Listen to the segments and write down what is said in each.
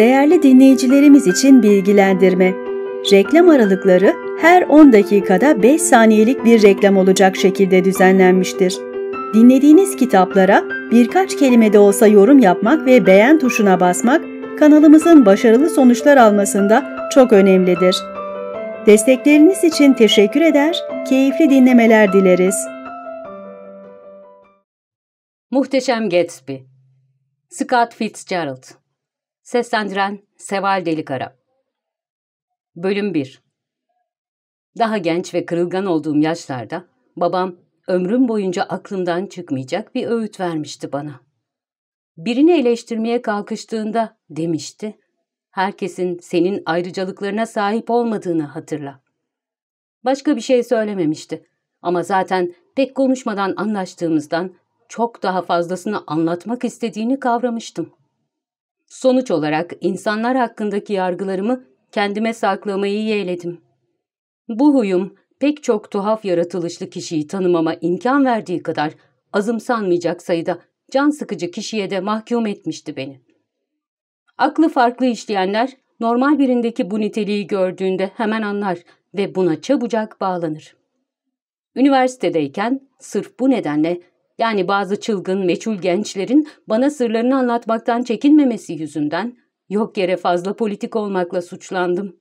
Değerli dinleyicilerimiz için bilgilendirme. Reklam aralıkları her 10 dakikada 5 saniyelik bir reklam olacak şekilde düzenlenmiştir. Dinlediğiniz kitaplara birkaç kelime de olsa yorum yapmak ve beğen tuşuna basmak kanalımızın başarılı sonuçlar almasında çok önemlidir. Destekleriniz için teşekkür eder, keyifli dinlemeler dileriz. Muhteşem Gatsby Scott Fitzgerald Seslendiren Seval Delikara Bölüm 1 Daha genç ve kırılgan olduğum yaşlarda babam ömrüm boyunca aklımdan çıkmayacak bir öğüt vermişti bana. Birini eleştirmeye kalkıştığında demişti, herkesin senin ayrıcalıklarına sahip olmadığını hatırla. Başka bir şey söylememişti ama zaten pek konuşmadan anlaştığımızdan çok daha fazlasını anlatmak istediğini kavramıştım. Sonuç olarak insanlar hakkındaki yargılarımı kendime saklamayı yeğledim. Bu huyum pek çok tuhaf yaratılışlı kişiyi tanımama imkan verdiği kadar azımsanmayacak sayıda can sıkıcı kişiye de mahkum etmişti beni. Aklı farklı işleyenler normal birindeki bu niteliği gördüğünde hemen anlar ve buna çabucak bağlanır. Üniversitedeyken sırf bu nedenle yani bazı çılgın, meçhul gençlerin bana sırlarını anlatmaktan çekinmemesi yüzünden yok yere fazla politik olmakla suçlandım.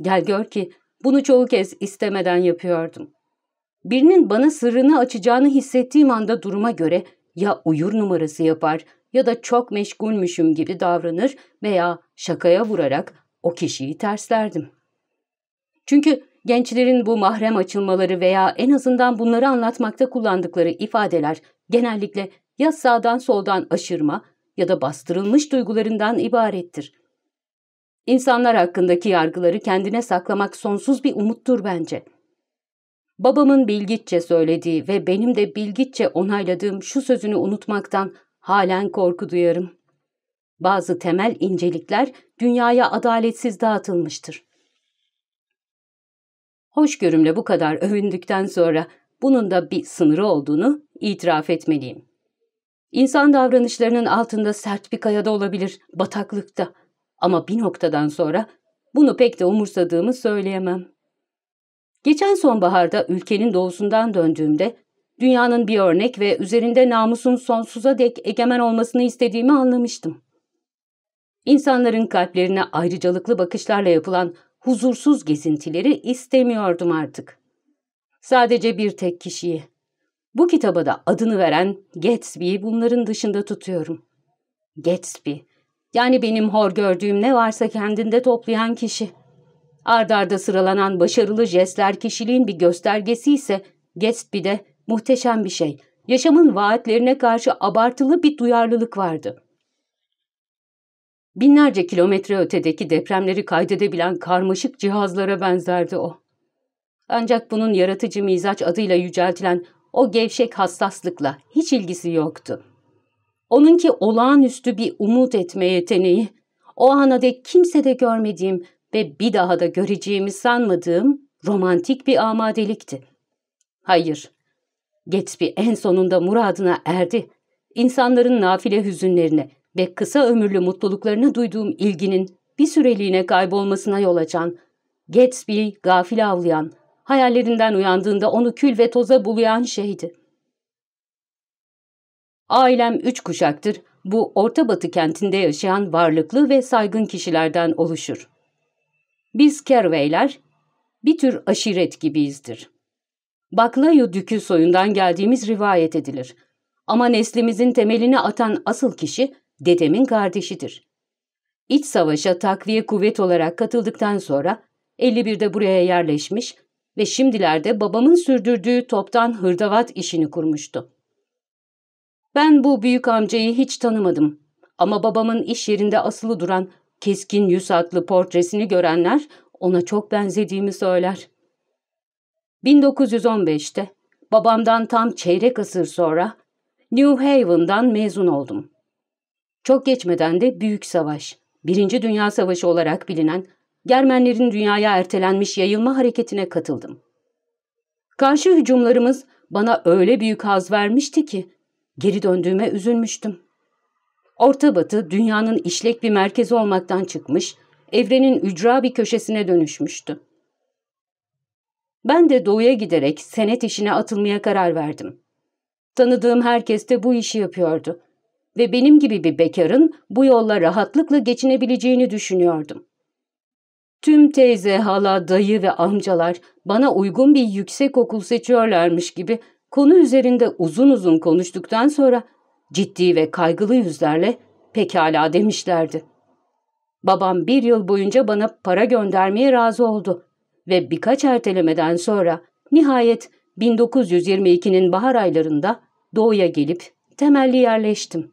Gel gör ki bunu çoğu kez istemeden yapıyordum. Birinin bana sırrını açacağını hissettiğim anda duruma göre ya uyur numarası yapar ya da çok meşgulmüşüm gibi davranır veya şakaya vurarak o kişiyi terslerdim. Çünkü Gençlerin bu mahrem açılmaları veya en azından bunları anlatmakta kullandıkları ifadeler genellikle ya sağdan soldan aşırma ya da bastırılmış duygularından ibarettir. İnsanlar hakkındaki yargıları kendine saklamak sonsuz bir umuttur bence. Babamın bilgiççe söylediği ve benim de bilgiççe onayladığım şu sözünü unutmaktan halen korku duyarım. Bazı temel incelikler dünyaya adaletsiz dağıtılmıştır. Hoşgörümle bu kadar övündükten sonra bunun da bir sınırı olduğunu itiraf etmeliyim. İnsan davranışlarının altında sert bir kayada olabilir, bataklıkta. Ama bir noktadan sonra bunu pek de umursadığımı söyleyemem. Geçen sonbaharda ülkenin doğusundan döndüğümde dünyanın bir örnek ve üzerinde namusun sonsuza dek egemen olmasını istediğimi anlamıştım. İnsanların kalplerine ayrıcalıklı bakışlarla yapılan huzursuz gezintileri istemiyordum artık. Sadece bir tek kişiyi. Bu kitaba da adını veren Gatsby'yi bunların dışında tutuyorum. Gatsby, yani benim hor gördüğüm ne varsa kendinde toplayan kişi. Ardarda sıralanan başarılı jestler kişiliğin bir göstergesi ise Gatsby'de muhteşem bir şey. Yaşamın vaatlerine karşı abartılı bir duyarlılık vardı.'' Binlerce kilometre ötedeki depremleri kaydedebilen karmaşık cihazlara benzerdi o. Ancak bunun yaratıcı mizaç adıyla yüceltilen o gevşek hassaslıkla hiç ilgisi yoktu. Onunki olağanüstü bir umut etme yeteneği, o ana dek kimsede görmediğim ve bir daha da göreceğimi sanmadığım romantik bir amadelikti. Hayır, Gatsby en sonunda muradına erdi. İnsanların nafile hüzünlerine, ve kısa ömürlü mutluluklarını duyduğum ilginin bir süreliğine kaybolmasına yol açan, Gatsby'yi gafil avlayan, hayallerinden uyandığında onu kül ve toza buluyan şeydi. Ailem üç kuşaktır bu Orta Batı kentinde yaşayan varlıklı ve saygın kişilerden oluşur. Biz Kerveyler bir tür aşiret gibiyizdir. Baklayu dükü soyundan geldiğimiz rivayet edilir. Ama neslimizin temelini atan asıl kişi dedemin kardeşidir. İç savaşa takviye kuvvet olarak katıldıktan sonra 51'de buraya yerleşmiş ve şimdilerde babamın sürdürdüğü toptan hırdavat işini kurmuştu. Ben bu büyük amcayı hiç tanımadım ama babamın iş yerinde asılı duran keskin yüz adlı portresini görenler ona çok benzediğimi söyler. 1915'te babamdan tam çeyrek asır sonra New Haven'dan mezun oldum. Çok geçmeden de Büyük Savaş, Birinci Dünya Savaşı olarak bilinen Germenlerin dünyaya ertelenmiş yayılma hareketine katıldım. Karşı hücumlarımız bana öyle büyük haz vermişti ki geri döndüğüme üzülmüştüm. Orta Batı dünyanın işlek bir merkezi olmaktan çıkmış, evrenin ücra bir köşesine dönüşmüştü. Ben de doğuya giderek senet işine atılmaya karar verdim. Tanıdığım herkes de bu işi yapıyordu ve benim gibi bir bekarın bu yolla rahatlıkla geçinebileceğini düşünüyordum. Tüm teyze, hala, dayı ve amcalar bana uygun bir yüksek okul seçiyorlarmış gibi konu üzerinde uzun uzun konuştuktan sonra ciddi ve kaygılı yüzlerle pekala demişlerdi. Babam bir yıl boyunca bana para göndermeye razı oldu ve birkaç ertelemeden sonra nihayet 1922'nin bahar aylarında doğuya gelip temelli yerleştim.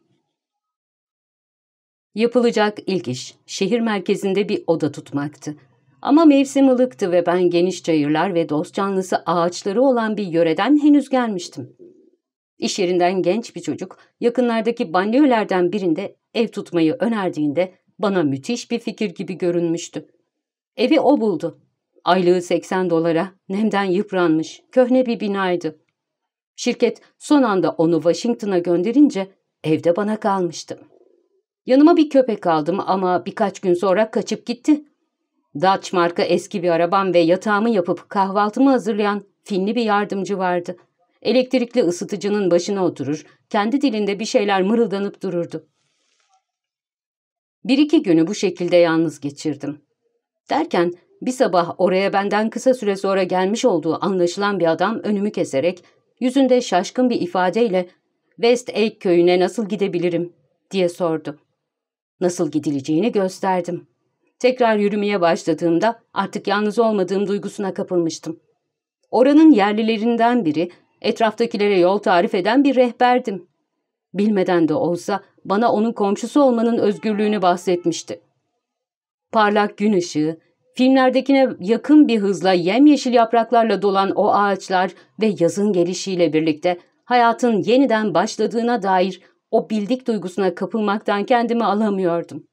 Yapılacak ilk iş şehir merkezinde bir oda tutmaktı. Ama mevsim ılıktı ve ben geniş çayırlar ve dost canlısı ağaçları olan bir yöreden henüz gelmiştim. İş yerinden genç bir çocuk yakınlardaki banyolardan birinde ev tutmayı önerdiğinde bana müthiş bir fikir gibi görünmüştü. Evi o buldu. Aylığı 80 dolara, nemden yıpranmış, köhne bir binaydı. Şirket son anda onu Washington'a gönderince evde bana kalmıştım. Yanıma bir köpek aldım ama birkaç gün sonra kaçıp gitti. Dutch marka eski bir arabam ve yatağımı yapıp kahvaltımı hazırlayan Finli bir yardımcı vardı. Elektrikli ısıtıcının başına oturur, kendi dilinde bir şeyler mırıldanıp dururdu. Bir iki günü bu şekilde yalnız geçirdim. Derken bir sabah oraya benden kısa süre sonra gelmiş olduğu anlaşılan bir adam önümü keserek yüzünde şaşkın bir ifadeyle West Egg köyüne nasıl gidebilirim diye sordu. Nasıl gidileceğini gösterdim. Tekrar yürümeye başladığımda artık yalnız olmadığım duygusuna kapılmıştım. Oranın yerlilerinden biri, etraftakilere yol tarif eden bir rehberdim. Bilmeden de olsa bana onun komşusu olmanın özgürlüğünü bahsetmişti. Parlak gün ışığı, filmlerdekine yakın bir hızla yemyeşil yapraklarla dolan o ağaçlar ve yazın gelişiyle birlikte hayatın yeniden başladığına dair o bildik duygusuna kapılmaktan kendimi alamıyordum.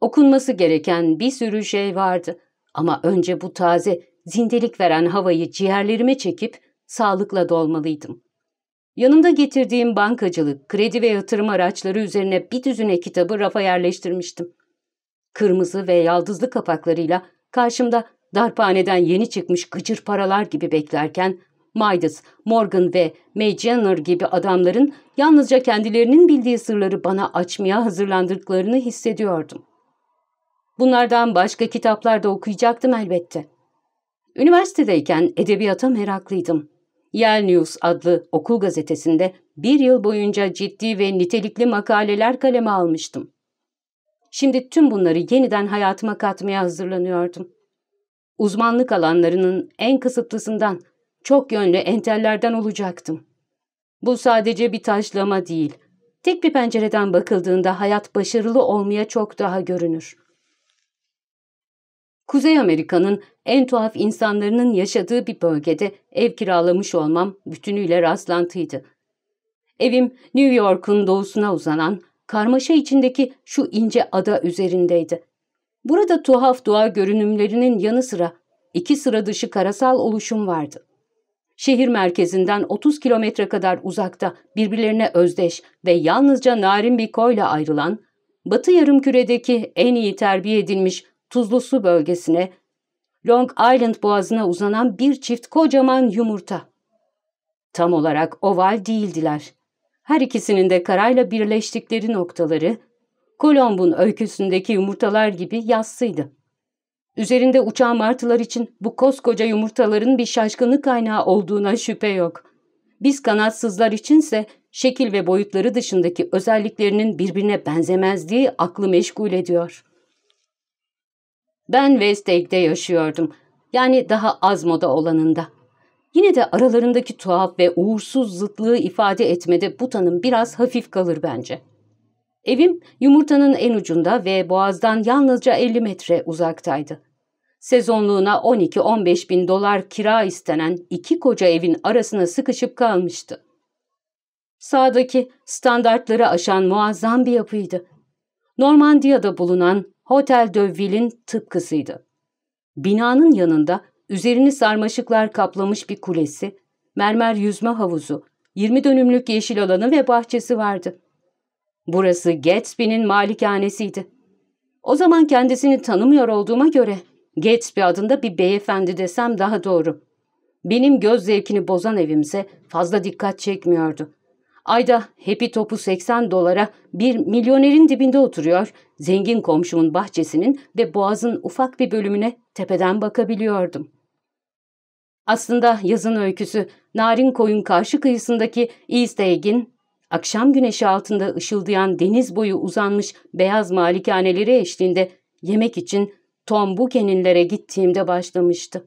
Okunması gereken bir sürü şey vardı ama önce bu taze, zindelik veren havayı ciğerlerime çekip sağlıkla dolmalıydım. Yanımda getirdiğim bankacılık, kredi ve yatırım araçları üzerine bir düzüne kitabı rafa yerleştirmiştim. Kırmızı ve yaldızlı kapaklarıyla karşımda darphaneden yeni çıkmış gıcır paralar gibi beklerken Midas, Morgan ve Mayjanner gibi adamların yalnızca kendilerinin bildiği sırları bana açmaya hazırlandıklarını hissediyordum. Bunlardan başka kitaplar da okuyacaktım elbette. Üniversitedeyken edebiyata meraklıydım. Yale News adlı okul gazetesinde bir yıl boyunca ciddi ve nitelikli makaleler kaleme almıştım. Şimdi tüm bunları yeniden hayatıma katmaya hazırlanıyordum. Uzmanlık alanlarının en kısıtlısından çok yönlü entellerden olacaktım. Bu sadece bir taşlama değil. Tek bir pencereden bakıldığında hayat başarılı olmaya çok daha görünür. Kuzey Amerika'nın en tuhaf insanların yaşadığı bir bölgede ev kiralamış olmam bütünüyle rastlantıydı. Evim New York'un doğusuna uzanan, karmaşa içindeki şu ince ada üzerindeydi. Burada tuhaf doğa görünümlerinin yanı sıra iki sıra dışı karasal oluşum vardı. Şehir merkezinden 30 kilometre kadar uzakta birbirlerine özdeş ve yalnızca narin bir koyla ayrılan, Batı Yarımküre'deki en iyi terbiye edilmiş tuzlu su bölgesine, Long Island boğazına uzanan bir çift kocaman yumurta. Tam olarak oval değildiler. Her ikisinin de karayla birleştikleri noktaları, Kolomb'un öyküsündeki yumurtalar gibi yassıydı. Üzerinde uçan martılar için bu koskoca yumurtaların bir şaşkınlık kaynağı olduğuna şüphe yok. Biz kanatsızlar içinse şekil ve boyutları dışındaki özelliklerinin birbirine benzemezliği aklı meşgul ediyor. Ben West Egg'de yaşıyordum. Yani daha az moda olanında. Yine de aralarındaki tuhaf ve uğursuz zıtlığı ifade etmede bu tanım biraz hafif kalır bence.'' Evim yumurtanın en ucunda ve boğazdan yalnızca 50 metre uzaktaydı. Sezonluğuna 12-15 bin dolar kira istenen iki koca evin arasına sıkışıp kalmıştı. Sağdaki standartları aşan muazzam bir yapıydı. Normandiya'da bulunan Hotel de Ville'in tıpkısıydı. Binanın yanında üzerini sarmaşıklar kaplamış bir kulesi, mermer yüzme havuzu, 20 dönümlük yeşil alanı ve bahçesi vardı. Burası Gatsby'nin malikanesiydi. O zaman kendisini tanımıyor olduğuma göre Gatsby adında bir beyefendi desem daha doğru. Benim göz zevkini bozan evimse fazla dikkat çekmiyordu. Ayda hepi topu 80 dolara bir milyonerin dibinde oturuyor, zengin komşumun bahçesinin ve boğazın ufak bir bölümüne tepeden bakabiliyordum. Aslında yazın öyküsü Narin Koyun karşı kıyısındaki East Egg'in akşam güneşi altında ışıldayan deniz boyu uzanmış beyaz malikaneleri eşliğinde yemek için Tom Buchanan'lere gittiğimde başlamıştı.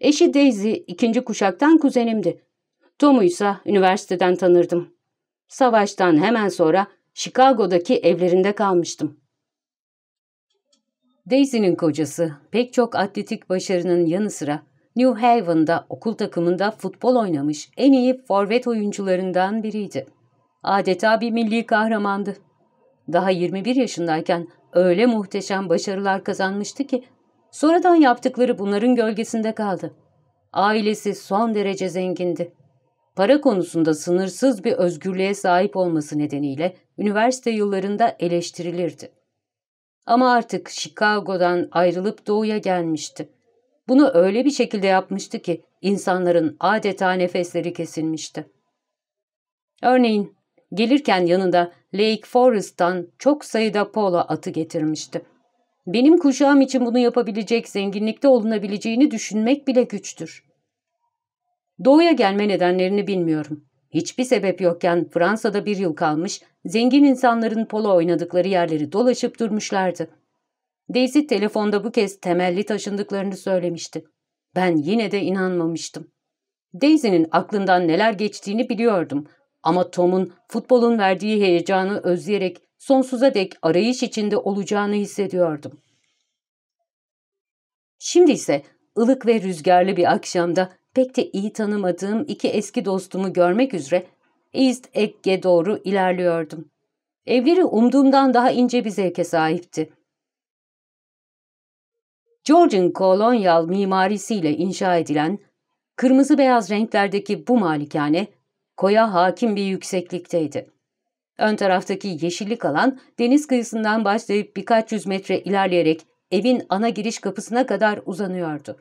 Eşi Daisy ikinci kuşaktan kuzenimdi. Tom'u ise üniversiteden tanırdım. Savaştan hemen sonra Chicago'daki evlerinde kalmıştım. Daisy'nin kocası pek çok atletik başarının yanı sıra New Haven'da okul takımında futbol oynamış en iyi forvet oyuncularından biriydi. Adeta bir milli kahramandı. Daha 21 yaşındayken öyle muhteşem başarılar kazanmıştı ki sonradan yaptıkları bunların gölgesinde kaldı. Ailesi son derece zengindi. Para konusunda sınırsız bir özgürlüğe sahip olması nedeniyle üniversite yıllarında eleştirilirdi. Ama artık Chicago'dan ayrılıp doğuya gelmişti. Bunu öyle bir şekilde yapmıştı ki insanların adeta nefesleri kesilmişti. Örneğin Gelirken yanında Lake Forest'tan çok sayıda polo atı getirmişti. Benim kuşağım için bunu yapabilecek zenginlikte olunabileceğini düşünmek bile güçtür. Doğuya gelme nedenlerini bilmiyorum. Hiçbir sebep yokken Fransa'da bir yıl kalmış, zengin insanların polo oynadıkları yerleri dolaşıp durmuşlardı. Daisy telefonda bu kez temelli taşındıklarını söylemişti. Ben yine de inanmamıştım. Daisy'nin aklından neler geçtiğini biliyordum ama Tom'un futbolun verdiği heyecanı özleyerek sonsuza dek arayış içinde olacağını hissediyordum. Şimdi ise ılık ve rüzgarlı bir akşamda pek de iyi tanımadığım iki eski dostumu görmek üzere East Egg'e doğru ilerliyordum. Evleri umduğumdan daha ince bir zevke sahipti. Georgian kolonyal mimarisiyle inşa edilen, kırmızı beyaz renklerdeki bu malikane, koya hakim bir yükseklikteydi. Ön taraftaki yeşillik alan deniz kıyısından başlayıp birkaç yüz metre ilerleyerek evin ana giriş kapısına kadar uzanıyordu.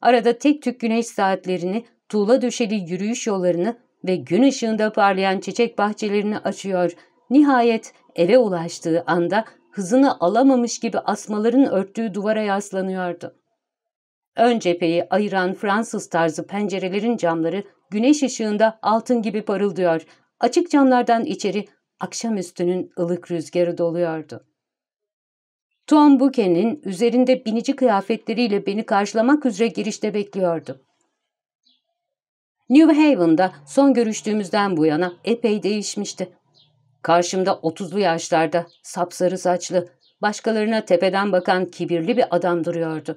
Arada tek tük güneş saatlerini, tuğla döşeli yürüyüş yollarını ve gün ışığında parlayan çiçek bahçelerini açıyor. Nihayet eve ulaştığı anda hızını alamamış gibi asmaların örttüğü duvara yaslanıyordu. Ön cepheyi ayıran Fransız tarzı pencerelerin camları güneş ışığında altın gibi parıldıyor. Açık camlardan içeri akşamüstünün ılık rüzgarı doluyordu. Tom Buken'in üzerinde binici kıyafetleriyle beni karşılamak üzere girişte bekliyordu. New Haven'da son görüştüğümüzden bu yana epey değişmişti. Karşımda otuzlu yaşlarda, sapsarı saçlı, başkalarına tepeden bakan kibirli bir adam duruyordu.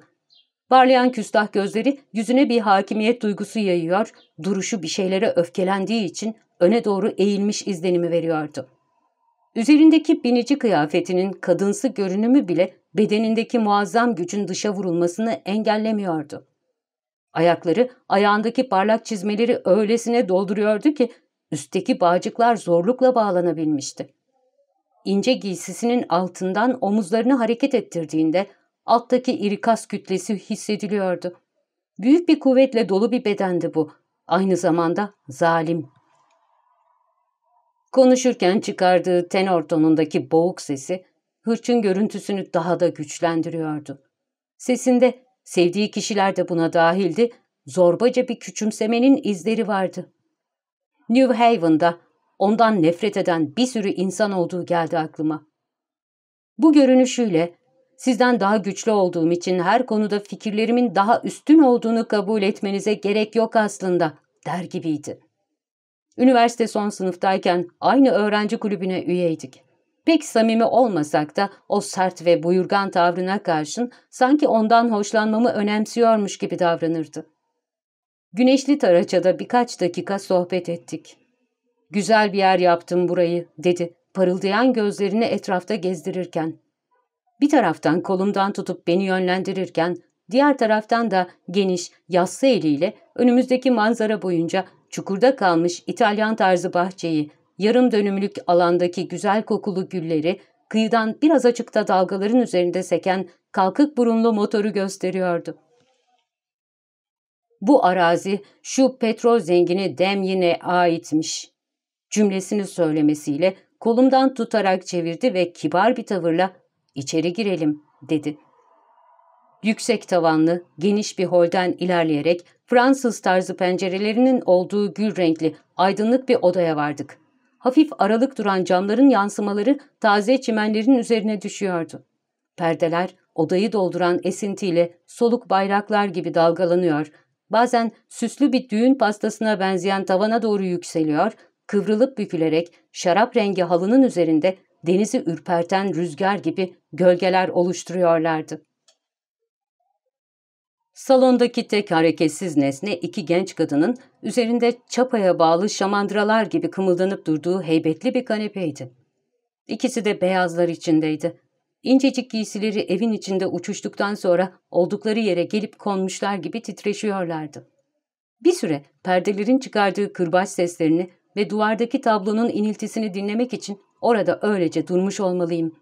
Parlayan küstah gözleri yüzüne bir hakimiyet duygusu yayıyor, duruşu bir şeylere öfkelendiği için öne doğru eğilmiş izlenimi veriyordu. Üzerindeki binici kıyafetinin kadınsı görünümü bile bedenindeki muazzam gücün dışa vurulmasını engellemiyordu. Ayakları ayağındaki parlak çizmeleri öylesine dolduruyordu ki üstteki bağcıklar zorlukla bağlanabilmişti. İnce giysisinin altından omuzlarını hareket ettirdiğinde Alttaki iri kas kütlesi hissediliyordu. Büyük bir kuvvetle dolu bir bedendi bu. Aynı zamanda zalim. Konuşurken çıkardığı tenor tonundaki boğuk sesi hırçın görüntüsünü daha da güçlendiriyordu. Sesinde sevdiği kişiler de buna dahildi, zorbaca bir küçümsemenin izleri vardı. New Haven'da ondan nefret eden bir sürü insan olduğu geldi aklıma. Bu görünüşüyle Sizden daha güçlü olduğum için her konuda fikirlerimin daha üstün olduğunu kabul etmenize gerek yok aslında der gibiydi. Üniversite son sınıftayken aynı öğrenci kulübüne üyeydik. Pek samimi olmasak da o sert ve buyurgan tavrına karşın sanki ondan hoşlanmamı önemsiyormuş gibi davranırdı. Güneşli taraçada birkaç dakika sohbet ettik. Güzel bir yer yaptım burayı dedi parıldayan gözlerini etrafta gezdirirken. Bir taraftan kolumdan tutup beni yönlendirirken diğer taraftan da geniş, yassı eliyle önümüzdeki manzara boyunca çukurda kalmış İtalyan tarzı bahçeyi, yarım dönümlük alandaki güzel kokulu gülleri, kıyıdan biraz açıkta dalgaların üzerinde seken kalkık burunlu motoru gösteriyordu. Bu arazi şu petrol zengini Demyin'e aitmiş. Cümlesini söylemesiyle kolumdan tutarak çevirdi ve kibar bir tavırla İçeri girelim dedi. Yüksek tavanlı, geniş bir holden ilerleyerek Fransız tarzı pencerelerinin olduğu gül renkli, aydınlık bir odaya vardık. Hafif aralık duran camların yansımaları taze çimenlerin üzerine düşüyordu. Perdeler odayı dolduran esintiyle soluk bayraklar gibi dalgalanıyor, bazen süslü bir düğün pastasına benzeyen tavana doğru yükseliyor, kıvrılıp bükülerek şarap rengi halının üzerinde denizi ürperten rüzgar gibi gölgeler oluşturuyorlardı. Salondaki tek hareketsiz nesne iki genç kadının üzerinde çapaya bağlı şamandıralar gibi kımıldanıp durduğu heybetli bir kanepeydi. İkisi de beyazlar içindeydi. İncecik giysileri evin içinde uçuştuktan sonra oldukları yere gelip konmuşlar gibi titreşiyorlardı. Bir süre perdelerin çıkardığı kırbaç seslerini ve duvardaki tablonun iniltisini dinlemek için Orada öylece durmuş olmalıyım.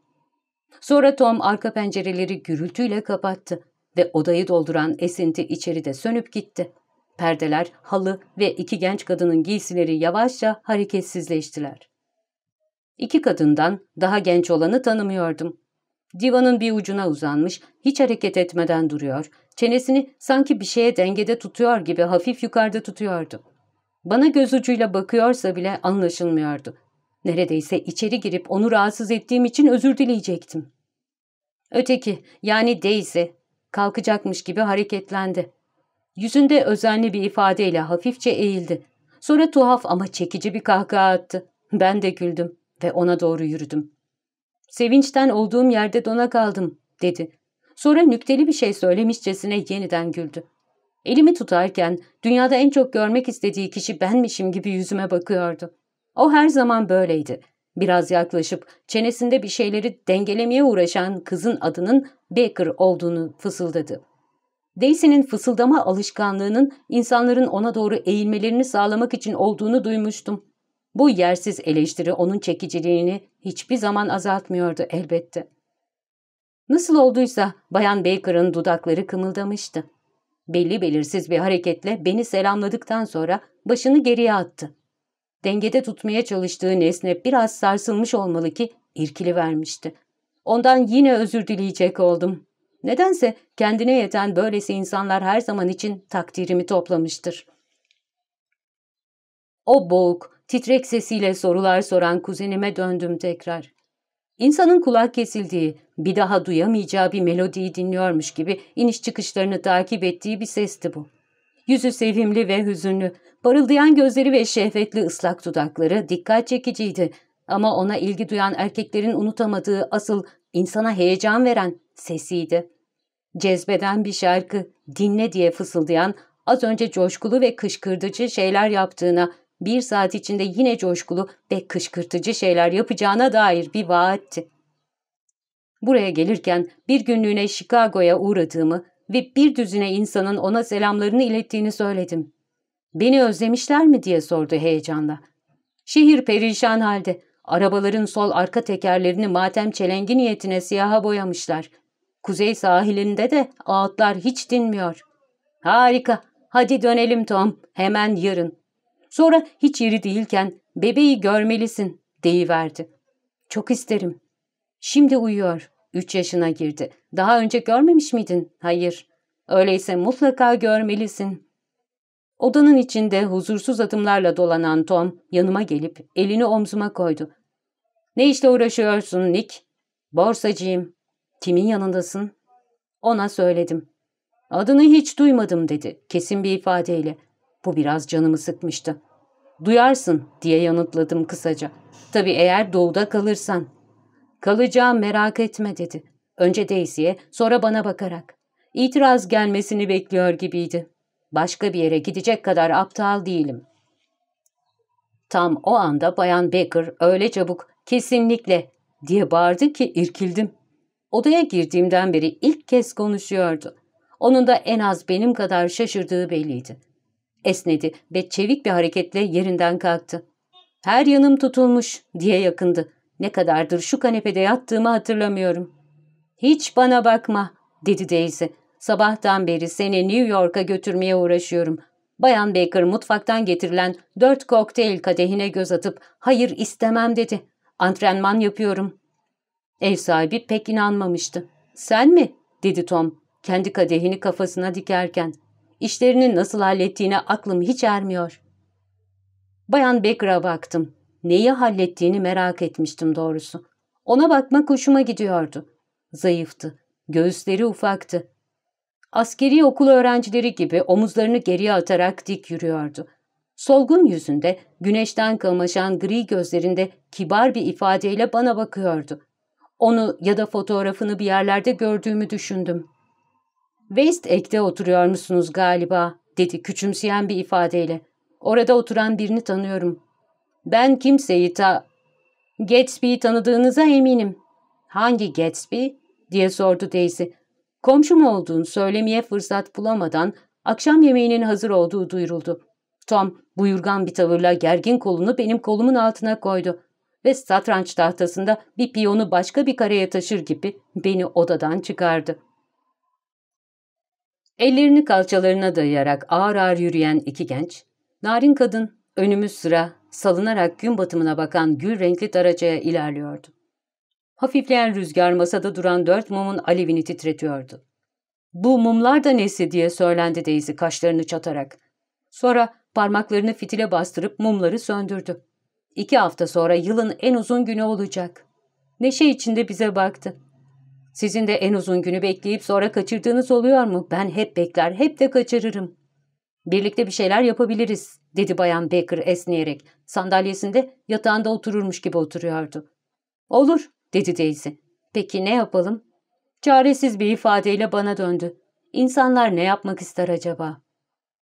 Sonra Tom arka pencereleri gürültüyle kapattı ve odayı dolduran esinti içeride sönüp gitti. Perdeler, halı ve iki genç kadının giysileri yavaşça hareketsizleştiler. İki kadından daha genç olanı tanımıyordum. Divanın bir ucuna uzanmış, hiç hareket etmeden duruyor, çenesini sanki bir şeye dengede tutuyor gibi hafif yukarıda tutuyordu. Bana göz ucuyla bakıyorsa bile anlaşılmıyordu. Neredeyse içeri girip onu rahatsız ettiğim için özür dileyecektim. Öteki, yani Daisy, kalkacakmış gibi hareketlendi. Yüzünde özenli bir ifadeyle hafifçe eğildi. Sonra tuhaf ama çekici bir kahkaha attı. Ben de güldüm ve ona doğru yürüdüm. Sevinçten olduğum yerde dona kaldım, dedi. Sonra nükteli bir şey söylemişçesine yeniden güldü. Elimi tutarken dünyada en çok görmek istediği kişi benmişim gibi yüzüme bakıyordu. O her zaman böyleydi. Biraz yaklaşıp çenesinde bir şeyleri dengelemeye uğraşan kızın adının Baker olduğunu fısıldadı. Daisy'nin fısıldama alışkanlığının insanların ona doğru eğilmelerini sağlamak için olduğunu duymuştum. Bu yersiz eleştiri onun çekiciliğini hiçbir zaman azaltmıyordu elbette. Nasıl olduysa Bayan Baker'ın dudakları kımıldamıştı. Belli belirsiz bir hareketle beni selamladıktan sonra başını geriye attı. Dengede tutmaya çalıştığı nesne biraz sarsılmış olmalı ki irkili vermişti. Ondan yine özür dileyecek oldum. Nedense kendine yeten böylesi insanlar her zaman için takdirimi toplamıştır. O boğuk, titrek sesiyle sorular soran kuzenime döndüm tekrar. İnsanın kulak kesildiği, bir daha duyamayacağı bir melodiyi dinliyormuş gibi iniş çıkışlarını takip ettiği bir sesti bu. Yüzü sevimli ve hüzünlü, parıldayan gözleri ve şehvetli ıslak dudakları dikkat çekiciydi. Ama ona ilgi duyan erkeklerin unutamadığı asıl insana heyecan veren sesiydi. Cezbeden bir şarkı dinle diye fısıldayan az önce coşkulu ve kışkırtıcı şeyler yaptığına, bir saat içinde yine coşkulu ve kışkırtıcı şeyler yapacağına dair bir vaatti. Buraya gelirken bir günlüğüne Chicago'ya uğradığımı ve bir düzine insanın ona selamlarını ilettiğini söyledim. Beni özlemişler mi diye sordu heyecanla. Şehir perişan halde. Arabaların sol arka tekerlerini matem çelengi niyetine siyaha boyamışlar. Kuzey sahilinde de ağıtlar hiç dinmiyor. Harika. Hadi dönelim Tom. Hemen yarın. Sonra hiç yeri değilken bebeği görmelisin deyiverdi. Çok isterim. Şimdi uyuyor. Üç yaşına girdi. Daha önce görmemiş miydin? Hayır. Öyleyse mutlaka görmelisin. Odanın içinde huzursuz adımlarla dolanan Tom yanıma gelip elini omzuma koydu. Ne işle uğraşıyorsun Nick? Borsacıyım. Kimin yanındasın? Ona söyledim. Adını hiç duymadım dedi kesin bir ifadeyle. Bu biraz canımı sıkmıştı. Duyarsın diye yanıtladım kısaca. Tabii eğer doğuda kalırsan. Kalacağım merak etme dedi. Önce Daisy'ye sonra bana bakarak. İtiraz gelmesini bekliyor gibiydi. Başka bir yere gidecek kadar aptal değilim. Tam o anda Bayan Baker öyle çabuk kesinlikle diye bağırdı ki irkildim. Odaya girdiğimden beri ilk kez konuşuyordu. Onun da en az benim kadar şaşırdığı belliydi. Esnedi ve çevik bir hareketle yerinden kalktı. Her yanım tutulmuş diye yakındı. Ne kadardır şu kanepede yattığımı hatırlamıyorum. Hiç bana bakma dedi Daisy. Sabahtan beri seni New York'a götürmeye uğraşıyorum. Bayan Baker mutfaktan getirilen dört kokteyl kadehine göz atıp hayır istemem dedi. Antrenman yapıyorum. Ev sahibi pek inanmamıştı. Sen mi? dedi Tom kendi kadehini kafasına dikerken. İşlerini nasıl hallettiğine aklım hiç ermiyor. Bayan Baker'a baktım neyi hallettiğini merak etmiştim doğrusu. Ona bakmak hoşuma gidiyordu. Zayıftı, göğüsleri ufaktı. Askeri okul öğrencileri gibi omuzlarını geriye atarak dik yürüyordu. Solgun yüzünde, güneşten kamaşan gri gözlerinde kibar bir ifadeyle bana bakıyordu. Onu ya da fotoğrafını bir yerlerde gördüğümü düşündüm. West Egg'de oturuyor galiba dedi küçümseyen bir ifadeyle. Orada oturan birini tanıyorum. Ben kimseyi ta... Gatsby'yi tanıdığınıza eminim. Hangi Gatsby? diye sordu Daisy. Komşum olduğunu söylemeye fırsat bulamadan akşam yemeğinin hazır olduğu duyuruldu. Tom buyurgan bir tavırla gergin kolunu benim kolumun altına koydu ve satranç tahtasında bir piyonu başka bir kareye taşır gibi beni odadan çıkardı. Ellerini kalçalarına dayayarak ağır ağır yürüyen iki genç, narin kadın önümüz sıra salınarak gün batımına bakan gül renkli daracaya ilerliyordu. Hafifleyen rüzgar masada duran dört mumun alevini titretiyordu. ''Bu mumlar da nesi?'' diye söylendi Daisy kaşlarını çatarak. Sonra parmaklarını fitile bastırıp mumları söndürdü. İki hafta sonra yılın en uzun günü olacak. Neşe içinde bize baktı. Sizin de en uzun günü bekleyip sonra kaçırdığınız oluyor mu? Ben hep bekler, hep de kaçırırım.'' Birlikte bir şeyler yapabiliriz dedi bayan Baker esneyerek. Sandalyesinde yatağında otururmuş gibi oturuyordu. Olur dedi Daisy. Peki ne yapalım? Çaresiz bir ifadeyle bana döndü. İnsanlar ne yapmak ister acaba?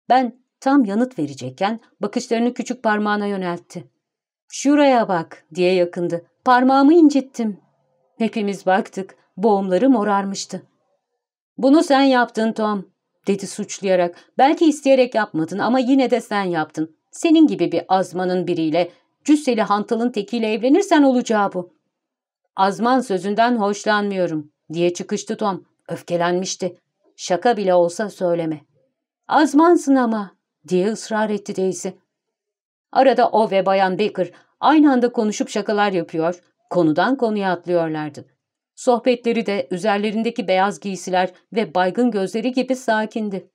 Ben tam yanıt verecekken bakışlarını küçük parmağına yöneltti. Şuraya bak diye yakındı. Parmağımı incittim. Hepimiz baktık. Boğumları morarmıştı. Bunu sen yaptın Tom dedi suçlayarak. Belki isteyerek yapmadın ama yine de sen yaptın. Senin gibi bir azmanın biriyle, cüsseli hantalın tekiyle evlenirsen olacağı bu. Azman sözünden hoşlanmıyorum diye çıkıştı Tom. Öfkelenmişti. Şaka bile olsa söyleme. Azmansın ama diye ısrar etti Daisy. Arada o ve Bayan Baker aynı anda konuşup şakalar yapıyor, konudan konuya atlıyorlardı. Sohbetleri de üzerlerindeki beyaz giysiler ve baygın gözleri gibi sakindi.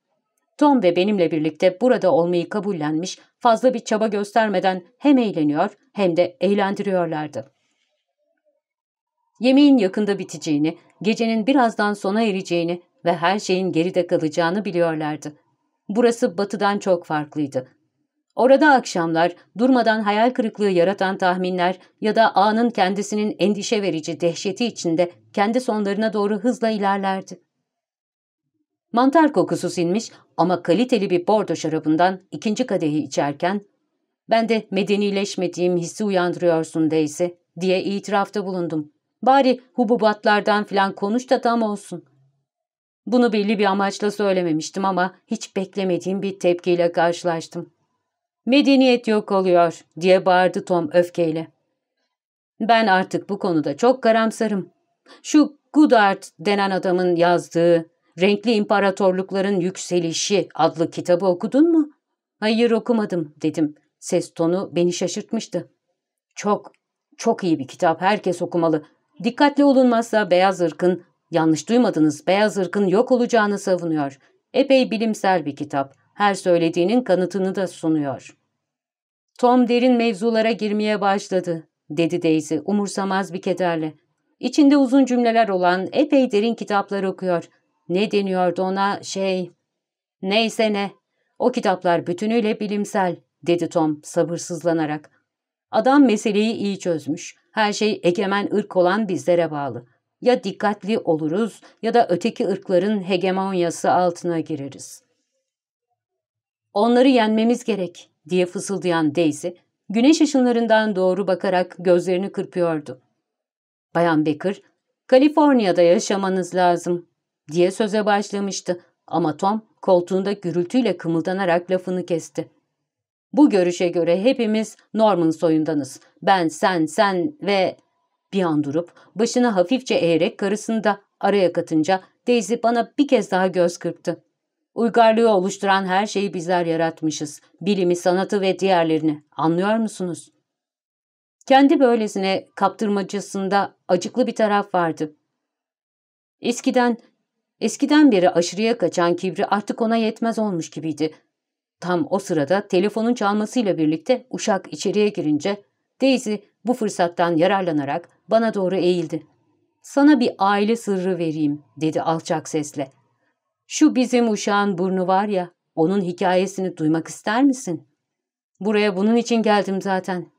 Tom ve benimle birlikte burada olmayı kabullenmiş, fazla bir çaba göstermeden hem eğleniyor hem de eğlendiriyorlardı. Yemeğin yakında biteceğini, gecenin birazdan sona ereceğini ve her şeyin geride kalacağını biliyorlardı. Burası batıdan çok farklıydı. Orada akşamlar durmadan hayal kırıklığı yaratan tahminler ya da anın kendisinin endişe verici dehşeti içinde kendi sonlarına doğru hızla ilerlerdi. Mantar kokusu sinmiş ama kaliteli bir bordo şarabından ikinci kadehi içerken ''Ben de medenileşmediğim hissi uyandırıyorsun Daisy'' diye itirafta bulundum. ''Bari hububatlardan filan konuş da tam olsun.'' Bunu belli bir amaçla söylememiştim ama hiç beklemediğim bir tepkiyle karşılaştım. Medeniyet yok oluyor diye bağırdı Tom öfkeyle. Ben artık bu konuda çok karamsarım. Şu Goodart denen adamın yazdığı Renkli İmparatorlukların Yükselişi adlı kitabı okudun mu? Hayır okumadım dedim. Ses tonu beni şaşırtmıştı. Çok, çok iyi bir kitap herkes okumalı. Dikkatli olunmazsa beyaz ırkın, yanlış duymadınız beyaz ırkın yok olacağını savunuyor. Epey bilimsel bir kitap. Her söylediğinin kanıtını da sunuyor. Tom derin mevzulara girmeye başladı, dedi Daisy umursamaz bir kederle. İçinde uzun cümleler olan epey derin kitaplar okuyor. Ne deniyordu ona şey... Neyse ne, o kitaplar bütünüyle bilimsel, dedi Tom sabırsızlanarak. Adam meseleyi iyi çözmüş. Her şey egemen ırk olan bizlere bağlı. Ya dikkatli oluruz ya da öteki ırkların hegemonyası altına gireriz. Onları yenmemiz gerek, diye fısıldayan Daisy, güneş ışınlarından doğru bakarak gözlerini kırpıyordu. Bayan Becker, Kaliforniya'da yaşamanız lazım diye söze başlamıştı ama Tom koltuğunda gürültüyle kımıldanarak lafını kesti. Bu görüşe göre hepimiz Norman soyundanız. Ben, sen, sen ve... Bir an durup başını hafifçe eğerek karısını da araya katınca Daisy bana bir kez daha göz kırptı. Uygarlığı oluşturan her şeyi bizler yaratmışız. Bilimi, sanatı ve diğerlerini. Anlıyor musunuz? Kendi böylesine kaptırmacasında acıklı bir taraf vardı. Eskiden, eskiden beri aşırıya kaçan kibri artık ona yetmez olmuş gibiydi. Tam o sırada telefonun çalmasıyla birlikte uşak içeriye girince Daisy bu fırsattan yararlanarak bana doğru eğildi. ''Sana bir aile sırrı vereyim.'' dedi alçak sesle. Şu bizim uşağın burnu var ya, onun hikayesini duymak ister misin? Buraya bunun için geldim zaten.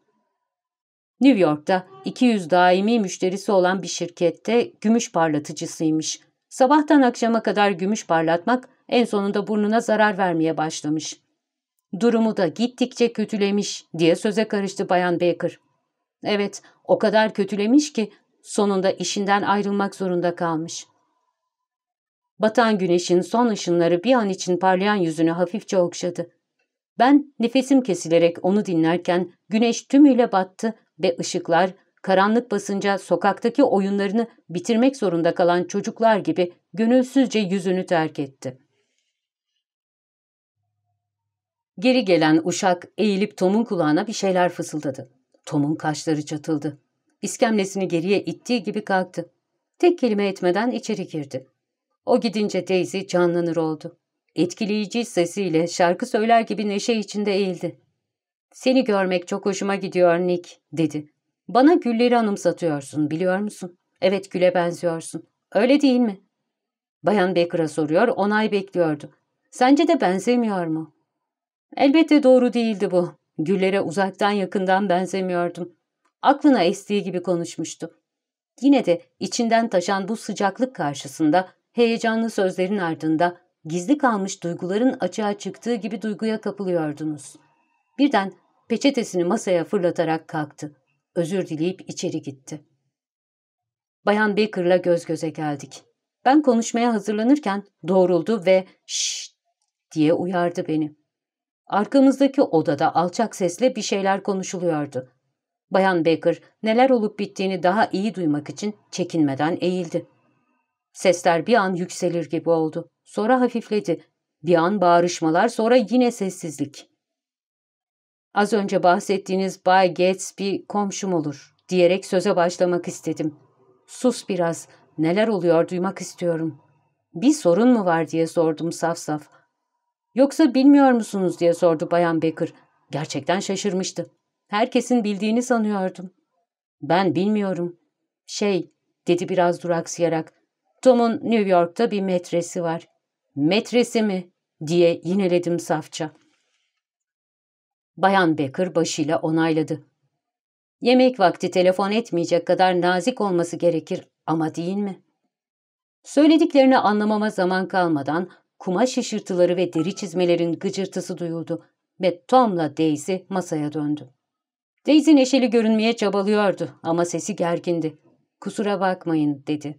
New York'ta 200 daimi müşterisi olan bir şirkette gümüş parlatıcısıymış. Sabahtan akşama kadar gümüş parlatmak en sonunda burnuna zarar vermeye başlamış. Durumu da gittikçe kötülemiş diye söze karıştı Bayan Baker. Evet, o kadar kötülemiş ki sonunda işinden ayrılmak zorunda kalmış. Batan güneşin son ışınları bir an için parlayan yüzünü hafifçe okşadı. Ben nefesim kesilerek onu dinlerken güneş tümüyle battı ve ışıklar karanlık basınca sokaktaki oyunlarını bitirmek zorunda kalan çocuklar gibi gönülsüzce yüzünü terk etti. Geri gelen uşak eğilip Tom'un kulağına bir şeyler fısıldadı. Tom'un kaşları çatıldı. İskemlesini geriye ittiği gibi kalktı. Tek kelime etmeden içeri girdi. O gidince Daisy canlanır oldu. Etkileyici sesiyle şarkı söyler gibi neşe içinde eğildi. ''Seni görmek çok hoşuma gidiyor Nick.'' dedi. ''Bana gülleri anımsatıyorsun biliyor musun? Evet güle benziyorsun. Öyle değil mi?'' Bayan Baker'a soruyor, onay bekliyordu. ''Sence de benzemiyor mu?'' Elbette doğru değildi bu. Güllere uzaktan yakından benzemiyordum. Aklına estiği gibi konuşmuştu. Yine de içinden taşan bu sıcaklık karşısında Heyecanlı sözlerin ardında gizli kalmış duyguların açığa çıktığı gibi duyguya kapılıyordunuz. Birden peçetesini masaya fırlatarak kalktı. Özür dileyip içeri gitti. Bayan Baker'la göz göze geldik. Ben konuşmaya hazırlanırken doğruldu ve şşş diye uyardı beni. Arkamızdaki odada alçak sesle bir şeyler konuşuluyordu. Bayan Baker neler olup bittiğini daha iyi duymak için çekinmeden eğildi. Sesler bir an yükselir gibi oldu. Sonra hafifledi. Bir an bağırışmalar, sonra yine sessizlik. Az önce bahsettiğiniz Bay Gates bir komşum olur diyerek söze başlamak istedim. Sus biraz, neler oluyor duymak istiyorum. Bir sorun mu var diye sordum saf saf. Yoksa bilmiyor musunuz diye sordu Bayan Becker. Gerçekten şaşırmıştı. Herkesin bildiğini sanıyordum. Ben bilmiyorum. Şey, dedi biraz duraksayarak. Tom'un New York'ta bir metresi var. Metresi mi? diye yineledim safça. Bayan Becker başıyla onayladı. Yemek vakti telefon etmeyecek kadar nazik olması gerekir ama değil mi? Söylediklerini anlamama zaman kalmadan kumaş şışırtıları ve deri çizmelerin gıcırtısı duyuldu ve Tom'la Daisy masaya döndü. Daisy neşeli görünmeye çabalıyordu ama sesi gergindi. Kusura bakmayın dedi.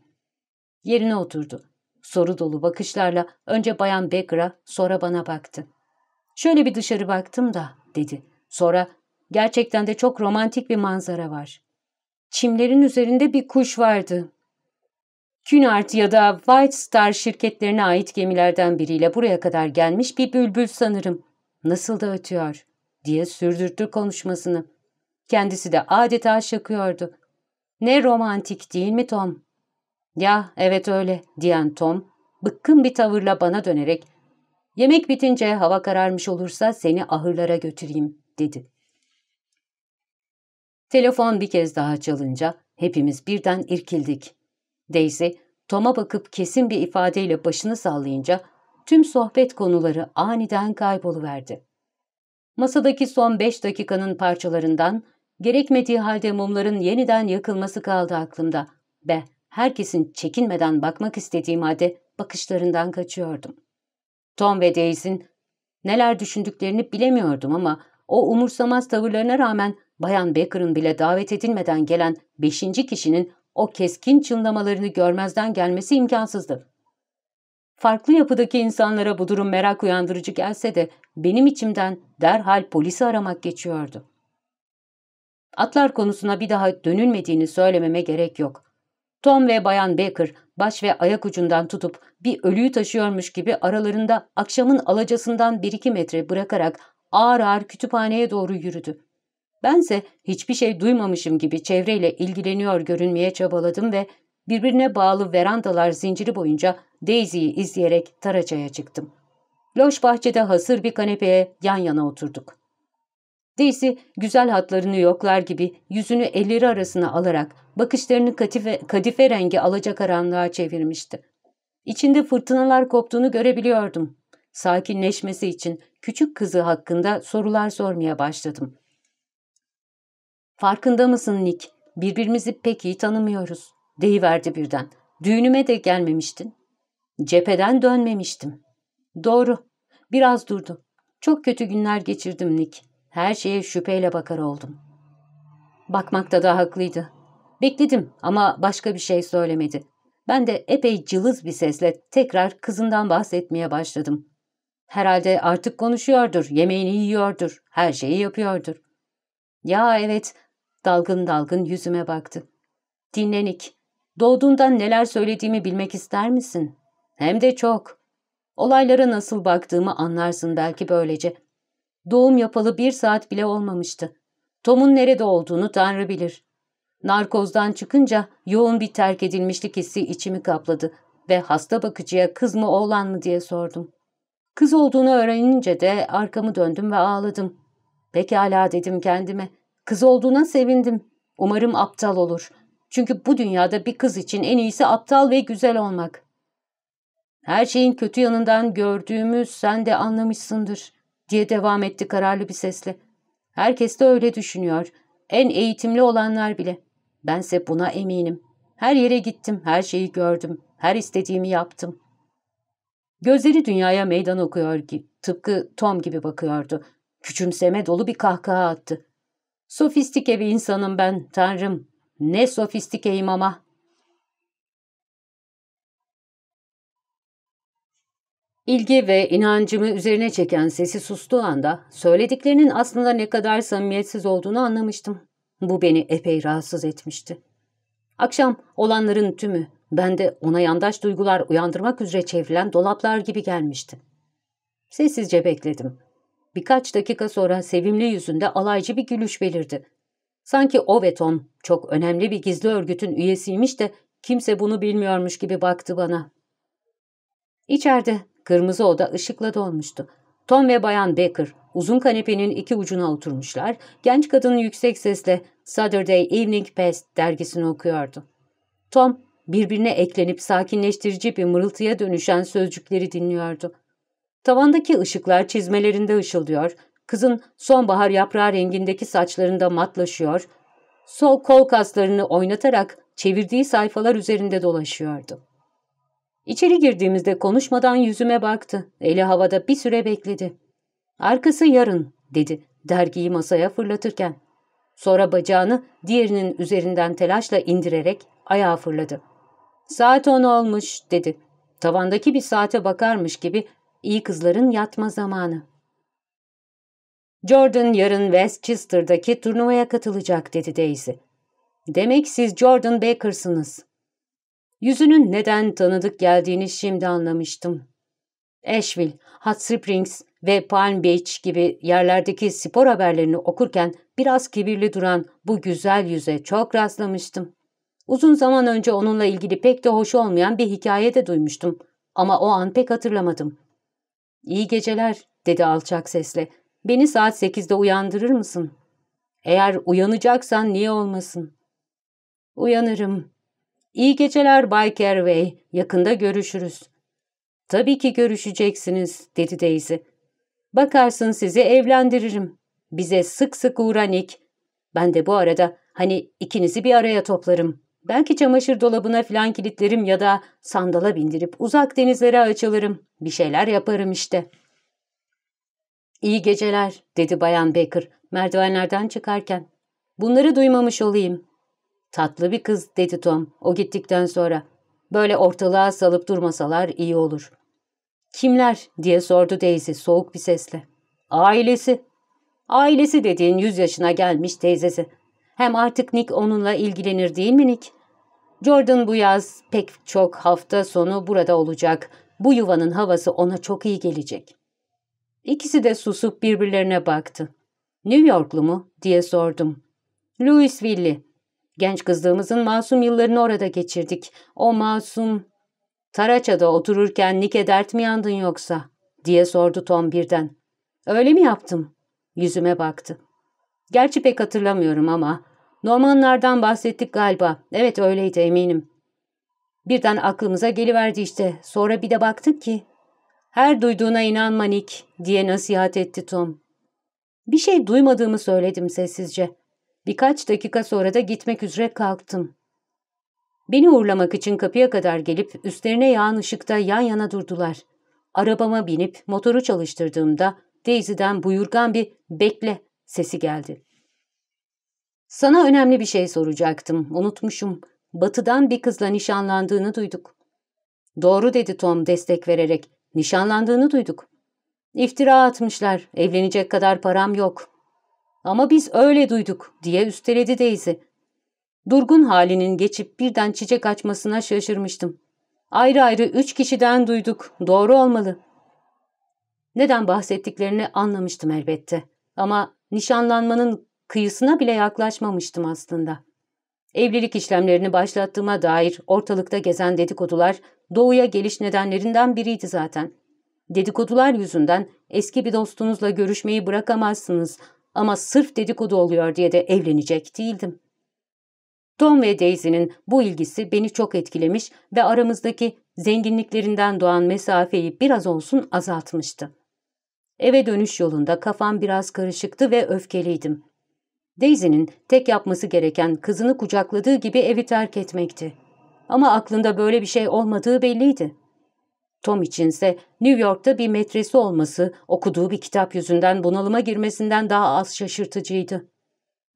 Yerine oturdu. Soru dolu bakışlarla önce Bayan Becker'a sonra bana baktı. Şöyle bir dışarı baktım da dedi. Sonra gerçekten de çok romantik bir manzara var. Çimlerin üzerinde bir kuş vardı. Cunard ya da White Star şirketlerine ait gemilerden biriyle buraya kadar gelmiş bir bülbül sanırım. Nasıl da ötüyor diye sürdürdü konuşmasını. Kendisi de adeta şakıyordu. Ne romantik değil mi Tom? ''Ya evet öyle'' diyen Tom, bıkkın bir tavırla bana dönerek ''Yemek bitince hava kararmış olursa seni ahırlara götüreyim'' dedi. Telefon bir kez daha çalınca hepimiz birden irkildik. Daisy, Tom'a bakıp kesin bir ifadeyle başını sallayınca tüm sohbet konuları aniden kayboluverdi. Masadaki son beş dakikanın parçalarından gerekmediği halde mumların yeniden yakılması kaldı aklımda. Be, herkesin çekinmeden bakmak istediğim halde bakışlarından kaçıyordum. Tom ve Daisy'in neler düşündüklerini bilemiyordum ama o umursamaz tavırlarına rağmen Bayan Baker'ın bile davet edilmeden gelen beşinci kişinin o keskin çınlamalarını görmezden gelmesi imkansızdı. Farklı yapıdaki insanlara bu durum merak uyandırıcı gelse de benim içimden derhal polisi aramak geçiyordu. Atlar konusuna bir daha dönülmediğini söylememe gerek yok. Tom ve Bayan Baker baş ve ayak ucundan tutup bir ölüyü taşıyormuş gibi aralarında akşamın alacasından bir iki metre bırakarak ağır ağır kütüphaneye doğru yürüdü. Bense hiçbir şey duymamışım gibi çevreyle ilgileniyor görünmeye çabaladım ve birbirine bağlı verandalar zinciri boyunca Daisy'yi izleyerek taracaya çıktım. Loş bahçede hasır bir kanepeye yan yana oturduk. Daisy güzel hatlarını yoklar gibi yüzünü elleri arasına alarak bakışlarını katife, kadife rengi alacak aranlığa çevirmişti. İçinde fırtınalar koptuğunu görebiliyordum. Sakinleşmesi için küçük kızı hakkında sorular sormaya başladım. Farkında mısın Nick? Birbirimizi pek iyi tanımıyoruz. Deyiverdi birden. Düğünüme de gelmemiştin. Cepheden dönmemiştim. Doğru. Biraz durdu. Çok kötü günler geçirdim Nick. Her şeye şüpheyle bakar oldum. Bakmakta da haklıydı. Bekledim ama başka bir şey söylemedi. Ben de epey cılız bir sesle tekrar kızından bahsetmeye başladım. Herhalde artık konuşuyordur, yemeğini yiyordur, her şeyi yapıyordur. Ya evet, dalgın dalgın yüzüme baktı. Dinlenik, doğduğundan neler söylediğimi bilmek ister misin? Hem de çok. Olaylara nasıl baktığımı anlarsın belki böylece. Doğum yapalı bir saat bile olmamıştı. Tom'un nerede olduğunu Tanrı bilir. Narkozdan çıkınca yoğun bir terk edilmişlik hissi içimi kapladı ve hasta bakıcıya kız mı oğlan mı diye sordum. Kız olduğunu öğrenince de arkamı döndüm ve ağladım. Pekala dedim kendime. Kız olduğuna sevindim. Umarım aptal olur. Çünkü bu dünyada bir kız için en iyisi aptal ve güzel olmak. Her şeyin kötü yanından gördüğümü sen de anlamışsındır diye devam etti kararlı bir sesle. Herkes de öyle düşünüyor. En eğitimli olanlar bile. Bense buna eminim. Her yere gittim, her şeyi gördüm, her istediğimi yaptım. Gözleri dünyaya meydan okuyor gibi, tıpkı Tom gibi bakıyordu. Küçümseme dolu bir kahkaha attı. Sofistike bir insanım ben, tanrım. Ne sofistikeyim ama. Ah. İlgi ve inancımı üzerine çeken sesi sustuğu anda söylediklerinin aslında ne kadar samimiyetsiz olduğunu anlamıştım. Bu beni epey rahatsız etmişti. Akşam olanların tümü bende ona yandaş duygular uyandırmak üzere çevrilen dolaplar gibi gelmişti. Sessizce bekledim. Birkaç dakika sonra sevimli yüzünde alaycı bir gülüş belirdi. Sanki o ve Tom çok önemli bir gizli örgütün üyesiymiş de kimse bunu bilmiyormuş gibi baktı bana. İçeride Kırmızı oda ışıkla dolmuştu. Tom ve Bayan Baker, uzun kanepenin iki ucuna oturmuşlar. Genç kadın yüksek sesle Saturday Evening Pest dergisini okuyordu. Tom birbirine eklenip sakinleştirici bir mırıltıya dönüşen sözcükleri dinliyordu. Tavandaki ışıklar çizmelerinde ışıldıyor, kızın sonbahar yaprağı rengindeki saçlarında matlaşıyor, sol kol kaslarını oynatarak çevirdiği sayfalar üzerinde dolaşıyordu. İçeri girdiğimizde konuşmadan yüzüme baktı. Eli havada bir süre bekledi. Arkası yarın dedi dergiyi masaya fırlatırken. Sonra bacağını diğerinin üzerinden telaşla indirerek ayağa fırladı. Saat on olmuş dedi. Tavandaki bir saate bakarmış gibi iyi kızların yatma zamanı. Jordan yarın Westchester'daki turnuvaya katılacak dedi Daisy. Demek siz Jordan Baker'sınız. Yüzünün neden tanıdık geldiğini şimdi anlamıştım. Asheville, Hot Springs ve Palm Beach gibi yerlerdeki spor haberlerini okurken biraz kibirli duran bu güzel yüze çok rastlamıştım. Uzun zaman önce onunla ilgili pek de hoş olmayan bir hikaye de duymuştum ama o an pek hatırlamadım. ''İyi geceler'' dedi alçak sesle. ''Beni saat sekizde uyandırır mısın?'' ''Eğer uyanacaksan niye olmasın?'' ''Uyanırım.'' İyi geceler Bay Carway. Yakında görüşürüz. Tabii ki görüşeceksiniz dedi Daisy. Bakarsın sizi evlendiririm. Bize sık sık uğra Ben de bu arada hani ikinizi bir araya toplarım. Belki çamaşır dolabına filan kilitlerim ya da sandala bindirip uzak denizlere açılırım. Bir şeyler yaparım işte. İyi geceler dedi Bayan Baker merdivenlerden çıkarken. Bunları duymamış olayım. Tatlı bir kız dedi Tom o gittikten sonra. Böyle ortalığa salıp durmasalar iyi olur. Kimler diye sordu Daisy soğuk bir sesle. Ailesi. Ailesi dediğin yüz yaşına gelmiş teyzesi. Hem artık Nick onunla ilgilenir değil mi Nick? Jordan bu yaz pek çok hafta sonu burada olacak. Bu yuvanın havası ona çok iyi gelecek. İkisi de susup birbirlerine baktı. New Yorklu mu diye sordum. Louisville'li Genç kızlığımızın masum yıllarını orada geçirdik. O masum... Taraça'da otururken Nike dert mi yandın yoksa? diye sordu Tom birden. Öyle mi yaptım? Yüzüme baktı. Gerçi pek hatırlamıyorum ama. Normanlardan bahsettik galiba. Evet öyleydi eminim. Birden aklımıza geliverdi işte. Sonra bir de baktık ki. Her duyduğuna inanma Nick diye nasihat etti Tom. Bir şey duymadığımı söyledim sessizce. Birkaç dakika sonra da gitmek üzere kalktım. Beni uğurlamak için kapıya kadar gelip üstlerine yağan ışıkta yan yana durdular. Arabama binip motoru çalıştırdığımda Daisy'den buyurgan bir bekle sesi geldi. Sana önemli bir şey soracaktım, unutmuşum. Batı'dan bir kızla nişanlandığını duyduk. Doğru dedi Tom destek vererek. Nişanlandığını duyduk. İftira atmışlar, evlenecek kadar param yok. Ama biz öyle duyduk diye üsteledi Daisy. Durgun halinin geçip birden çiçek açmasına şaşırmıştım. Ayrı ayrı üç kişiden duyduk. Doğru olmalı. Neden bahsettiklerini anlamıştım elbette. Ama nişanlanmanın kıyısına bile yaklaşmamıştım aslında. Evlilik işlemlerini başlattığıma dair ortalıkta gezen dedikodular doğuya geliş nedenlerinden biriydi zaten. Dedikodular yüzünden eski bir dostunuzla görüşmeyi bırakamazsınız ama sırf dedikodu oluyor diye de evlenecek değildim. Tom ve Daisy'nin bu ilgisi beni çok etkilemiş ve aramızdaki zenginliklerinden doğan mesafeyi biraz olsun azaltmıştı. Eve dönüş yolunda kafam biraz karışıktı ve öfkeliydim. Daisy'nin tek yapması gereken kızını kucakladığı gibi evi terk etmekti. Ama aklında böyle bir şey olmadığı belliydi. Tom içinse New York'ta bir metresi olması, okuduğu bir kitap yüzünden bunalıma girmesinden daha az şaşırtıcıydı.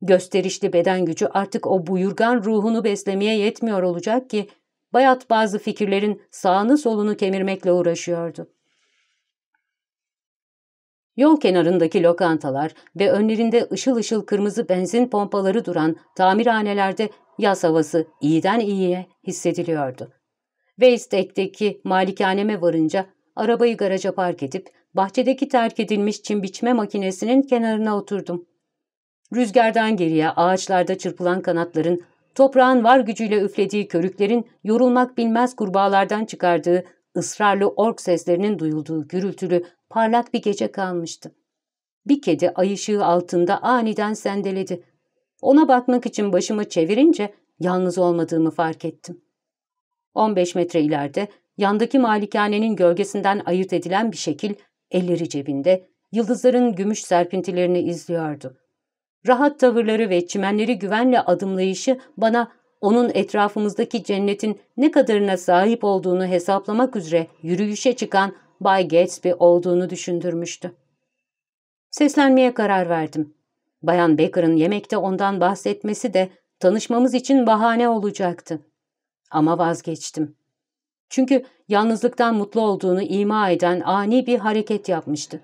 Gösterişli beden gücü artık o buyurgan ruhunu beslemeye yetmiyor olacak ki, bayat bazı fikirlerin sağını solunu kemirmekle uğraşıyordu. Yol kenarındaki lokantalar ve önlerinde ışıl ışıl kırmızı benzin pompaları duran tamirhanelerde yaz havası iyiden iyiye hissediliyordu. Westek'teki malikaneme varınca arabayı garaja park edip bahçedeki terk edilmiş çim biçme makinesinin kenarına oturdum. Rüzgardan geriye ağaçlarda çırpılan kanatların, toprağın var gücüyle üflediği körüklerin yorulmak bilmez kurbağalardan çıkardığı ısrarlı ork seslerinin duyulduğu gürültülü parlak bir gece kalmıştı. Bir kedi ay ışığı altında aniden sendeledi. Ona bakmak için başımı çevirince yalnız olmadığımı fark ettim. 15 metre ileride yandaki malikanenin gölgesinden ayırt edilen bir şekil elleri cebinde yıldızların gümüş serpintilerini izliyordu. Rahat tavırları ve çimenleri güvenle adımlayışı bana onun etrafımızdaki cennetin ne kadarına sahip olduğunu hesaplamak üzere yürüyüşe çıkan Bay Gatsby olduğunu düşündürmüştü. Seslenmeye karar verdim. Bayan Baker'ın yemekte ondan bahsetmesi de tanışmamız için bahane olacaktı. Ama vazgeçtim. Çünkü yalnızlıktan mutlu olduğunu ima eden ani bir hareket yapmıştı.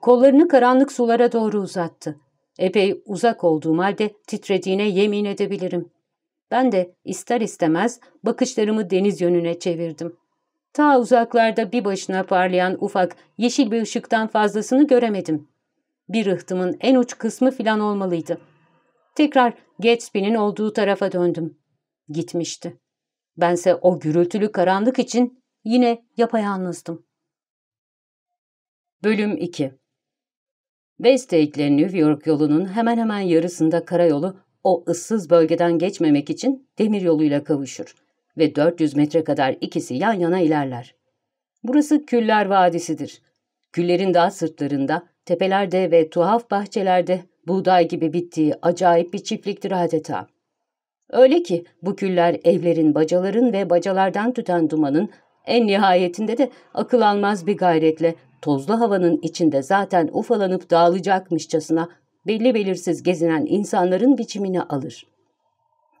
Kollarını karanlık sulara doğru uzattı. Epey uzak olduğum halde titrediğine yemin edebilirim. Ben de ister istemez bakışlarımı deniz yönüne çevirdim. Ta uzaklarda bir başına parlayan ufak yeşil bir ışıktan fazlasını göremedim. Bir ıhtımın en uç kısmı filan olmalıydı. Tekrar Gatsby'nin olduğu tarafa döndüm. Gitmişti. Bense o gürültülü karanlık için yine yapayalnızdım. Bölüm 2 West New York yolunun hemen hemen yarısında karayolu o ıssız bölgeden geçmemek için demiryoluyla kavuşur ve 400 metre kadar ikisi yan yana ilerler. Burası Küller Vadisi'dir. Küllerin dağ sırtlarında, tepelerde ve tuhaf bahçelerde buğday gibi bittiği acayip bir çiftliktir adeta. Öyle ki bu küller evlerin bacaların ve bacalardan tüten dumanın en nihayetinde de akıl almaz bir gayretle tozlu havanın içinde zaten ufalanıp dağılacakmışçasına belli belirsiz gezinen insanların biçimini alır.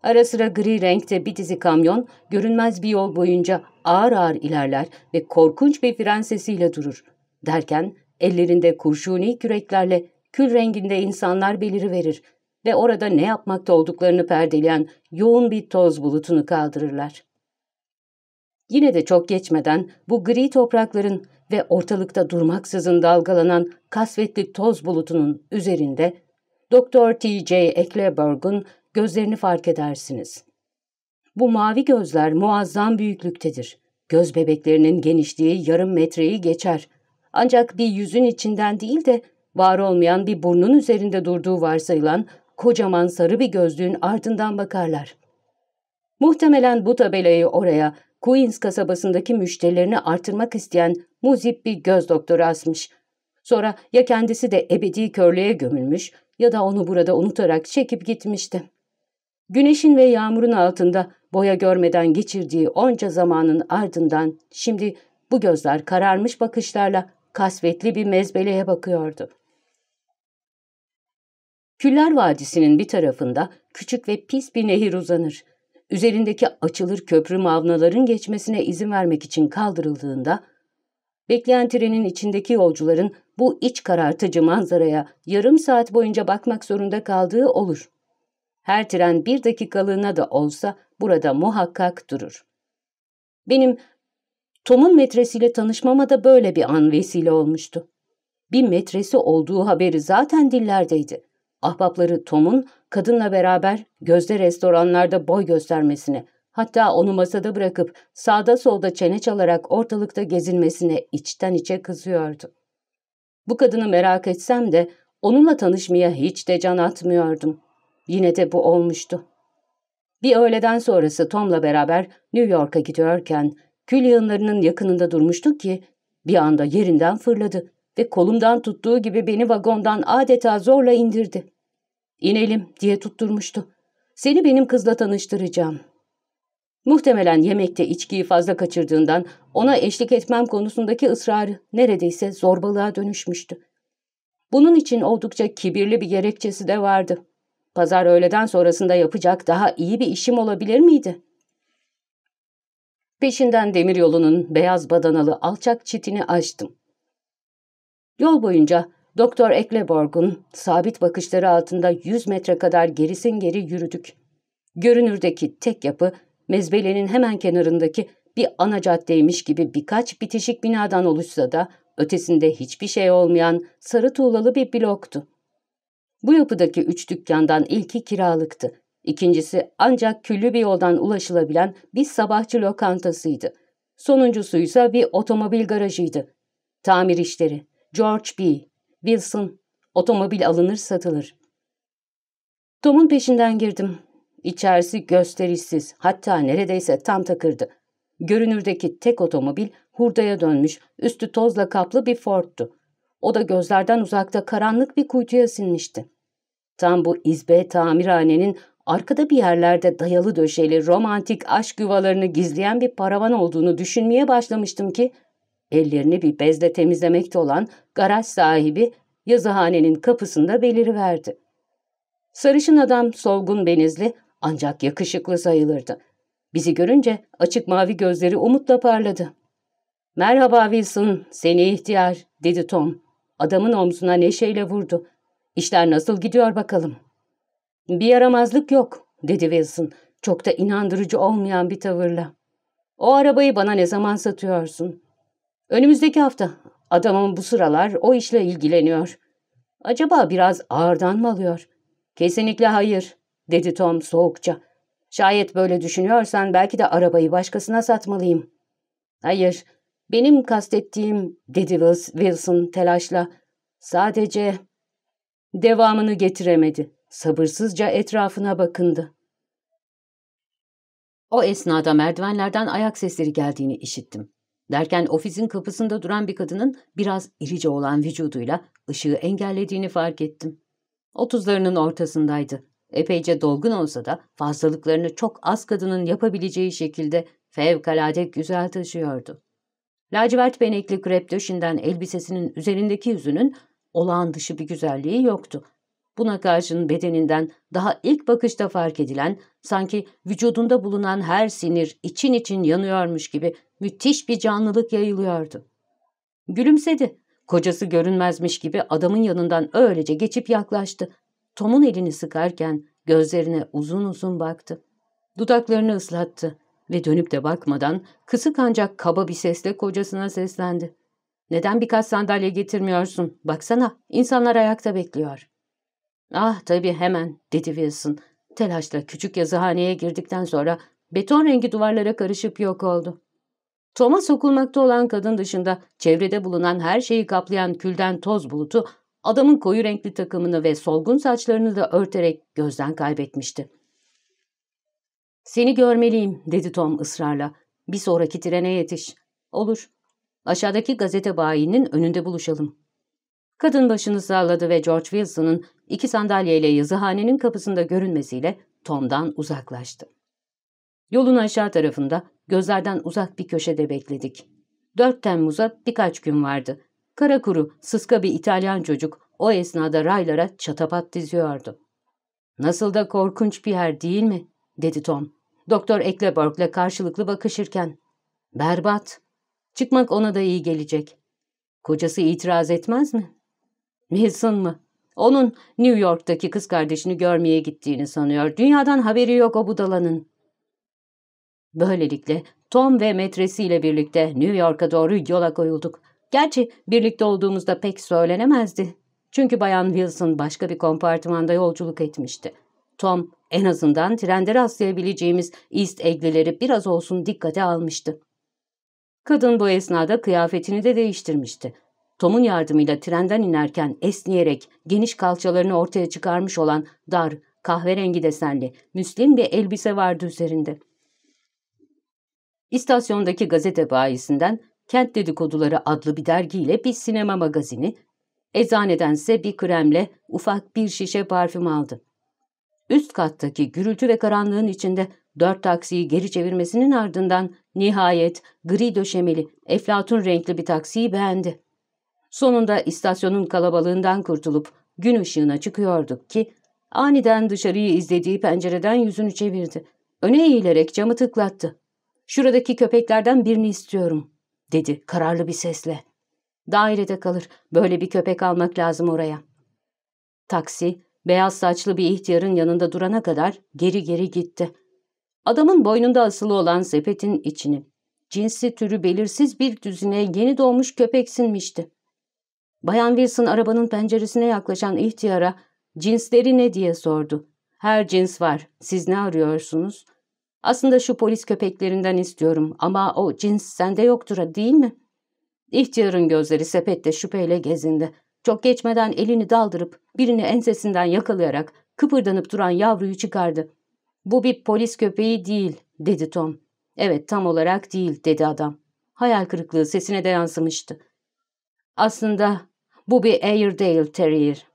Ara sıra gri renkte bir dizi kamyon görünmez bir yol boyunca ağır ağır ilerler ve korkunç bir fren sesiyle durur. Derken ellerinde kurşuni küreklerle kül renginde insanlar beliriverir ve orada ne yapmakta olduklarını perdeleyen yoğun bir toz bulutunu kaldırırlar. Yine de çok geçmeden bu gri toprakların ve ortalıkta durmaksızın dalgalanan kasvetli toz bulutunun üzerinde Doktor T.J. Ekleberg'ın gözlerini fark edersiniz. Bu mavi gözler muazzam büyüklüktedir. Göz bebeklerinin genişliği yarım metreyi geçer. Ancak bir yüzün içinden değil de var olmayan bir burnun üzerinde durduğu varsayılan kocaman sarı bir gözlüğün ardından bakarlar. Muhtemelen bu tabelayı oraya Queens kasabasındaki müşterilerini artırmak isteyen muzip bir göz doktoru asmış. Sonra ya kendisi de ebedi körlüğe gömülmüş ya da onu burada unutarak çekip gitmişti. Güneşin ve yağmurun altında boya görmeden geçirdiği onca zamanın ardından şimdi bu gözler kararmış bakışlarla kasvetli bir mezbeleye bakıyordu. Küller Vadisi'nin bir tarafında küçük ve pis bir nehir uzanır. Üzerindeki açılır köprü mavnaların geçmesine izin vermek için kaldırıldığında, bekleyen trenin içindeki yolcuların bu iç karartıcı manzaraya yarım saat boyunca bakmak zorunda kaldığı olur. Her tren bir dakikalığına da olsa burada muhakkak durur. Benim Tom'un metresiyle tanışmama da böyle bir an vesile olmuştu. Bir metresi olduğu haberi zaten dillerdeydi ahbapları Tom'un kadınla beraber gözde restoranlarda boy göstermesine, hatta onu masada bırakıp sağda solda çene çalarak ortalıkta gezinmesine içten içe kızıyordu. Bu kadını merak etsem de onunla tanışmaya hiç de can atmıyordum. Yine de bu olmuştu. Bir öğleden sonrası Tom'la beraber New York'a gidiyorken kül yığınlarının yakınında durmuştuk ki bir anda yerinden fırladı ve kolumdan tuttuğu gibi beni vagondan adeta zorla indirdi inelim diye tutturmuştu. Seni benim kızla tanıştıracağım. Muhtemelen yemekte içkiyi fazla kaçırdığından ona eşlik etmem konusundaki ısrarı neredeyse zorbalığa dönüşmüştü. Bunun için oldukça kibirli bir gerekçesi de vardı. Pazar öğleden sonrasında yapacak daha iyi bir işim olabilir miydi? Peşinden demiryolunun beyaz badanalı alçak çitini açtım. Yol boyunca Doktor Ekleborg'un sabit bakışları altında 100 metre kadar gerisin geri yürüdük. Görünürdeki tek yapı mezbelenin hemen kenarındaki bir ana caddeymiş gibi birkaç bitişik binadan oluşsa da ötesinde hiçbir şey olmayan sarı tuğlalı bir bloktu. Bu yapıdaki üç dükkandan ilki kiralıktı. İkincisi ancak küllü bir yoldan ulaşılabilen bir sabahçı lokantasıydı. Sonuncusu ise bir otomobil garajıydı. Tamir işleri, George B. Bilsin, otomobil alınır satılır. Tom'un peşinden girdim. İçerisi gösterişsiz, hatta neredeyse tam takırdı. Görünürdeki tek otomobil hurdaya dönmüş, üstü tozla kaplı bir Ford'tu. O da gözlerden uzakta karanlık bir kuytuya sinmişti. Tam bu izbe tamirhanenin arkada bir yerlerde dayalı döşeli romantik aşk yuvalarını gizleyen bir paravan olduğunu düşünmeye başlamıştım ki, ellerini bir bezle temizlemekte olan garaj sahibi yazıhanenin kapısında beliriverdi. Sarışın adam solgun benizli ancak yakışıklı sayılırdı. Bizi görünce açık mavi gözleri umutla parladı. ''Merhaba Wilson, seni ihtiyar.'' dedi Tom. Adamın omzuna neşeyle vurdu. ''İşler nasıl gidiyor bakalım?'' ''Bir yaramazlık yok.'' dedi Wilson. Çok da inandırıcı olmayan bir tavırla. ''O arabayı bana ne zaman satıyorsun?'' ''Önümüzdeki hafta Adamım bu sıralar o işle ilgileniyor. Acaba biraz ağırdan mı alıyor? Kesinlikle hayır, dedi Tom soğukça. Şayet böyle düşünüyorsan belki de arabayı başkasına satmalıyım. Hayır, benim kastettiğim, dedi Wilson telaşla. Sadece... Devamını getiremedi. Sabırsızca etrafına bakındı. O esnada merdivenlerden ayak sesleri geldiğini işittim. Derken ofisin kapısında duran bir kadının biraz irice olan vücuduyla ışığı engellediğini fark ettim. Otuzlarının ortasındaydı. Epeyce dolgun olsa da fazlalıklarını çok az kadının yapabileceği şekilde fevkalade güzel taşıyordu. Lacivert benekli krep döşinden elbisesinin üzerindeki yüzünün olağan dışı bir güzelliği yoktu Buna karşın bedeninden daha ilk bakışta fark edilen, sanki vücudunda bulunan her sinir için için yanıyormuş gibi müthiş bir canlılık yayılıyordu. Gülümsedi. Kocası görünmezmiş gibi adamın yanından öylece geçip yaklaştı. Tom'un elini sıkarken gözlerine uzun uzun baktı. Dudaklarını ıslattı ve dönüp de bakmadan kısık ancak kaba bir sesle kocasına seslendi. ''Neden birkaç sandalye getirmiyorsun? Baksana, insanlar ayakta bekliyor.'' Ah tabii hemen dedi Wilson. Telaşla küçük yazıhaneye girdikten sonra beton rengi duvarlara karışıp yok oldu. Tom'a sokulmakta olan kadın dışında çevrede bulunan her şeyi kaplayan külden toz bulutu adamın koyu renkli takımını ve solgun saçlarını da örterek gözden kaybetmişti. ''Seni görmeliyim'' dedi Tom ısrarla. ''Bir sonraki trene yetiş.'' ''Olur. Aşağıdaki gazete bayinin önünde buluşalım.'' Kadın başını salladı ve George Wilson'ın iki sandalyeyle yazıhanenin kapısında görünmesiyle Tom'dan uzaklaştı. Yolun aşağı tarafında gözlerden uzak bir köşede bekledik. 4 Temmuz'a birkaç gün vardı. Kara kuru, sıska bir İtalyan çocuk o esnada raylara çatapat diziyordu. ''Nasıl da korkunç bir yer değil mi?'' dedi Tom. Doktor Ekleborg'la karşılıklı bakışırken. ''Berbat. Çıkmak ona da iyi gelecek.'' Kocası itiraz etmez mi? Wilson mı? Onun New York'taki kız kardeşini görmeye gittiğini sanıyor. Dünyadan haberi yok o budalanın. Böylelikle Tom ve metresiyle birlikte New York'a doğru yola koyulduk. Gerçi birlikte olduğumuzda pek söylenemezdi. Çünkü Bayan Wilson başka bir kompartımanda yolculuk etmişti. Tom en azından trende rastlayabileceğimiz East Egg'lileri biraz olsun dikkate almıştı. Kadın bu esnada kıyafetini de değiştirmişti. Tom'un yardımıyla trenden inerken esniyerek geniş kalçalarını ortaya çıkarmış olan dar, kahverengi desenli, müslim bir elbise vardı üzerinde. İstasyondaki gazete bayisinden Kent Dedikoduları adlı bir dergiyle bir sinema magazini, eczanedense bir kremle ufak bir şişe parfüm aldı. Üst kattaki gürültü ve karanlığın içinde dört taksiyi geri çevirmesinin ardından nihayet gri döşemeli, eflatun renkli bir taksiyi beğendi. Sonunda istasyonun kalabalığından kurtulup gün ışığına çıkıyorduk ki aniden dışarıyı izlediği pencereden yüzünü çevirdi. Öne eğilerek camı tıklattı. ''Şuradaki köpeklerden birini istiyorum.'' dedi kararlı bir sesle. ''Dairede kalır. Böyle bir köpek almak lazım oraya.'' Taksi, beyaz saçlı bir ihtiyarın yanında durana kadar geri geri gitti. Adamın boynunda asılı olan sepetin içini, cinsi türü belirsiz bir düzine yeni doğmuş köpek sinmişti. Bayan Wilson arabanın penceresine yaklaşan ihtiyara cinsleri ne diye sordu. Her cins var. Siz ne arıyorsunuz? Aslında şu polis köpeklerinden istiyorum ama o cins sende yoktur değil mi? İhtiyarın gözleri sepette şüpheyle gezindi. Çok geçmeden elini daldırıp birini ensesinden yakalayarak kıpırdanıp duran yavruyu çıkardı. Bu bir polis köpeği değil dedi Tom. Evet tam olarak değil dedi adam. Hayal kırıklığı sesine de yansımıştı. Aslında bu bir Airedale Terrier.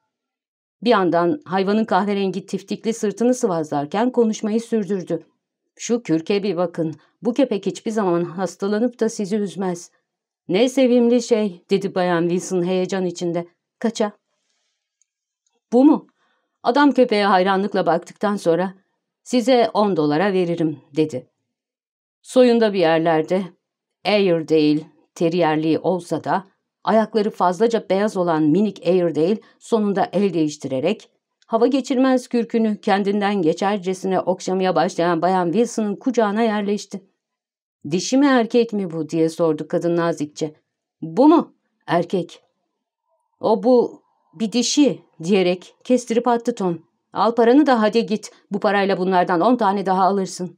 Bir yandan hayvanın kahverengi tiftikli sırtını sıvazlarken konuşmayı sürdürdü. Şu kürke bir bakın. Bu köpek hiçbir zaman hastalanıp da sizi üzmez. Ne sevimli şey dedi bayan Wilson heyecan içinde. Kaça. Bu mu? Adam köpeğe hayranlıkla baktıktan sonra size on dolara veririm dedi. Soyunda bir yerlerde Airedale teriyerliği olsa da Ayakları fazlaca beyaz olan minik Airedale sonunda el değiştirerek hava geçirmez kürkünü kendinden geçercesine okşamaya başlayan bayan Wilson'ın kucağına yerleşti. ''Dişi mi erkek mi bu?'' diye sordu kadın nazikçe. ''Bu mu? Erkek.'' ''O bu bir dişi.'' diyerek kestirip attı Tom. ''Al paranı da hadi git. Bu parayla bunlardan on tane daha alırsın.''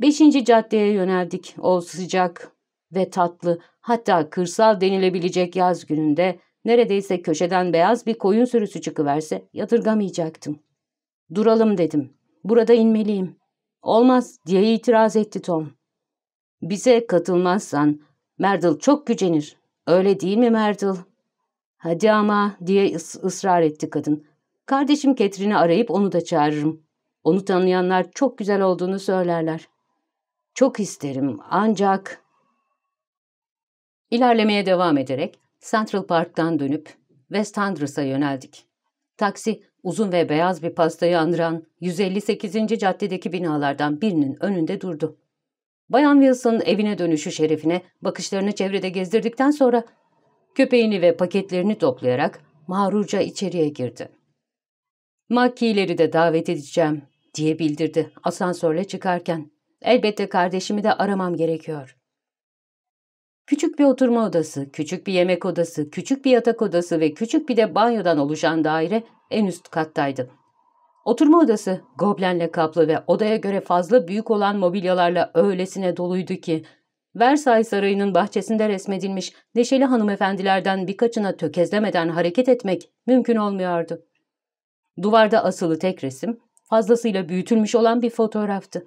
Beşinci caddeye yöneldik. O sıcak ve tatlı, Hatta kırsal denilebilecek yaz gününde neredeyse köşeden beyaz bir koyun sürüsü çıkıverse yadırgamayacaktım. Duralım dedim. Burada inmeliyim. Olmaz diye itiraz etti Tom. Bize katılmazsan Merdil çok gücenir. Öyle değil mi Merdil? Hadi ama diye ıs ısrar etti kadın. Kardeşim Ketrin'i arayıp onu da çağırırım. Onu tanıyanlar çok güzel olduğunu söylerler. Çok isterim ancak... İlerlemeye devam ederek Central Park'tan dönüp West Hundreds'a yöneldik. Taksi uzun ve beyaz bir pastayı andıran 158. caddedeki binalardan birinin önünde durdu. Bayan Wilson'ın evine dönüşü şerefine bakışlarını çevrede gezdirdikten sonra köpeğini ve paketlerini toplayarak mağrurca içeriye girdi. Mackie'leri de davet edeceğim diye bildirdi asansörle çıkarken. Elbette kardeşimi de aramam gerekiyor. Küçük bir oturma odası, küçük bir yemek odası, küçük bir yatak odası ve küçük bir de banyodan oluşan daire en üst kattaydı. Oturma odası goblenle kaplı ve odaya göre fazla büyük olan mobilyalarla öylesine doluydu ki Versailles Sarayı'nın bahçesinde resmedilmiş neşeli hanımefendilerden birkaçına tökezlemeden hareket etmek mümkün olmuyordu. Duvarda asılı tek resim fazlasıyla büyütülmüş olan bir fotoğraftı.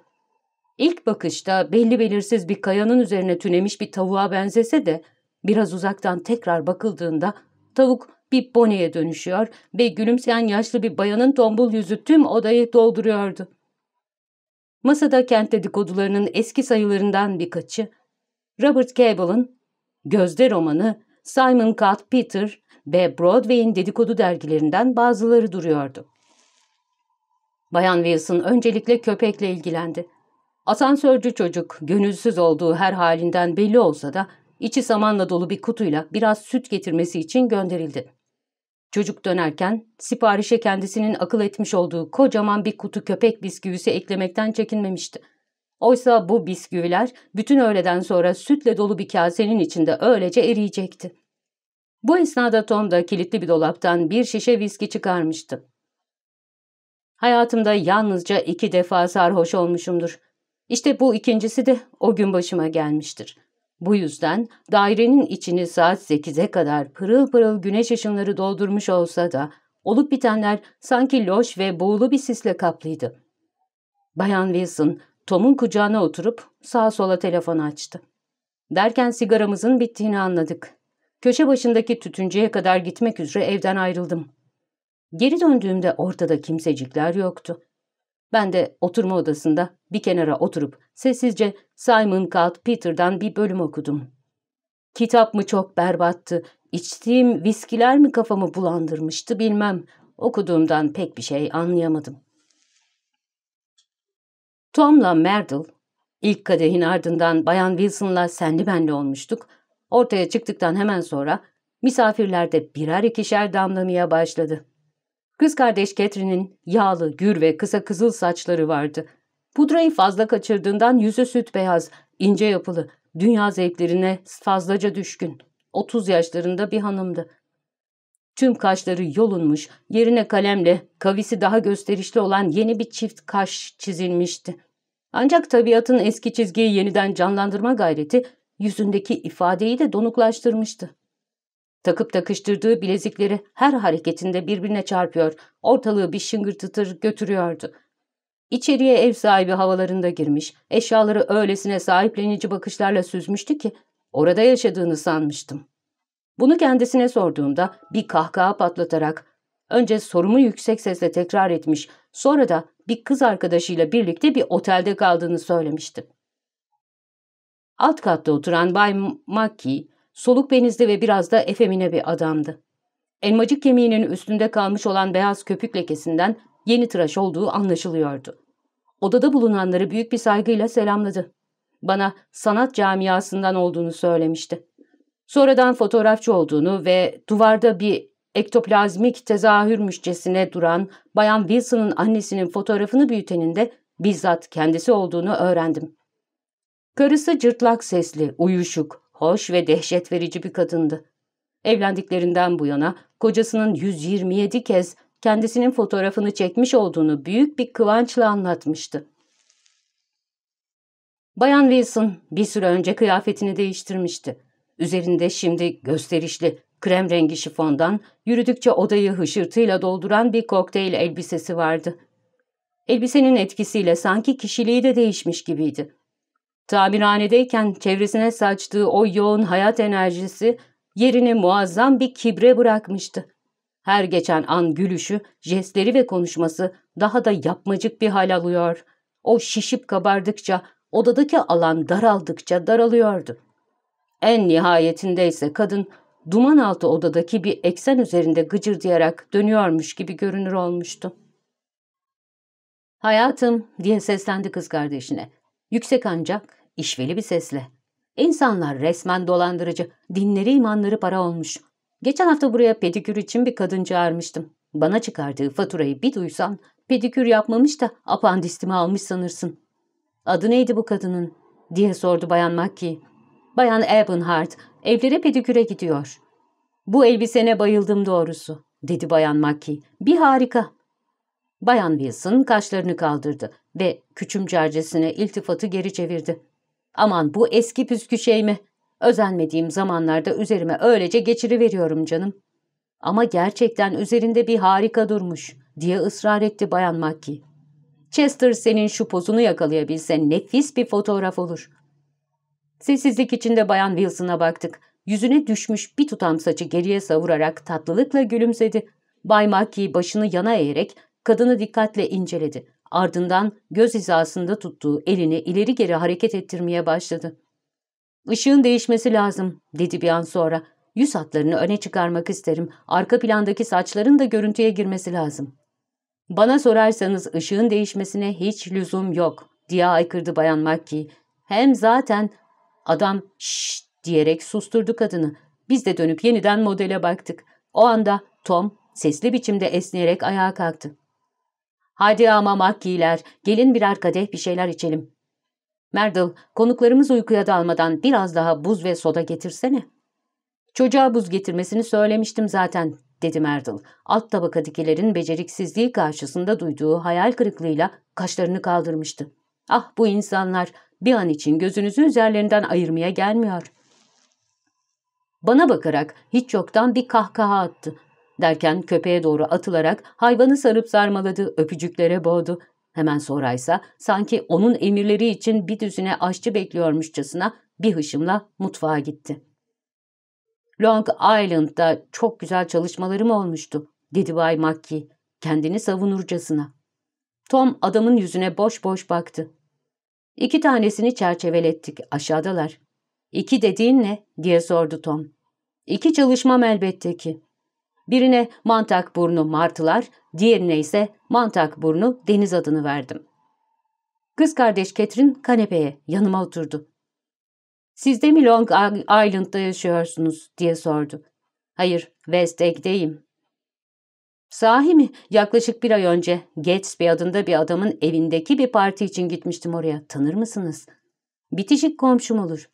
İlk bakışta belli belirsiz bir kayanın üzerine tünemiş bir tavuğa benzese de biraz uzaktan tekrar bakıldığında tavuk bir boneye dönüşüyor ve gülümseyen yaşlı bir bayanın tombul yüzü tüm odayı dolduruyordu. Masada kent dedikodularının eski sayılarından birkaçı, Robert Cable'ın Gözde romanı, Simon Peter ve Broadway'in dedikodu dergilerinden bazıları duruyordu. Bayan Wilson öncelikle köpekle ilgilendi. Asansörcü çocuk gönülsüz olduğu her halinden belli olsa da içi samanla dolu bir kutuyla biraz süt getirmesi için gönderildi. Çocuk dönerken siparişe kendisinin akıl etmiş olduğu kocaman bir kutu köpek bisküvisi eklemekten çekinmemişti. Oysa bu bisküviler bütün öğleden sonra sütle dolu bir kasenin içinde öylece eriyecekti. Bu esnada Tom da kilitli bir dolaptan bir şişe viski çıkarmıştı. Hayatımda yalnızca iki defa sarhoş olmuşumdur. İşte bu ikincisi de o gün başıma gelmiştir. Bu yüzden dairenin içini saat 8'e kadar pırıl pırıl güneş ışınları doldurmuş olsa da olup bitenler sanki loş ve buğulu bir sisle kaplıydı. Bayan Wilson Tom'un kucağına oturup sağa sola telefon açtı. Derken sigaramızın bittiğini anladık. Köşe başındaki tütüncüye kadar gitmek üzere evden ayrıldım. Geri döndüğümde ortada kimsecikler yoktu. Ben de oturma odasında bir kenara oturup sessizce Simon Cult Peter'dan bir bölüm okudum. Kitap mı çok berbattı, içtiğim viskiler mi kafamı bulandırmıştı bilmem. Okuduğumdan pek bir şey anlayamadım. Tom'la Merdle, ilk kadehin ardından Bayan Wilson'la senli benli olmuştuk. Ortaya çıktıktan hemen sonra misafirler de birer ikişer damlamaya başladı. Kız kardeş Catherine'in yağlı, gür ve kısa kızıl saçları vardı. Pudrayı fazla kaçırdığından yüzü süt beyaz, ince yapılı, dünya zevklerine fazlaca düşkün. 30 yaşlarında bir hanımdı. Tüm kaşları yolunmuş, yerine kalemle, kavisi daha gösterişli olan yeni bir çift kaş çizilmişti. Ancak tabiatın eski çizgiyi yeniden canlandırma gayreti yüzündeki ifadeyi de donuklaştırmıştı. Takıp takıştırdığı bilezikleri her hareketinde birbirine çarpıyor, ortalığı bir şıngırtıtır götürüyordu. İçeriye ev sahibi havalarında girmiş, eşyaları öylesine sahiplenici bakışlarla süzmüştü ki orada yaşadığını sanmıştım. Bunu kendisine sorduğumda bir kahkaha patlatarak önce sorumu yüksek sesle tekrar etmiş, sonra da bir kız arkadaşıyla birlikte bir otelde kaldığını söylemişti. Alt katta oturan Bay Maki, soluk benizli ve biraz da efemine bir adamdı. Elmacık kemiğinin üstünde kalmış olan beyaz köpük lekesinden yeni tıraş olduğu anlaşılıyordu. Odada bulunanları büyük bir saygıyla selamladı. Bana sanat camiasından olduğunu söylemişti. Sonradan fotoğrafçı olduğunu ve duvarda bir ektoplazmik tezahür tezahürmüşçesine duran Bayan Wilson'ın annesinin fotoğrafını büyütenin de bizzat kendisi olduğunu öğrendim. Karısı cırtlak sesli, uyuşuk, hoş ve dehşet verici bir kadındı. Evlendiklerinden bu yana kocasının 127 kez kendisinin fotoğrafını çekmiş olduğunu büyük bir kıvançla anlatmıştı. Bayan Wilson bir süre önce kıyafetini değiştirmişti. Üzerinde şimdi gösterişli, krem rengi şifondan yürüdükçe odayı hışırtıyla dolduran bir kokteyl elbisesi vardı. Elbisenin etkisiyle sanki kişiliği de değişmiş gibiydi. Tamirhanedeyken çevresine saçtığı o yoğun hayat enerjisi yerini muazzam bir kibre bırakmıştı. Her geçen an gülüşü, jestleri ve konuşması daha da yapmacık bir hal alıyor. O şişip kabardıkça, odadaki alan daraldıkça daralıyordu. En nihayetinde ise kadın duman altı odadaki bir eksen üzerinde gıcırdayarak dönüyormuş gibi görünür olmuştu. Hayatım diye seslendi kız kardeşine. Yüksek ancak işveli bir sesle. İnsanlar resmen dolandırıcı, dinleri imanları para olmuş. Geçen hafta buraya pedikür için bir kadın çağırmıştım. Bana çıkardığı faturayı bir duysan pedikür yapmamış da apandistimi almış sanırsın. Adı neydi bu kadının? diye sordu Bayan Mackie. Bayan Ebonhart evlere pediküre gidiyor. Bu elbisene bayıldım doğrusu dedi Bayan Mackie. Bir harika. Bayan Wilson kaşlarını kaldırdı ve küçümcercesine iltifatı geri çevirdi. Aman bu eski püskü şey mi Özenmediğim zamanlarda üzerime öylece geçiriveriyorum canım. Ama gerçekten üzerinde bir harika durmuş diye ısrar etti Bayan Mackie. Chester senin şu pozunu yakalayabilse nefis bir fotoğraf olur. Sessizlik içinde Bayan Wilson'a baktık. Yüzüne düşmüş bir tutam saçı geriye savurarak tatlılıkla gülümsedi. Bay Mackie başını yana eğerek kadını dikkatle inceledi. Ardından göz hizasında tuttuğu elini ileri geri hareket ettirmeye başladı. ''Işığın değişmesi lazım.'' dedi bir an sonra. ''Yüz hatlarını öne çıkarmak isterim. Arka plandaki saçların da görüntüye girmesi lazım.'' ''Bana sorarsanız ışığın değişmesine hiç lüzum yok.'' diye aykırdı Bayan Makki. ''Hem zaten...'' Adam şşş diyerek susturdu kadını. Biz de dönüp yeniden modele baktık. O anda Tom sesli biçimde esneyerek ayağa kalktı. ''Hadi ama Makkiler, gelin birer kadeh bir şeyler içelim.'' Merdal, konuklarımız uykuya dalmadan biraz daha buz ve soda getirsene. Çocuğa buz getirmesini söylemiştim zaten, dedi Merdal. Alt tabakadakilerin beceriksizliği karşısında duyduğu hayal kırıklığıyla kaşlarını kaldırmıştı. Ah bu insanlar bir an için gözünüzü üzerlerinden ayırmaya gelmiyor. Bana bakarak hiç yoktan bir kahkaha attı. Derken köpeğe doğru atılarak hayvanı sarıp sarmaladı, öpücüklere boğdu. Hemen sonraysa sanki onun emirleri için bir düzine aşçı bekliyormuşçasına bir hışımla mutfağa gitti. Long Island'da çok güzel çalışmalarım olmuştu, dedi Bay Mackey, kendini savunurcasına. Tom adamın yüzüne boş boş baktı. İki tanesini çerçevelettik, aşağıdalar. İki dediğin ne? diye sordu Tom. İki çalışmam elbette ki. Birine mantak burnu martılar, diğerine ise mantak burnu deniz adını verdim. Kız kardeş Ketrin kanepeye yanıma oturdu. Siz de mi Long Island'da yaşıyorsunuz diye sordu. Hayır, West Egg'deyim. Sahi mi? Yaklaşık bir ay önce Gatsby adında bir adamın evindeki bir parti için gitmiştim oraya. Tanır mısınız? Bitişik komşum olur.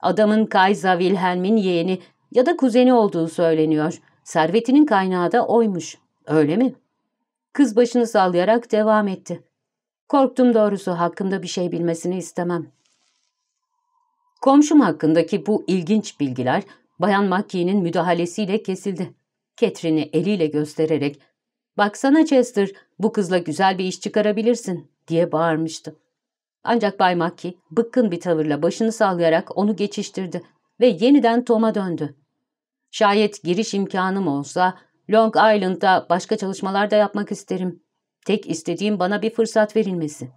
Adamın Kayza Wilhelm'in yeğeni ya da kuzeni olduğu söyleniyor. Servetinin kaynağı da oymuş, öyle mi? Kız başını sallayarak devam etti. Korktum doğrusu hakkımda bir şey bilmesini istemem. Komşum hakkındaki bu ilginç bilgiler Bayan Mackie'nin müdahalesiyle kesildi. Ketrin'i eliyle göstererek ''Baksana Chester, bu kızla güzel bir iş çıkarabilirsin.'' diye bağırmıştı. Ancak Bay Mackie bıkkın bir tavırla başını sallayarak onu geçiştirdi ve yeniden Tom'a döndü. Şayet giriş imkanım olsa Long Island'da başka çalışmalar da yapmak isterim. Tek istediğim bana bir fırsat verilmesi.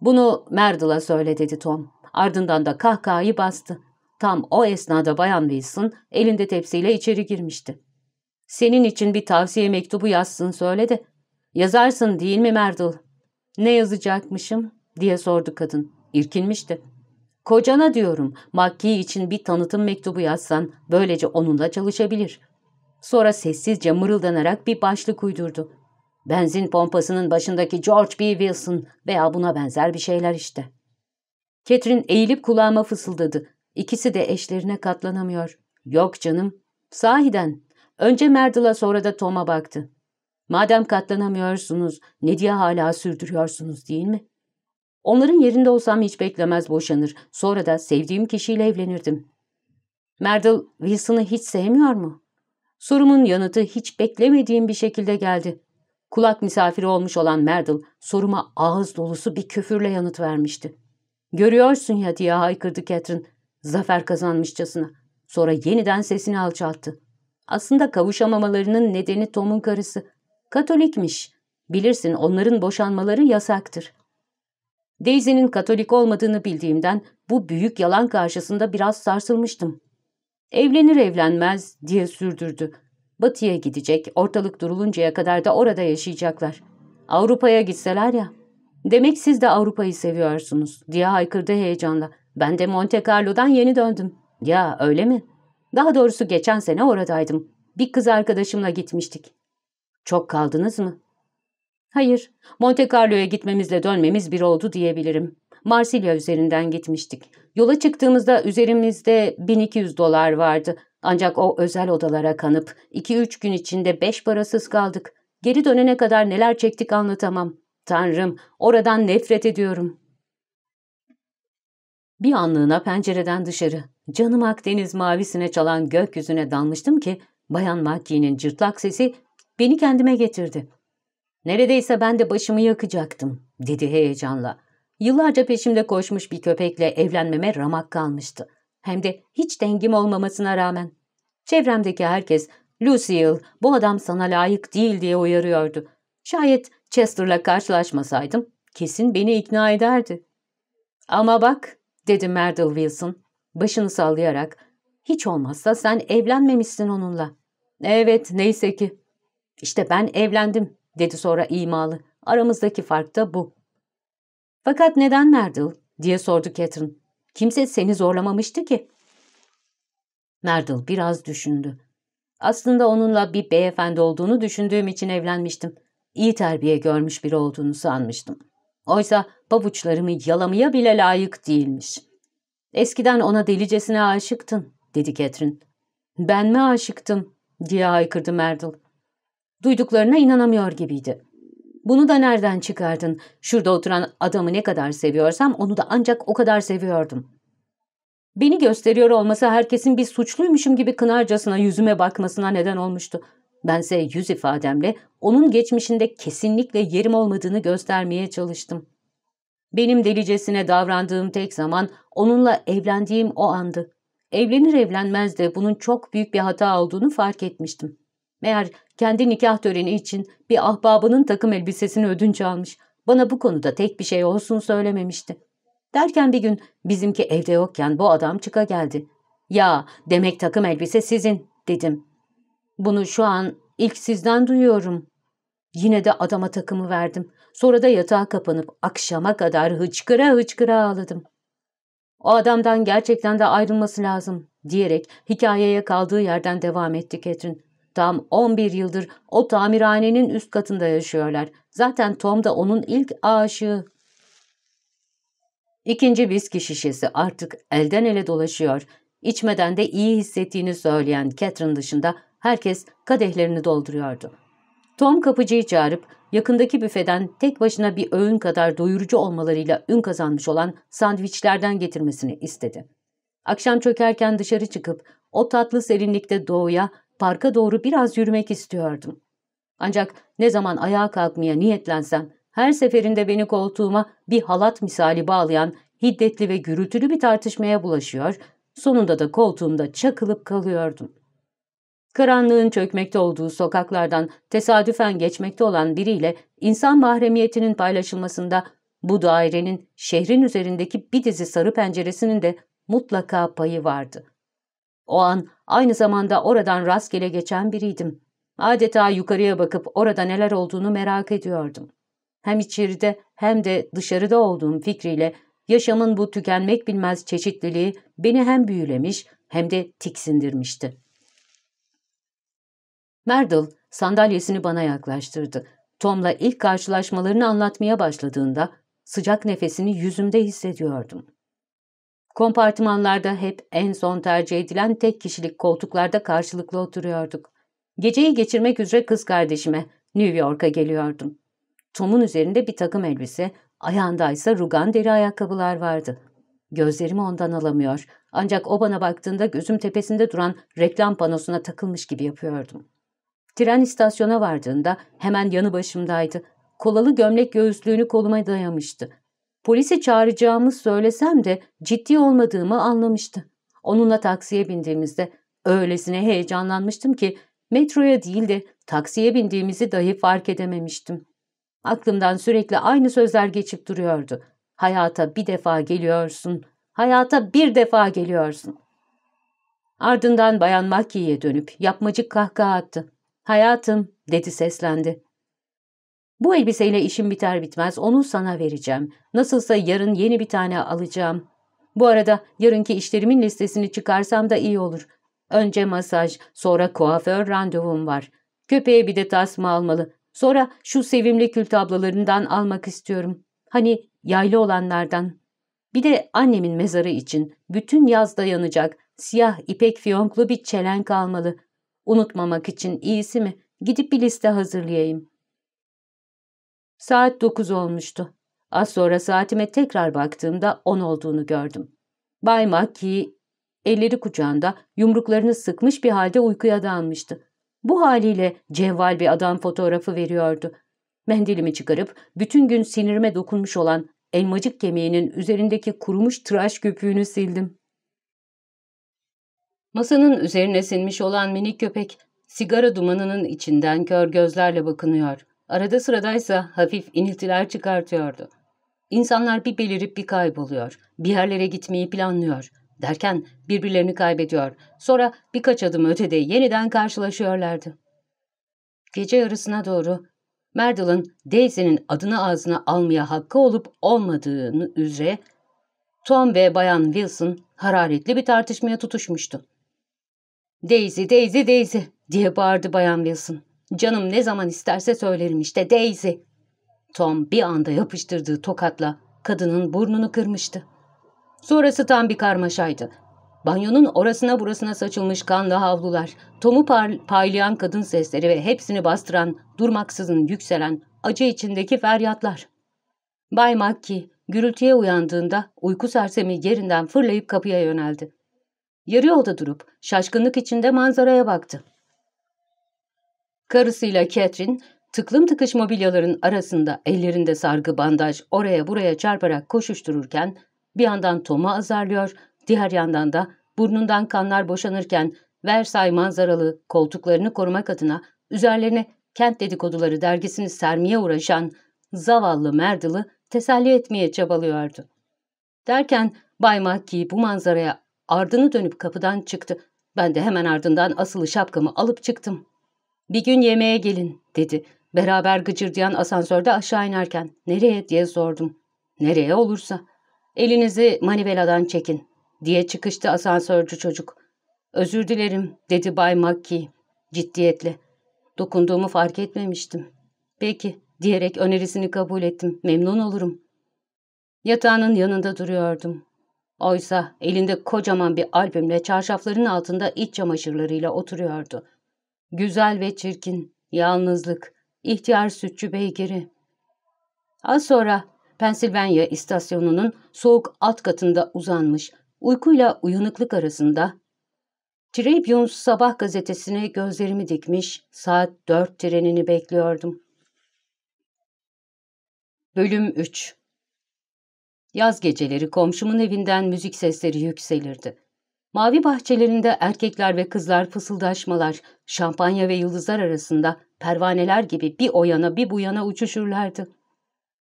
Bunu Merdle'a söyle dedi Tom. Ardından da kahkahayı bastı. Tam o esnada Bayan Wilson elinde tepsiyle içeri girmişti. Senin için bir tavsiye mektubu yazsın söyle de. Yazarsın değil mi Merdle? Ne yazacakmışım diye sordu kadın. İrkinmişti. Kocana diyorum Makki için bir tanıtım mektubu yazsan böylece onunla çalışabilir. Sonra sessizce mırıldanarak bir başlık uydurdu. Benzin pompasının başındaki George B. Wilson veya buna benzer bir şeyler işte. Ketrin eğilip kulağıma fısıldadı. İkisi de eşlerine katlanamıyor. Yok canım. Sahiden. Önce Merdal'a sonra da Tom'a baktı. Madem katlanamıyorsunuz ne diye hala sürdürüyorsunuz değil mi? Onların yerinde olsam hiç beklemez boşanır. Sonra da sevdiğim kişiyle evlenirdim. Merdal Wilson'ı hiç sevmiyor mu? Sorumun yanıtı hiç beklemediğim bir şekilde geldi. Kulak misafiri olmuş olan Merdal soruma ağız dolusu bir köfürle yanıt vermişti. Görüyorsun ya diye haykırdı Catherine. Zafer kazanmışçasına. Sonra yeniden sesini alçalttı. Aslında kavuşamamalarının nedeni Tom'un karısı. Katolikmiş. Bilirsin onların boşanmaları yasaktır. Daisy'nin Katolik olmadığını bildiğimden bu büyük yalan karşısında biraz sarsılmıştım. Evlenir evlenmez diye sürdürdü. Batı'ya gidecek, ortalık duruluncaya kadar da orada yaşayacaklar. Avrupa'ya gitseler ya. Demek siz de Avrupa'yı seviyorsunuz diye haykırdı heyecanla. Ben de Monte Carlo'dan yeni döndüm. Ya öyle mi? Daha doğrusu geçen sene oradaydım. Bir kız arkadaşımla gitmiştik. Çok kaldınız mı? Hayır, Monte Carlo'ya gitmemizle dönmemiz bir oldu diyebilirim. Marsilya üzerinden gitmiştik. Yola çıktığımızda üzerimizde 1200 dolar vardı. Ancak o özel odalara kanıp 2-3 gün içinde 5 parasız kaldık. Geri dönene kadar neler çektik anlatamam. Tanrım, oradan nefret ediyorum. Bir anlığına pencereden dışarı, canım Akdeniz mavisine çalan gökyüzüne dalmıştım ki Bayan Mackie'nin cırtlak sesi beni kendime getirdi. Neredeyse ben de başımı yakacaktım, dedi heyecanla. Yıllarca peşimde koşmuş bir köpekle evlenmeme ramak kalmıştı. Hem de hiç dengim olmamasına rağmen. Çevremdeki herkes, Lucille bu adam sana layık değil diye uyarıyordu. Şayet Chester'la karşılaşmasaydım kesin beni ikna ederdi. Ama bak, dedi Merdle Wilson, başını sallayarak, hiç olmazsa sen evlenmemişsin onunla. Evet, neyse ki. İşte ben evlendim dedi sonra imalı. Aramızdaki fark da bu. Fakat neden Merdil? diye sordu Catherine. Kimse seni zorlamamıştı ki. Merdil biraz düşündü. Aslında onunla bir beyefendi olduğunu düşündüğüm için evlenmiştim. İyi terbiye görmüş biri olduğunu sanmıştım. Oysa pabuçlarımı yalamaya bile layık değilmiş. Eskiden ona delicesine aşıktın, dedi Catherine. Ben mi aşıktım, diye haykırdı Merdil. Duyduklarına inanamıyor gibiydi. Bunu da nereden çıkardın? Şurada oturan adamı ne kadar seviyorsam onu da ancak o kadar seviyordum. Beni gösteriyor olması herkesin bir suçluymuşum gibi kınarcasına yüzüme bakmasına neden olmuştu. Bense yüz ifademle onun geçmişinde kesinlikle yerim olmadığını göstermeye çalıştım. Benim delicesine davrandığım tek zaman onunla evlendiğim o andı. Evlenir evlenmez de bunun çok büyük bir hata olduğunu fark etmiştim. Meğer kendi nikah töreni için bir ahbabının takım elbisesini ödünç almış. Bana bu konuda tek bir şey olsun söylememişti. Derken bir gün bizimki evde yokken bu adam çıka geldi. Ya demek takım elbise sizin dedim. Bunu şu an ilk sizden duyuyorum. Yine de adama takımı verdim. Sonra da yatağa kapanıp akşama kadar hıçkıra hıçkıra ağladım. O adamdan gerçekten de ayrılması lazım diyerek hikayeye kaldığı yerden devam etti Ketrin. Tam 11 yıldır o tamirhanenin üst katında yaşıyorlar. Zaten Tom da onun ilk aşığı. İkinci viski şişesi artık elden ele dolaşıyor. İçmeden de iyi hissettiğini söyleyen Catherine dışında herkes kadehlerini dolduruyordu. Tom kapıcıyı çağırıp yakındaki büfeden tek başına bir öğün kadar doyurucu olmalarıyla ün kazanmış olan sandviçlerden getirmesini istedi. Akşam çökerken dışarı çıkıp o tatlı serinlikte doğuya parka doğru biraz yürümek istiyordum. Ancak ne zaman ayağa kalkmaya niyetlensem her seferinde beni koltuğuma bir halat misali bağlayan hiddetli ve gürültülü bir tartışmaya bulaşıyor, sonunda da koltuğumda çakılıp kalıyordum. Karanlığın çökmekte olduğu sokaklardan tesadüfen geçmekte olan biriyle insan mahremiyetinin paylaşılmasında bu dairenin şehrin üzerindeki bir dizi sarı penceresinin de mutlaka payı vardı. O an aynı zamanda oradan rastgele geçen biriydim. Adeta yukarıya bakıp orada neler olduğunu merak ediyordum. Hem içeride hem de dışarıda olduğum fikriyle yaşamın bu tükenmek bilmez çeşitliliği beni hem büyülemiş hem de tiksindirmişti. Merdal sandalyesini bana yaklaştırdı. Tom'la ilk karşılaşmalarını anlatmaya başladığında sıcak nefesini yüzümde hissediyordum. Kompartımanlarda hep en son tercih edilen tek kişilik koltuklarda karşılıklı oturuyorduk. Geceyi geçirmek üzere kız kardeşime New York'a geliyordum. Tom'un üzerinde bir takım elbise, ayağındaysa rugan deri ayakkabılar vardı. Gözlerimi ondan alamıyor. Ancak o bana baktığında gözüm tepesinde duran reklam panosuna takılmış gibi yapıyordum. Tren istasyona vardığında hemen yanı başımdaydı. Kolalı gömlek göğüslüğünü koluma dayamıştı. Polisi çağıracağımı söylesem de ciddi olmadığımı anlamıştı. Onunla taksiye bindiğimizde öylesine heyecanlanmıştım ki metroya değil de taksiye bindiğimizi dahi fark edememiştim. Aklımdan sürekli aynı sözler geçip duruyordu. Hayata bir defa geliyorsun, hayata bir defa geliyorsun. Ardından Bayan Maki'ye dönüp yapmacık kahkaha attı. Hayatım dedi seslendi. Bu elbiseyle işim biter bitmez onu sana vereceğim. Nasılsa yarın yeni bir tane alacağım. Bu arada yarınki işlerimin listesini çıkarsam da iyi olur. Önce masaj, sonra kuaför randevum var. Köpeğe bir de tasma almalı. Sonra şu sevimli kül tablalarından almak istiyorum. Hani yaylı olanlardan. Bir de annemin mezarı için bütün yaz dayanacak siyah ipek fiyonklu bir çelenk almalı. Unutmamak için iyisi mi? Gidip bir liste hazırlayayım.'' Saat dokuz olmuştu. Az sonra saatime tekrar baktığımda on olduğunu gördüm. Bay Mackey elleri kucağında yumruklarını sıkmış bir halde uykuya dalmıştı. Bu haliyle cevval bir adam fotoğrafı veriyordu. Mendilimi çıkarıp bütün gün sinirime dokunmuş olan elmacık kemiğinin üzerindeki kurumuş tıraş köpüğünü sildim. Masanın üzerine sinmiş olan minik köpek sigara dumanının içinden kör gözlerle bakınıyor. Arada sıradaysa hafif iniltiler çıkartıyordu. İnsanlar bir belirip bir kayboluyor, bir yerlere gitmeyi planlıyor. Derken birbirlerini kaybediyor. Sonra birkaç adım ötede yeniden karşılaşıyorlardı. Gece yarısına doğru Merdal'ın Daisy'nin adını ağzına almaya hakkı olup olmadığını üzere Tom ve Bayan Wilson hararetli bir tartışmaya tutuşmuştu. ''Daisy, Daisy, Daisy!'' diye bağırdı Bayan Wilson. Canım ne zaman isterse söylerim işte Daisy. Tom bir anda yapıştırdığı tokatla kadının burnunu kırmıştı. Sonrası tam bir karmaşaydı. Banyonun orasına burasına saçılmış kanlı havlular, Tom'u paylayan kadın sesleri ve hepsini bastıran, durmaksızın yükselen, acı içindeki feryatlar. Bay Mackie gürültüye uyandığında uyku sersemi yerinden fırlayıp kapıya yöneldi. Yarı yolda durup şaşkınlık içinde manzaraya baktı. Karısıyla Catherine tıklım tıkış mobilyaların arasında ellerinde sargı bandaj oraya buraya çarparak koşuştururken bir yandan Tom'u azarlıyor, diğer yandan da burnundan kanlar boşanırken Versay manzaralı koltuklarını korumak adına üzerlerine kent dedikoduları dergisini sermeye uğraşan zavallı Merdal'ı teselli etmeye çabalıyordu. Derken Bay Mackey bu manzaraya ardını dönüp kapıdan çıktı. Ben de hemen ardından asılı şapkamı alıp çıktım. ''Bir gün yemeğe gelin.'' dedi. Beraber gıcırdayan asansörde aşağı inerken ''Nereye?'' diye sordum. ''Nereye olursa. Elinizi maniveladan çekin.'' diye çıkıştı asansörcü çocuk. ''Özür dilerim.'' dedi Bay Makki ciddiyetle. Dokunduğumu fark etmemiştim. ''Peki.'' diyerek önerisini kabul ettim. ''Memnun olurum.'' Yatağının yanında duruyordum. Oysa elinde kocaman bir albümle çarşafların altında iç çamaşırlarıyla oturuyordu. Güzel ve çirkin, yalnızlık, ihtiyar sütçü beygiri. Az sonra Pensilvanya istasyonunun soğuk alt katında uzanmış, uykuyla uyanıklık arasında Tribune sabah gazetesine gözlerimi dikmiş, saat dört trenini bekliyordum. Bölüm 3 Yaz geceleri komşumun evinden müzik sesleri yükselirdi. Mavi bahçelerinde erkekler ve kızlar fısıldaşmalar, şampanya ve yıldızlar arasında pervaneler gibi bir o yana bir bu yana uçuşurlardı.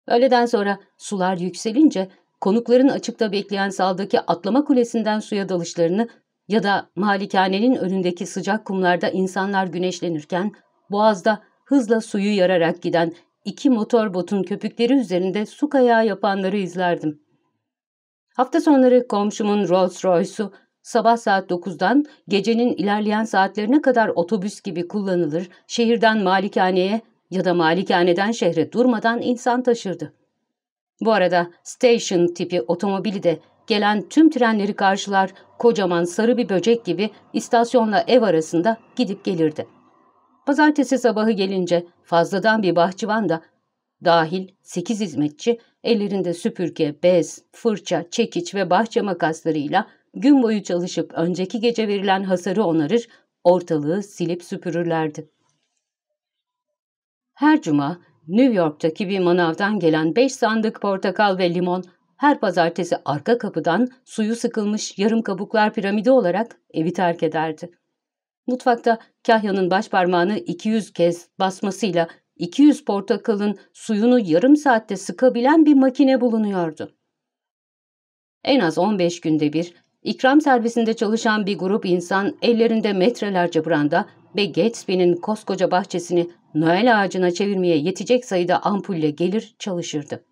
Öğleden sonra sular yükselince konukların açıkta bekleyen saldaki atlama kulesinden suya dalışlarını ya da malikanenin önündeki sıcak kumlarda insanlar güneşlenirken boğazda hızla suyu yararak giden iki motor botun köpükleri üzerinde su kayağı yapanları izlerdim. Hafta sonları komşumun Rolls Royce'u sabah saat 9'dan gecenin ilerleyen saatlerine kadar otobüs gibi kullanılır, şehirden malikaneye ya da malikaneden şehre durmadan insan taşırdı. Bu arada station tipi otomobili de gelen tüm trenleri karşılar, kocaman sarı bir böcek gibi istasyonla ev arasında gidip gelirdi. Pazartesi sabahı gelince fazladan bir bahçıvan da dahil 8 hizmetçi ellerinde süpürge, bez, fırça, çekiç ve bahçe makaslarıyla Gün boyu çalışıp önceki gece verilen hasarı onarır, ortalığı silip süpürürlerdi. Her cuma New York'taki bir manavdan gelen beş sandık portakal ve limon her pazartesi arka kapıdan suyu sıkılmış yarım kabuklar piramidi olarak evi terk ederdi. Mutfakta Kahya'nın başparmağını 200 kez basmasıyla 200 portakalın suyunu yarım saatte sıkabilen bir makine bulunuyordu. En az 15 günde bir İkram servisinde çalışan bir grup insan ellerinde metrelerce branda ve Gatsby'nin koskoca bahçesini Noel ağacına çevirmeye yetecek sayıda ampulle gelir çalışırdı.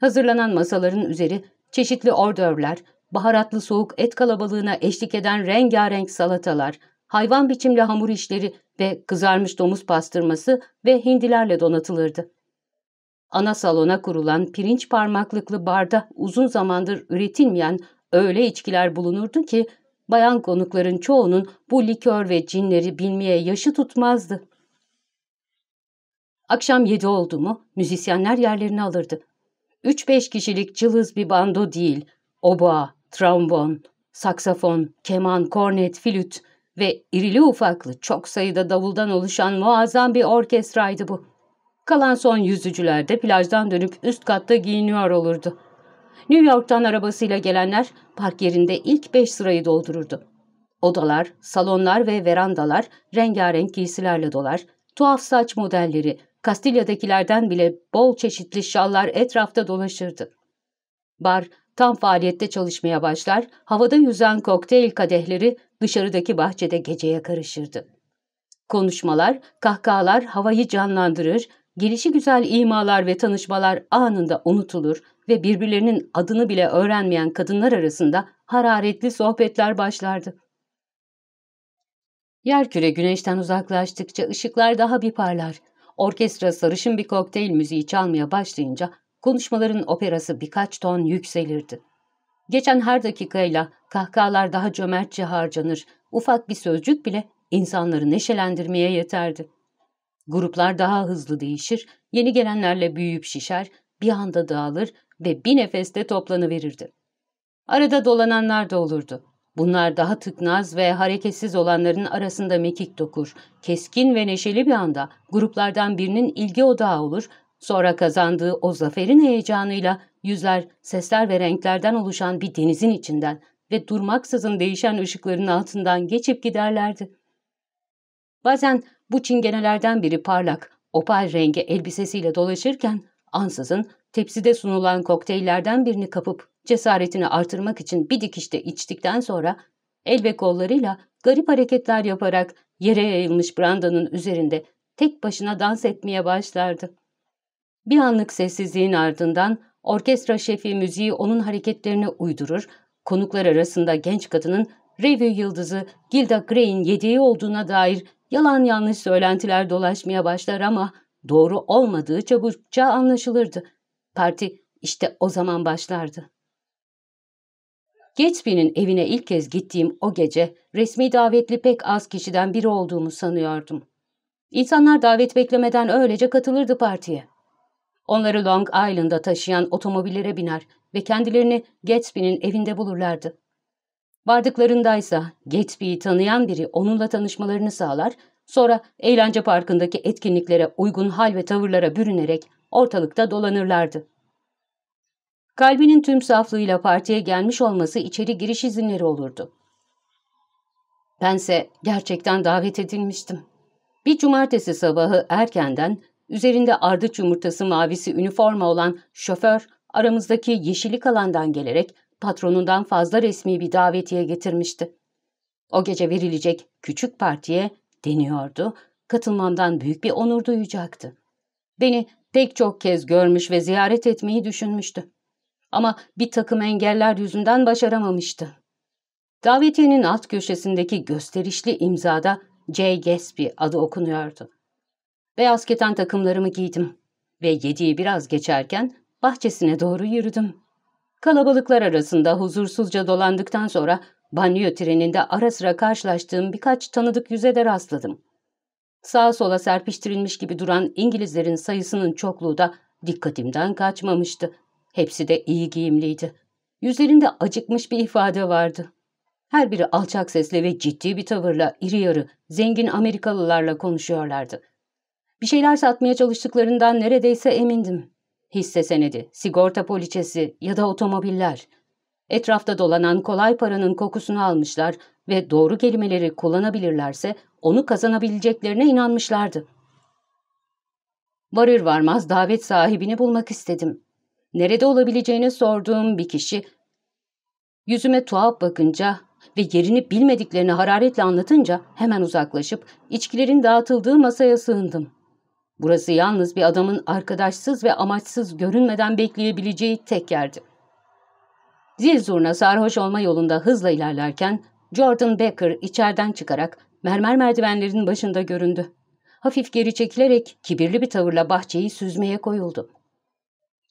Hazırlanan masaların üzeri çeşitli ordörler, baharatlı soğuk et kalabalığına eşlik eden rengarenk salatalar, hayvan biçimli hamur işleri ve kızarmış domuz pastırması ve hindilerle donatılırdı. Ana salona kurulan pirinç parmaklıklı barda uzun zamandır üretilmeyen Öyle içkiler bulunurdu ki bayan konukların çoğunun bu likör ve cinleri bilmeye yaşı tutmazdı. Akşam yedi oldu mu müzisyenler yerlerini alırdı. Üç beş kişilik cılız bir bando değil, oboa, trombon, saksafon, keman, kornet, flüt ve irili ufaklı çok sayıda davuldan oluşan muazzam bir orkestraydı bu. Kalan son yüzücüler de plajdan dönüp üst katta giyiniyor olurdu.'' New York'tan arabasıyla gelenler park yerinde ilk beş sırayı doldururdu. Odalar, salonlar ve verandalar rengarenk giysilerle dolar, tuhaf saç modelleri, Kastilya'dakilerden bile bol çeşitli şallar etrafta dolaşırdı. Bar tam faaliyette çalışmaya başlar, havada yüzen kokteyl kadehleri dışarıdaki bahçede geceye karışırdı. Konuşmalar, kahkahalar havayı canlandırır, gelişi güzel imalar ve tanışmalar anında unutulur, ve birbirlerinin adını bile öğrenmeyen kadınlar arasında hararetli sohbetler başlardı. Yerküre güneşten uzaklaştıkça ışıklar daha bir parlar. Orkestra sarışın bir kokteyl müziği çalmaya başlayınca konuşmaların operası birkaç ton yükselirdi. Geçen her dakikayla kahkahalar daha cömertçe harcanır, ufak bir sözcük bile insanları neşelendirmeye yeterdi. Gruplar daha hızlı değişir, yeni gelenlerle büyüyüp şişer, bir anda dağılır ve bir nefeste toplanıverirdi. Arada dolananlar da olurdu. Bunlar daha tıknaz ve hareketsiz olanların arasında mekik dokur, keskin ve neşeli bir anda gruplardan birinin ilgi odağı olur, sonra kazandığı o zaferin heyecanıyla yüzler, sesler ve renklerden oluşan bir denizin içinden ve durmaksızın değişen ışıkların altından geçip giderlerdi. Bazen bu çingenelerden biri parlak, opal rengi elbisesiyle dolaşırken ansızın Tepside sunulan kokteyllerden birini kapıp cesaretini artırmak için bir dikişte içtikten sonra el ve kollarıyla garip hareketler yaparak yere yayılmış brandanın üzerinde tek başına dans etmeye başlardı. Bir anlık sessizliğin ardından orkestra şefi müziği onun hareketlerine uydurur, konuklar arasında genç kadının revue yıldızı Gilda Gray'in yediği olduğuna dair yalan yanlış söylentiler dolaşmaya başlar ama doğru olmadığı çabukça anlaşılırdı. Parti işte o zaman başlardı. Gatsby'nin evine ilk kez gittiğim o gece resmi davetli pek az kişiden biri olduğumu sanıyordum. İnsanlar davet beklemeden öylece katılırdı partiye. Onları Long Island'a taşıyan otomobillere biner ve kendilerini Gatsby'nin evinde bulurlardı. Vardıklarındaysa Gatsby'yi tanıyan biri onunla tanışmalarını sağlar, sonra eğlence parkındaki etkinliklere uygun hal ve tavırlara bürünerek ortalıkta dolanırlardı. Kalbinin tüm saflığıyla partiye gelmiş olması içeri giriş izinleri olurdu. Bense gerçekten davet edilmiştim. Bir cumartesi sabahı erkenden üzerinde ardıç yumurtası mavisi üniforma olan şoför aramızdaki yeşillik alandan gelerek patronundan fazla resmi bir davetiye getirmişti. O gece verilecek küçük partiye deniyordu, katılmamdan büyük bir onur duyacaktı. Beni pek çok kez görmüş ve ziyaret etmeyi düşünmüştü. Ama bir takım engeller yüzünden başaramamıştı. Davetiyenin alt köşesindeki gösterişli imzada J. Gatsby adı okunuyordu. Beyaz keten takımlarımı giydim ve yediği biraz geçerken bahçesine doğru yürüdüm. Kalabalıklar arasında huzursuzca dolandıktan sonra banyo treninde ara sıra karşılaştığım birkaç tanıdık yüze de rastladım. Sağa sola serpiştirilmiş gibi duran İngilizlerin sayısının çokluğu da dikkatimden kaçmamıştı. Hepsi de iyi giyimliydi. Yüzlerinde acıkmış bir ifade vardı. Her biri alçak sesle ve ciddi bir tavırla iri yarı, zengin Amerikalılarla konuşuyorlardı. Bir şeyler satmaya çalıştıklarından neredeyse emindim. Hisse senedi, sigorta poliçesi ya da otomobiller. Etrafta dolanan kolay paranın kokusunu almışlar ve doğru kelimeleri kullanabilirlerse onu kazanabileceklerine inanmışlardı. Varır varmaz davet sahibini bulmak istedim. Nerede olabileceğini sorduğum bir kişi yüzüme tuhaf bakınca ve yerini bilmediklerini hararetle anlatınca hemen uzaklaşıp içkilerin dağıtıldığı masaya sığındım. Burası yalnız bir adamın arkadaşsız ve amaçsız görünmeden bekleyebileceği tek yerdi. Zil zurna sarhoş olma yolunda hızla ilerlerken Jordan Becker içeriden çıkarak mermer merdivenlerin başında göründü. Hafif geri çekilerek kibirli bir tavırla bahçeyi süzmeye koyuldu.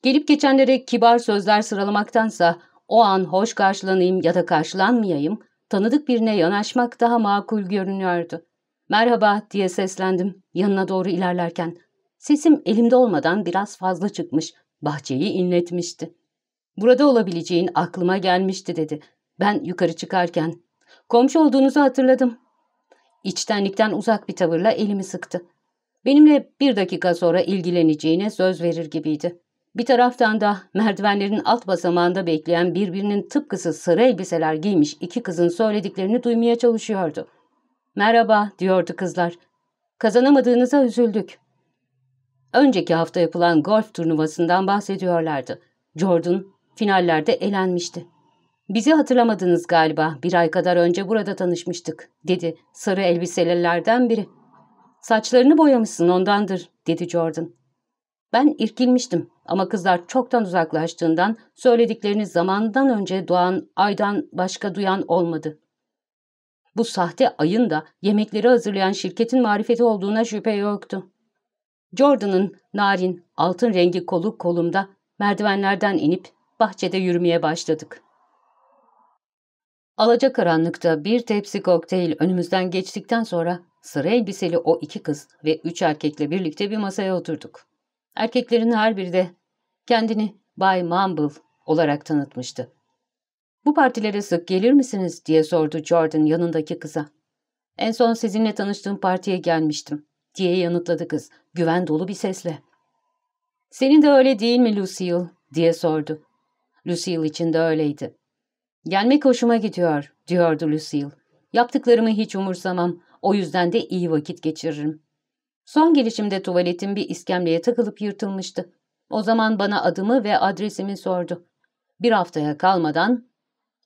Gelip geçenlere kibar sözler sıralamaktansa o an hoş karşılanayım ya da karşılanmayayım, tanıdık birine yanaşmak daha makul görünüyordu. Merhaba diye seslendim yanına doğru ilerlerken. Sesim elimde olmadan biraz fazla çıkmış, bahçeyi inletmişti. Burada olabileceğin aklıma gelmişti dedi. Ben yukarı çıkarken. Komşu olduğunuzu hatırladım. İçtenlikten uzak bir tavırla elimi sıktı. Benimle bir dakika sonra ilgileneceğine söz verir gibiydi. Bir taraftan da merdivenlerin alt basamağında bekleyen birbirinin tıpkısı sarı elbiseler giymiş iki kızın söylediklerini duymaya çalışıyordu. ''Merhaba'' diyordu kızlar. ''Kazanamadığınıza üzüldük.'' Önceki hafta yapılan golf turnuvasından bahsediyorlardı. Jordan finallerde elenmişti. ''Bizi hatırlamadınız galiba. Bir ay kadar önce burada tanışmıştık.'' dedi sarı elbiselilerden biri. ''Saçlarını boyamışsın ondandır.'' dedi Jordan. Ben irkilmiştim ama kızlar çoktan uzaklaştığından söylediklerini zamandan önce doğan aydan başka duyan olmadı. Bu sahte ayın da yemekleri hazırlayan şirketin marifeti olduğuna şüphe yoktu. Jordan'ın narin, altın rengi kolu kolumda merdivenlerden inip bahçede yürümeye başladık. Alaca karanlıkta bir tepsi kokteyl önümüzden geçtikten sonra sarı elbiseli o iki kız ve üç erkekle birlikte bir masaya oturduk. Erkeklerin her biri de kendini Bay Mumble olarak tanıtmıştı. ''Bu partilere sık gelir misiniz?'' diye sordu Jordan yanındaki kıza. ''En son sizinle tanıştığım partiye gelmiştim.'' diye yanıtladı kız güven dolu bir sesle. ''Senin de öyle değil mi Lucille?'' diye sordu. Lucille için de öyleydi. Gelmek hoşuma gidiyor, diyordu Lucille. Yaptıklarımı hiç umursamam, o yüzden de iyi vakit geçiririm. Son gelişimde tuvaletim bir iskemleye takılıp yırtılmıştı. O zaman bana adımı ve adresimi sordu. Bir haftaya kalmadan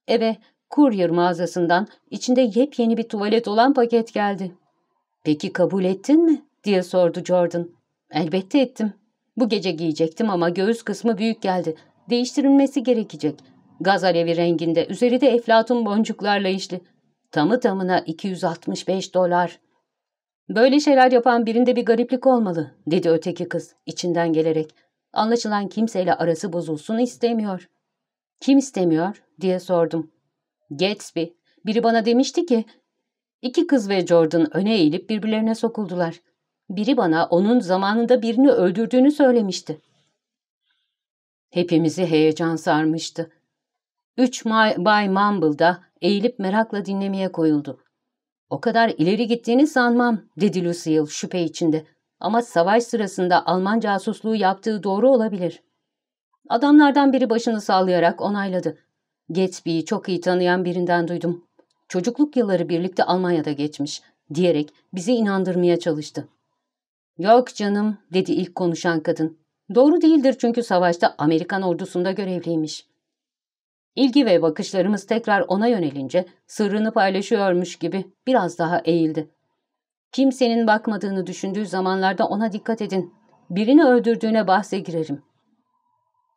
eve kuryer mağazasından içinde yepyeni bir tuvalet olan paket geldi. ''Peki kabul ettin mi?'' diye sordu Jordan. ''Elbette ettim. Bu gece giyecektim ama göğüs kısmı büyük geldi. Değiştirilmesi gerekecek.'' Gaz alevi renginde, üzeri de eflatun boncuklarla işli. Tamı tamına 265 dolar. Böyle şeyler yapan birinde bir gariplik olmalı, dedi öteki kız içinden gelerek. Anlaşılan kimseyle arası bozulsun istemiyor. Kim istemiyor, diye sordum. Gatsby. Biri bana demişti ki, İki kız ve Jordan öne eğilip birbirlerine sokuldular. Biri bana onun zamanında birini öldürdüğünü söylemişti. Hepimizi heyecan sarmıştı. Üç Bay Mumble da eğilip merakla dinlemeye koyuldu. ''O kadar ileri gittiğini sanmam.'' dedi Lucille şüphe içinde. ''Ama savaş sırasında Alman casusluğu yaptığı doğru olabilir.'' Adamlardan biri başını sallayarak onayladı. Gatsby'yi çok iyi tanıyan birinden duydum. Çocukluk yılları birlikte Almanya'da geçmiş diyerek bizi inandırmaya çalıştı. Yok canım dedi ilk konuşan kadın. Doğru değildir çünkü savaşta Amerikan ordusunda görevliymiş. İlgi ve bakışlarımız tekrar ona yönelince sırrını paylaşıyormuş gibi biraz daha eğildi. Kimsenin bakmadığını düşündüğü zamanlarda ona dikkat edin. Birini öldürdüğüne bahse girerim.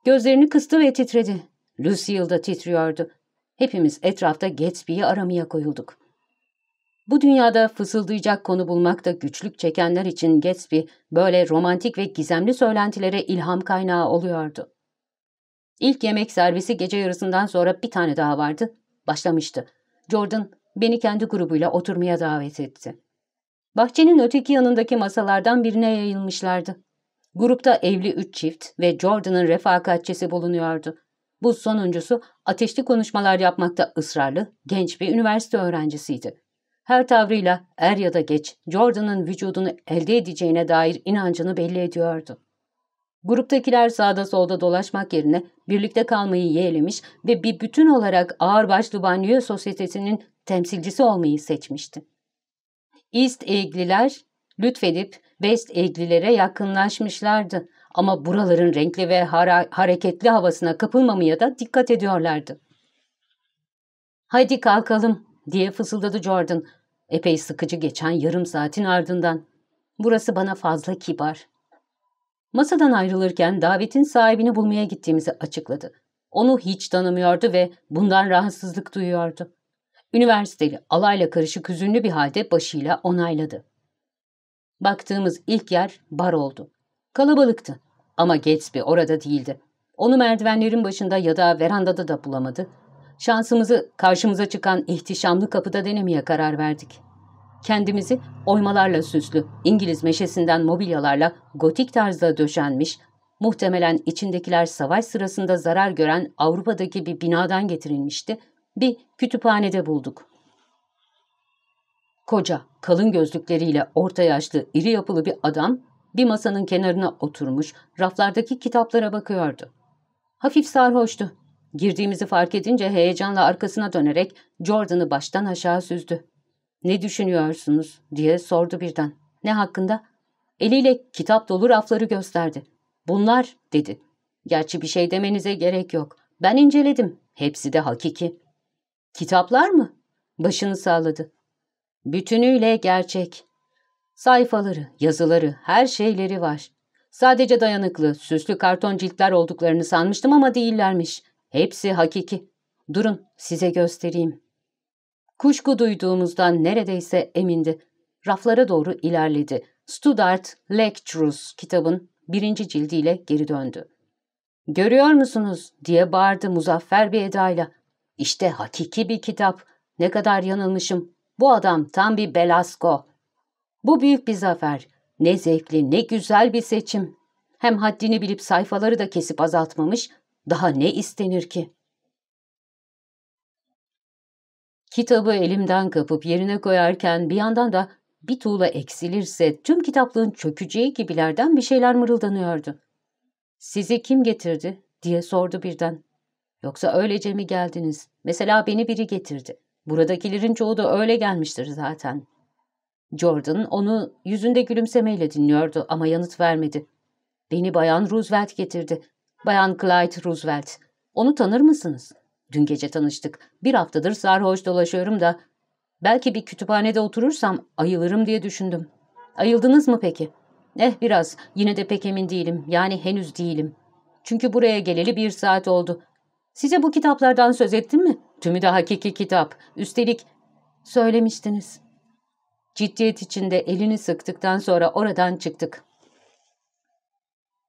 Gözlerini kıstı ve titredi. Lucille da titriyordu. Hepimiz etrafta Gatsby'yi aramaya koyulduk. Bu dünyada fısıldayacak konu bulmakta güçlük çekenler için Gatsby böyle romantik ve gizemli söylentilere ilham kaynağı oluyordu. İlk yemek servisi gece yarısından sonra bir tane daha vardı. Başlamıştı. Jordan beni kendi grubuyla oturmaya davet etti. Bahçenin öteki yanındaki masalardan birine yayılmışlardı. Grupta evli üç çift ve Jordan'ın refakatçisi bulunuyordu. Bu sonuncusu ateşli konuşmalar yapmakta ısrarlı, genç bir üniversite öğrencisiydi. Her tavrıyla er ya da geç Jordan'ın vücudunu elde edeceğine dair inancını belli ediyordu. Gruptakiler sağda solda dolaşmak yerine birlikte kalmayı yeğlemiş ve bir bütün olarak ağırbaşlı banyo sosyetesinin temsilcisi olmayı seçmişti. East eğliler, lütfedip West eğlilere yakınlaşmışlardı ama buraların renkli ve hareketli havasına kapılmamaya da dikkat ediyorlardı. ''Hadi kalkalım'' diye fısıldadı Jordan, epey sıkıcı geçen yarım saatin ardından. ''Burası bana fazla kibar.'' Masadan ayrılırken davetin sahibini bulmaya gittiğimizi açıkladı. Onu hiç tanımıyordu ve bundan rahatsızlık duyuyordu. Üniversiteli alayla karışık hüzünlü bir halde başıyla onayladı. Baktığımız ilk yer bar oldu. Kalabalıktı ama Gatsby orada değildi. Onu merdivenlerin başında ya da verandada da bulamadı. Şansımızı karşımıza çıkan ihtişamlı kapıda denemeye karar verdik. Kendimizi oymalarla süslü, İngiliz meşesinden mobilyalarla gotik tarzda döşenmiş, muhtemelen içindekiler savaş sırasında zarar gören Avrupa'daki bir binadan getirilmişti, bir kütüphanede bulduk. Koca, kalın gözlükleriyle orta yaşlı, iri yapılı bir adam bir masanın kenarına oturmuş, raflardaki kitaplara bakıyordu. Hafif sarhoştu. Girdiğimizi fark edince heyecanla arkasına dönerek Jordan'ı baştan aşağı süzdü. Ne düşünüyorsunuz diye sordu birden. Ne hakkında? Eliyle kitap dolu rafları gösterdi. Bunlar dedi. Gerçi bir şey demenize gerek yok. Ben inceledim. Hepsi de hakiki. Kitaplar mı? Başını sağladı. Bütünüyle gerçek. Sayfaları, yazıları, her şeyleri var. Sadece dayanıklı, süslü karton ciltler olduklarını sanmıştım ama değillermiş. Hepsi hakiki. Durun, size göstereyim.'' Kuşku duyduğumuzdan neredeyse emindi. Raflara doğru ilerledi. Studart Lectures kitabın birinci cildiyle geri döndü. ''Görüyor musunuz?'' diye bağırdı muzaffer bir edayla. ''İşte hakiki bir kitap. Ne kadar yanılmışım. Bu adam tam bir Belasco. Bu büyük bir zafer. Ne zevkli, ne güzel bir seçim. Hem haddini bilip sayfaları da kesip azaltmamış. Daha ne istenir ki?'' Kitabı elimden kapıp yerine koyarken bir yandan da bir tuğla eksilirse tüm kitaplığın çökeceği gibilerden bir şeyler mırıldanıyordu. ''Sizi kim getirdi?'' diye sordu birden. ''Yoksa öylece mi geldiniz? Mesela beni biri getirdi. Buradakilerin çoğu da öyle gelmiştir zaten.'' Jordan onu yüzünde gülümsemeyle dinliyordu ama yanıt vermedi. ''Beni Bayan Roosevelt getirdi. Bayan Clyde Roosevelt. Onu tanır mısınız?'' Dün gece tanıştık. Bir haftadır sarhoş dolaşıyorum da belki bir kütüphanede oturursam ayılırım diye düşündüm. Ayıldınız mı peki? Eh biraz. Yine de pek emin değilim. Yani henüz değilim. Çünkü buraya geleli bir saat oldu. Size bu kitaplardan söz ettim mi? Tümü de hakiki kitap. Üstelik söylemiştiniz. Ciddiyet içinde elini sıktıktan sonra oradan çıktık.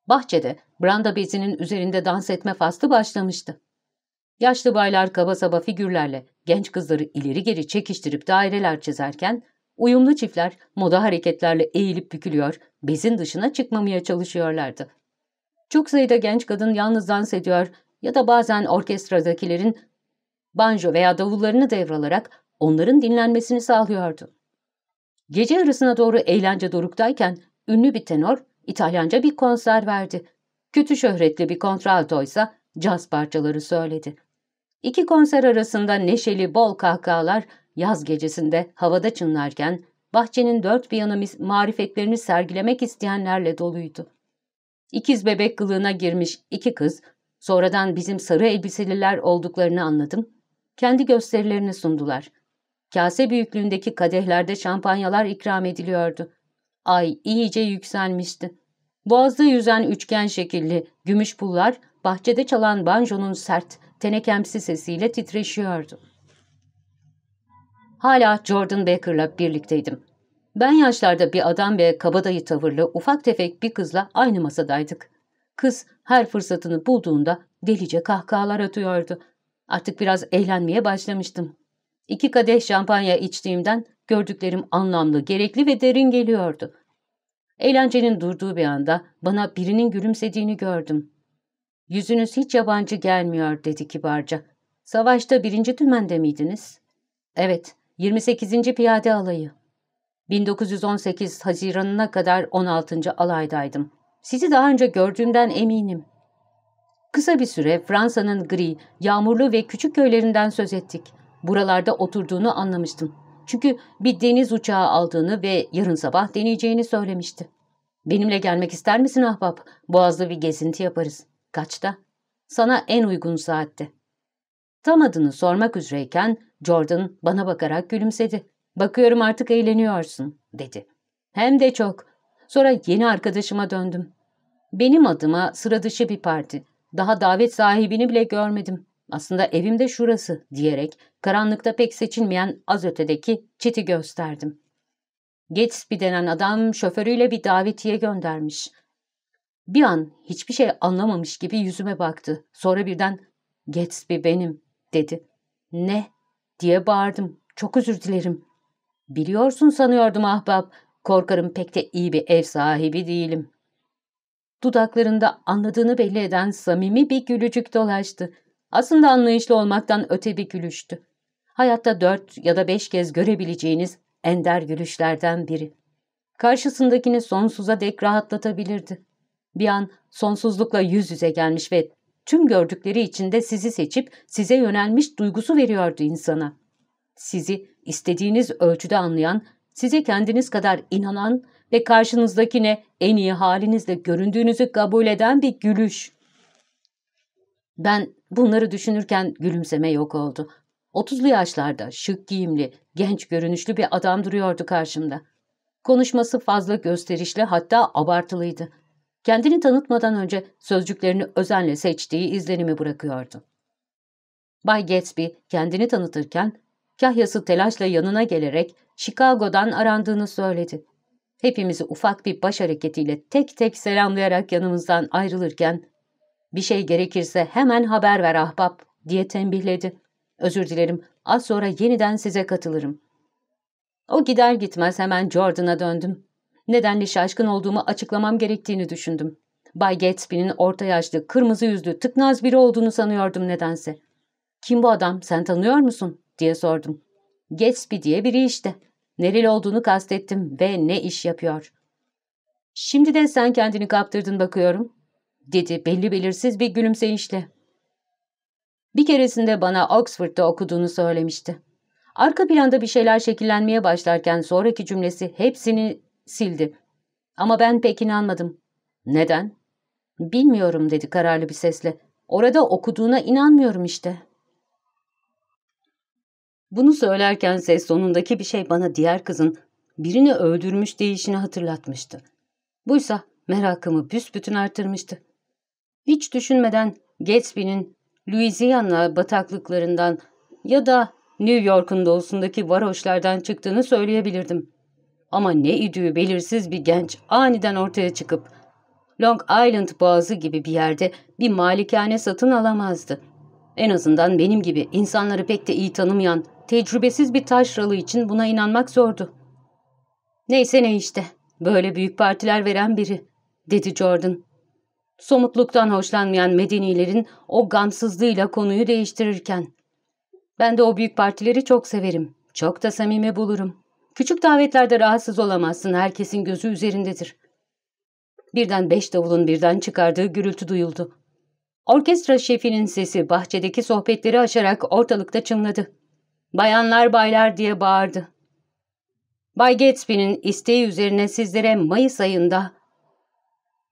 Bahçede branda bezinin üzerinde dans etme faslı başlamıştı. Yaşlı baylar kaba saba figürlerle genç kızları ileri geri çekiştirip daireler çizerken, uyumlu çiftler moda hareketlerle eğilip bükülüyor, bezin dışına çıkmamaya çalışıyorlardı. Çok sayıda genç kadın yalnız dans ediyor ya da bazen orkestradakilerin banjo veya davullarını devralarak onların dinlenmesini sağlıyordu. Gece yarısına doğru eğlence doruktayken ünlü bir tenor İtalyanca bir konser verdi. Kötü şöhretli bir kontralto ise caz parçaları söyledi. İki konser arasında neşeli bol kahkahalar yaz gecesinde havada çınlarken bahçenin dört bir yanı marifetlerini sergilemek isteyenlerle doluydu. İkiz bebek kılığına girmiş iki kız, sonradan bizim sarı elbiseliler olduklarını anladım, kendi gösterilerini sundular. Kase büyüklüğündeki kadehlerde şampanyalar ikram ediliyordu. Ay iyice yükselmişti. Boğazda yüzen üçgen şekilli gümüş pullar, bahçede çalan banjonun sert, tenekemsi sesiyle titreşiyordu. Hala Jordan Baker'la birlikteydim. Ben yaşlarda bir adam ve kabadayı tavırlı ufak tefek bir kızla aynı masadaydık. Kız her fırsatını bulduğunda delice kahkahalar atıyordu. Artık biraz eğlenmeye başlamıştım. İki kadeh şampanya içtiğimden gördüklerim anlamlı, gerekli ve derin geliyordu. Eğlencenin durduğu bir anda bana birinin gülümsediğini gördüm. Yüzünüz hiç yabancı gelmiyor dedi kibarca. Savaşta birinci tümende miydiniz? Evet, 28. Piyade Alayı. 1918 Haziran'ına kadar 16. alaydaydım. Sizi daha önce gördüğümden eminim. Kısa bir süre Fransa'nın gri, yağmurlu ve küçük köylerinden söz ettik. Buralarda oturduğunu anlamıştım. Çünkü bir deniz uçağı aldığını ve yarın sabah deneyeceğini söylemişti. Benimle gelmek ister misin ahbap? Boğazlı bir gezinti yaparız. Kaçta? Sana en uygun saatti. Tam adını sormak üzereyken Jordan bana bakarak gülümsedi. Bakıyorum artık eğleniyorsun dedi. Hem de çok. Sonra yeni arkadaşıma döndüm. Benim adıma sıra dışı bir parti. Daha davet sahibini bile görmedim. Aslında evimde şurası diyerek karanlıkta pek seçilmeyen az ötedeki çiti gösterdim. Gatsby denen adam şoförüyle bir davetiye göndermiş. Bir an hiçbir şey anlamamış gibi yüzüme baktı. Sonra birden Gatsby benim dedi. Ne? diye bağırdım. Çok özür dilerim. Biliyorsun sanıyordum ahbap. Korkarım pek de iyi bir ev sahibi değilim. Dudaklarında anladığını belli eden samimi bir gülücük dolaştı. Aslında anlayışlı olmaktan öte bir gülüştü. Hayatta dört ya da beş kez görebileceğiniz ender gülüşlerden biri. Karşısındakini sonsuza dek rahatlatabilirdi. Bir an sonsuzlukla yüz yüze gelmiş ve tüm gördükleri içinde sizi seçip size yönelmiş duygusu veriyordu insana. Sizi istediğiniz ölçüde anlayan, size kendiniz kadar inanan ve karşınızdakine en iyi halinizle göründüğünüzü kabul eden bir gülüş. Ben bunları düşünürken gülümseme yok oldu. Otuzlu yaşlarda şık giyimli, genç görünüşlü bir adam duruyordu karşımda. Konuşması fazla gösterişli hatta abartılıydı kendini tanıtmadan önce sözcüklerini özenle seçtiği izlenimi bırakıyordu. Bay Gatsby kendini tanıtırken kahyası telaşla yanına gelerek Chicago'dan arandığını söyledi. Hepimizi ufak bir baş hareketiyle tek tek selamlayarak yanımızdan ayrılırken ''Bir şey gerekirse hemen haber ver ahbap'' diye tembihledi. ''Özür dilerim, az sonra yeniden size katılırım.'' O gider gitmez hemen Jordan'a döndüm. Nedenli şaşkın olduğumu açıklamam gerektiğini düşündüm. Bay Gatsby'nin orta yaşlı, kırmızı yüzlü, tıknaz biri olduğunu sanıyordum nedense. ''Kim bu adam, sen tanıyor musun?'' diye sordum. ''Gatsby diye biri işte. Nereli olduğunu kastettim ve ne iş yapıyor.'' ''Şimdi de sen kendini kaptırdın bakıyorum.'' dedi belli belirsiz bir gülümseyişle. Bir keresinde bana Oxford'da okuduğunu söylemişti. Arka planda bir şeyler şekillenmeye başlarken sonraki cümlesi hepsini sildi. Ama ben pek inanmadım. Neden? Bilmiyorum dedi kararlı bir sesle. Orada okuduğuna inanmıyorum işte. Bunu söylerken ses sonundaki bir şey bana diğer kızın birini öldürmüş deyişini hatırlatmıştı. Buysa merakımı büsbütün artırmıştı. Hiç düşünmeden Gatsby'nin Louisiana bataklıklarından ya da New York'un doğusundaki varoşlardan çıktığını söyleyebilirdim. Ama ne idüğü belirsiz bir genç aniden ortaya çıkıp Long Island boğazı gibi bir yerde bir malikane satın alamazdı. En azından benim gibi insanları pek de iyi tanımayan, tecrübesiz bir taşralı için buna inanmak zordu. Neyse ne işte, böyle büyük partiler veren biri, dedi Jordan. Somutluktan hoşlanmayan medenilerin o gamsızlığıyla konuyu değiştirirken. Ben de o büyük partileri çok severim, çok da samimi bulurum. Küçük davetlerde rahatsız olamazsın, herkesin gözü üzerindedir. Birden beş davulun birden çıkardığı gürültü duyuldu. Orkestra şefinin sesi bahçedeki sohbetleri aşarak ortalıkta çınladı. Bayanlar baylar diye bağırdı. Bay Gatsby'nin isteği üzerine sizlere Mayıs ayında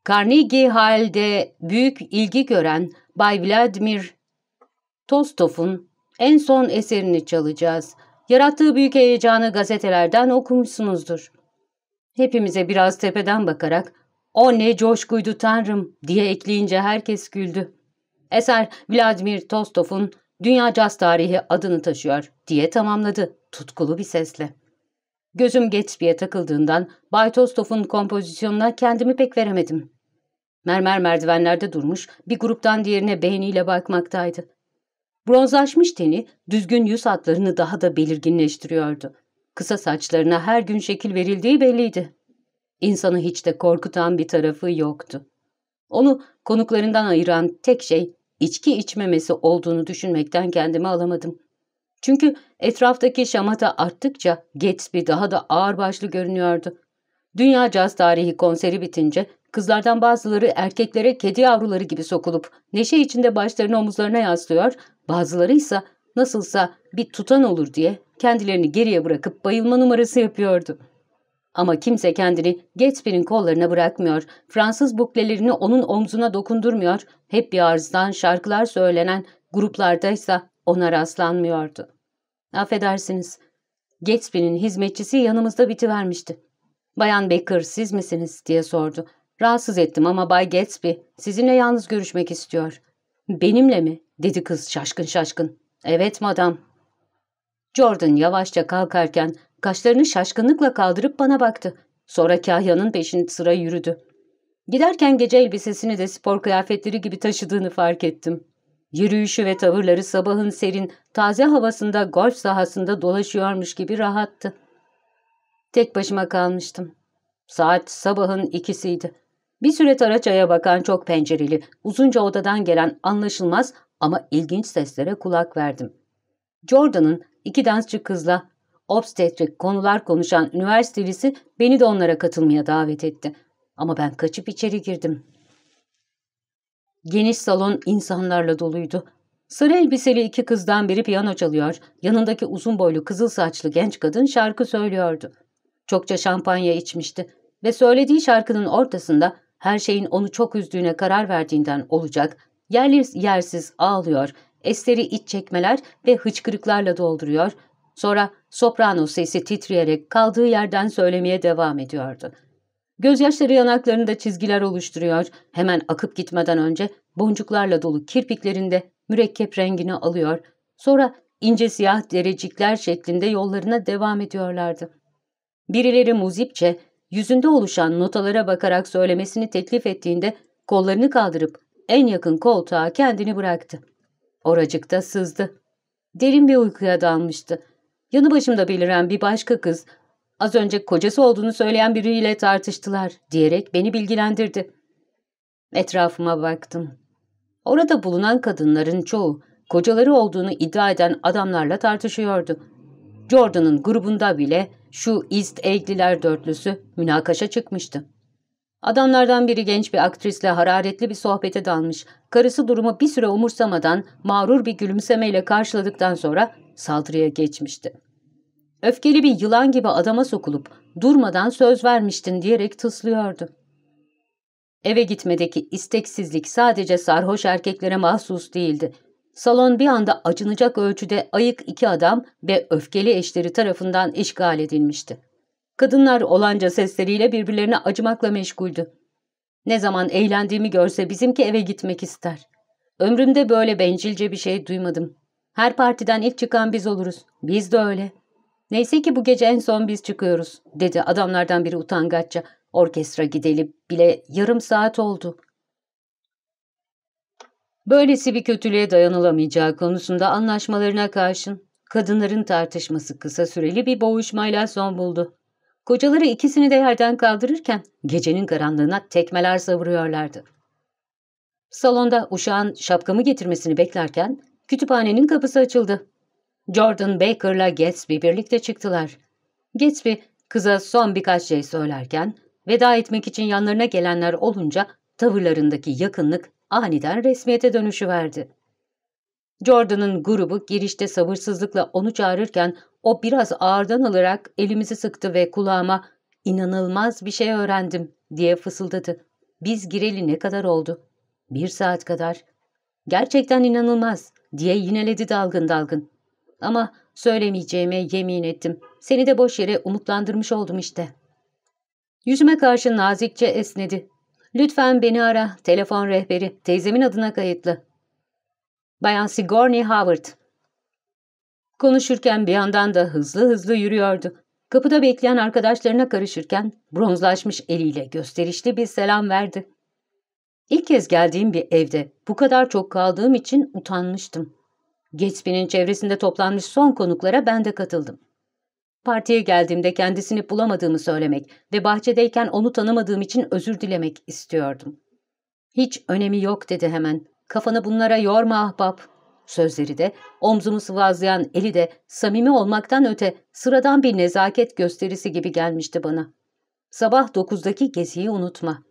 Carnegie Hall'de büyük ilgi gören Bay Vladimir Tostov'un en son eserini çalacağız. Yarattığı büyük heyecanı gazetelerden okumuşsunuzdur. Hepimize biraz tepeden bakarak ''O ne coşkuydu tanrım'' diye ekleyince herkes güldü. Eser Vladimir Tostov'un Dünya Caz Tarihi adını taşıyor diye tamamladı tutkulu bir sesle. Gözüm Gatsby'e takıldığından Bay Tostov'un kompozisyonuna kendimi pek veremedim. Mermer merdivenlerde durmuş bir gruptan diğerine beğeniyle bakmaktaydı. Bronzlaşmış teni düzgün yüz hatlarını daha da belirginleştiriyordu. Kısa saçlarına her gün şekil verildiği belliydi. İnsanı hiç de korkutan bir tarafı yoktu. Onu konuklarından ayıran tek şey içki içmemesi olduğunu düşünmekten kendimi alamadım. Çünkü etraftaki şamata arttıkça Gatsby daha da ağırbaşlı görünüyordu. Dünya Caz Tarihi konseri bitince kızlardan bazıları erkeklere kedi yavruları gibi sokulup neşe içinde başlarını omuzlarına yaslıyor, Bazıları ise nasılsa bir tutan olur diye kendilerini geriye bırakıp bayılma numarası yapıyordu. Ama kimse kendini Gatsby'nin kollarına bırakmıyor, Fransız buklelerini onun omzuna dokundurmuyor, hep bir ağızdan şarkılar söylenen gruplardaysa ona rastlanmıyordu. Affedersiniz, Gatsby'nin hizmetçisi yanımızda bitivermişti. Bayan Becker siz misiniz diye sordu. Rahatsız ettim ama Bay Gatsby sizinle yalnız görüşmek istiyor. Benimle mi? dedi kız şaşkın şaşkın. Evet madam. Jordan yavaşça kalkarken kaşlarını şaşkınlıkla kaldırıp bana baktı. Sonra kahyanın peşini sıra yürüdü. Giderken gece elbisesini de spor kıyafetleri gibi taşıdığını fark ettim. Yürüyüşü ve tavırları sabahın serin, taze havasında golf sahasında dolaşıyormuş gibi rahattı. Tek başıma kalmıştım. Saat sabahın ikisiydi. Bir süre Taraça'ya bakan çok pencereli, uzunca odadan gelen anlaşılmaz ama ilginç seslere kulak verdim. Jordan'ın iki dansçı kızla obstetrik konular konuşan üniversitelisi beni de onlara katılmaya davet etti. Ama ben kaçıp içeri girdim. Geniş salon insanlarla doluydu. Sarı elbiseli iki kızdan biri piyano çalıyor, yanındaki uzun boylu kızıl saçlı genç kadın şarkı söylüyordu. Çokça şampanya içmişti ve söylediği şarkının ortasında her şeyin onu çok üzdüğüne karar verdiğinden olacak Yerli yersiz ağlıyor, esleri iç çekmeler ve hıçkırıklarla dolduruyor. Sonra soprano sesi titreyerek kaldığı yerden söylemeye devam ediyordu. Gözyaşları yanaklarında çizgiler oluşturuyor. Hemen akıp gitmeden önce boncuklarla dolu kirpiklerinde mürekkep rengini alıyor. Sonra ince siyah derecikler şeklinde yollarına devam ediyorlardı. Birileri muzipçe yüzünde oluşan notalara bakarak söylemesini teklif ettiğinde kollarını kaldırıp en yakın koltuğa kendini bıraktı. Oracıkta sızdı. Derin bir uykuya dalmıştı. Yanı başımda beliren bir başka kız, az önce kocası olduğunu söyleyen biriyle tartıştılar diyerek beni bilgilendirdi. Etrafıma baktım. Orada bulunan kadınların çoğu kocaları olduğunu iddia eden adamlarla tartışıyordu. Jordan'ın grubunda bile şu East Egg'liler dörtlüsü münakaşa çıkmıştı. Adamlardan biri genç bir aktrisle hararetli bir sohbete dalmış. Karısı durumu bir süre umursamadan mağrur bir gülümsemeyle karşıladıktan sonra saldırıya geçmişti. Öfkeli bir yılan gibi adama sokulup durmadan söz vermiştin diyerek tıslıyordu. Eve gitmedeki isteksizlik sadece sarhoş erkeklere mahsus değildi. Salon bir anda acınacak ölçüde ayık iki adam ve öfkeli eşleri tarafından işgal edilmişti. Kadınlar olanca sesleriyle birbirlerine acımakla meşguldü. Ne zaman eğlendiğimi görse bizimki eve gitmek ister. Ömrümde böyle bencilce bir şey duymadım. Her partiden ilk çıkan biz oluruz. Biz de öyle. Neyse ki bu gece en son biz çıkıyoruz, dedi adamlardan biri utangaçça. Orkestra gidelim. bile yarım saat oldu. Böylesi bir kötülüğe dayanılamayacağı konusunda anlaşmalarına karşın kadınların tartışması kısa süreli bir boğuşmayla son buldu. Kocaları ikisini de yerden kaldırırken gecenin karanlığına tekmeler savuruyorlardı. Salonda uşağın şapkamı getirmesini beklerken kütüphanenin kapısı açıldı. Jordan Baker'la Gatsby birlikte çıktılar. Gatsby kıza son birkaç şey söylerken veda etmek için yanlarına gelenler olunca tavırlarındaki yakınlık aniden resmiyete dönüşü verdi. Jordan'ın grubu girişte sabırsızlıkla onu çağırırken o biraz ağırdan alarak elimizi sıktı ve kulağıma inanılmaz bir şey öğrendim diye fısıldadı. Biz gireli ne kadar oldu? Bir saat kadar. Gerçekten inanılmaz diye yineledi dalgın dalgın. Ama söylemeyeceğime yemin ettim. Seni de boş yere umutlandırmış oldum işte. Yüzüme karşı nazikçe esnedi. Lütfen beni ara. Telefon rehberi. Teyzemin adına kayıtlı. Bayan Sigourney Howard. Konuşurken bir yandan da hızlı hızlı yürüyordu. Kapıda bekleyen arkadaşlarına karışırken bronzlaşmış eliyle gösterişli bir selam verdi. İlk kez geldiğim bir evde bu kadar çok kaldığım için utanmıştım. Gatsby'nin çevresinde toplanmış son konuklara ben de katıldım. Partiye geldiğimde kendisini bulamadığımı söylemek ve bahçedeyken onu tanımadığım için özür dilemek istiyordum. Hiç önemi yok dedi hemen. Kafanı bunlara yorma ahbap. Sözleri de, omzumu sıvazlayan eli de samimi olmaktan öte sıradan bir nezaket gösterisi gibi gelmişti bana. Sabah dokuzdaki geziyi unutma.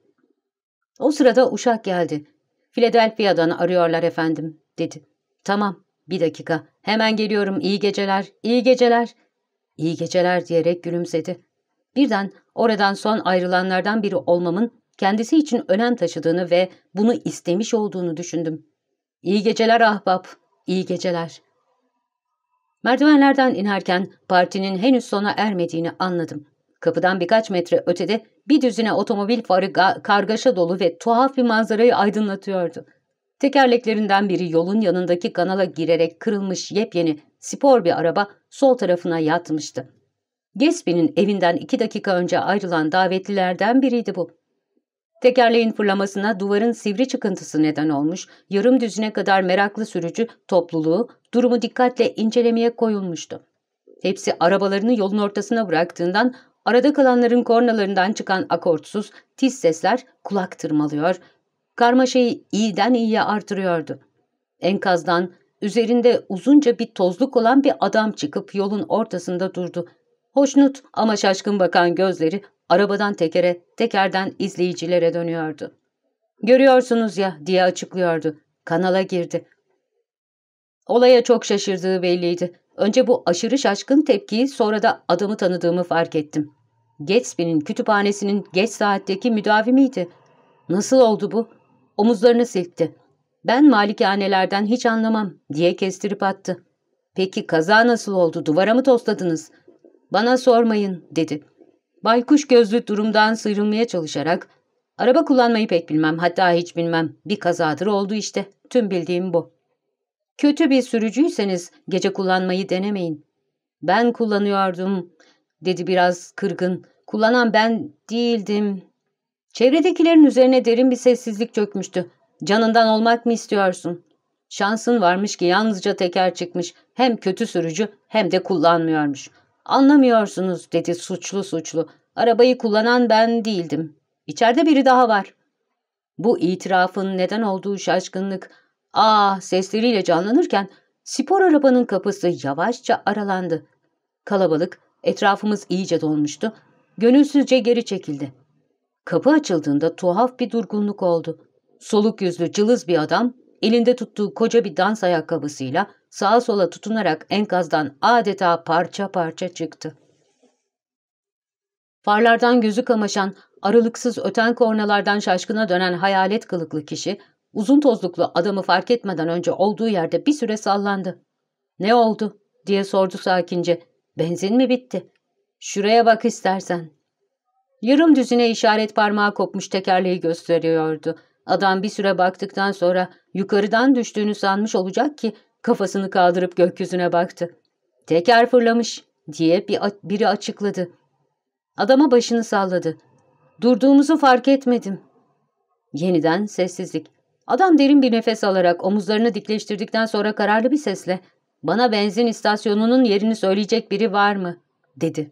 O sırada uşak geldi. Philadelphia'dan arıyorlar efendim, dedi. Tamam, bir dakika. Hemen geliyorum, İyi geceler, iyi geceler. İyi geceler diyerek gülümsedi. Birden oradan son ayrılanlardan biri olmamın kendisi için önem taşıdığını ve bunu istemiş olduğunu düşündüm. İyi geceler ahbap, İyi geceler. Merdivenlerden inerken partinin henüz sona ermediğini anladım. Kapıdan birkaç metre ötede bir düzine otomobil farı kargaşa dolu ve tuhaf bir manzarayı aydınlatıyordu. Tekerleklerinden biri yolun yanındaki kanala girerek kırılmış yepyeni spor bir araba sol tarafına yatmıştı. Gatsby'nin evinden iki dakika önce ayrılan davetlilerden biriydi bu. Tekerleğin fırlamasına duvarın sivri çıkıntısı neden olmuş, yarım düzüne kadar meraklı sürücü topluluğu durumu dikkatle incelemeye koyulmuştu. Hepsi arabalarını yolun ortasına bıraktığından arada kalanların kornalarından çıkan akortsuz, tiz sesler kulak tırmalıyor, karmaşayı iyiden iyiye artırıyordu. Enkazdan üzerinde uzunca bir tozluk olan bir adam çıkıp yolun ortasında durdu. Hoşnut ama şaşkın bakan gözleri arabadan tekere, tekerden izleyicilere dönüyordu. ''Görüyorsunuz ya'' diye açıklıyordu. Kanala girdi. Olaya çok şaşırdığı belliydi. Önce bu aşırı şaşkın tepkiyi sonra da adamı tanıdığımı fark ettim. Gatsby'nin kütüphanesinin geç saatteki müdavimiydi. Nasıl oldu bu? Omuzlarını silkti. Ben malikanelerden hiç anlamam diye kestirip attı. Peki kaza nasıl oldu? Duvara mı tosladınız? Bana sormayın dedi. Baykuş gözlü durumdan sıyrılmaya çalışarak ''Araba kullanmayı pek bilmem, hatta hiç bilmem. Bir kazadır oldu işte. Tüm bildiğim bu. Kötü bir sürücüyseniz gece kullanmayı denemeyin. Ben kullanıyordum.'' dedi biraz kırgın. ''Kullanan ben değildim.'' Çevredekilerin üzerine derin bir sessizlik çökmüştü. Canından olmak mı istiyorsun? Şansın varmış ki yalnızca teker çıkmış. Hem kötü sürücü hem de kullanmıyormuş. Anlamıyorsunuz dedi suçlu suçlu. Arabayı kullanan ben değildim. İçeride biri daha var. Bu itirafın neden olduğu şaşkınlık Aa ah, sesleriyle canlanırken spor arabanın kapısı yavaşça aralandı. Kalabalık etrafımız iyice dolmuştu. Gönülsüzce geri çekildi. Kapı açıldığında tuhaf bir durgunluk oldu. Soluk yüzlü cılız bir adam elinde tuttuğu koca bir dans ayakkabısıyla sağa sola tutunarak enkazdan adeta parça parça çıktı. Farlardan gözü kamaşan, aralıksız öten kornalardan şaşkına dönen hayalet kılıklı kişi, uzun tozluklu adamı fark etmeden önce olduğu yerde bir süre sallandı. ''Ne oldu?'' diye sordu sakince. ''Benzin mi bitti? Şuraya bak istersen.'' Yarım düzine işaret parmağı kopmuş tekerleği gösteriyordu. Adam bir süre baktıktan sonra Yukarıdan düştüğünü sanmış olacak ki kafasını kaldırıp gökyüzüne baktı. Teker fırlamış diye bir, biri açıkladı. Adama başını salladı. Durduğumuzu fark etmedim. Yeniden sessizlik. Adam derin bir nefes alarak omuzlarını dikleştirdikten sonra kararlı bir sesle ''Bana benzin istasyonunun yerini söyleyecek biri var mı?'' dedi.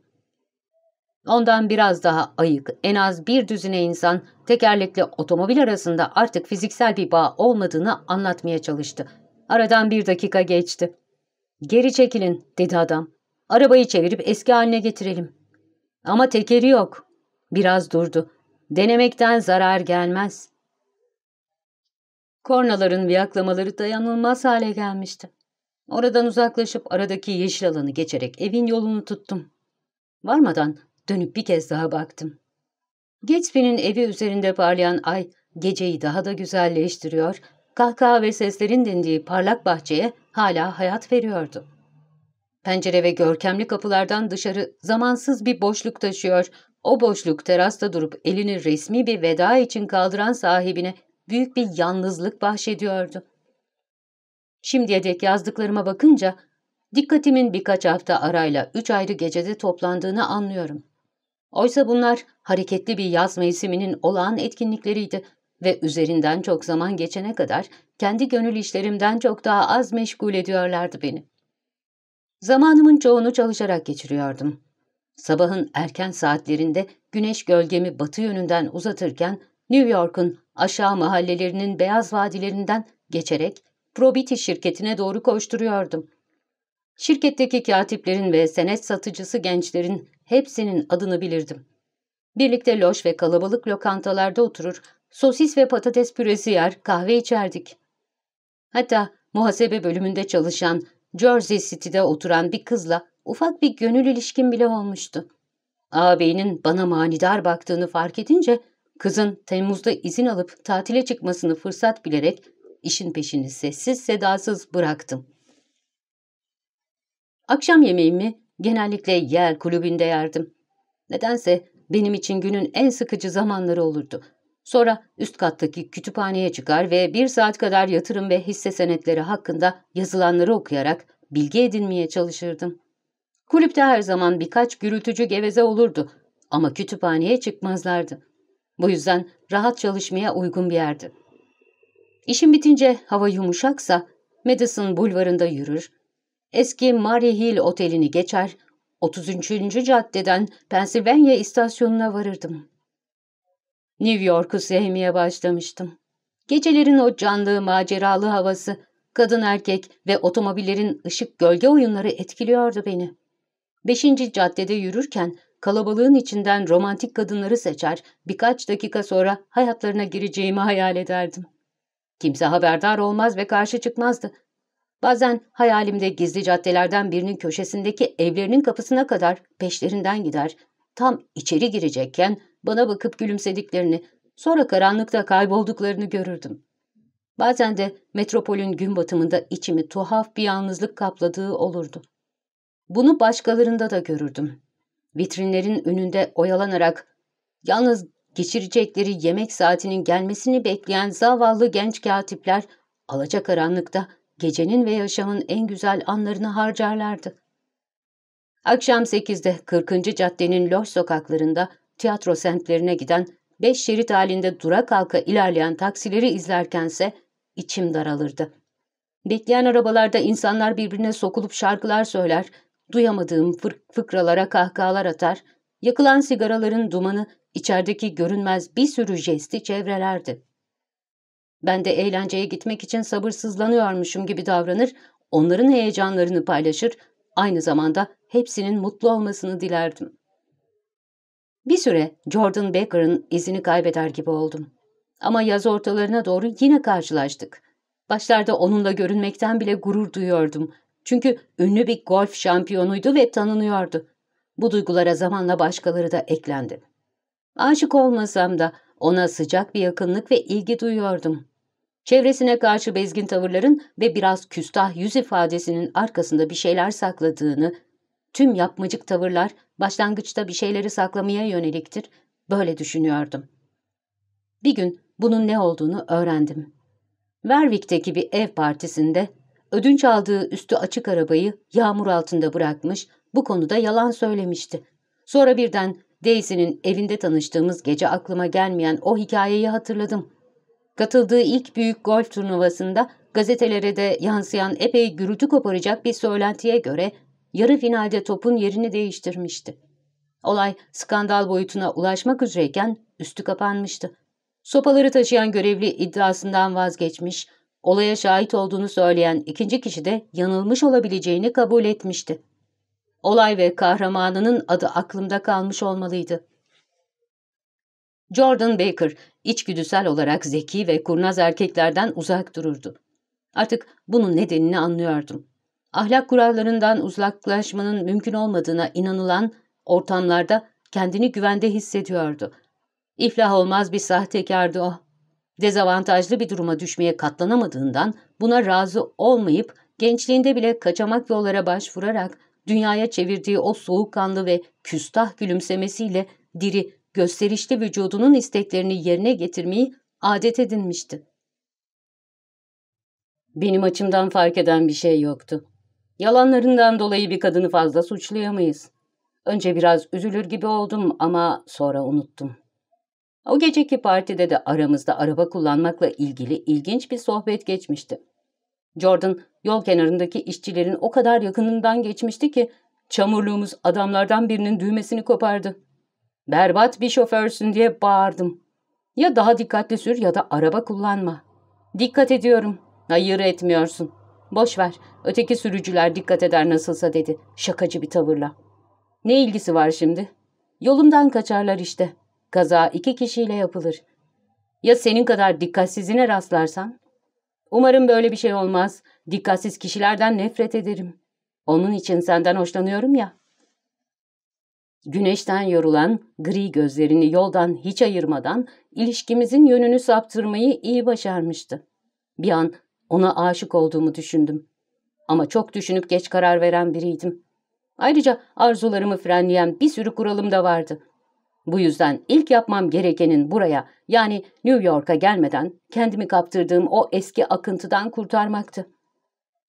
Ondan biraz daha ayık, en az bir düzine insan tekerlekli otomobil arasında artık fiziksel bir bağ olmadığını anlatmaya çalıştı. Aradan bir dakika geçti. ''Geri çekilin'' dedi adam. ''Arabayı çevirip eski haline getirelim.'' ''Ama tekeri yok.'' Biraz durdu. ''Denemekten zarar gelmez.'' Kornaların viyaklamaları dayanılmaz hale gelmişti. Oradan uzaklaşıp aradaki yeşil alanı geçerek evin yolunu tuttum. Varmadan Dönüp bir kez daha baktım. Gatsby'nin evi üzerinde parlayan ay geceyi daha da güzelleştiriyor, kahkaha ve seslerin dindiği parlak bahçeye hala hayat veriyordu. Pencere ve görkemli kapılardan dışarı zamansız bir boşluk taşıyor, o boşluk terasta durup elini resmi bir veda için kaldıran sahibine büyük bir yalnızlık bahşediyordu. Şimdiye dek yazdıklarıma bakınca dikkatimin birkaç hafta arayla üç ayrı gecede toplandığını anlıyorum. Oysa bunlar hareketli bir yaz mevsiminin olağan etkinlikleriydi ve üzerinden çok zaman geçene kadar kendi gönül işlerimden çok daha az meşgul ediyorlardı beni. Zamanımın çoğunu çalışarak geçiriyordum. Sabahın erken saatlerinde güneş gölgemi batı yönünden uzatırken New York'un aşağı mahallelerinin beyaz vadilerinden geçerek Probiti şirketine doğru koşturuyordum. Şirketteki katiplerin ve senet satıcısı gençlerin hepsinin adını bilirdim. Birlikte loş ve kalabalık lokantalarda oturur, sosis ve patates püresi yer, kahve içerdik. Hatta muhasebe bölümünde çalışan, Jersey City'de oturan bir kızla ufak bir gönül ilişkin bile olmuştu. Ağabeyinin bana manidar baktığını fark edince kızın Temmuz'da izin alıp tatile çıkmasını fırsat bilerek işin peşini sessiz sedasız bıraktım. Akşam yemeğimi Genellikle yer kulübünde yardım. Nedense benim için günün en sıkıcı zamanları olurdu. Sonra üst kattaki kütüphaneye çıkar ve bir saat kadar yatırım ve hisse senetleri hakkında yazılanları okuyarak bilgi edinmeye çalışırdım. Kulüpte her zaman birkaç gürültücü geveze olurdu ama kütüphaneye çıkmazlardı. Bu yüzden rahat çalışmaya uygun bir yerdi. İşim bitince hava yumuşaksa Madison bulvarında yürür, eski Mary Hill Oteli'ni geçer, 33. caddeden Pensilvanya istasyonuna varırdım. New York'u sevmeye başlamıştım. Gecelerin o canlı, maceralı havası, kadın erkek ve otomobillerin ışık gölge oyunları etkiliyordu beni. Beşinci caddede yürürken kalabalığın içinden romantik kadınları seçer, birkaç dakika sonra hayatlarına gireceğimi hayal ederdim. Kimse haberdar olmaz ve karşı çıkmazdı. Bazen hayalimde gizli caddelerden birinin köşesindeki evlerinin kapısına kadar peşlerinden gider. Tam içeri girecekken bana bakıp gülümsediklerini, sonra karanlıkta kaybolduklarını görürdüm. Bazen de metropolün gün batımında içimi tuhaf bir yalnızlık kapladığı olurdu. Bunu başkalarında da görürdüm. Vitrinlerin önünde oyalanarak yalnız geçirecekleri yemek saatinin gelmesini bekleyen zavallı genç katipler alacakaranlıkta gecenin ve yaşamın en güzel anlarını harcarlardı. Akşam sekizde 40. caddenin loş sokaklarında tiyatro sentlerine giden beş şerit halinde durak halka ilerleyen taksileri izlerkense içim daralırdı. Bekleyen arabalarda insanlar birbirine sokulup şarkılar söyler, duyamadığım fıkralara kahkahalar atar, yakılan sigaraların dumanı içerideki görünmez bir sürü jesti çevrelerdi. Ben de eğlenceye gitmek için sabırsızlanıyormuşum gibi davranır, onların heyecanlarını paylaşır, aynı zamanda hepsinin mutlu olmasını dilerdim. Bir süre Jordan Baker'ın izini kaybeder gibi oldum. Ama yaz ortalarına doğru yine karşılaştık. Başlarda onunla görünmekten bile gurur duyuyordum. Çünkü ünlü bir golf şampiyonuydu ve tanınıyordu. Bu duygulara zamanla başkaları da eklendi. Aşık olmasam da ona sıcak bir yakınlık ve ilgi duyuyordum. Çevresine karşı bezgin tavırların ve biraz küstah yüz ifadesinin arkasında bir şeyler sakladığını, tüm yapmacık tavırlar başlangıçta bir şeyleri saklamaya yöneliktir, böyle düşünüyordum. Bir gün bunun ne olduğunu öğrendim. Werwick'teki bir ev partisinde ödünç aldığı üstü açık arabayı yağmur altında bırakmış, bu konuda yalan söylemişti. Sonra birden Daisy'nin evinde tanıştığımız gece aklıma gelmeyen o hikayeyi hatırladım. Katıldığı ilk büyük golf turnuvasında gazetelere de yansıyan epey gürültü koparacak bir söylentiye göre yarı finalde topun yerini değiştirmişti. Olay skandal boyutuna ulaşmak üzereyken üstü kapanmıştı. Sopaları taşıyan görevli iddiasından vazgeçmiş, olaya şahit olduğunu söyleyen ikinci kişi de yanılmış olabileceğini kabul etmişti. Olay ve kahramanının adı aklımda kalmış olmalıydı. Jordan Baker içgüdüsel olarak zeki ve kurnaz erkeklerden uzak dururdu. Artık bunun nedenini anlıyordum. Ahlak kurallarından uzaklaşmanın mümkün olmadığına inanılan ortamlarda kendini güvende hissediyordu. İflah olmaz bir sahtekardı o. Dezavantajlı bir duruma düşmeye katlanamadığından buna razı olmayıp gençliğinde bile kaçamak yollara başvurarak dünyaya çevirdiği o soğukkanlı ve küstah gülümsemesiyle diri gösterişli vücudunun isteklerini yerine getirmeyi adet edinmişti. Benim açımdan fark eden bir şey yoktu. Yalanlarından dolayı bir kadını fazla suçlayamayız. Önce biraz üzülür gibi oldum ama sonra unuttum. O geceki partide de aramızda araba kullanmakla ilgili ilginç bir sohbet geçmişti. Jordan yol kenarındaki işçilerin o kadar yakınından geçmişti ki çamurluğumuz adamlardan birinin düğmesini kopardı. Berbat bir şoförsün diye bağırdım. Ya daha dikkatli sür ya da araba kullanma. Dikkat ediyorum. Hayır etmiyorsun. Boş ver. Öteki sürücüler dikkat eder nasılsa dedi. Şakacı bir tavırla. Ne ilgisi var şimdi? Yolumdan kaçarlar işte. Kaza iki kişiyle yapılır. Ya senin kadar dikkatsizine rastlarsan? Umarım böyle bir şey olmaz. Dikkatsiz kişilerden nefret ederim. Onun için senden hoşlanıyorum ya.'' Güneşten yorulan gri gözlerini yoldan hiç ayırmadan ilişkimizin yönünü saptırmayı iyi başarmıştı. Bir an ona aşık olduğumu düşündüm. Ama çok düşünüp geç karar veren biriydim. Ayrıca arzularımı frenleyen bir sürü kuralım da vardı. Bu yüzden ilk yapmam gerekenin buraya yani New York'a gelmeden kendimi kaptırdığım o eski akıntıdan kurtarmaktı.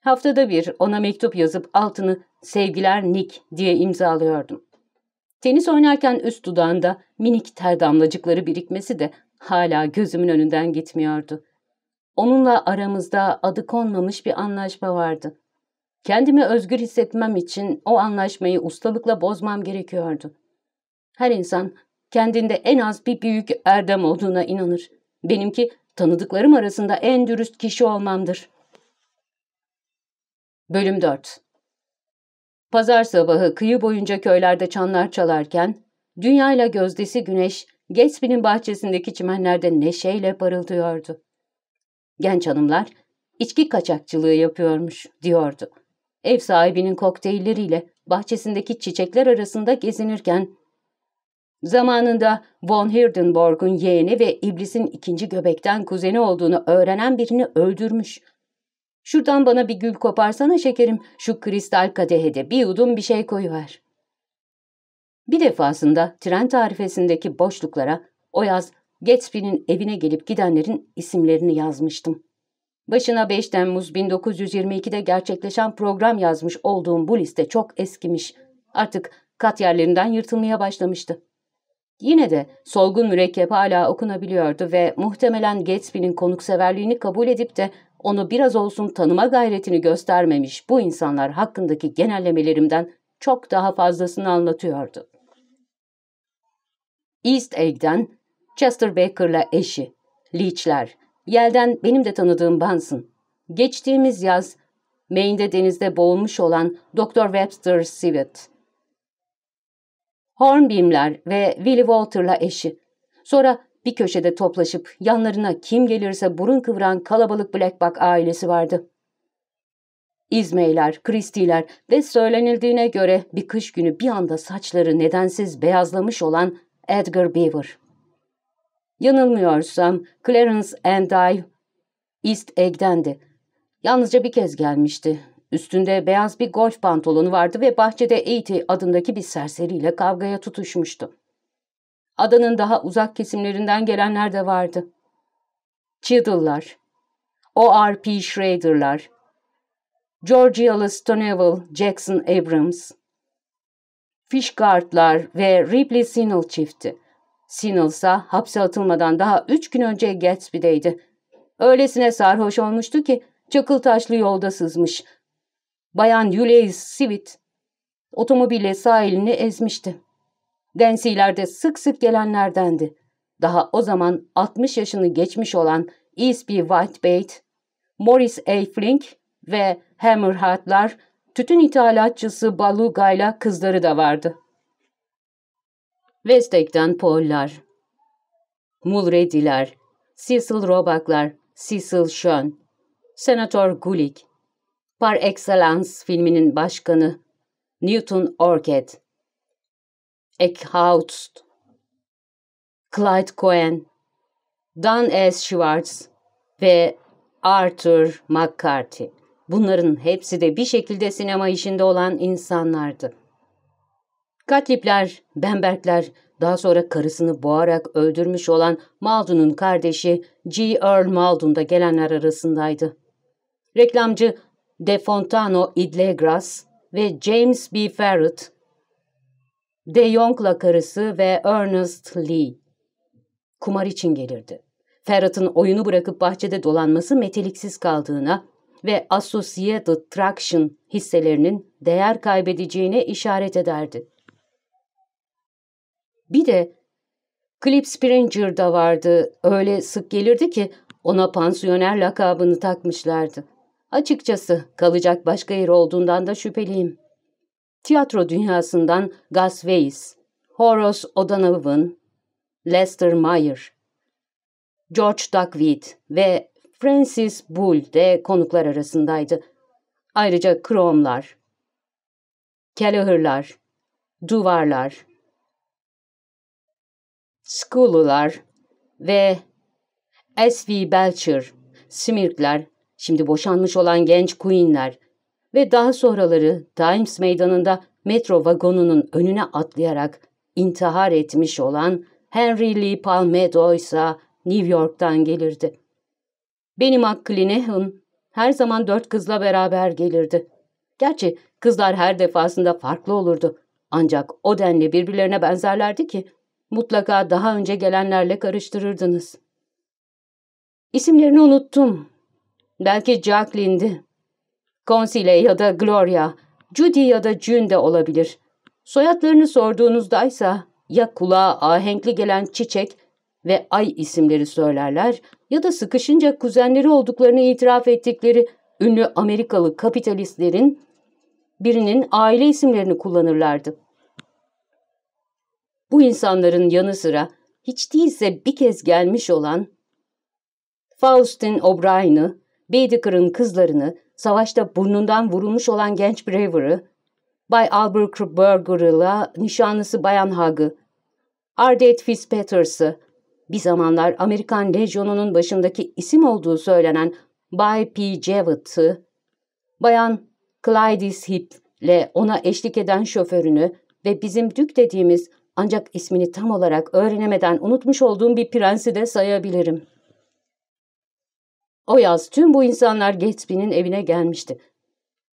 Haftada bir ona mektup yazıp altını sevgiler Nick diye imzalıyordum. Tenis oynarken üst dudağında minik ter damlacıkları birikmesi de hala gözümün önünden gitmiyordu. Onunla aramızda adı konmamış bir anlaşma vardı. Kendimi özgür hissetmem için o anlaşmayı ustalıkla bozmam gerekiyordu. Her insan kendinde en az bir büyük erdem olduğuna inanır. Benimki tanıdıklarım arasında en dürüst kişi olmamdır. Bölüm 4 Pazar sabahı kıyı boyunca köylerde çanlar çalarken, dünyayla gözdesi güneş, Gatsby'nin bahçesindeki çimenlerde neşeyle parıldıyordu. Genç hanımlar, içki kaçakçılığı yapıyormuş, diyordu. Ev sahibinin kokteylleriyle bahçesindeki çiçekler arasında gezinirken, zamanında von Hirdenborg'un yeğeni ve iblisin ikinci göbekten kuzeni olduğunu öğrenen birini öldürmüş Şuradan bana bir gül koparsana şekerim. Şu kristal kadehede bir yudum bir şey koyuver. Bir defasında tren tarifesindeki boşluklara o yaz Gatsby'nin evine gelip gidenlerin isimlerini yazmıştım. Başına 5 Temmuz 1922'de gerçekleşen program yazmış olduğum bu liste çok eskimiş. Artık kat yerlerinden yırtılmaya başlamıştı. Yine de solgun mürekkep hala okunabiliyordu ve muhtemelen Gatsby'nin konukseverliğini kabul edip de onu biraz olsun tanıma gayretini göstermemiş bu insanlar hakkındaki genellemelerimden çok daha fazlasını anlatıyordu. East Egg'den Chester Baker'la eşi, Leach'ler, Yel'den benim de tanıdığım Bunsen, geçtiğimiz yaz Maine'de denizde boğulmuş olan Dr. Webster Sivet, Hornbeam'ler ve Willie Walter'la eşi, sonra bir köşede toplaşıp yanlarına kim gelirse burun kıvıran kalabalık Blake-Buck ailesi vardı. İzmeyler, Kristiler ve söylenildiğine göre bir kış günü bir anda saçları nedensiz beyazlamış olan Edgar Beaver. Yanılmıyorsam Clarence and I East Egg'dendi. Yalnızca bir kez gelmişti. Üstünde beyaz bir golf pantolonu vardı ve bahçede E.T. adındaki bir serseriyle kavgaya tutuşmuştu. Adanın daha uzak kesimlerinden gelenler de vardı. Chiddle'lar, O.R.P. Schrader'lar, Georgialı Stonewall Jackson Abrams, Fishguard'lar ve Ripley Sinnel çifti. Sinnel ise hapse atılmadan daha üç gün önce Gatsby'deydi. Öylesine sarhoş olmuştu ki çakıl taşlı yolda sızmış. Bayan Julius Sivit otomobille sahilini ezmişti. Gensilerde sık sık gelenlerdendi. Daha o zaman 60 yaşını geçmiş olan E.S.P. Whitebait, Morris A. Flink ve Hammerheart'lar tütün ithalatçısı Baluga'yla kızları da vardı. Westekten Paul'lar, Mulready'ler, Cecil Robak'lar, Cecil Schoen, Senatör Gulick, Par Excellence filminin başkanı, Newton Orchid, Eckhout, Clyde Cohen, Dan S. Schwartz ve Arthur McCarthy. Bunların hepsi de bir şekilde sinema işinde olan insanlardı. Katlipler, Bemberkler, daha sonra karısını boğarak öldürmüş olan Maldun'un kardeşi G. Earl Maldun da gelenler arasındaydı. Reklamcı De Fontano Idlegras ve James B. Ferret de Jong'la karısı ve Ernest Lee. Kumar için gelirdi. Ferhat'ın oyunu bırakıp bahçede dolanması meteliksiz kaldığına ve Associated Traction hisselerinin değer kaybedeceğine işaret ederdi. Bir de Clip Springer vardı. Öyle sık gelirdi ki ona pansiyoner lakabını takmışlardı. Açıkçası kalacak başka yer olduğundan da şüpheliyim. Tiyatro dünyasından Gus Weiss, Horace O'Donovan, Lester Meyer, George Duckweed ve Francis Bull de konuklar arasındaydı. Ayrıca Kromlar, Kelleher'lar, Duvarlar, Skulular ve S.V. Belcher, Smirkler, şimdi boşanmış olan genç Queen'ler, ve daha sonraları Times meydanında metro vagonunun önüne atlayarak intihar etmiş olan Henry Lee Palmetto ise New York'tan gelirdi. Benim Akklinehan her zaman dört kızla beraber gelirdi. Gerçi kızlar her defasında farklı olurdu. Ancak o denli birbirlerine benzerlerdi ki mutlaka daha önce gelenlerle karıştırırdınız. İsimlerini unuttum. Belki Jacqueline'di Consile ya da Gloria, Judy ya da June de olabilir. Soyadlarını sorduğunuzdaysa ya kulağa ahenkli gelen çiçek ve ay isimleri söylerler ya da sıkışınca kuzenleri olduklarını itiraf ettikleri ünlü Amerikalı kapitalistlerin birinin aile isimlerini kullanırlardı. Bu insanların yanı sıra hiç değilse bir kez gelmiş olan Faustin O'Brien'ı, Baedeker'ın kızlarını, savaşta burnundan vurulmuş olan genç Brewer'ı, Bay Albert Burger'la nişanlısı Bayan Hug'ı, Ardet Fitzpatrick'ı, bir zamanlar Amerikan lejyonunun başındaki isim olduğu söylenen Bay P. Jewett'ı, Bayan Clydis Hipple ona eşlik eden şoförünü ve bizim dük dediğimiz ancak ismini tam olarak öğrenemeden unutmuş olduğum bir prensi de sayabilirim.'' O yaz tüm bu insanlar Gatsby'nin evine gelmişti.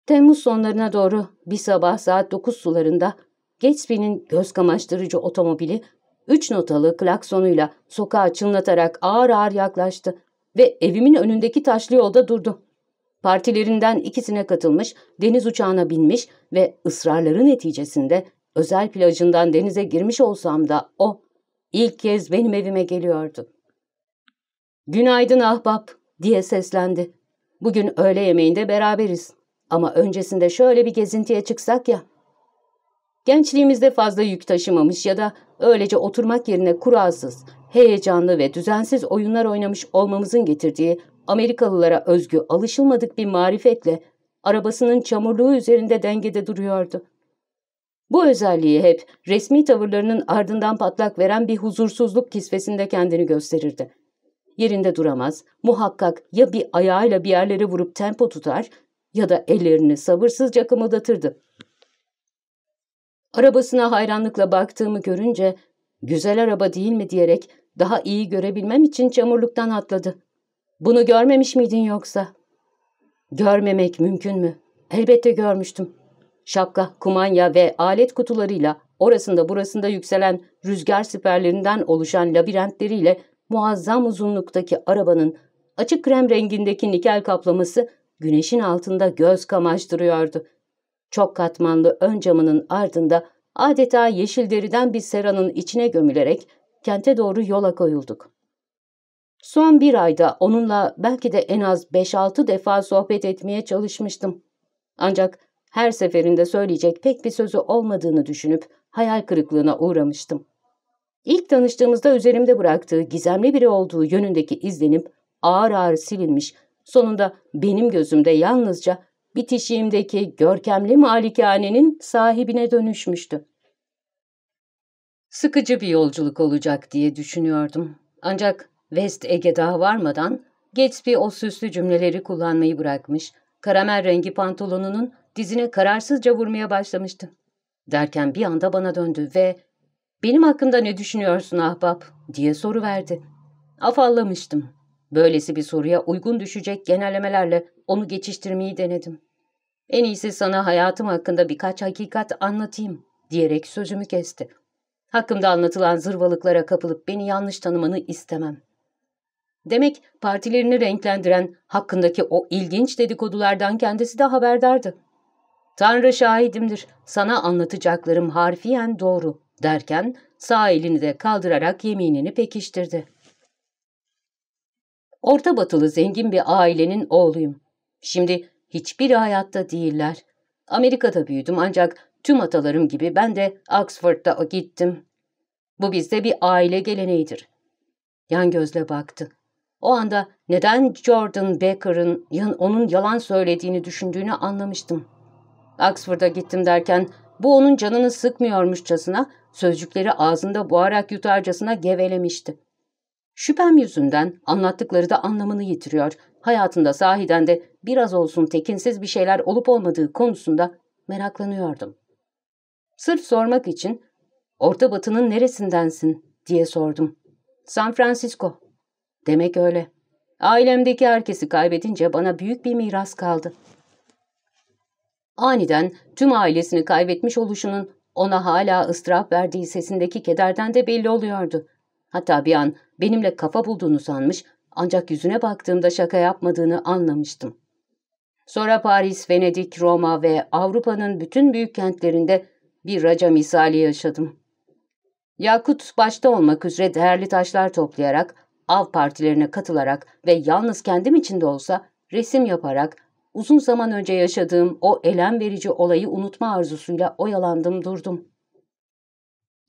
Temmuz sonlarına doğru bir sabah saat 9 sularında Gatsby'nin göz kamaştırıcı otomobili üç notalı klaksonuyla sokağa çınlatarak ağır ağır yaklaştı ve evimin önündeki taşlı yolda durdu. Partilerinden ikisine katılmış, deniz uçağına binmiş ve ısrarları neticesinde özel plajından denize girmiş olsam da o ilk kez benim evime geliyordu. Günaydın ahbap, diye seslendi. Bugün öğle yemeğinde beraberiz. Ama öncesinde şöyle bir gezintiye çıksak ya. Gençliğimizde fazla yük taşımamış ya da öylece oturmak yerine kuralsız, heyecanlı ve düzensiz oyunlar oynamış olmamızın getirdiği Amerikalılara özgü alışılmadık bir marifetle arabasının çamurluğu üzerinde dengede duruyordu. Bu özelliği hep resmi tavırlarının ardından patlak veren bir huzursuzluk kisvesinde kendini gösterirdi. Yerinde duramaz, muhakkak ya bir ayağıyla bir yerlere vurup tempo tutar ya da ellerini sabırsızca kımıldatırdı. Arabasına hayranlıkla baktığımı görünce güzel araba değil mi diyerek daha iyi görebilmem için çamurluktan atladı. Bunu görmemiş miydin yoksa? Görmemek mümkün mü? Elbette görmüştüm. Şapka, kumanya ve alet kutularıyla orasında burasında yükselen rüzgar siperlerinden oluşan labirentleriyle muazzam uzunluktaki arabanın açık krem rengindeki nikel kaplaması güneşin altında göz kamaştırıyordu. Çok katmanlı ön camının ardında adeta yeşil deriden bir seranın içine gömülerek kente doğru yola koyulduk. Son bir ayda onunla belki de en az 5-6 defa sohbet etmeye çalışmıştım. Ancak her seferinde söyleyecek pek bir sözü olmadığını düşünüp hayal kırıklığına uğramıştım. İlk tanıştığımızda üzerimde bıraktığı gizemli biri olduğu yönündeki izlenim ağır ağır silinmiş, sonunda benim gözümde yalnızca bitişiğimdeki görkemli malikanenin sahibine dönüşmüştü. Sıkıcı bir yolculuk olacak diye düşünüyordum. Ancak West Ege daha varmadan Gatsby o süslü cümleleri kullanmayı bırakmış, karamel rengi pantolonunun dizine kararsızca vurmaya başlamıştı. Derken bir anda bana döndü ve ''Benim hakkımda ne düşünüyorsun ahbap?'' diye soru verdi. Afallamıştım. Böylesi bir soruya uygun düşecek genellemelerle onu geçiştirmeyi denedim. En iyisi sana hayatım hakkında birkaç hakikat anlatayım diyerek sözümü kesti. Hakkımda anlatılan zırvalıklara kapılıp beni yanlış tanımanı istemem. Demek partilerini renklendiren hakkındaki o ilginç dedikodulardan kendisi de haberdardı. Tanrı şahidimdir, sana anlatacaklarım harfiyen doğru derken sağ elini de kaldırarak yeminini pekiştirdi. Orta batılı zengin bir ailenin oğluyum. Şimdi hiçbir hayatta değiller. Amerika'da büyüdüm ancak tüm atalarım gibi ben de Oxford'da gittim. Bu bizde bir aile geleneğidir. Yan gözle baktı. O anda neden Jordan Baker'ın onun yalan söylediğini düşündüğünü anlamıştım. Oxford'a gittim derken bu onun canını sıkmıyormuşçasına Sözcükleri ağzında boğarak yutarcasına gevelemişti. Şüphem yüzünden anlattıkları da anlamını yitiriyor. Hayatında sahiden de biraz olsun tekinsiz bir şeyler olup olmadığı konusunda meraklanıyordum. Sırf sormak için Orta Batı'nın neresindensin diye sordum. San Francisco. Demek öyle. Ailemdeki herkesi kaybedince bana büyük bir miras kaldı. Aniden tüm ailesini kaybetmiş oluşunun ona hala ıstırap verdiği sesindeki kederden de belli oluyordu. Hatta bir an benimle kafa bulduğunu sanmış ancak yüzüne baktığımda şaka yapmadığını anlamıştım. Sonra Paris, Venedik, Roma ve Avrupa'nın bütün büyük kentlerinde bir raca misali yaşadım. Yakut başta olmak üzere değerli taşlar toplayarak, av partilerine katılarak ve yalnız kendim için de olsa resim yaparak Uzun zaman önce yaşadığım o elem verici olayı unutma arzusuyla oyalandım durdum.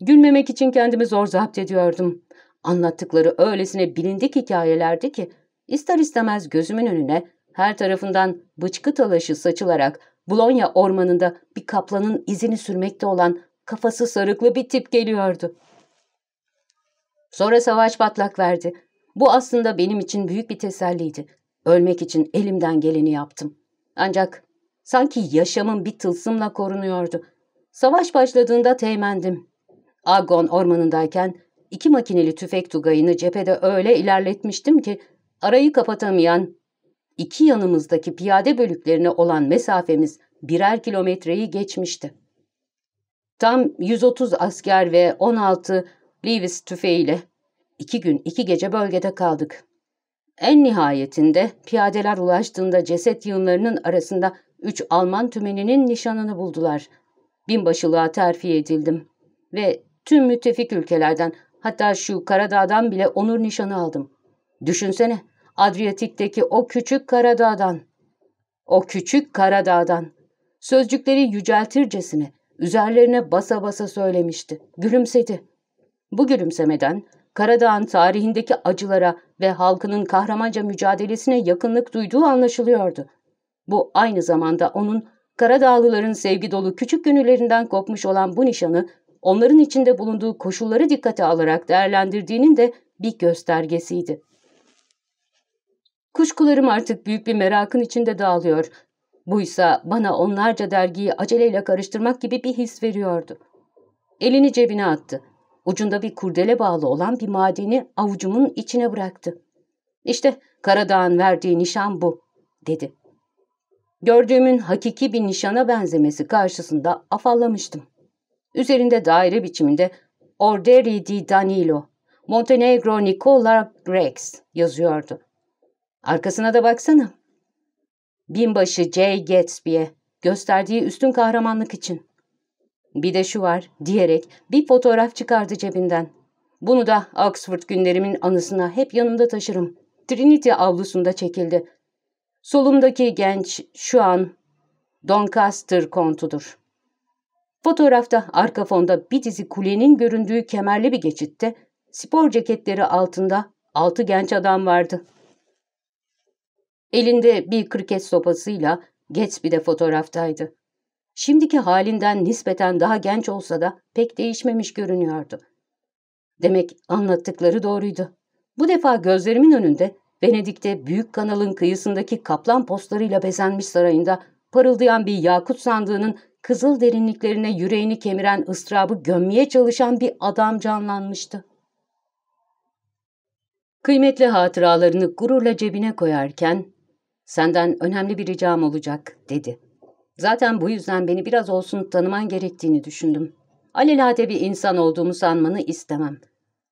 Gülmemek için kendimi zor zapt ediyordum. Anlattıkları öylesine bilindik hikayelerdi ki ister istemez gözümün önüne her tarafından bıçkı talaşı saçılarak Bulonya ormanında bir kaplanın izini sürmekte olan kafası sarıklı bir tip geliyordu. Sonra savaş patlak verdi. Bu aslında benim için büyük bir teselliydi. Ölmek için elimden geleni yaptım. Ancak sanki yaşamım bir tılsımla korunuyordu. Savaş başladığında teğmendim. Agon ormanındayken iki makineli tüfek tugayını cephede öyle ilerletmiştim ki arayı kapatamayan iki yanımızdaki piyade bölüklerine olan mesafemiz birer kilometreyi geçmişti. Tam 130 asker ve 16 Lewis tüfeğiyle iki gün iki gece bölgede kaldık. En nihayetinde piyadeler ulaştığında ceset yığınlarının arasında üç Alman tümeninin nişanını buldular. Binbaşılığa terfi edildim ve tüm müttefik ülkelerden hatta şu Karadağ'dan bile onur nişanı aldım. Düşünsene Adriyatik'teki o küçük Karadağ'dan, o küçük Karadağ'dan sözcükleri yüceltircesine üzerlerine basa basa söylemişti, gülümsedi. Bu gülümsemeden Karadağ'ın tarihindeki acılara ve halkının kahramanca mücadelesine yakınlık duyduğu anlaşılıyordu. Bu aynı zamanda onun Karadağlıların sevgi dolu küçük gönüllerinden kopmuş olan bu nişanı onların içinde bulunduğu koşulları dikkate alarak değerlendirdiğinin de bir göstergesiydi. Kuşkularım artık büyük bir merakın içinde dağılıyor. Buysa bana onlarca dergiyi aceleyle karıştırmak gibi bir his veriyordu. Elini cebine attı ucunda bir kurdele bağlı olan bir madeni avucumun içine bıraktı. İşte Karadağ'ın verdiği nişan bu, dedi. Gördüğümün hakiki bir nişana benzemesi karşısında afallamıştım. Üzerinde daire biçiminde Orderi di Danilo, Montenegro Nicola Rex yazıyordu. Arkasına da baksana. Binbaşı J. Gatsby'e gösterdiği üstün kahramanlık için. Bir de şu var diyerek bir fotoğraf çıkardı cebinden. Bunu da Oxford günlerimin anısına hep yanımda taşırım. Trinity avlusunda çekildi. Solumdaki genç şu an Doncaster kontudur. Fotoğrafta arka fonda bir dizi kulenin göründüğü kemerli bir geçitte spor ceketleri altında altı genç adam vardı. Elinde bir kriket sopasıyla Gatsby de fotoğraftaydı. Şimdiki halinden nispeten daha genç olsa da pek değişmemiş görünüyordu. Demek anlattıkları doğruydu. Bu defa gözlerimin önünde Venedik'te büyük kanalın kıyısındaki kaplan postlarıyla bezenmiş sarayında parıldayan bir yakut sandığının kızıl derinliklerine yüreğini kemiren ıstırabı gömmeye çalışan bir adam canlanmıştı. Kıymetli hatıralarını gururla cebine koyarken, ''Senden önemli bir ricam olacak.'' dedi. Zaten bu yüzden beni biraz olsun tanıman gerektiğini düşündüm. Alelade bir insan olduğumu sanmanı istemem.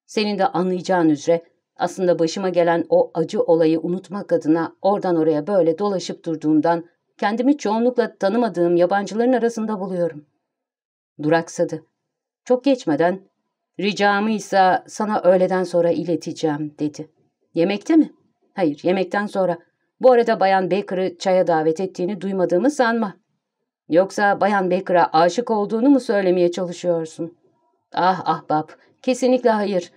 Senin de anlayacağın üzere aslında başıma gelen o acı olayı unutmak adına oradan oraya böyle dolaşıp durduğumdan kendimi çoğunlukla tanımadığım yabancıların arasında buluyorum. Duraksadı. Çok geçmeden, ricamı ise sana öğleden sonra ileteceğim dedi. Yemekte mi? Hayır, yemekten sonra. Bu arada Bayan Baker'ı çaya davet ettiğini duymadığımı sanma. Yoksa Bayan Baker'a aşık olduğunu mu söylemeye çalışıyorsun? Ah ahbap, kesinlikle hayır.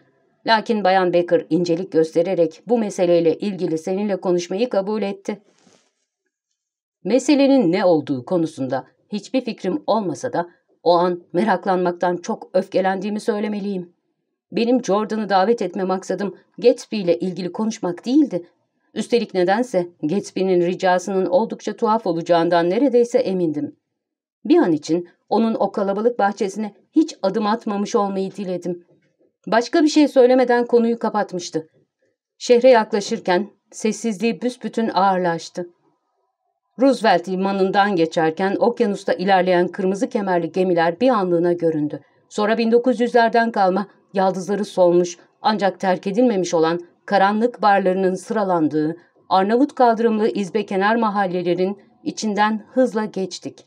Lakin Bayan Baker incelik göstererek bu meseleyle ilgili seninle konuşmayı kabul etti. Meselenin ne olduğu konusunda hiçbir fikrim olmasa da o an meraklanmaktan çok öfkelendiğimi söylemeliyim. Benim Jordan'ı davet etme maksadım Gatsby ile ilgili konuşmak değildi. Üstelik nedense Gatsby'nin ricasının oldukça tuhaf olacağından neredeyse emindim. Bir an için onun o kalabalık bahçesine hiç adım atmamış olmayı diledim. Başka bir şey söylemeden konuyu kapatmıştı. Şehre yaklaşırken sessizliği büsbütün ağırlaştı. Roosevelt limanından geçerken okyanusta ilerleyen kırmızı kemerli gemiler bir anlığına göründü. Sonra 1900'lerden kalma yaldızları solmuş ancak terk edilmemiş olan karanlık barlarının sıralandığı Arnavut kaldırımlı izbe kenar mahallelerin içinden hızla geçtik.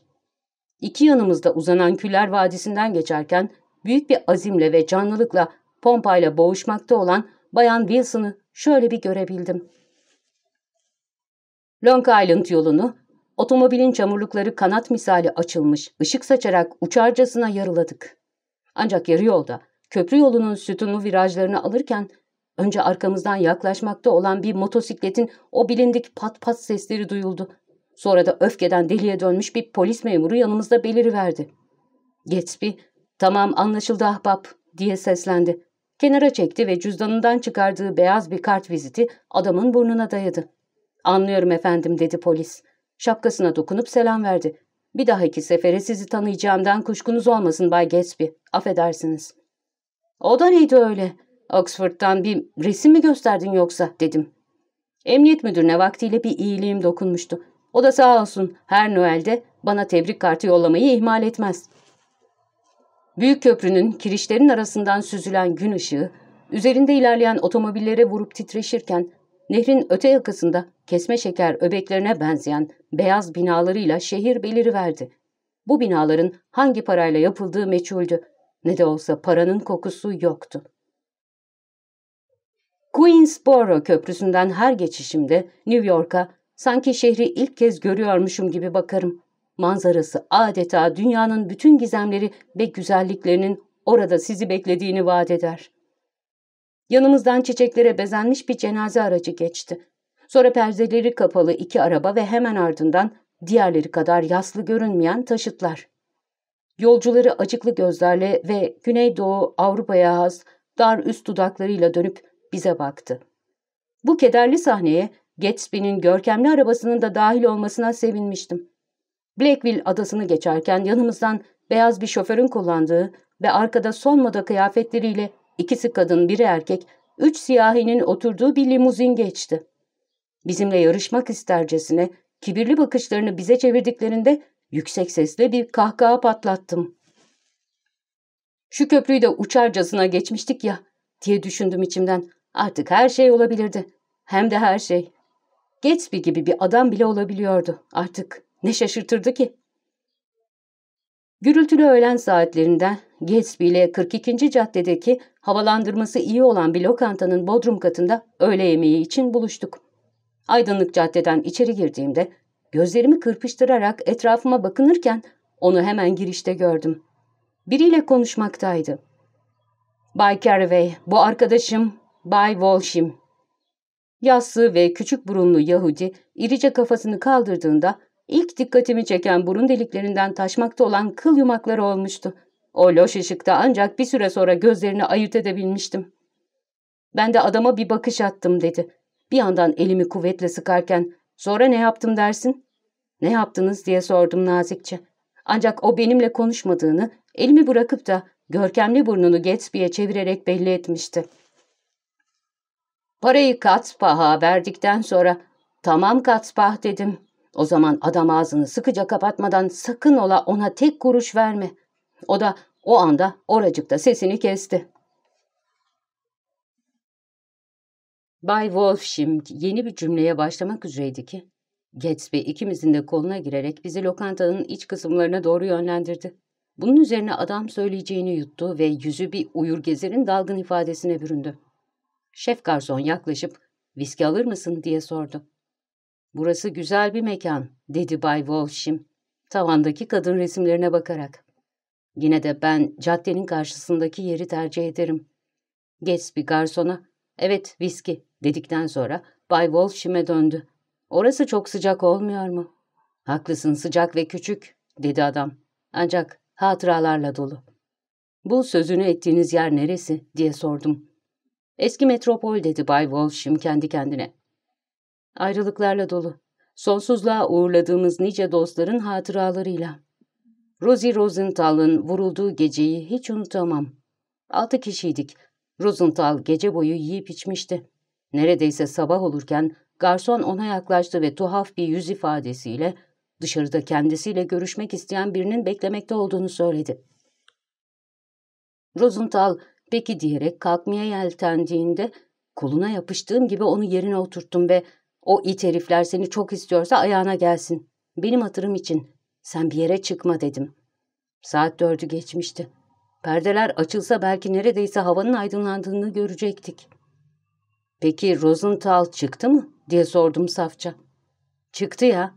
İki yanımızda uzanan Küller Vadisi'nden geçerken büyük bir azimle ve canlılıkla pompayla boğuşmakta olan Bayan Wilson'ı şöyle bir görebildim. Long Island yolunu otomobilin çamurlukları kanat misali açılmış, ışık saçarak uçarcasına yarıladık. Ancak yarı yolda köprü yolunun sütunlu virajlarını alırken önce arkamızdan yaklaşmakta olan bir motosikletin o bilindik pat pat sesleri duyuldu. Sonra da öfkeden deliye dönmüş bir polis memuru yanımızda beliriverdi. Gatsby, tamam anlaşıldı ahbap diye seslendi. Kenara çekti ve cüzdanından çıkardığı beyaz bir kart viziti adamın burnuna dayadı. Anlıyorum efendim dedi polis. Şapkasına dokunup selam verdi. Bir dahaki sefere sizi tanıyacağımdan kuşkunuz olmasın Bay Gatsby. Affedersiniz. O da neydi öyle? Oxford'dan bir resim mi gösterdin yoksa dedim. Emniyet müdürüne vaktiyle bir iyiliğim dokunmuştu. O da sağ olsun her Noel'de bana tebrik kartı yollamayı ihmal etmez. Büyük köprünün kirişlerin arasından süzülen gün ışığı, üzerinde ilerleyen otomobillere vurup titreşirken, nehrin öte yakasında kesme şeker öbeklerine benzeyen beyaz binalarıyla şehir beliriverdi. Bu binaların hangi parayla yapıldığı meçhuldü. Ne de olsa paranın kokusu yoktu. Queensboro Köprüsü'nden her geçişimde New York'a Sanki şehri ilk kez görüyormuşum gibi bakarım. Manzarası adeta dünyanın bütün gizemleri ve güzelliklerinin orada sizi beklediğini vaat eder. Yanımızdan çiçeklere bezenmiş bir cenaze aracı geçti. Sonra perdeleri kapalı iki araba ve hemen ardından diğerleri kadar yaslı görünmeyen taşıtlar. Yolcuları acıklı gözlerle ve Güneydoğu Avrupa'ya has dar üst dudaklarıyla dönüp bize baktı. Bu kederli sahneye Gatsby'nin görkemli arabasının da dahil olmasına sevinmiştim. Blackville adasını geçerken yanımızdan beyaz bir şoförün kullandığı ve arkada son moda kıyafetleriyle ikisi kadın biri erkek, üç siyahinin oturduğu bir limuzin geçti. Bizimle yarışmak istercesine kibirli bakışlarını bize çevirdiklerinde yüksek sesle bir kahkaha patlattım. Şu köprüyü de uçarcasına geçmiştik ya diye düşündüm içimden. Artık her şey olabilirdi. Hem de her şey. Gatsby gibi bir adam bile olabiliyordu. Artık ne şaşırtırdı ki? Gürültülü öğlen saatlerinden Gatsby ile 42. caddedeki havalandırması iyi olan bir lokantanın bodrum katında öğle yemeği için buluştuk. Aydınlık caddeden içeri girdiğimde gözlerimi kırpıştırarak etrafıma bakınırken onu hemen girişte gördüm. Biriyle konuşmaktaydı. Bay Carraway, bu arkadaşım Bay Walshim Yassı ve küçük burunlu Yahudi irice kafasını kaldırdığında ilk dikkatimi çeken burun deliklerinden taşmakta olan kıl yumakları olmuştu. O loş ışıkta ancak bir süre sonra gözlerini ayırt edebilmiştim. Ben de adama bir bakış attım dedi. Bir yandan elimi kuvvetle sıkarken sonra ne yaptım dersin? Ne yaptınız diye sordum nazikçe. Ancak o benimle konuşmadığını elimi bırakıp da görkemli burnunu Gatsby'ye çevirerek belli etmişti. Parayı Katspah'a verdikten sonra tamam Katspah dedim. O zaman adam ağzını sıkıca kapatmadan sakın ola ona tek kuruş verme. O da o anda oracıkta sesini kesti. Bay Wolfshim yeni bir cümleye başlamak üzereydi ki Gatsby ikimizin de koluna girerek bizi lokantanın iç kısımlarına doğru yönlendirdi. Bunun üzerine adam söyleyeceğini yuttu ve yüzü bir uyur gezerin dalgın ifadesine büründü. Şef garson yaklaşıp viski alır mısın diye sordu. Burası güzel bir mekan dedi Bay Walsh'im tavandaki kadın resimlerine bakarak. Yine de ben caddenin karşısındaki yeri tercih ederim. bir garsona evet viski dedikten sonra Bay Walsh'ime döndü. Orası çok sıcak olmuyor mu? Haklısın sıcak ve küçük dedi adam. Ancak hatıralarla dolu. Bu sözünü ettiğiniz yer neresi diye sordum. Eski metropol dedi Bay Walsh'im kendi kendine. Ayrılıklarla dolu. Sonsuzluğa uğurladığımız nice dostların hatıralarıyla. Rosie Rosenthal'ın vurulduğu geceyi hiç unutamam. Altı kişiydik. Rosenthal gece boyu yiyip içmişti. Neredeyse sabah olurken garson ona yaklaştı ve tuhaf bir yüz ifadesiyle dışarıda kendisiyle görüşmek isteyen birinin beklemekte olduğunu söyledi. Rosenthal peki diyerek kalkmaya yeltendiğinde koluna yapıştığım gibi onu yerine oturttum ve o it herifler seni çok istiyorsa ayağına gelsin. Benim hatırım için sen bir yere çıkma dedim. Saat dördü geçmişti. Perdeler açılsa belki neredeyse havanın aydınlandığını görecektik. Peki Rosenthal çıktı mı diye sordum safça. Çıktı ya.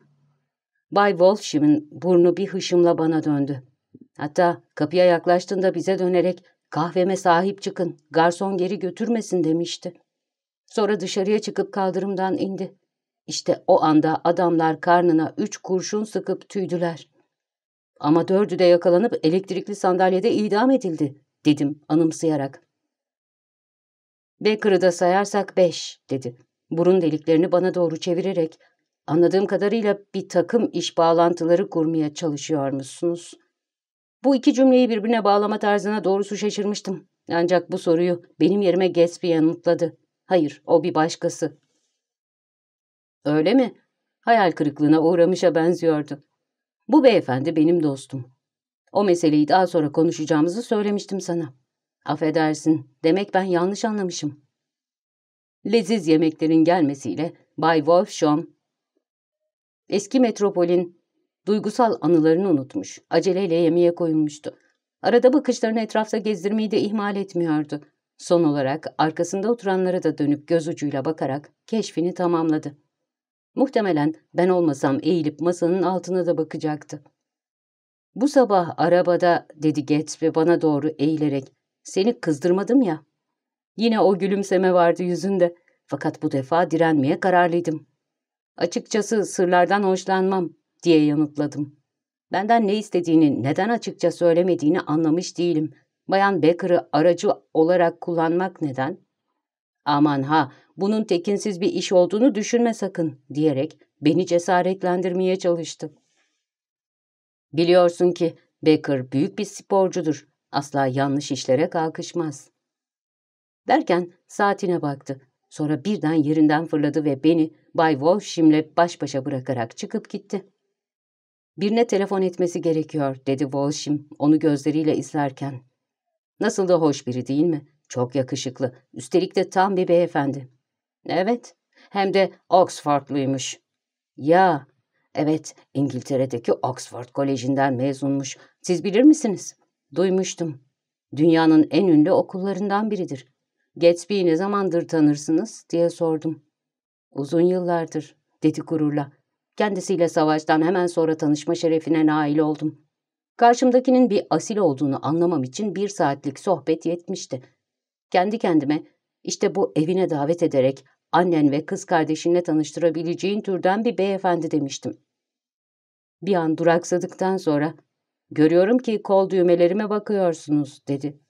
Bay Wolfshim'in burnu bir hışımla bana döndü. Hatta kapıya yaklaştığında bize dönerek Kahveme sahip çıkın, garson geri götürmesin demişti. Sonra dışarıya çıkıp kaldırımdan indi. İşte o anda adamlar karnına üç kurşun sıkıp tüydüler. Ama dördü de yakalanıp elektrikli sandalyede idam edildi, dedim anımsayarak. Baker'ı da sayarsak beş, dedi. Burun deliklerini bana doğru çevirerek, anladığım kadarıyla bir takım iş bağlantıları kurmaya çalışıyormuşsunuz.'' Bu iki cümleyi birbirine bağlama tarzına doğrusu şaşırmıştım. Ancak bu soruyu benim yerime Gatsby yanıtladı. Hayır, o bir başkası. Öyle mi? Hayal kırıklığına uğramışa benziyordu. Bu beyefendi benim dostum. O meseleyi daha sonra konuşacağımızı söylemiştim sana. Affedersin, demek ben yanlış anlamışım. Leziz yemeklerin gelmesiyle Bay Wolfsham, eski metropolin Duygusal anılarını unutmuş, aceleyle yemeğe koyulmuştu. Arada bakışlarını etrafta gezdirmeyi de ihmal etmiyordu. Son olarak arkasında oturanlara da dönüp göz ucuyla bakarak keşfini tamamladı. Muhtemelen ben olmasam eğilip masanın altına da bakacaktı. ''Bu sabah arabada'' dedi Gatsby bana doğru eğilerek. ''Seni kızdırmadım ya.'' Yine o gülümseme vardı yüzünde. Fakat bu defa direnmeye kararlıydım. Açıkçası sırlardan hoşlanmam diye yanıtladım. Benden ne istediğini, neden açıkça söylemediğini anlamış değilim. Bayan Becker'ı aracı olarak kullanmak neden? Aman ha, bunun tekinsiz bir iş olduğunu düşünme sakın diyerek beni cesaretlendirmeye çalıştı. Biliyorsun ki Becker büyük bir sporcudur. Asla yanlış işlere kalkışmaz. Derken saatine baktı. Sonra birden yerinden fırladı ve beni Bay Wolfshim'le baş başa bırakarak çıkıp gitti. Birine telefon etmesi gerekiyor dedi Walsh'im onu gözleriyle izlerken. Nasıl da hoş biri değil mi? Çok yakışıklı. Üstelik de tam bir beyefendi. Evet. Hem de Oxfordluymuş. Ya. Evet. İngiltere'deki Oxford Koleji'nden mezunmuş. Siz bilir misiniz? Duymuştum. Dünyanın en ünlü okullarından biridir. Gatsby'yi ne zamandır tanırsınız diye sordum. Uzun yıllardır dedi gururla. Kendisiyle savaştan hemen sonra tanışma şerefine nail oldum. Karşımdakinin bir asil olduğunu anlamam için bir saatlik sohbet yetmişti. Kendi kendime işte bu evine davet ederek annen ve kız kardeşinle tanıştırabileceğin türden bir beyefendi demiştim. Bir an duraksadıktan sonra görüyorum ki kol düğmelerime bakıyorsunuz dedi.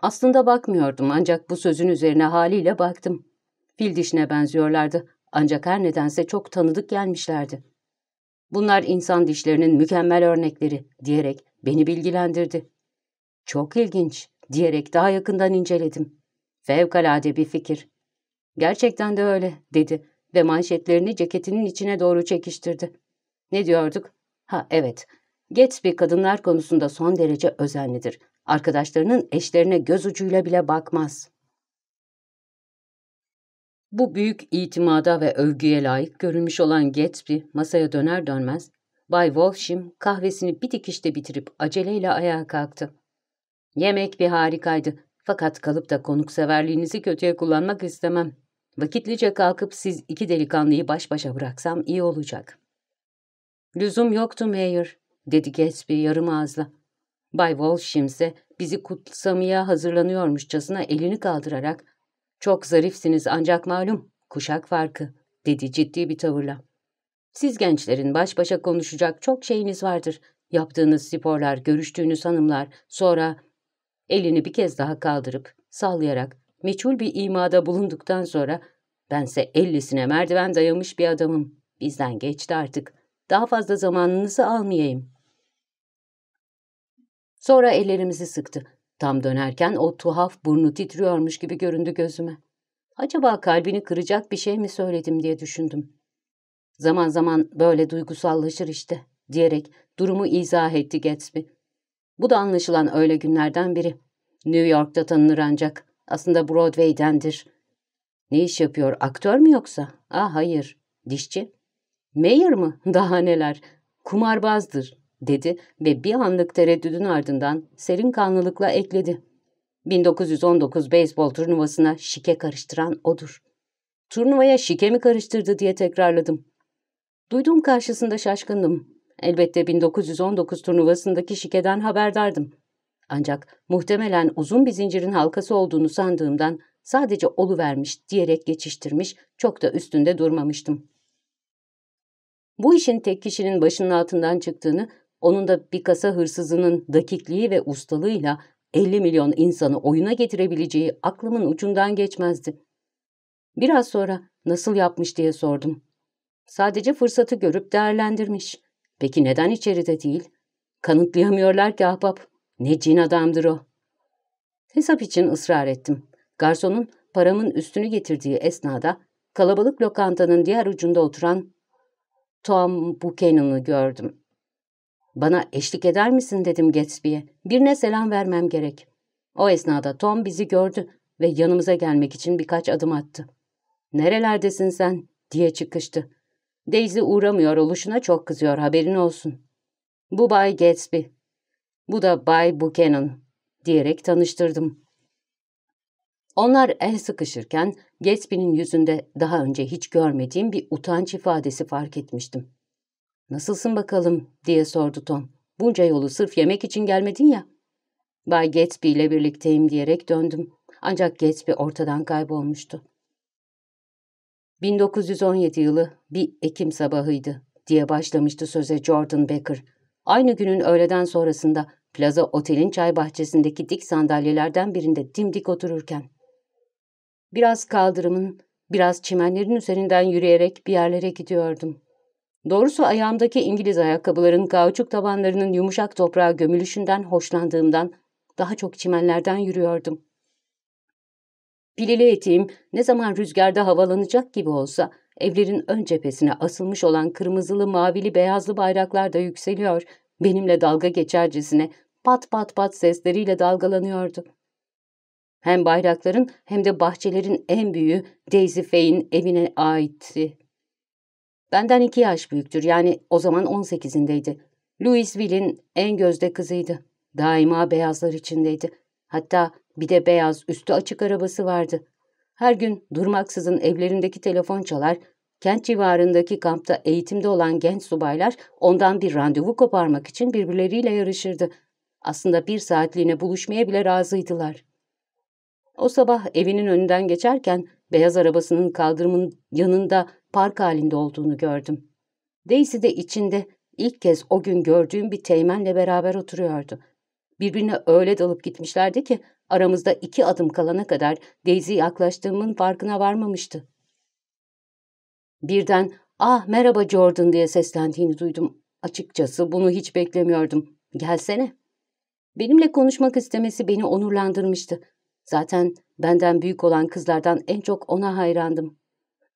Aslında bakmıyordum ancak bu sözün üzerine haliyle baktım. Fil dişine benziyorlardı. Ancak her nedense çok tanıdık gelmişlerdi. Bunlar insan dişlerinin mükemmel örnekleri diyerek beni bilgilendirdi. Çok ilginç diyerek daha yakından inceledim. Fevkalade bir fikir. Gerçekten de öyle dedi ve manşetlerini ceketinin içine doğru çekiştirdi. Ne diyorduk? Ha evet. Gatsby kadınlar konusunda son derece özenlidir. Arkadaşlarının eşlerine göz ucuyla bile bakmaz.'' Bu büyük itimada ve övgüye layık görülmüş olan Gatsby masaya döner dönmez, Bay Walsh'im kahvesini bir dikişte bitirip aceleyle ayağa kalktı. Yemek bir harikaydı fakat kalıp da konukseverliğinizi kötüye kullanmak istemem. Vakitlice kalkıp siz iki delikanlıyı baş başa bıraksam iyi olacak. Lüzum yoktu Mayor, dedi Gatsby yarım ağızla. Bay Walsh'im ise bizi kutsamaya hazırlanıyormuşçasına elini kaldırarak çok zarifsiniz ancak malum kuşak farkı dedi ciddi bir tavırla. Siz gençlerin baş başa konuşacak çok şeyiniz vardır. Yaptığınız sporlar, görüştüğünüz hanımlar, sonra elini bir kez daha kaldırıp sallayarak meçhul bir imada bulunduktan sonra bense ellisine merdiven dayamış bir adamım. Bizden geçti artık. Daha fazla zamanınızı almayayım. Sonra ellerimizi sıktı. Tam dönerken o tuhaf burnu titriyormuş gibi göründü gözüme. Acaba kalbini kıracak bir şey mi söyledim diye düşündüm. Zaman zaman böyle duygusallaşır işte diyerek durumu izah etti Gatsby. Bu da anlaşılan öyle günlerden biri. New York'ta tanınır ancak. Aslında Broadway'dendir. Ne iş yapıyor? Aktör mü yoksa? Ah hayır. Dişçi. Mayor mı? Daha neler. Kumarbazdır dedi ve bir anlık tereddüdün ardından serin kanlılıkla ekledi. 1919 beyzbol turnuvasına şike karıştıran odur. Turnuvaya şike mi karıştırdı diye tekrarladım. Duyduğum karşısında şaşkındım. Elbette 1919 turnuvasındaki şikeden haberdardım. Ancak muhtemelen uzun bir zincirin halkası olduğunu sandığımdan sadece olu vermiş diyerek geçiştirmiş, çok da üstünde durmamıştım. Bu işin tek kişinin başının altından çıktığını onun da bir kasa hırsızının dakikliği ve ustalığıyla 50 milyon insanı oyuna getirebileceği aklımın ucundan geçmezdi. Biraz sonra nasıl yapmış diye sordum. Sadece fırsatı görüp değerlendirmiş. Peki neden içeride değil? Kanıtlayamıyorlar ki ahbap. Ne cin adamdır o. Hesap için ısrar ettim. Garsonun paramın üstünü getirdiği esnada kalabalık lokantanın diğer ucunda oturan Tom Buchanan'ı gördüm. Bana eşlik eder misin dedim Gatsby'ye. Birine selam vermem gerek. O esnada Tom bizi gördü ve yanımıza gelmek için birkaç adım attı. ''Nerelerdesin sen?'' diye çıkıştı. Daisy uğramıyor oluşuna çok kızıyor haberin olsun. Bu Bay Gatsby. Bu da Bay Buchanan diyerek tanıştırdım. Onlar el sıkışırken Gatsby'nin yüzünde daha önce hiç görmediğim bir utanç ifadesi fark etmiştim. Nasılsın bakalım diye sordu Tom. Bunca yolu sırf yemek için gelmedin ya. Bay Gatsby ile birlikteyim diyerek döndüm. Ancak Gatsby ortadan kaybolmuştu. 1917 yılı bir Ekim sabahıydı diye başlamıştı söze Jordan Becker. Aynı günün öğleden sonrasında plaza otelin çay bahçesindeki dik sandalyelerden birinde dimdik otururken. Biraz kaldırımın, biraz çimenlerin üzerinden yürüyerek bir yerlere gidiyordum. Doğrusu ayağımdaki İngiliz ayakkabıların kauçuk tabanlarının yumuşak toprağa gömülüşünden hoşlandığımdan daha çok çimenlerden yürüyordum. Pilili etiğim ne zaman rüzgarda havalanacak gibi olsa evlerin ön cephesine asılmış olan kırmızılı, mavili, beyazlı bayraklar da yükseliyor, benimle dalga geçercesine pat pat pat sesleriyle dalgalanıyordu. Hem bayrakların hem de bahçelerin en büyüğü Daisy Fay'in evine aitti. Benden iki yaş büyüktür yani o zaman 18'indeydi. Louisville'in en gözde kızıydı. Daima beyazlar içindeydi. Hatta bir de beyaz üstü açık arabası vardı. Her gün durmaksızın evlerindeki telefon çalar, kent civarındaki kampta eğitimde olan genç subaylar ondan bir randevu koparmak için birbirleriyle yarışırdı. Aslında bir saatliğine buluşmaya bile razıydılar. O sabah evinin önünden geçerken beyaz arabasının kaldırımın yanında park halinde olduğunu gördüm. Daisy de içinde ilk kez o gün gördüğüm bir teğmenle beraber oturuyordu. Birbirine öyle dalıp gitmişlerdi ki aramızda iki adım kalana kadar Daisy yaklaştığımın farkına varmamıştı. Birden ''Ah merhaba Jordan'' diye seslendiğini duydum. Açıkçası bunu hiç beklemiyordum. Gelsene. Benimle konuşmak istemesi beni onurlandırmıştı. Zaten benden büyük olan kızlardan en çok ona hayrandım.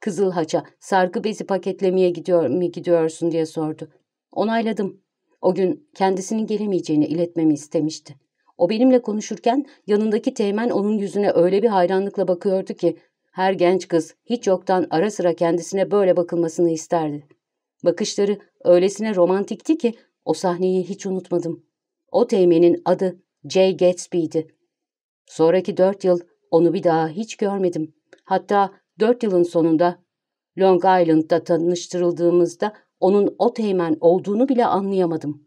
Kızılhaç'a sargı bezi paketlemeye gidiyor mi gidiyorsun diye sordu. Onayladım. O gün kendisinin gelemeyeceğini iletmemi istemişti. O benimle konuşurken yanındaki teğmen onun yüzüne öyle bir hayranlıkla bakıyordu ki her genç kız hiç yoktan ara sıra kendisine böyle bakılmasını isterdi. Bakışları öylesine romantikti ki o sahneyi hiç unutmadım. O teğmenin adı Jay Gatsby'di. Sonraki dört yıl onu bir daha hiç görmedim. Hatta Dört yılın sonunda Long Island'da tanıştırıldığımızda onun o teğmen olduğunu bile anlayamadım.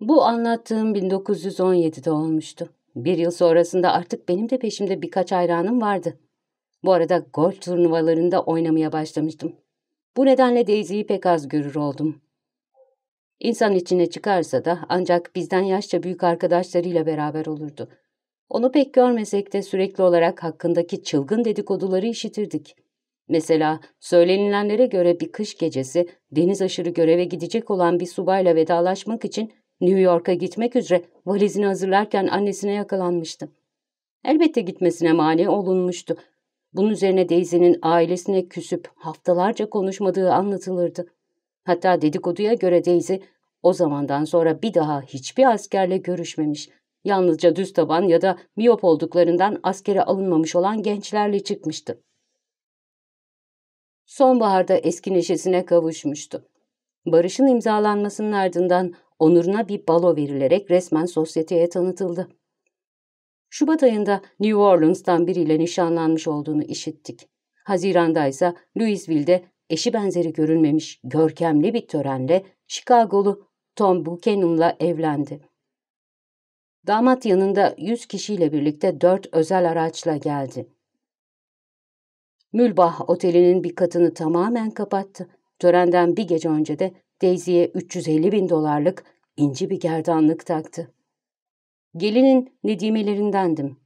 Bu anlattığım 1917'de olmuştu. Bir yıl sonrasında artık benim de peşimde birkaç hayranım vardı. Bu arada golf turnuvalarında oynamaya başlamıştım. Bu nedenle Daisy'yi pek az görür oldum. İnsan içine çıkarsa da ancak bizden yaşça büyük arkadaşlarıyla beraber olurdu. Onu pek görmesek de sürekli olarak hakkındaki çılgın dedikoduları işitirdik. Mesela söylenilenlere göre bir kış gecesi deniz aşırı göreve gidecek olan bir subayla vedalaşmak için New York'a gitmek üzere valizini hazırlarken annesine yakalanmıştı. Elbette gitmesine mani olunmuştu. Bunun üzerine Daisy'nin ailesine küsüp haftalarca konuşmadığı anlatılırdı. Hatta dedikoduya göre Daisy o zamandan sonra bir daha hiçbir askerle görüşmemiş.'' Yalnızca düz taban ya da miyop olduklarından askere alınmamış olan gençlerle çıkmıştı. Sonbaharda eski neşesine kavuşmuştu. Barış'ın imzalanmasının ardından onuruna bir balo verilerek resmen sosyeteye tanıtıldı. Şubat ayında New Orleans'tan biriyle nişanlanmış olduğunu işittik. Haziranda ise Louisville'de eşi benzeri görülmemiş görkemli bir törenle Chicago'lu Tom Buchanan'la evlendi. Damat yanında 100 kişiyle birlikte 4 özel araçla geldi. Mülbah otelinin bir katını tamamen kapattı. Törenden bir gece önce de Daisy'ye 350 bin dolarlık inci bir gerdanlık taktı. Gelinin nedimelerindendim.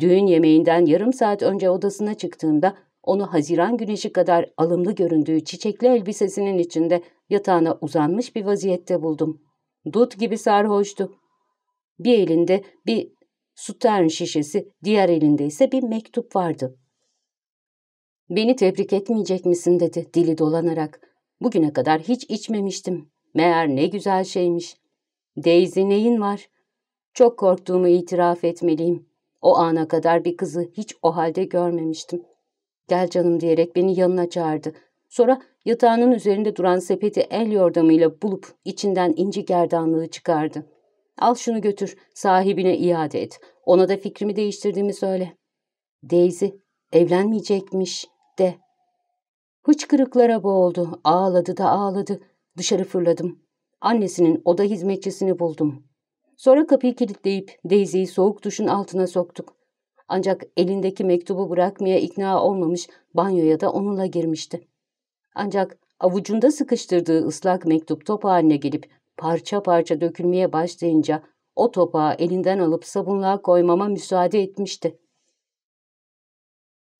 Düğün yemeğinden yarım saat önce odasına çıktığımda onu Haziran güneşi kadar alımlı göründüğü çiçekli elbisesinin içinde yatağına uzanmış bir vaziyette buldum. Dut gibi sarhoştu. Bir elinde bir sütern şişesi, diğer elinde ise bir mektup vardı. ''Beni tebrik etmeyecek misin?'' dedi dili dolanarak. ''Bugüne kadar hiç içmemiştim. Meğer ne güzel şeymiş. Daisy neyin var? Çok korktuğumu itiraf etmeliyim. O ana kadar bir kızı hiç o halde görmemiştim. Gel canım diyerek beni yanına çağırdı. Sonra yatağının üzerinde duran sepeti el yordamıyla bulup içinden inci gerdanlığı çıkardı. Al şunu götür, sahibine iade et. Ona da fikrimi değiştirdiğimi söyle. Daisy, evlenmeyecekmiş, de. Hıçkırıklara boğuldu, ağladı da ağladı. Dışarı fırladım. Annesinin oda hizmetçisini buldum. Sonra kapıyı kilitleyip Daisy'yi soğuk duşun altına soktuk. Ancak elindeki mektubu bırakmaya ikna olmamış banyoya da onunla girmişti. Ancak avucunda sıkıştırdığı ıslak mektup top haline gelip parça parça dökülmeye başlayınca o topağı elinden alıp sabunluğa koymama müsaade etmişti.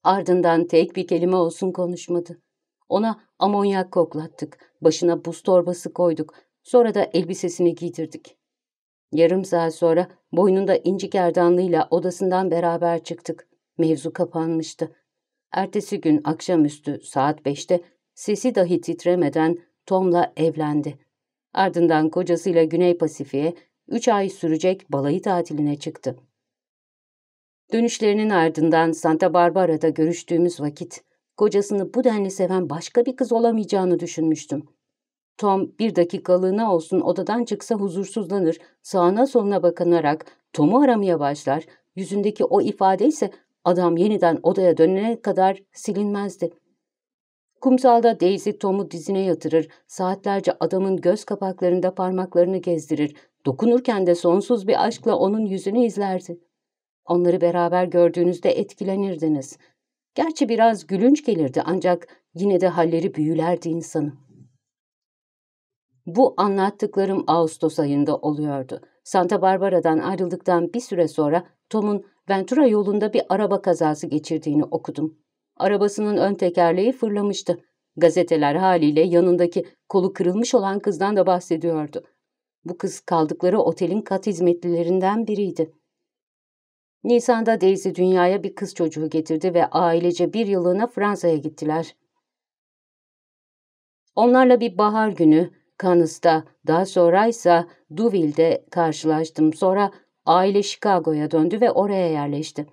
Ardından tek bir kelime olsun konuşmadı. Ona amonyak koklattık, başına buz torbası koyduk, sonra da elbisesini giydirdik. Yarım saat sonra boynunda inci gerdanlığıyla odasından beraber çıktık. Mevzu kapanmıştı. Ertesi gün akşamüstü saat beşte sesi dahi titremeden Tom'la evlendi. Ardından kocasıyla Güney Pasifik'e 3 ay sürecek balayı tatiline çıktı. Dönüşlerinin ardından Santa Barbara'da görüştüğümüz vakit kocasını bu denli seven başka bir kız olamayacağını düşünmüştüm. Tom bir dakikalığına olsun odadan çıksa huzursuzlanır, sağına soluna bakınarak Tom'u aramaya başlar, yüzündeki o ifade ise adam yeniden odaya dönene kadar silinmezdi. Kumsalda Daisy Tom'u dizine yatırır, saatlerce adamın göz kapaklarında parmaklarını gezdirir, dokunurken de sonsuz bir aşkla onun yüzünü izlerdi. Onları beraber gördüğünüzde etkilenirdiniz. Gerçi biraz gülünç gelirdi ancak yine de halleri büyülerdi insanı. Bu anlattıklarım Ağustos ayında oluyordu. Santa Barbara'dan ayrıldıktan bir süre sonra Tom'un Ventura yolunda bir araba kazası geçirdiğini okudum. Arabasının ön tekerleği fırlamıştı. Gazeteler haliyle yanındaki kolu kırılmış olan kızdan da bahsediyordu. Bu kız kaldıkları otelin kat hizmetlilerinden biriydi. Nisan'da Daisy dünyaya bir kız çocuğu getirdi ve ailece bir yıllığına Fransa'ya gittiler. Onlarla bir bahar günü Cannes'ta, daha sonra ise Duville'de karşılaştım. Sonra aile Chicago'ya döndü ve oraya yerleşti.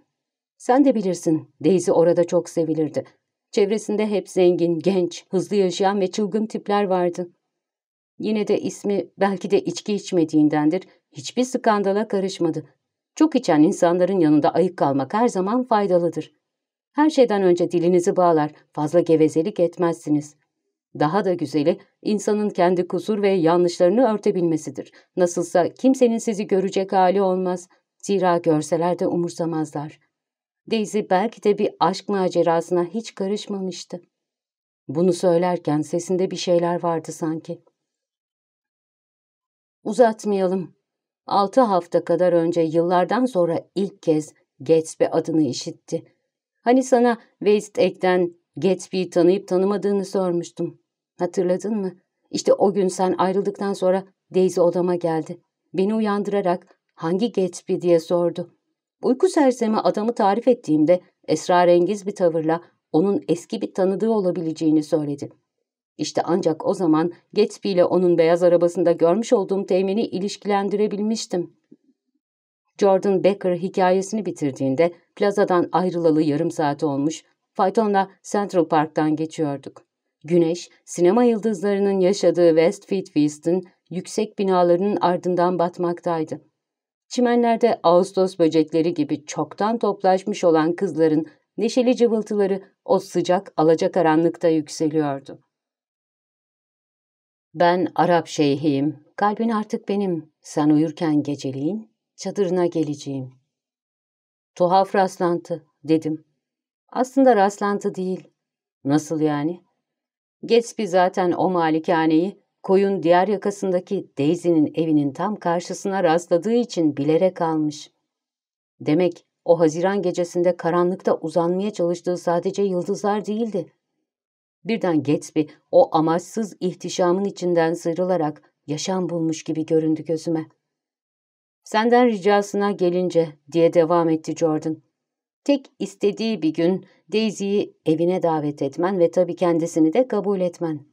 Sen de bilirsin, Daisy orada çok sevilirdi. Çevresinde hep zengin, genç, hızlı yaşayan ve çılgın tipler vardı. Yine de ismi belki de içki içmediğindendir, hiçbir skandala karışmadı. Çok içen insanların yanında ayık kalmak her zaman faydalıdır. Her şeyden önce dilinizi bağlar, fazla gevezelik etmezsiniz. Daha da güzeli, insanın kendi kusur ve yanlışlarını örtebilmesidir. Nasılsa kimsenin sizi görecek hali olmaz, zira görseler de umursamazlar.'' Daisy belki de bir aşk macerasına hiç karışmamıştı. Bunu söylerken sesinde bir şeyler vardı sanki. Uzatmayalım. Altı hafta kadar önce yıllardan sonra ilk kez Gatsby adını işitti. Hani sana West Egg'den Gatsby'yi tanıyıp tanımadığını sormuştum. Hatırladın mı? İşte o gün sen ayrıldıktan sonra Daisy odama geldi. Beni uyandırarak hangi Gatsby diye sordu. Uyku sersemi adamı tarif ettiğimde esrarengiz bir tavırla onun eski bir tanıdığı olabileceğini söyledi. İşte ancak o zaman Gatsby ile onun beyaz arabasında görmüş olduğum temini ilişkilendirebilmiştim. Jordan Becker hikayesini bitirdiğinde plazadan ayrılalı yarım saat olmuş, faytonla Central Park'tan geçiyorduk. Güneş, sinema yıldızlarının yaşadığı West Fitfist'in yüksek binalarının ardından batmaktaydı. Çimenlerde Ağustos böcekleri gibi çoktan toplaşmış olan kızların neşeli cıvıltıları o sıcak alacakaranlıkta yükseliyordu. Ben Arap şeyhiyim, kalbin artık benim, sen uyurken geceliğin, çadırına geleceğim. Tuhaf rastlantı, dedim. Aslında rastlantı değil. Nasıl yani? Gatsby zaten o malikaneyi koyun diğer yakasındaki Daisy'nin evinin tam karşısına rastladığı için bilerek almış. Demek o Haziran gecesinde karanlıkta uzanmaya çalıştığı sadece yıldızlar değildi. Birden Gatsby o amaçsız ihtişamın içinden sıyrılarak yaşam bulmuş gibi göründü gözüme. Senden ricasına gelince diye devam etti Jordan. Tek istediği bir gün Daisy'yi evine davet etmen ve tabii kendisini de kabul etmen.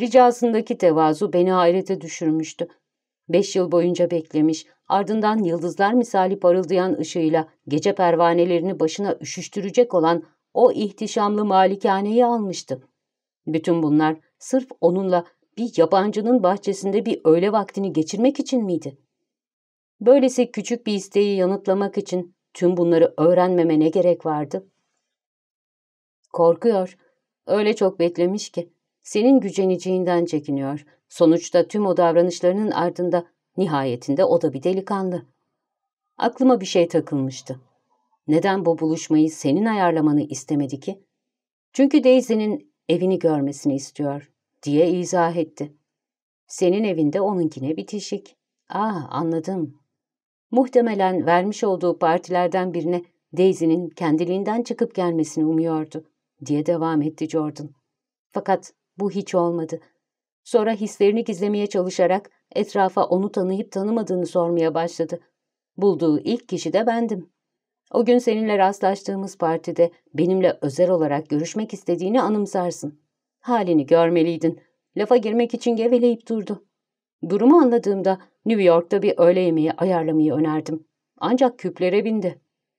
Ricasındaki tevazu beni hayrete düşürmüştü. Beş yıl boyunca beklemiş, ardından yıldızlar misali parıldayan ışığıyla gece pervanelerini başına üşüştürecek olan o ihtişamlı malikaneyi almıştı. Bütün bunlar sırf onunla bir yabancının bahçesinde bir öğle vaktini geçirmek için miydi? Böylesi küçük bir isteği yanıtlamak için tüm bunları öğrenmeme ne gerek vardı? Korkuyor, öyle çok beklemiş ki senin güceneceğinden çekiniyor. Sonuçta tüm o davranışlarının ardında nihayetinde o da bir delikanlı. Aklıma bir şey takılmıştı. Neden bu buluşmayı senin ayarlamanı istemedi ki? Çünkü Daisy'nin evini görmesini istiyor diye izah etti. Senin evinde onunkine bitişik. Ah anladım. Muhtemelen vermiş olduğu partilerden birine Daisy'nin kendiliğinden çıkıp gelmesini umuyordu diye devam etti Jordan. Fakat bu hiç olmadı. Sonra hislerini gizlemeye çalışarak etrafa onu tanıyıp tanımadığını sormaya başladı. Bulduğu ilk kişi de bendim. O gün seninle rastlaştığımız partide benimle özel olarak görüşmek istediğini anımsarsın. Halini görmeliydin. Lafa girmek için geveleyip durdu. Durumu anladığımda New York'ta bir öğle yemeği ayarlamayı önerdim. Ancak küplere bindi.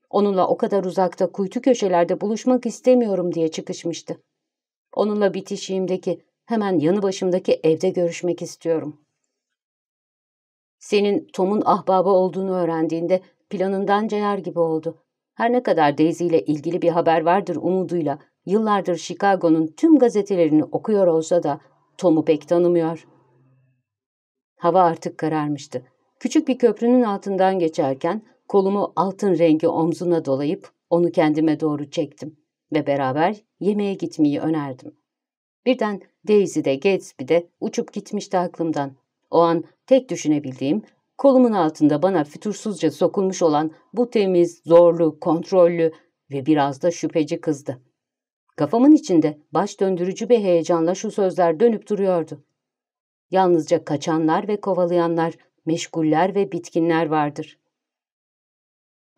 Onunla o kadar uzakta kuytu köşelerde buluşmak istemiyorum diye çıkışmıştı. Onunla bitişiğimdeki, hemen yanı başımdaki evde görüşmek istiyorum. Senin Tom'un ahbabı olduğunu öğrendiğinde planından ceyar gibi oldu. Her ne kadar Daisy ile ilgili bir haber vardır umuduyla yıllardır Chicago'nun tüm gazetelerini okuyor olsa da Tom'u pek tanımıyor. Hava artık kararmıştı. Küçük bir köprünün altından geçerken kolumu altın rengi omzuna dolayıp onu kendime doğru çektim ve beraber yemeğe gitmeyi önerdim. Birden Daisy de Gatsby de uçup gitmişti aklımdan. O an tek düşünebildiğim kolumun altında bana fütursuzca sokulmuş olan bu temiz, zorlu, kontrollü ve biraz da şüpheci kızdı. Kafamın içinde baş döndürücü bir heyecanla şu sözler dönüp duruyordu. Yalnızca kaçanlar ve kovalayanlar, meşguller ve bitkinler vardır.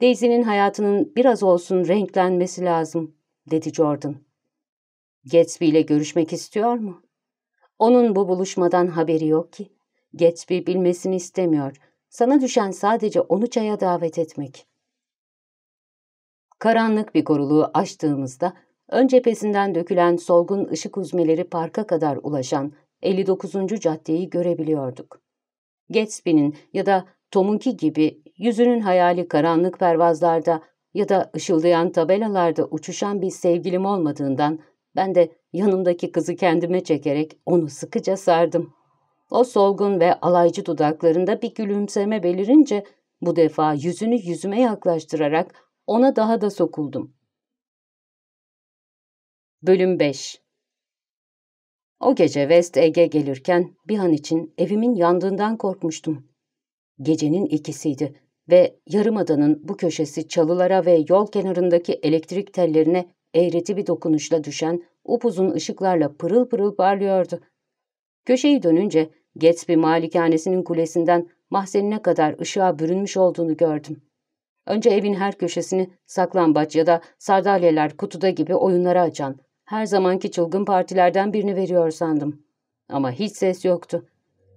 Daisy'nin hayatının biraz olsun renklenmesi lazım dedi Jordan. Gatsby ile görüşmek istiyor mu? Onun bu buluşmadan haberi yok ki. Gatsby bilmesini istemiyor. Sana düşen sadece onu çaya davet etmek. Karanlık bir koruluğu açtığımızda ön cephesinden dökülen solgun ışık uzmeleri parka kadar ulaşan 59. caddeyi görebiliyorduk. Gatsby'nin ya da Tom'unki gibi yüzünün hayali karanlık pervazlarda ya da ışıldayan tabelalarda uçuşan bir sevgilim olmadığından ben de yanımdaki kızı kendime çekerek onu sıkıca sardım. O solgun ve alaycı dudaklarında bir gülümseme belirince bu defa yüzünü yüzüme yaklaştırarak ona daha da sokuldum. Bölüm 5 O gece West Ege gelirken bir an için evimin yandığından korkmuştum. Gecenin ikisiydi ve yarım adanın bu köşesi çalılara ve yol kenarındaki elektrik tellerine eğreti bir dokunuşla düşen upuzun ışıklarla pırıl pırıl parlıyordu. Köşeyi dönünce Gatsby malikanesinin kulesinden mahzenine kadar ışığa bürünmüş olduğunu gördüm. Önce evin her köşesini saklambaç ya da sardalyeler kutuda gibi oyunlara açan, her zamanki çılgın partilerden birini veriyor sandım. Ama hiç ses yoktu.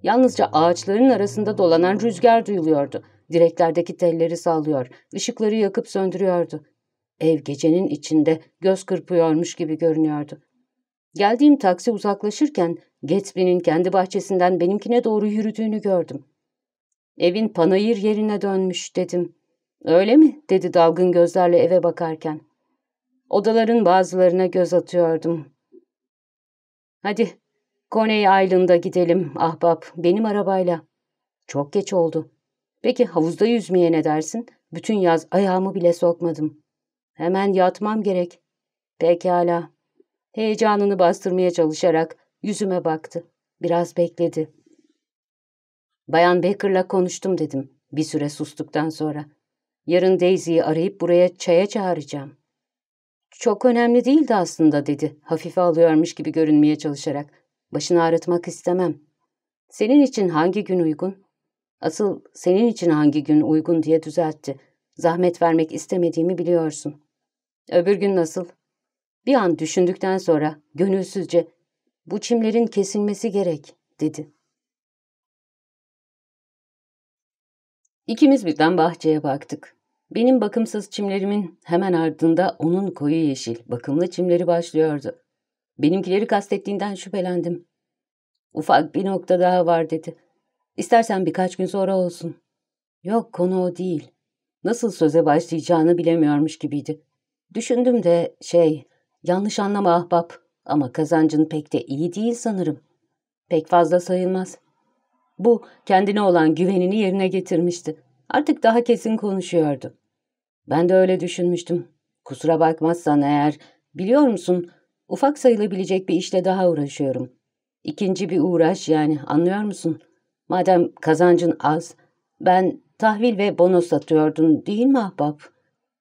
Yalnızca ağaçların arasında dolanan rüzgar duyuluyordu Direklerdeki telleri sallıyor, ışıkları yakıp söndürüyordu. Ev gecenin içinde göz kırpıyormuş gibi görünüyordu. Geldiğim taksi uzaklaşırken Gatsby'nin kendi bahçesinden benimkine doğru yürüdüğünü gördüm. Evin panayır yerine dönmüş dedim. Öyle mi? dedi dalgın gözlerle eve bakarken. Odaların bazılarına göz atıyordum. Hadi Coney Island'a gidelim ahbap benim arabayla. Çok geç oldu. Peki havuzda yüzmeye ne dersin? Bütün yaz ayağımı bile sokmadım. Hemen yatmam gerek. Pekala. Heyecanını bastırmaya çalışarak yüzüme baktı. Biraz bekledi. Bayan Baker'la konuştum dedim bir süre sustuktan sonra. Yarın Daisy'yi arayıp buraya çaya çağıracağım. Çok önemli değildi aslında dedi hafife alıyormuş gibi görünmeye çalışarak. Başını ağrıtmak istemem. Senin için hangi gün uygun? Asıl senin için hangi gün uygun diye düzeltti. Zahmet vermek istemediğimi biliyorsun. Öbür gün nasıl? Bir an düşündükten sonra gönülsüzce bu çimlerin kesilmesi gerek dedi. İkimiz birden bahçeye baktık. Benim bakımsız çimlerimin hemen ardında onun koyu yeşil, bakımlı çimleri başlıyordu. Benimkileri kastettiğinden şüphelendim. Ufak bir nokta daha var dedi. İstersen birkaç gün sonra olsun. Yok konu o değil. Nasıl söze başlayacağını bilemiyormuş gibiydi. Düşündüm de şey, yanlış anlama ahbap ama kazancın pek de iyi değil sanırım. Pek fazla sayılmaz. Bu kendine olan güvenini yerine getirmişti. Artık daha kesin konuşuyordu. Ben de öyle düşünmüştüm. Kusura bakmazsan eğer, biliyor musun ufak sayılabilecek bir işle daha uğraşıyorum. İkinci bir uğraş yani anlıyor musun?'' Madem kazancın az, ben tahvil ve bono satıyordun değil mi ahbap?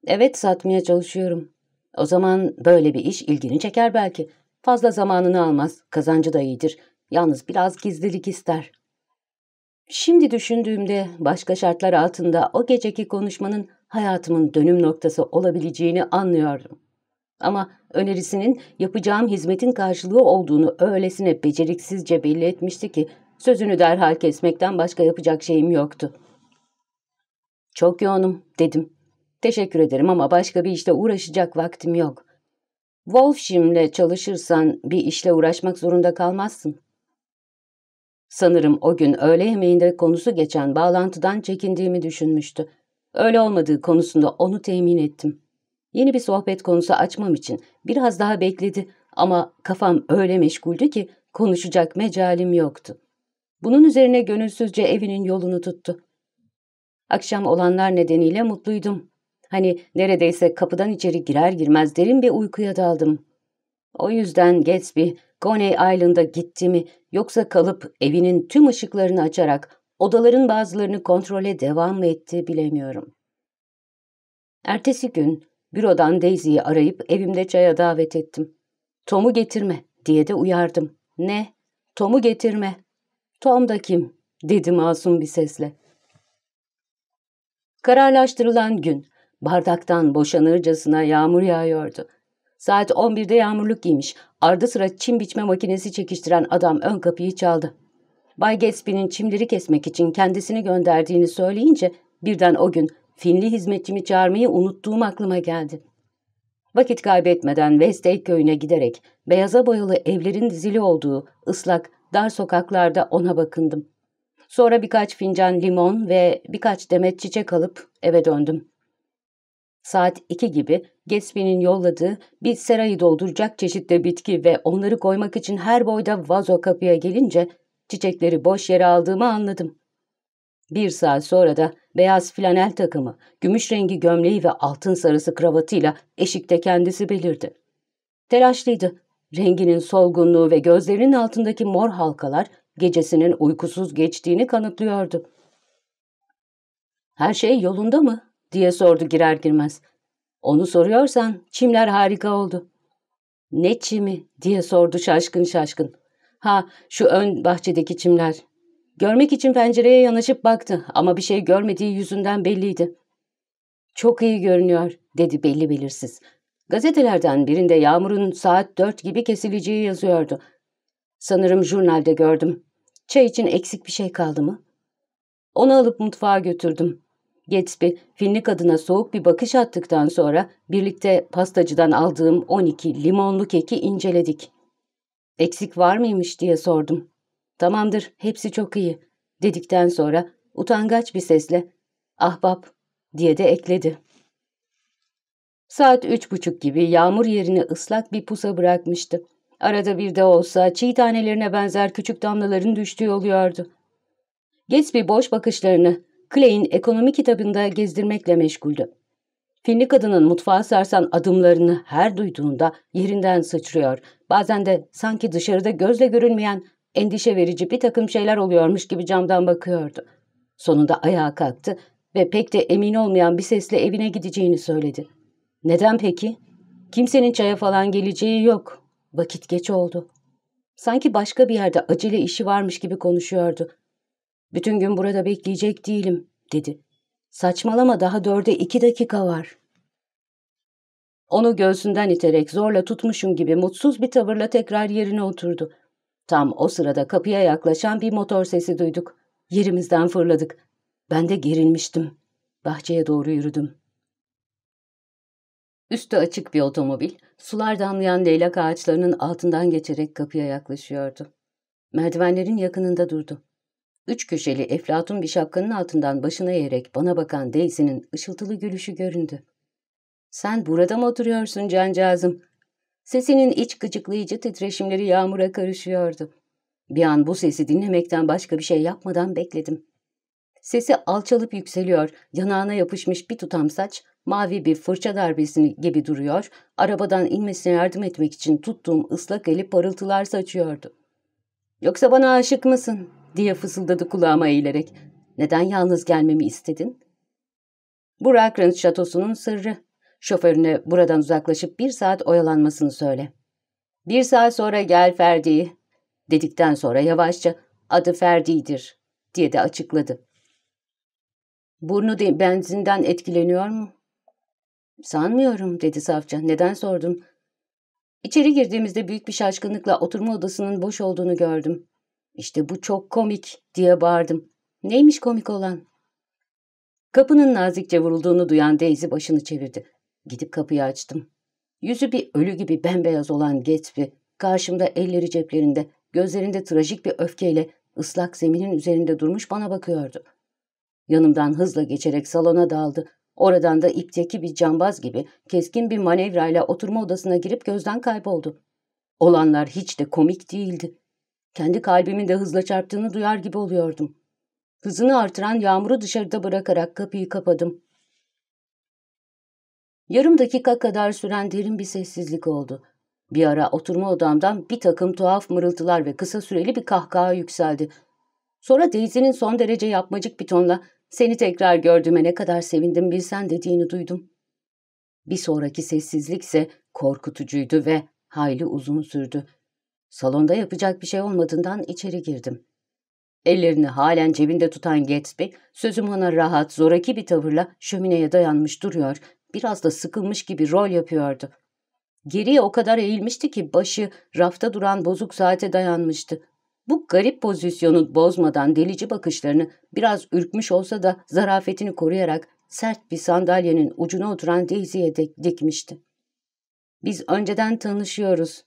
Evet satmaya çalışıyorum. O zaman böyle bir iş ilgini çeker belki. Fazla zamanını almaz, kazancı da iyidir. Yalnız biraz gizlilik ister. Şimdi düşündüğümde başka şartlar altında o geceki konuşmanın hayatımın dönüm noktası olabileceğini anlıyordum. Ama önerisinin yapacağım hizmetin karşılığı olduğunu öylesine beceriksizce belli etmişti ki Sözünü derhal kesmekten başka yapacak şeyim yoktu. Çok yoğunum dedim. Teşekkür ederim ama başka bir işle uğraşacak vaktim yok. Wolfshim'le çalışırsan bir işle uğraşmak zorunda kalmazsın. Sanırım o gün öğle yemeğinde konusu geçen bağlantıdan çekindiğimi düşünmüştü. Öyle olmadığı konusunda onu temin ettim. Yeni bir sohbet konusu açmam için biraz daha bekledi ama kafam öyle meşguldü ki konuşacak mecalim yoktu. Bunun üzerine gönülsüzce evinin yolunu tuttu. Akşam olanlar nedeniyle mutluydum. Hani neredeyse kapıdan içeri girer girmez derin bir uykuya daldım. O yüzden Gatsby, Coney Island'a gitti mi yoksa kalıp evinin tüm ışıklarını açarak odaların bazılarını kontrole devam mı etti bilemiyorum. Ertesi gün bürodan Daisy'yi arayıp evimde çaya davet ettim. Tom'u getirme diye de uyardım. Ne? Tom'u getirme. Tom da kim? dedi masum bir sesle. Kararlaştırılan gün bardaktan boşanırcasına yağmur yağıyordu. Saat 11'de yağmurluk giymiş, ardı sıra çim biçme makinesi çekiştiren adam ön kapıyı çaldı. Bay Gatsby'nin çimleri kesmek için kendisini gönderdiğini söyleyince birden o gün Finli hizmetçimi çağırmayı unuttuğum aklıma geldi. Vakit kaybetmeden Westlake köyüne giderek beyaza boyalı evlerin dizili olduğu ıslak dar sokaklarda ona bakındım. Sonra birkaç fincan limon ve birkaç demet çiçek alıp eve döndüm. Saat iki gibi Gatsby'nin yolladığı bir serayı dolduracak çeşitli bitki ve onları koymak için her boyda vazo kapıya gelince çiçekleri boş yere aldığımı anladım. Bir saat sonra da beyaz flanel takımı, gümüş rengi gömleği ve altın sarısı kravatıyla eşikte kendisi belirdi. Telaşlıydı Renginin solgunluğu ve gözlerinin altındaki mor halkalar gecesinin uykusuz geçtiğini kanıtlıyordu. ''Her şey yolunda mı?'' diye sordu girer girmez. ''Onu soruyorsan çimler harika oldu.'' ''Ne çimi?'' diye sordu şaşkın şaşkın. ''Ha şu ön bahçedeki çimler.'' Görmek için pencereye yanaşıp baktı ama bir şey görmediği yüzünden belliydi. ''Çok iyi görünüyor.'' dedi belli belirsiz. Gazetelerden birinde yağmurun saat dört gibi kesileceği yazıyordu. Sanırım jurnalde gördüm. Çay için eksik bir şey kaldı mı? Onu alıp mutfağa götürdüm. Gatsby, Finli kadına soğuk bir bakış attıktan sonra birlikte pastacıdan aldığım 12 limonlu keki inceledik. Eksik var mıymış diye sordum. Tamamdır, hepsi çok iyi dedikten sonra utangaç bir sesle ahbap diye de ekledi. Saat üç buçuk gibi yağmur yerine ıslak bir pusa bırakmıştı. Arada bir de olsa çiğ tanelerine benzer küçük damlaların düştüğü oluyordu. bir boş bakışlarını Clay'in ekonomi kitabında gezdirmekle meşguldü. Finli kadının mutfağa sarsan adımlarını her duyduğunda yerinden sıçrıyor. Bazen de sanki dışarıda gözle görünmeyen endişe verici bir takım şeyler oluyormuş gibi camdan bakıyordu. Sonunda ayağa kalktı ve pek de emin olmayan bir sesle evine gideceğini söyledi. Neden peki? Kimsenin çaya falan geleceği yok. Vakit geç oldu. Sanki başka bir yerde acele işi varmış gibi konuşuyordu. Bütün gün burada bekleyecek değilim, dedi. Saçmalama daha dörde iki dakika var. Onu göğsünden iterek zorla tutmuşum gibi mutsuz bir tavırla tekrar yerine oturdu. Tam o sırada kapıya yaklaşan bir motor sesi duyduk. Yerimizden fırladık. Ben de gerilmiştim. Bahçeye doğru yürüdüm. Üstü açık bir otomobil, sular damlayan leylak ağaçlarının altından geçerek kapıya yaklaşıyordu. Merdivenlerin yakınında durdu. Üç köşeli eflatun bir şapkanın altından başına eğerek bana bakan Daisy'nin ışıltılı gülüşü göründü. ''Sen burada mı oturuyorsun cancağızım?'' Sesinin iç gıcıklayıcı titreşimleri yağmura karışıyordu. Bir an bu sesi dinlemekten başka bir şey yapmadan bekledim. Sesi alçalıp yükseliyor, yanağına yapışmış bir tutam saç, mavi bir fırça darbesini gibi duruyor, arabadan inmesine yardım etmek için tuttuğum ıslak eli parıltılar saçıyordu. ''Yoksa bana aşık mısın?'' diye fısıldadı kulağıma eğilerek. ''Neden yalnız gelmemi istedin?'' Burak Rakrent şatosunun sırrı. Şoförüne buradan uzaklaşıp bir saat oyalanmasını söyle.'' ''Bir saat sonra gel Ferdi.'' dedikten sonra yavaşça ''Adı Ferdi'dir.'' diye de açıkladı. Burnu benzinden etkileniyor mu? Sanmıyorum dedi Safça. Neden sordun? İçeri girdiğimizde büyük bir şaşkınlıkla oturma odasının boş olduğunu gördüm. İşte bu çok komik diye bağırdım. Neymiş komik olan? Kapının nazikçe vurulduğunu duyan Daisy başını çevirdi. Gidip kapıyı açtım. Yüzü bir ölü gibi bembeyaz olan Gatsby, karşımda elleri ceplerinde, gözlerinde trajik bir öfkeyle ıslak zeminin üzerinde durmuş bana bakıyordu. Yanımdan hızla geçerek salona daldı. Oradan da ipteki bir cambaz gibi keskin bir manevrayla oturma odasına girip gözden kayboldu. Olanlar hiç de komik değildi. Kendi kalbimin de hızla çarptığını duyar gibi oluyordum. Hızını artıran yağmuru dışarıda bırakarak kapıyı kapadım. Yarım dakika kadar süren derin bir sessizlik oldu. Bir ara oturma odamdan bir takım tuhaf mırıltılar ve kısa süreli bir kahkaha yükseldi. Sonra Daisy'nin son derece yapmacık bir tonla seni tekrar gördüğüme ne kadar sevindim bilsen dediğini duydum. Bir sonraki sessizlik ise korkutucuydu ve hayli uzun sürdü. Salonda yapacak bir şey olmadığından içeri girdim. Ellerini halen cebinde tutan Gatsby, sözüm ona rahat, zoraki bir tavırla şömineye dayanmış duruyor, biraz da sıkılmış gibi rol yapıyordu. Geriye o kadar eğilmişti ki başı rafta duran bozuk saate dayanmıştı. Bu garip pozisyonu bozmadan delici bakışlarını biraz ürkmüş olsa da zarafetini koruyarak sert bir sandalyenin ucuna oturan Daisy'ye de dikmişti. ''Biz önceden tanışıyoruz.''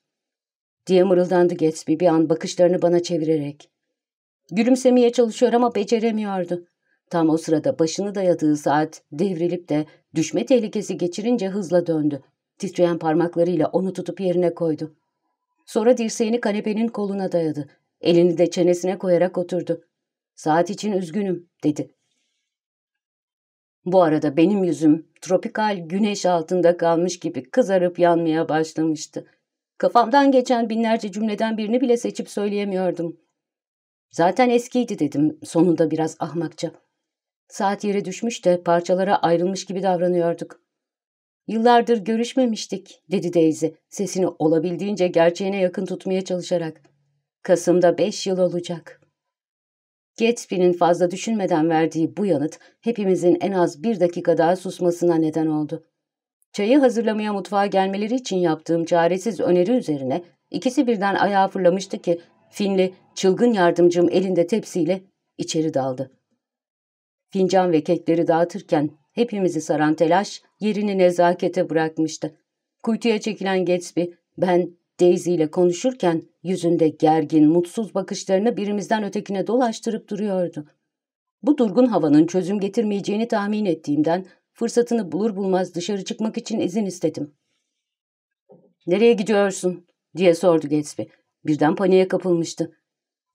diye mırıldandı Gatsby bir an bakışlarını bana çevirerek. Gülümsemeye çalışıyor ama beceremiyordu. Tam o sırada başını dayadığı saat devrilip de düşme tehlikesi geçirince hızla döndü. Titreyen parmaklarıyla onu tutup yerine koydu. Sonra dirseğini kanepenin koluna dayadı. Elini de çenesine koyarak oturdu. Saat için üzgünüm dedi. Bu arada benim yüzüm tropikal güneş altında kalmış gibi kızarıp yanmaya başlamıştı. Kafamdan geçen binlerce cümleden birini bile seçip söyleyemiyordum. Zaten eskiydi dedim sonunda biraz ahmakça. Saat yere düşmüş de parçalara ayrılmış gibi davranıyorduk. Yıllardır görüşmemiştik dedi Daisy sesini olabildiğince gerçeğine yakın tutmaya çalışarak. Kasım'da beş yıl olacak. Gatsby'nin fazla düşünmeden verdiği bu yanıt hepimizin en az bir dakika daha susmasına neden oldu. Çayı hazırlamaya mutfağa gelmeleri için yaptığım çaresiz öneri üzerine ikisi birden ayağa fırlamıştı ki Finli çılgın yardımcım elinde tepsiyle içeri daldı. Fincan ve kekleri dağıtırken hepimizi saran telaş yerini nezakete bırakmıştı. Kuytuya çekilen Gatsby ben Daisy ile konuşurken Yüzünde gergin, mutsuz bakışlarını birimizden ötekine dolaştırıp duruyordu. Bu durgun havanın çözüm getirmeyeceğini tahmin ettiğimden fırsatını bulur bulmaz dışarı çıkmak için izin istedim. ''Nereye gidiyorsun?'' diye sordu Gatsby. Birden paniğe kapılmıştı.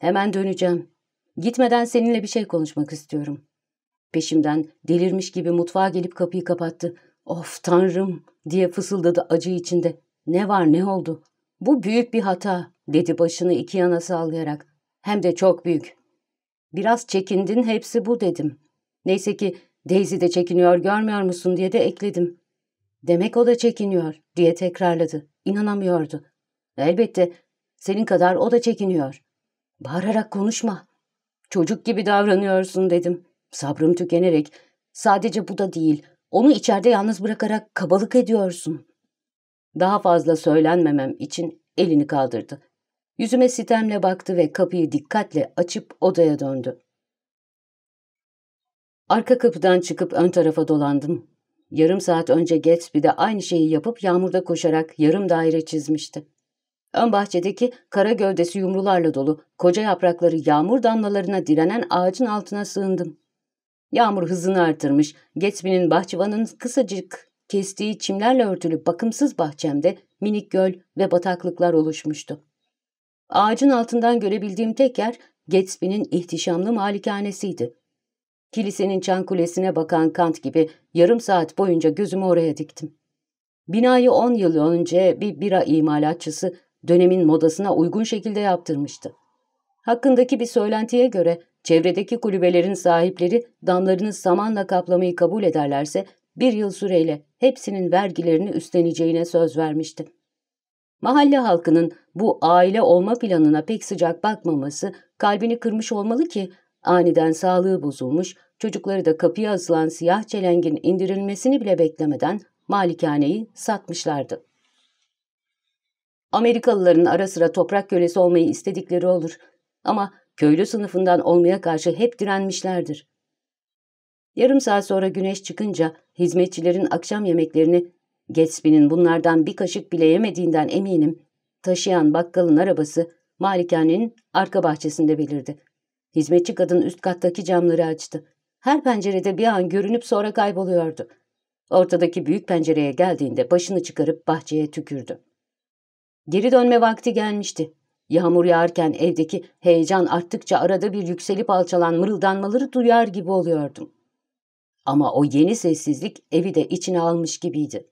''Hemen döneceğim. Gitmeden seninle bir şey konuşmak istiyorum.'' Peşimden delirmiş gibi mutfağa gelip kapıyı kapattı. ''Of tanrım!'' diye fısıldadı acı içinde. ''Ne var ne oldu?'' Bu büyük bir hata, dedi başını iki yana sallayarak. Hem de çok büyük. Biraz çekindin hepsi bu dedim. Neyse ki Daisy de çekiniyor görmüyor musun diye de ekledim. Demek o da çekiniyor diye tekrarladı. İnanamıyordu. Elbette senin kadar o da çekiniyor. Bağırarak konuşma. Çocuk gibi davranıyorsun dedim. Sabrım tükenerek. Sadece bu da değil. Onu içeride yalnız bırakarak kabalık ediyorsun. Daha fazla söylenmemem için elini kaldırdı. Yüzüme sitemle baktı ve kapıyı dikkatle açıp odaya döndü. Arka kapıdan çıkıp ön tarafa dolandım. Yarım saat önce Gates de aynı şeyi yapıp yağmurda koşarak yarım daire çizmişti. Ön bahçedeki kara gövdesi yumrularla dolu, koca yaprakları yağmur damlalarına direnen ağacın altına sığındım. Yağmur hızını artırmış, Gatsby'nin bahçıvanın kısacık kestiği çimlerle örtülü bakımsız bahçemde minik göl ve bataklıklar oluşmuştu. Ağacın altından görebildiğim tek yer Gatsby'nin ihtişamlı malikanesiydi. Kilisenin çan kulesine bakan kant gibi yarım saat boyunca gözümü oraya diktim. Binayı 10 yıl önce bir bira imalatçısı dönemin modasına uygun şekilde yaptırmıştı. Hakkındaki bir söylentiye göre çevredeki kulübelerin sahipleri damlarını samanla kaplamayı kabul ederlerse bir yıl süreyle hepsinin vergilerini üstleneceğine söz vermişti. Mahalle halkının bu aile olma planına pek sıcak bakmaması kalbini kırmış olmalı ki aniden sağlığı bozulmuş, çocukları da kapıya asılan siyah çelengin indirilmesini bile beklemeden malikaneyi satmışlardı. Amerikalıların ara sıra toprak kölesi olmayı istedikleri olur ama köylü sınıfından olmaya karşı hep direnmişlerdir. Yarım saat sonra güneş çıkınca hizmetçilerin akşam yemeklerini Gatsby'nin bunlardan bir kaşık bile yemediğinden eminim taşıyan bakkalın arabası malikanenin arka bahçesinde belirdi. Hizmetçi kadın üst kattaki camları açtı. Her pencerede bir an görünüp sonra kayboluyordu. Ortadaki büyük pencereye geldiğinde başını çıkarıp bahçeye tükürdü. Geri dönme vakti gelmişti. Yağmur yağarken evdeki heyecan arttıkça arada bir yükselip alçalan mırıldanmaları duyar gibi oluyordum. Ama o yeni sessizlik evi de içine almış gibiydi.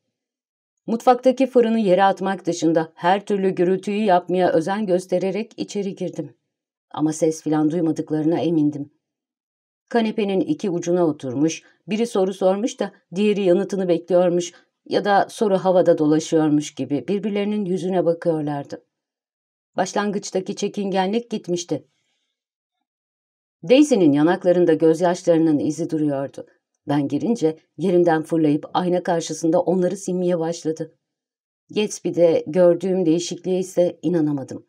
Mutfaktaki fırını yere atmak dışında her türlü gürültüyü yapmaya özen göstererek içeri girdim. Ama ses filan duymadıklarına emindim. Kanepenin iki ucuna oturmuş, biri soru sormuş da diğeri yanıtını bekliyormuş ya da soru havada dolaşıyormuş gibi birbirlerinin yüzüne bakıyorlardı. Başlangıçtaki çekingenlik gitmişti. Daisy'nin yanaklarında gözyaşlarının izi duruyordu. Ben girince yerinden fırlayıp ayna karşısında onları silmeye başladı. de gördüğüm değişikliğe ise inanamadım.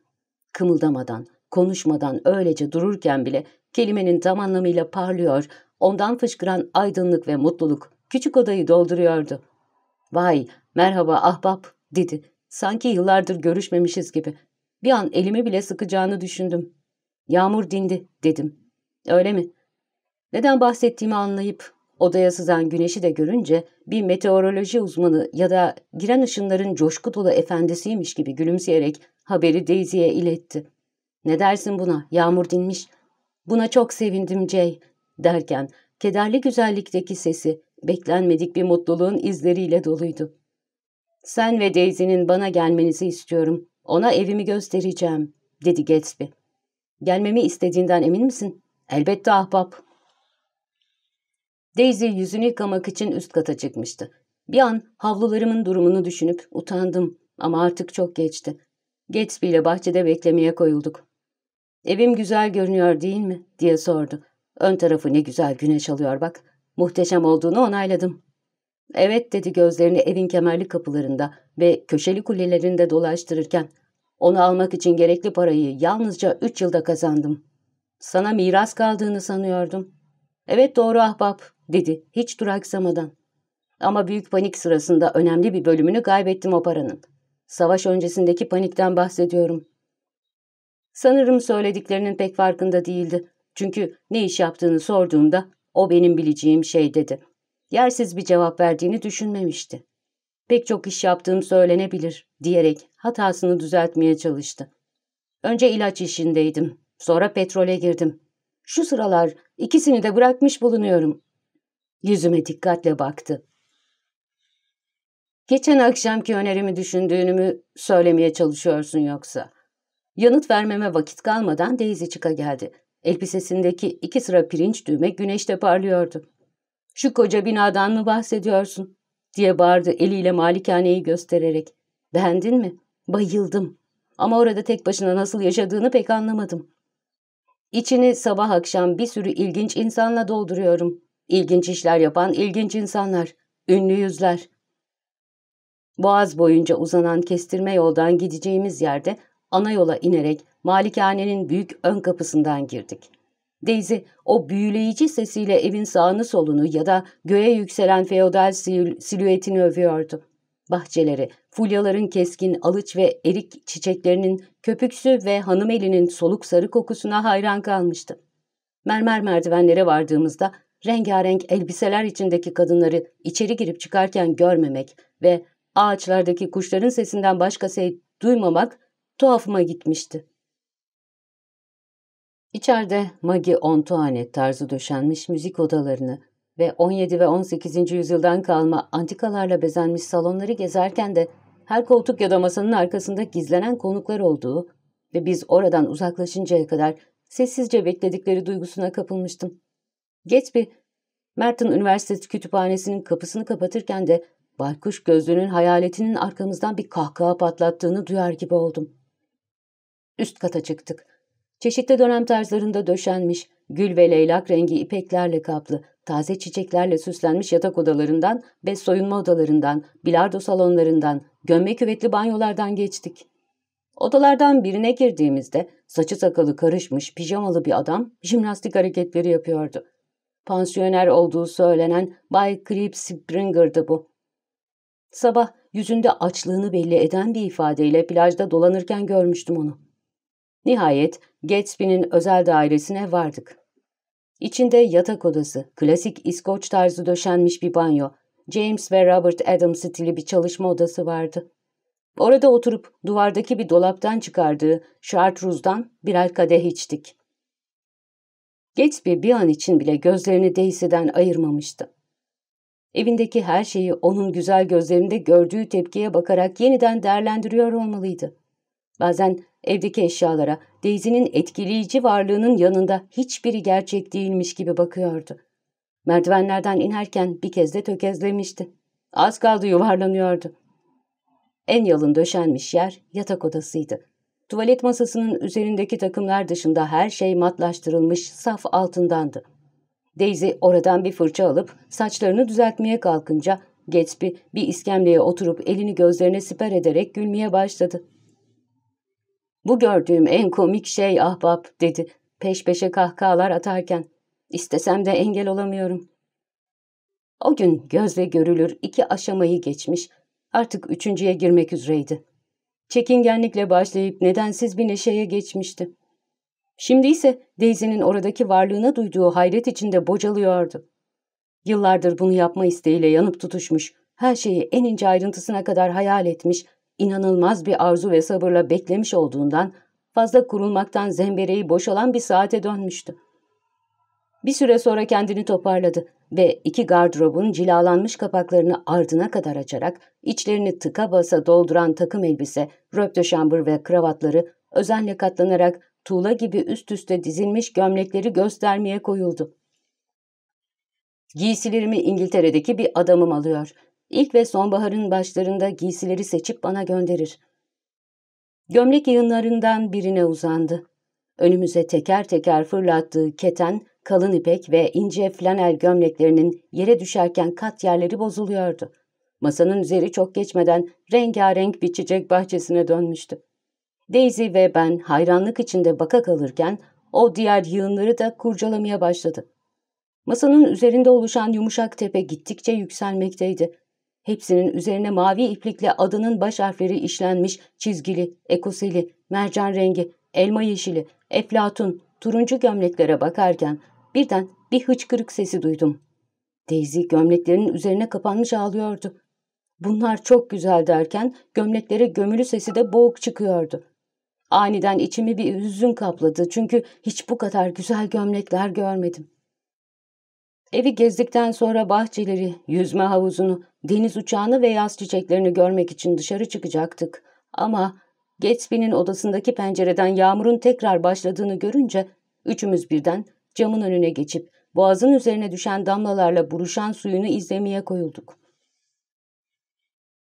Kımıldamadan, konuşmadan öylece dururken bile kelimenin tam anlamıyla parlıyor, ondan fışkıran aydınlık ve mutluluk küçük odayı dolduruyordu. ''Vay, merhaba ahbap'' dedi. Sanki yıllardır görüşmemişiz gibi. Bir an elimi bile sıkacağını düşündüm. ''Yağmur dindi'' dedim. ''Öyle mi?'' Neden bahsettiğimi anlayıp Odaya sızan güneşi de görünce bir meteoroloji uzmanı ya da giren ışınların coşku dolu efendisiymiş gibi gülümseyerek haberi Daisy'ye iletti. ''Ne dersin buna? Yağmur dinmiş. Buna çok sevindim Jay.'' derken kederli güzellikteki sesi beklenmedik bir mutluluğun izleriyle doluydu. ''Sen ve Daisy'nin bana gelmenizi istiyorum. Ona evimi göstereceğim.'' dedi Gatsby. ''Gelmemi istediğinden emin misin?'' ''Elbette ahbap.'' Daisy yüzünü yıkamak için üst kata çıkmıştı. Bir an havlularımın durumunu düşünüp utandım ama artık çok geçti. Gatsby ile bahçede beklemeye koyulduk. ''Evim güzel görünüyor değil mi?'' diye sordu. ''Ön tarafı ne güzel güneş alıyor bak. Muhteşem olduğunu onayladım.'' ''Evet'' dedi gözlerini evin kemerli kapılarında ve köşeli kulelerinde dolaştırırken. ''Onu almak için gerekli parayı yalnızca üç yılda kazandım. Sana miras kaldığını sanıyordum.'' ''Evet doğru ahbap dedi hiç duraksamadan. Ama büyük panik sırasında önemli bir bölümünü kaybettim o paranın. Savaş öncesindeki panikten bahsediyorum. Sanırım söylediklerinin pek farkında değildi. Çünkü ne iş yaptığını sorduğumda o benim bileceğim şey dedi. Yersiz bir cevap verdiğini düşünmemişti. Pek çok iş yaptığım söylenebilir diyerek hatasını düzeltmeye çalıştı. Önce ilaç işindeydim. Sonra petrole girdim. Şu sıralar ikisini de bırakmış bulunuyorum. Yüzüme dikkatle baktı. Geçen akşamki önerimi düşündüğünü mü söylemeye çalışıyorsun yoksa? Yanıt vermeme vakit kalmadan Daisy çıka geldi. Elbisesindeki iki sıra pirinç düğme güneşte parlıyordu. Şu koca binadan mı bahsediyorsun? diye bağırdı eliyle malikaneyi göstererek. Beğendin mi? Bayıldım. Ama orada tek başına nasıl yaşadığını pek anlamadım. İçini sabah akşam bir sürü ilginç insanla dolduruyorum. İlginç işler yapan ilginç insanlar, ünlü yüzler. Boğaz boyunca uzanan kestirme yoldan gideceğimiz yerde ana yola inerek malikanenin büyük ön kapısından girdik. Daisy o büyüleyici sesiyle evin sağını solunu ya da göğe yükselen feodal silüetini övüyordu. Bahçeleri, fulyaların keskin alıç ve erik çiçeklerinin köpüksü ve hanım elinin soluk sarı kokusuna hayran kalmıştı. Mermer merdivenlere vardığımızda rengarenk elbiseler içindeki kadınları içeri girip çıkarken görmemek ve ağaçlardaki kuşların sesinden başka şey duymamak tuhafıma gitmişti. İçeride Magi Ontuanet tarzı döşenmiş müzik odalarını ve 17 ve 18. yüzyıldan kalma antikalarla bezenmiş salonları gezerken de her koltuk ya da masanın arkasında gizlenen konuklar olduğu ve biz oradan uzaklaşıncaya kadar sessizce bekledikleri duygusuna kapılmıştım. Geç bir Merton Üniversitesi kütüphanesinin kapısını kapatırken de baykuş gözlünün hayaletinin arkamızdan bir kahkaha patlattığını duyar gibi oldum. Üst kata çıktık. Çeşitli dönem tarzlarında döşenmiş, gül ve leylak rengi ipeklerle kaplı, taze çiçeklerle süslenmiş yatak odalarından ve soyunma odalarından, bilardo salonlarından, gömme küvetli banyolardan geçtik. Odalardan birine girdiğimizde saçı sakalı karışmış pijamalı bir adam jimnastik hareketleri yapıyordu pansiyoner olduğu söylenen Bay Creep Springer'dı bu. Sabah yüzünde açlığını belli eden bir ifadeyle plajda dolanırken görmüştüm onu. Nihayet Gatsby'nin özel dairesine vardık. İçinde yatak odası, klasik İskoç tarzı döşenmiş bir banyo, James ve Robert Adams stili bir çalışma odası vardı. Orada oturup duvardaki bir dolaptan çıkardığı şartruzdan birer kadeh içtik. Gatsby bir an için bile gözlerini Daisy'den ayırmamıştı. Evindeki her şeyi onun güzel gözlerinde gördüğü tepkiye bakarak yeniden değerlendiriyor olmalıydı. Bazen evdeki eşyalara Daisy'nin etkileyici varlığının yanında hiçbiri gerçek değilmiş gibi bakıyordu. Merdivenlerden inerken bir kez de tökezlemişti. Az kaldı yuvarlanıyordu. En yalın döşenmiş yer yatak odasıydı. Tuvalet masasının üzerindeki takımlar dışında her şey matlaştırılmış saf altındandı. Daisy oradan bir fırça alıp saçlarını düzeltmeye kalkınca Gatsby bir iskemleye oturup elini gözlerine siper ederek gülmeye başladı. ''Bu gördüğüm en komik şey ahbap'' dedi peş peşe kahkahalar atarken. ''İstesem de engel olamıyorum.'' O gün gözle görülür iki aşamayı geçmiş, artık üçüncüye girmek üzereydi çekingenlikle başlayıp nedensiz bir neşeye geçmişti. Şimdi ise Daisy'nin oradaki varlığına duyduğu hayret içinde bocalıyordu. Yıllardır bunu yapma isteğiyle yanıp tutuşmuş, her şeyi en ince ayrıntısına kadar hayal etmiş, inanılmaz bir arzu ve sabırla beklemiş olduğundan fazla kurulmaktan zembereği boşalan bir saate dönmüştü. Bir süre sonra kendini toparladı ve iki gardrob'un cilalanmış kapaklarını ardına kadar açarak içlerini tıka basa dolduran takım elbise, röptöşambır ve kravatları özenle katlanarak tuğla gibi üst üste dizilmiş gömlekleri göstermeye koyuldu. Giysilerimi İngiltere'deki bir adamım alıyor. İlk ve sonbaharın başlarında giysileri seçip bana gönderir. Gömlek yığınlarından birine uzandı. Önümüze teker teker fırlattığı keten, Kalın ipek ve ince flanel gömleklerinin yere düşerken kat yerleri bozuluyordu. Masanın üzeri çok geçmeden rengarenk bir çiçek bahçesine dönmüştü. Daisy ve ben hayranlık içinde baka kalırken o diğer yığınları da kurcalamaya başladı. Masanın üzerinde oluşan yumuşak tepe gittikçe yükselmekteydi. Hepsinin üzerine mavi iplikle adının baş harfleri işlenmiş çizgili, ekoseli, mercan rengi, elma yeşili, eflatun, turuncu gömleklere bakarken birden bir hıçkırık sesi duydum. Daisy gömleklerinin üzerine kapanmış ağlıyordu. Bunlar çok güzel derken gömleklere gömülü sesi de boğuk çıkıyordu. Aniden içimi bir hüzün kapladı çünkü hiç bu kadar güzel gömlekler görmedim. Evi gezdikten sonra bahçeleri, yüzme havuzunu, deniz uçağını ve yaz çiçeklerini görmek için dışarı çıkacaktık. Ama Gatsby'nin odasındaki pencereden yağmurun tekrar başladığını görünce üçümüz birden camın önüne geçip boğazın üzerine düşen damlalarla buruşan suyunu izlemeye koyulduk.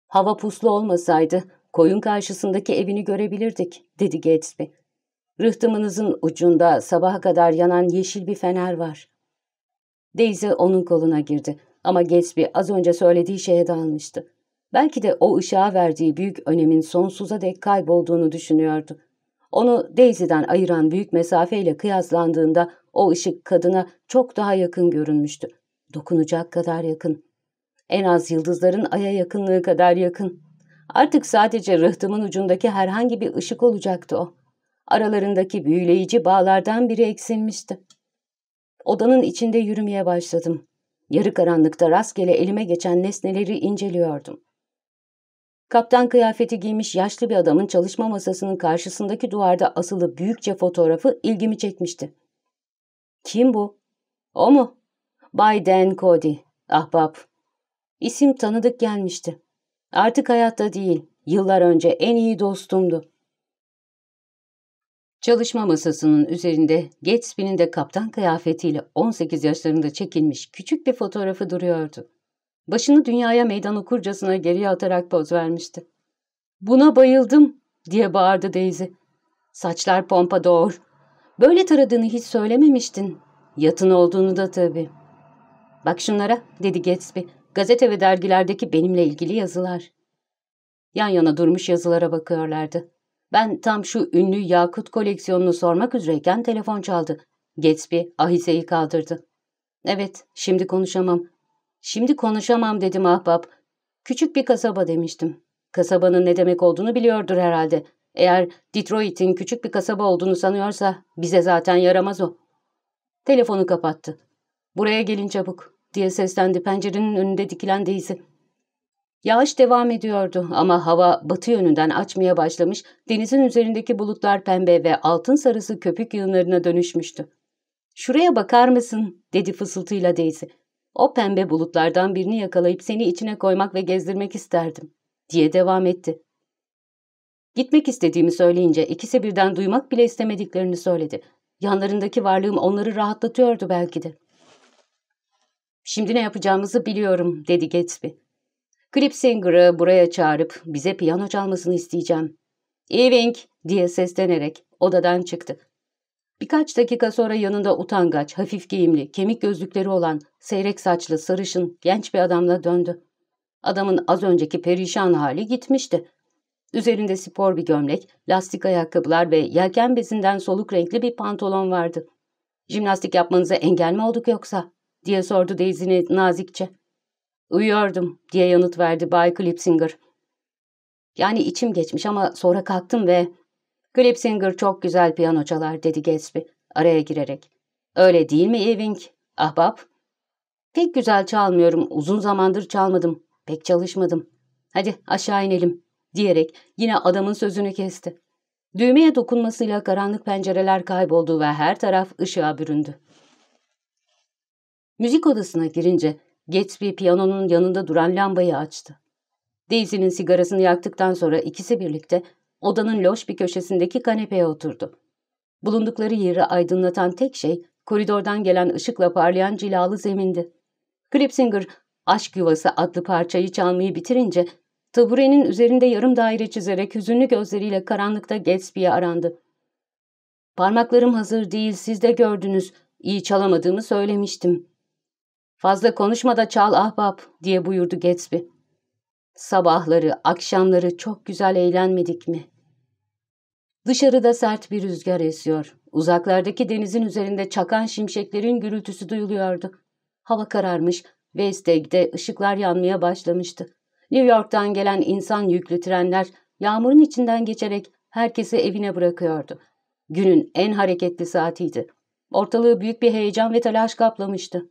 Hava puslu olmasaydı koyun karşısındaki evini görebilirdik, dedi Gatsby. Rıhtımınızın ucunda sabaha kadar yanan yeşil bir fener var. Daisy onun koluna girdi ama Gatsby az önce söylediği şeye dalmıştı. Belki de o ışığa verdiği büyük önemin sonsuza dek kaybolduğunu düşünüyordu. Onu Daisy'den ayıran büyük mesafeyle kıyaslandığında o ışık kadına çok daha yakın görünmüştü. Dokunacak kadar yakın. En az yıldızların aya yakınlığı kadar yakın. Artık sadece rıhtımın ucundaki herhangi bir ışık olacaktı o. Aralarındaki büyüleyici bağlardan biri eksilmişti. Odanın içinde yürümeye başladım. Yarı karanlıkta rastgele elime geçen nesneleri inceliyordum. Kaptan kıyafeti giymiş yaşlı bir adamın çalışma masasının karşısındaki duvarda asılı büyükçe fotoğrafı ilgimi çekmişti. Kim bu? O mu? Bay Dan Cody, ahbap. İsim tanıdık gelmişti. Artık hayatta değil, yıllar önce en iyi dostumdu. Çalışma masasının üzerinde Gatsby'nin de kaptan kıyafetiyle 18 yaşlarında çekilmiş küçük bir fotoğrafı duruyordu. Başını dünyaya meydan okurcasına geriye atarak poz vermişti. ''Buna bayıldım!'' diye bağırdı Daisy. ''Saçlar pompa doğur. Böyle taradığını hiç söylememiştin. Yatın olduğunu da tabii.'' ''Bak şunlara'' dedi Gatsby. ''Gazete ve dergilerdeki benimle ilgili yazılar.'' Yan yana durmuş yazılara bakıyorlardı. Ben tam şu ünlü yakut koleksiyonunu sormak üzereyken telefon çaldı. Gatsby ahiseyi kaldırdı. ''Evet, şimdi konuşamam. Şimdi konuşamam dedim ahbap. Küçük bir kasaba demiştim. Kasabanın ne demek olduğunu biliyordur herhalde. Eğer Detroit'in küçük bir kasaba olduğunu sanıyorsa bize zaten yaramaz o. Telefonu kapattı. Buraya gelin çabuk diye seslendi pencerenin önünde dikilen Daisy. Yağış devam ediyordu ama hava batı yönünden açmaya başlamış, denizin üzerindeki bulutlar pembe ve altın sarısı köpük yığınlarına dönüşmüştü. ''Şuraya bakar mısın?'' dedi fısıltıyla Daisy. O pembe bulutlardan birini yakalayıp seni içine koymak ve gezdirmek isterdim, diye devam etti. Gitmek istediğimi söyleyince ikisi birden duymak bile istemediklerini söyledi. Yanlarındaki varlığım onları rahatlatıyordu belki de. Şimdi ne yapacağımızı biliyorum, dedi Gatsby. Klipsinger'ı buraya çağırıp bize piyano çalmasını isteyeceğim. Ewing diye seslenerek odadan çıktı. Birkaç dakika sonra yanında utangaç, hafif giyimli, kemik gözlükleri olan, seyrek saçlı, sarışın, genç bir adamla döndü. Adamın az önceki perişan hali gitmişti. Üzerinde spor bir gömlek, lastik ayakkabılar ve yelken bezinden soluk renkli bir pantolon vardı. ''Jimnastik yapmanıza engel mi olduk yoksa?'' diye sordu Daisy'ni nazikçe. ''Uyuyordum.'' diye yanıt verdi Bay Clipsinger. Yani içim geçmiş ama sonra kalktım ve Singer çok güzel piyano çalar dedi Gatsby araya girerek. Öyle değil mi Ewing? Ahbap? Pek güzel çalmıyorum. Uzun zamandır çalmadım. Pek çalışmadım. Hadi aşağı inelim diyerek yine adamın sözünü kesti. Düğmeye dokunmasıyla karanlık pencereler kayboldu ve her taraf ışığa büründü. Müzik odasına girince Gatsby piyanonun yanında duran lambayı açtı. Daisy'nin sigarasını yaktıktan sonra ikisi birlikte Odanın loş bir köşesindeki kanepeye oturdu. Bulundukları yeri aydınlatan tek şey koridordan gelen ışıkla parlayan cilalı zemindi. Klipsinger, Aşk Yuvası adlı parçayı çalmayı bitirince taburenin üzerinde yarım daire çizerek hüzünlü gözleriyle karanlıkta Gatsby'ye arandı. Parmaklarım hazır değil, siz de gördünüz. İyi çalamadığımı söylemiştim. Fazla konuşma da çal ahbap diye buyurdu Gatsby. Sabahları, akşamları çok güzel eğlenmedik mi? Dışarıda sert bir rüzgar esiyor. Uzaklardaki denizin üzerinde çakan şimşeklerin gürültüsü duyuluyordu. Hava kararmış, Westeg'de ışıklar yanmaya başlamıştı. New York'tan gelen insan yüklü trenler yağmurun içinden geçerek herkesi evine bırakıyordu. Günün en hareketli saatiydi. Ortalığı büyük bir heyecan ve telaş kaplamıştı.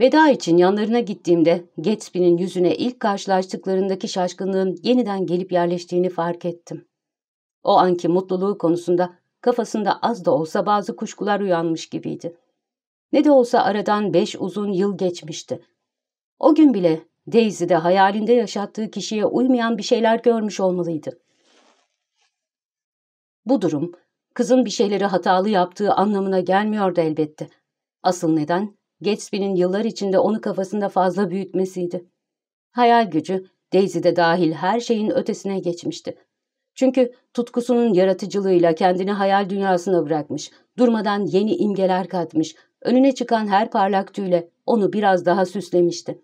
Veda için yanlarına gittiğimde Gatsby'nin yüzüne ilk karşılaştıklarındaki şaşkınlığın yeniden gelip yerleştiğini fark ettim. O anki mutluluğu konusunda kafasında az da olsa bazı kuşkular uyanmış gibiydi. Ne de olsa aradan beş uzun yıl geçmişti. O gün bile Daisy'de hayalinde yaşattığı kişiye uymayan bir şeyler görmüş olmalıydı. Bu durum, kızın bir şeyleri hatalı yaptığı anlamına gelmiyordu elbette. Asıl neden, Gatsby'nin yıllar içinde onu kafasında fazla büyütmesiydi. Hayal gücü, Daisy de dahil her şeyin ötesine geçmişti. Çünkü tutkusunun yaratıcılığıyla kendini hayal dünyasına bırakmış, durmadan yeni imgeler katmış, önüne çıkan her parlak tüyle onu biraz daha süslemişti.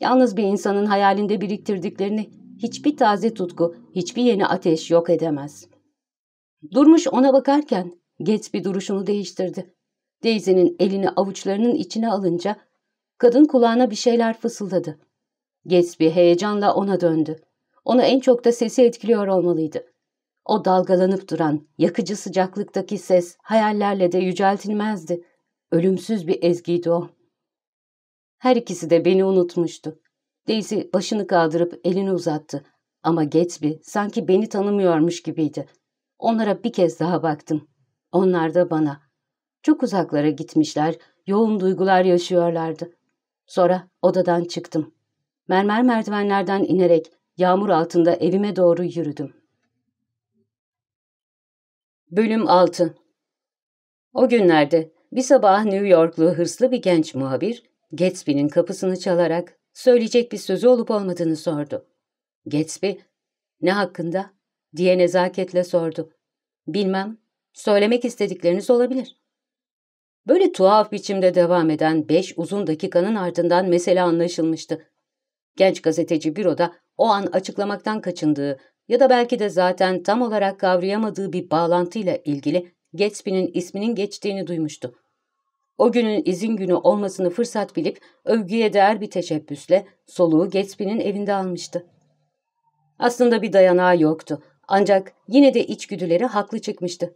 Yalnız bir insanın hayalinde biriktirdiklerini hiçbir taze tutku, hiçbir yeni ateş yok edemez. Durmuş ona bakarken Gatsby duruşunu değiştirdi. Daisy'nin elini avuçlarının içine alınca kadın kulağına bir şeyler fısıldadı. Gatsby heyecanla ona döndü. Onu en çok da sesi etkiliyor olmalıydı. O dalgalanıp duran, yakıcı sıcaklıktaki ses hayallerle de yüceltilmezdi. Ölümsüz bir ezgiydi o. Her ikisi de beni unutmuştu. Daisy başını kaldırıp elini uzattı. Ama Gatsby sanki beni tanımıyormuş gibiydi. Onlara bir kez daha baktım. Onlar da bana. Çok uzaklara gitmişler, yoğun duygular yaşıyorlardı. Sonra odadan çıktım. Mermer merdivenlerden inerek yağmur altında evime doğru yürüdüm. Bölüm 6 O günlerde bir sabah New Yorklu hırslı bir genç muhabir Gatsby'nin kapısını çalarak söyleyecek bir sözü olup olmadığını sordu. Gatsby, ne hakkında? diye nezaketle sordu. Bilmem, söylemek istedikleriniz olabilir. Böyle tuhaf biçimde devam eden beş uzun dakikanın ardından mesele anlaşılmıştı. Genç gazeteci büroda o an açıklamaktan kaçındığı ya da belki de zaten tam olarak kavrayamadığı bir bağlantıyla ilgili Gatsby'nin isminin geçtiğini duymuştu. O günün izin günü olmasını fırsat bilip övgüye değer bir teşebbüsle soluğu Gatsby'nin evinde almıştı. Aslında bir dayanağı yoktu ancak yine de içgüdüleri haklı çıkmıştı.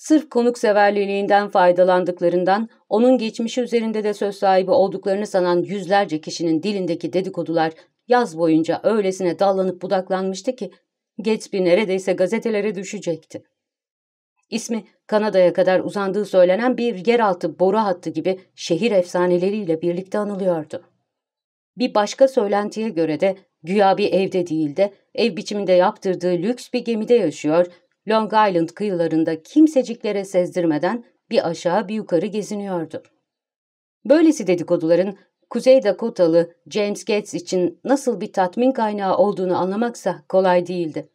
Sırf konukseverliliğinden faydalandıklarından, onun geçmişi üzerinde de söz sahibi olduklarını sanan yüzlerce kişinin dilindeki dedikodular yaz boyunca öylesine dallanıp budaklanmıştı ki Gatsby neredeyse gazetelere düşecekti. İsmi Kanada'ya kadar uzandığı söylenen bir yeraltı boru hattı gibi şehir efsaneleriyle birlikte anılıyordu. Bir başka söylentiye göre de güya bir evde değil de ev biçiminde yaptırdığı lüks bir gemide yaşıyor Long Island kıyılarında kimseciklere sezdirmeden bir aşağı bir yukarı geziniyordu. Böylesi dedikoduların Kuzey Dakotalı James Gates için nasıl bir tatmin kaynağı olduğunu anlamaksa kolay değildi.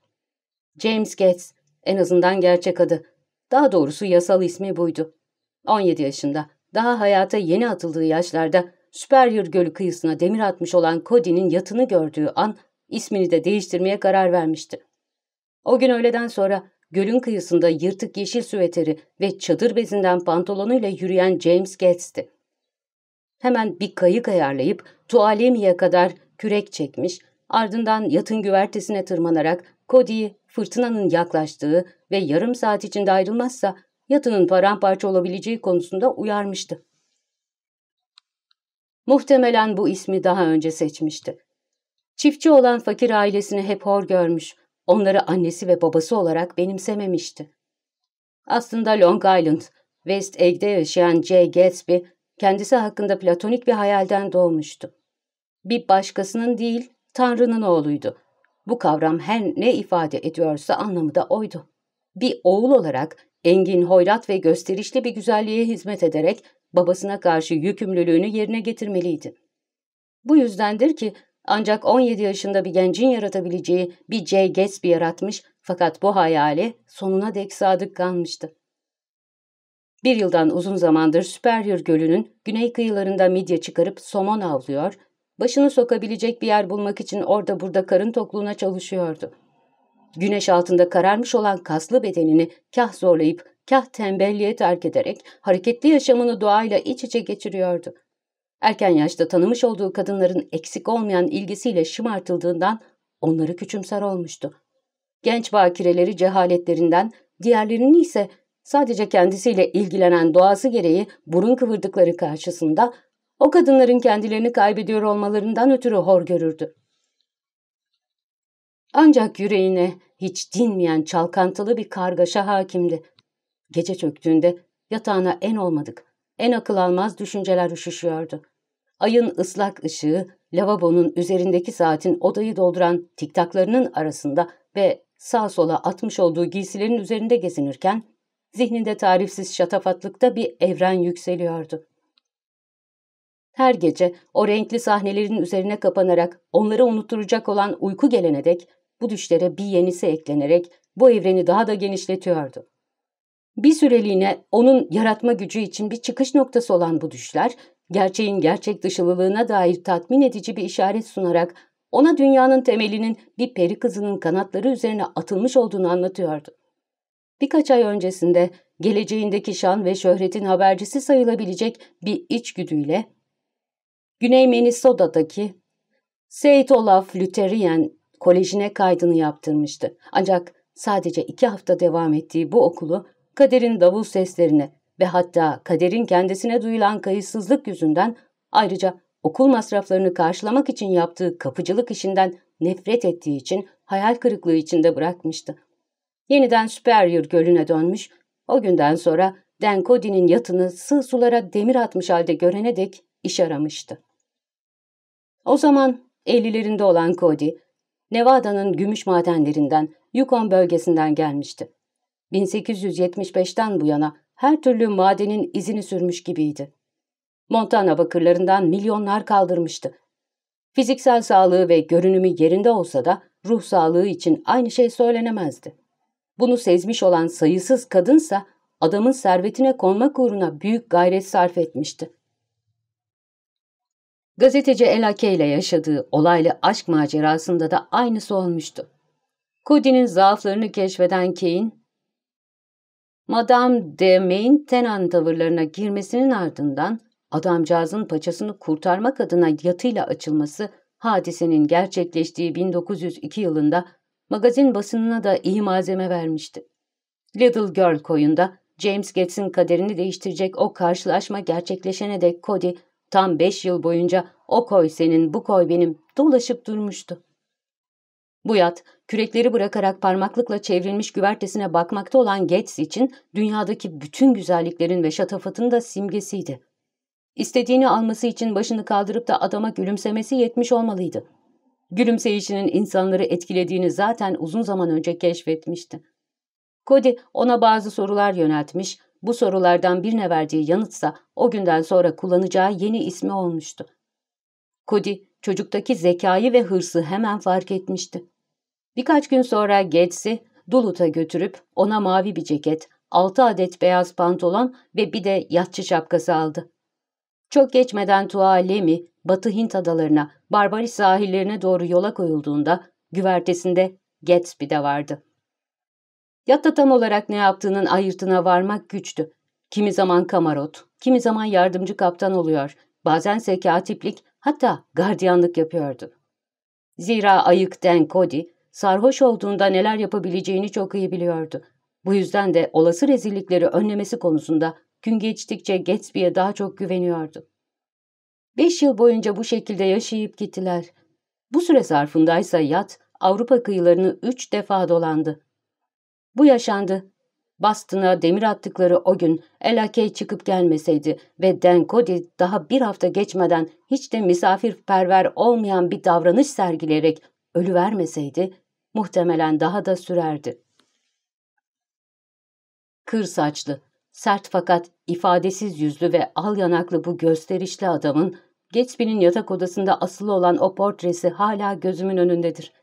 James Gates, en azından gerçek adı, daha doğrusu yasal ismi buydu. 17 yaşında, daha hayata yeni atıldığı yaşlarda Superior Gölü kıyısına demir atmış olan Cody'nin yatını gördüğü an ismini de değiştirmeye karar vermişti. O gün öğleden sonra gölün kıyısında yırtık yeşil süveteri ve çadır bezinden pantolonuyla yürüyen James Gates'ti. Hemen bir kayık ayarlayıp Tualemi'ye kadar kürek çekmiş, ardından yatın güvertesine tırmanarak Cody'yi fırtınanın yaklaştığı ve yarım saat içinde ayrılmazsa yatının paramparça olabileceği konusunda uyarmıştı. Muhtemelen bu ismi daha önce seçmişti. Çiftçi olan fakir ailesini hep hor görmüş, onları annesi ve babası olarak benimsememişti. Aslında Long Island, West Egg'de yaşayan Jay Gatsby, kendisi hakkında platonik bir hayalden doğmuştu. Bir başkasının değil, Tanrı'nın oğluydu. Bu kavram her ne ifade ediyorsa anlamı da oydu. Bir oğul olarak engin, hoyrat ve gösterişli bir güzelliğe hizmet ederek babasına karşı yükümlülüğünü yerine getirmeliydi. Bu yüzdendir ki ancak 17 yaşında bir gencin yaratabileceği bir Jay Gatsby yaratmış fakat bu hayali sonuna dek sadık kalmıştı. Bir yıldan uzun zamandır Superior Gölü'nün güney kıyılarında midye çıkarıp somon avlıyor, başını sokabilecek bir yer bulmak için orada burada karın tokluğuna çalışıyordu. Güneş altında kararmış olan kaslı bedenini kah zorlayıp kah tembelliğe terk ederek hareketli yaşamını doğayla iç içe geçiriyordu. Erken yaşta tanımış olduğu kadınların eksik olmayan ilgisiyle şımartıldığından onları küçümser olmuştu. Genç bakireleri cehaletlerinden, diğerlerini ise sadece kendisiyle ilgilenen doğası gereği burun kıvırdıkları karşısında o kadınların kendilerini kaybediyor olmalarından ötürü hor görürdü. Ancak yüreğine hiç dinmeyen çalkantılı bir kargaşa hakimdi. Gece çöktüğünde yatağına en olmadık en akıl almaz düşünceler üşüşüyordu. Ayın ıslak ışığı, lavabonun üzerindeki saatin odayı dolduran tiktaklarının arasında ve sağ sola atmış olduğu giysilerin üzerinde gezinirken, zihninde tarifsiz şatafatlıkta bir evren yükseliyordu. Her gece o renkli sahnelerin üzerine kapanarak onları unutturacak olan uyku gelene dek bu düşlere bir yenisi eklenerek bu evreni daha da genişletiyordu. Bir süreliğine onun yaratma gücü için bir çıkış noktası olan bu düşler, gerçeğin gerçek dışılılığına dair tatmin edici bir işaret sunarak ona dünyanın temelinin bir peri kızının kanatları üzerine atılmış olduğunu anlatıyordu. Birkaç ay öncesinde geleceğindeki şan ve şöhretin habercisi sayılabilecek bir içgüdüyle Güney Minnesota'daki Saint Olaf Lutheran Koleji'ne kaydını yaptırmıştı. Ancak sadece iki hafta devam ettiği bu okulu kaderin davul seslerini ve hatta kaderin kendisine duyulan kayıtsızlık yüzünden ayrıca okul masraflarını karşılamak için yaptığı kapıcılık işinden nefret ettiği için hayal kırıklığı içinde bırakmıştı. Yeniden Superior Gölü'ne dönmüş, o günden sonra Cody'nin yatını sığ sulara demir atmış halde görene dek iş aramıştı. O zaman 50'lerinde olan Cody, Nevada'nın gümüş madenlerinden, Yukon bölgesinden gelmişti. 1875'ten bu yana her türlü madenin izini sürmüş gibiydi. Montana bakırlarından milyonlar kaldırmıştı. Fiziksel sağlığı ve görünümü yerinde olsa da ruh sağlığı için aynı şey söylenemezdi. Bunu sezmiş olan sayısız kadınsa adamın servetine konmak uğruna büyük gayret sarf etmişti. Gazeteci Elake ile yaşadığı olaylı aşk macerasında da aynısı olmuştu. Cody'nin zaaflarını keşfeden Kane, Madame de Main Tenan tavırlarına girmesinin ardından adamcağızın paçasını kurtarmak adına yatıyla açılması hadisenin gerçekleştiği 1902 yılında magazin basınına da iyi malzeme vermişti. Little Girl koyunda James Gates'in kaderini değiştirecek o karşılaşma gerçekleşene dek Cody tam beş yıl boyunca o koy senin bu koy benim dolaşıp durmuştu. Bu yat, kürekleri bırakarak parmaklıkla çevrilmiş güvertesine bakmakta olan Gates için dünyadaki bütün güzelliklerin ve şatafatın da simgesiydi. İstediğini alması için başını kaldırıp da adama gülümsemesi yetmiş olmalıydı. Gülümseyişinin insanları etkilediğini zaten uzun zaman önce keşfetmişti. Cody ona bazı sorular yöneltmiş, bu sorulardan birine verdiği yanıtsa o günden sonra kullanacağı yeni ismi olmuştu. Cody çocuktaki zekayı ve hırsı hemen fark etmişti. Birkaç gün sonra Getsi Dulut'a götürüp ona mavi bir ceket, altı adet beyaz pantolon ve bir de yatçı şapkası aldı. Çok geçmeden Tua Lemi, Batı Hint adalarına, Barbaris sahillerine doğru yola koyulduğunda güvertesinde Gatsby de vardı. Yatta tam olarak ne yaptığının ayırtına varmak güçtü. Kimi zaman kamarot, kimi zaman yardımcı kattan oluyor, bazen sekatiplik, hatta gardiyanlık yapıyordu. Zira ayık Den Cody, sarhoş olduğunda neler yapabileceğini çok iyi biliyordu. Bu yüzden de olası rezillikleri önlemesi konusunda gün geçtikçe Gatsby'ye daha çok güveniyordu. Beş yıl boyunca bu şekilde yaşayıp gittiler. Bu süre zarfındaysa yat Avrupa kıyılarını üç defa dolandı. Bu yaşandı. Bastına demir attıkları o gün Elakey çıkıp gelmeseydi ve Dan Cody daha bir hafta geçmeden hiç de misafirperver olmayan bir davranış sergileyerek ölü vermeseydi. Muhtemelen daha da sürerdi. Kır saçlı, sert fakat ifadesiz yüzlü ve al yanaklı bu gösterişli adamın Gatsby'nin yatak odasında asılı olan o portresi hala gözümün önündedir.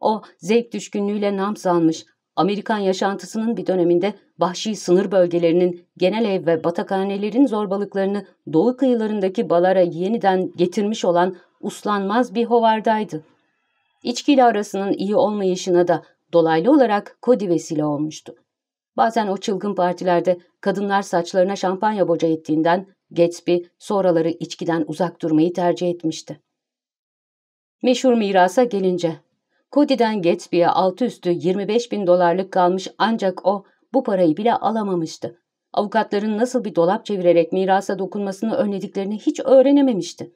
O zevk düşkünlüğüyle nam salmış, Amerikan yaşantısının bir döneminde vahşi sınır bölgelerinin, genel ev ve batakhanelerin zorbalıklarını doğu kıyılarındaki balara yeniden getirmiş olan uslanmaz bir hovardaydı. İçkiyle arasının iyi olmayışına da dolaylı olarak Cody vesile olmuştu. Bazen o çılgın partilerde kadınlar saçlarına şampanya boca ettiğinden Gatsby sonraları içkiden uzak durmayı tercih etmişti. Meşhur mirasa gelince, Cody'den Gatsby'ye altı üstü 25 bin dolarlık kalmış ancak o bu parayı bile alamamıştı. Avukatların nasıl bir dolap çevirerek mirasa dokunmasını önlediklerini hiç öğrenememişti.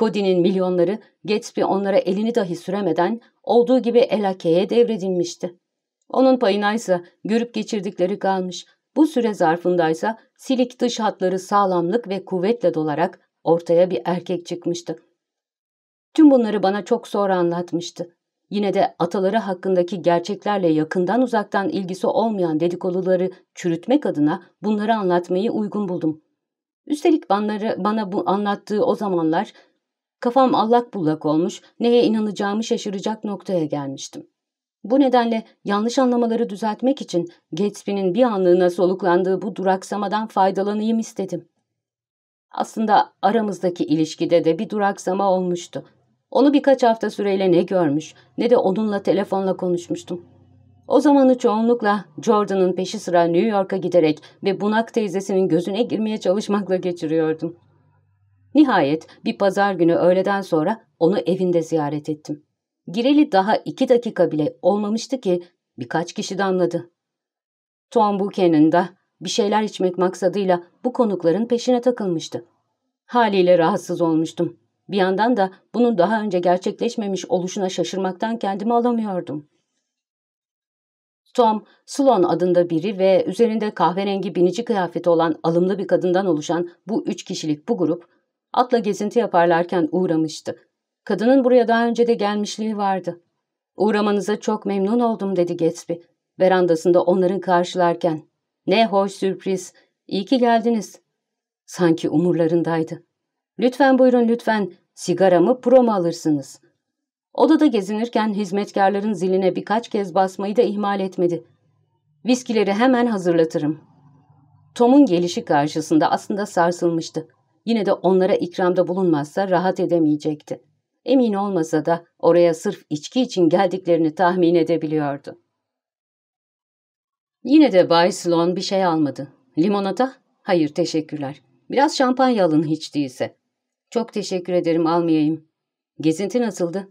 Cody'nin milyonları Gatsby onlara elini dahi süremeden olduğu gibi Elake'ye devredilmişti. Onun payınaysa görüp geçirdikleri kalmış. Bu süre zarfındaysa silik dış hatları sağlamlık ve kuvvetle dolarak ortaya bir erkek çıkmıştı. Tüm bunları bana çok sonra anlatmıştı. Yine de ataları hakkındaki gerçeklerle yakından uzaktan ilgisi olmayan dedikoduları çürütmek adına bunları anlatmayı uygun buldum. Üstelik bana bu anlattığı o zamanlar Kafam allak bullak olmuş, neye inanacağımı şaşıracak noktaya gelmiştim. Bu nedenle yanlış anlamaları düzeltmek için Gatsby'nin bir anlığına soluklandığı bu duraksamadan faydalanayım istedim. Aslında aramızdaki ilişkide de bir duraksama olmuştu. Onu birkaç hafta süreyle ne görmüş ne de onunla telefonla konuşmuştum. O zamanı çoğunlukla Jordan'ın peşi sıra New York'a giderek ve Bunak teyzesinin gözüne girmeye çalışmakla geçiriyordum. Nihayet bir pazar günü öğleden sonra onu evinde ziyaret ettim. Gireli daha iki dakika bile olmamıştı ki birkaç kişi de anladı. Tom Buchanan'ın da bir şeyler içmek maksadıyla bu konukların peşine takılmıştı. Haliyle rahatsız olmuştum. Bir yandan da bunun daha önce gerçekleşmemiş oluşuna şaşırmaktan kendimi alamıyordum. Tom, Sloan adında biri ve üzerinde kahverengi binici kıyafeti olan alımlı bir kadından oluşan bu üç kişilik bu grup, Atla gezinti yaparlarken uğramıştı. Kadının buraya daha önce de gelmişliği vardı. Uğramanıza çok memnun oldum dedi Gatsby. Verandasında onların karşılarken. Ne hoş sürpriz. İyi ki geldiniz. Sanki umurlarındaydı. Lütfen buyurun lütfen. Sigaramı promu alırsınız. Odada gezinirken hizmetkarların ziline birkaç kez basmayı da ihmal etmedi. Viskileri hemen hazırlatırım. Tom'un gelişi karşısında aslında sarsılmıştı. Yine de onlara ikramda bulunmazsa rahat edemeyecekti. Emin olmasa da oraya sırf içki için geldiklerini tahmin edebiliyordu. Yine de Bay Sloan bir şey almadı. Limonata? Hayır teşekkürler. Biraz şampanya alın hiç değilse. Çok teşekkür ederim almayayım. Gezinti nasıldı?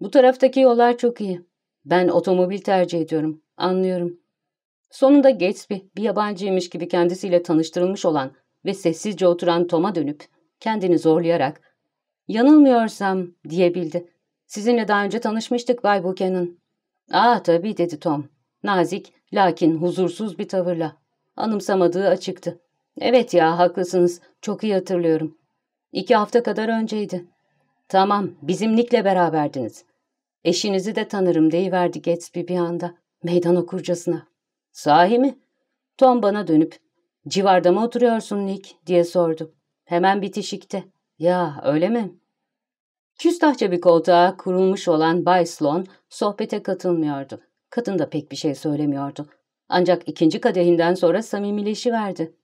Bu taraftaki yollar çok iyi. Ben otomobil tercih ediyorum. Anlıyorum. Sonunda Gatsby bir yabancıymış gibi kendisiyle tanıştırılmış olan ve sessizce oturan Tom'a dönüp kendini zorlayarak ''Yanılmıyorsam'' diyebildi. ''Sizinle daha önce tanışmıştık Bay Buchanan.'' ''Aa tabii'' dedi Tom. Nazik lakin huzursuz bir tavırla. Anımsamadığı açıktı. ''Evet ya haklısınız. Çok iyi hatırlıyorum. İki hafta kadar önceydi.'' ''Tamam bizim Nick'le beraberdiniz.'' ''Eşinizi de tanırım'' deyiverdi Gatsby bir anda. Meydan okurcasına. ''Sahi mi?'' Tom bana dönüp Civarda mı oturuyorsun Nick diye sordu. Hemen bitişikti. Ya öyle mi? Küstahça bir koltuğa kurulmuş olan Bay Sloan sohbete katılmıyordu. Kadın da pek bir şey söylemiyordu. Ancak ikinci kadehinden sonra samimileşiverdi.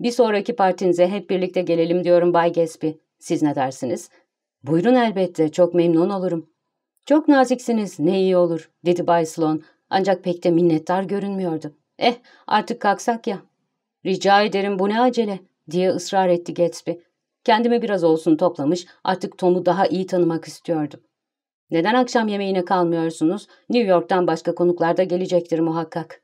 Bir sonraki partinize hep birlikte gelelim diyorum Bay Gatsby. Siz ne dersiniz? Buyurun elbette, çok memnun olurum. Çok naziksiniz, ne iyi olur, dedi Bay Sloan. Ancak pek de minnettar görünmüyordu. Eh, artık kalksak ya. Rica ederim bu ne acele diye ısrar etti Gatsby. Kendimi biraz olsun toplamış artık Tom'u daha iyi tanımak istiyordum. Neden akşam yemeğine kalmıyorsunuz? New York'tan başka konuklar da gelecektir muhakkak.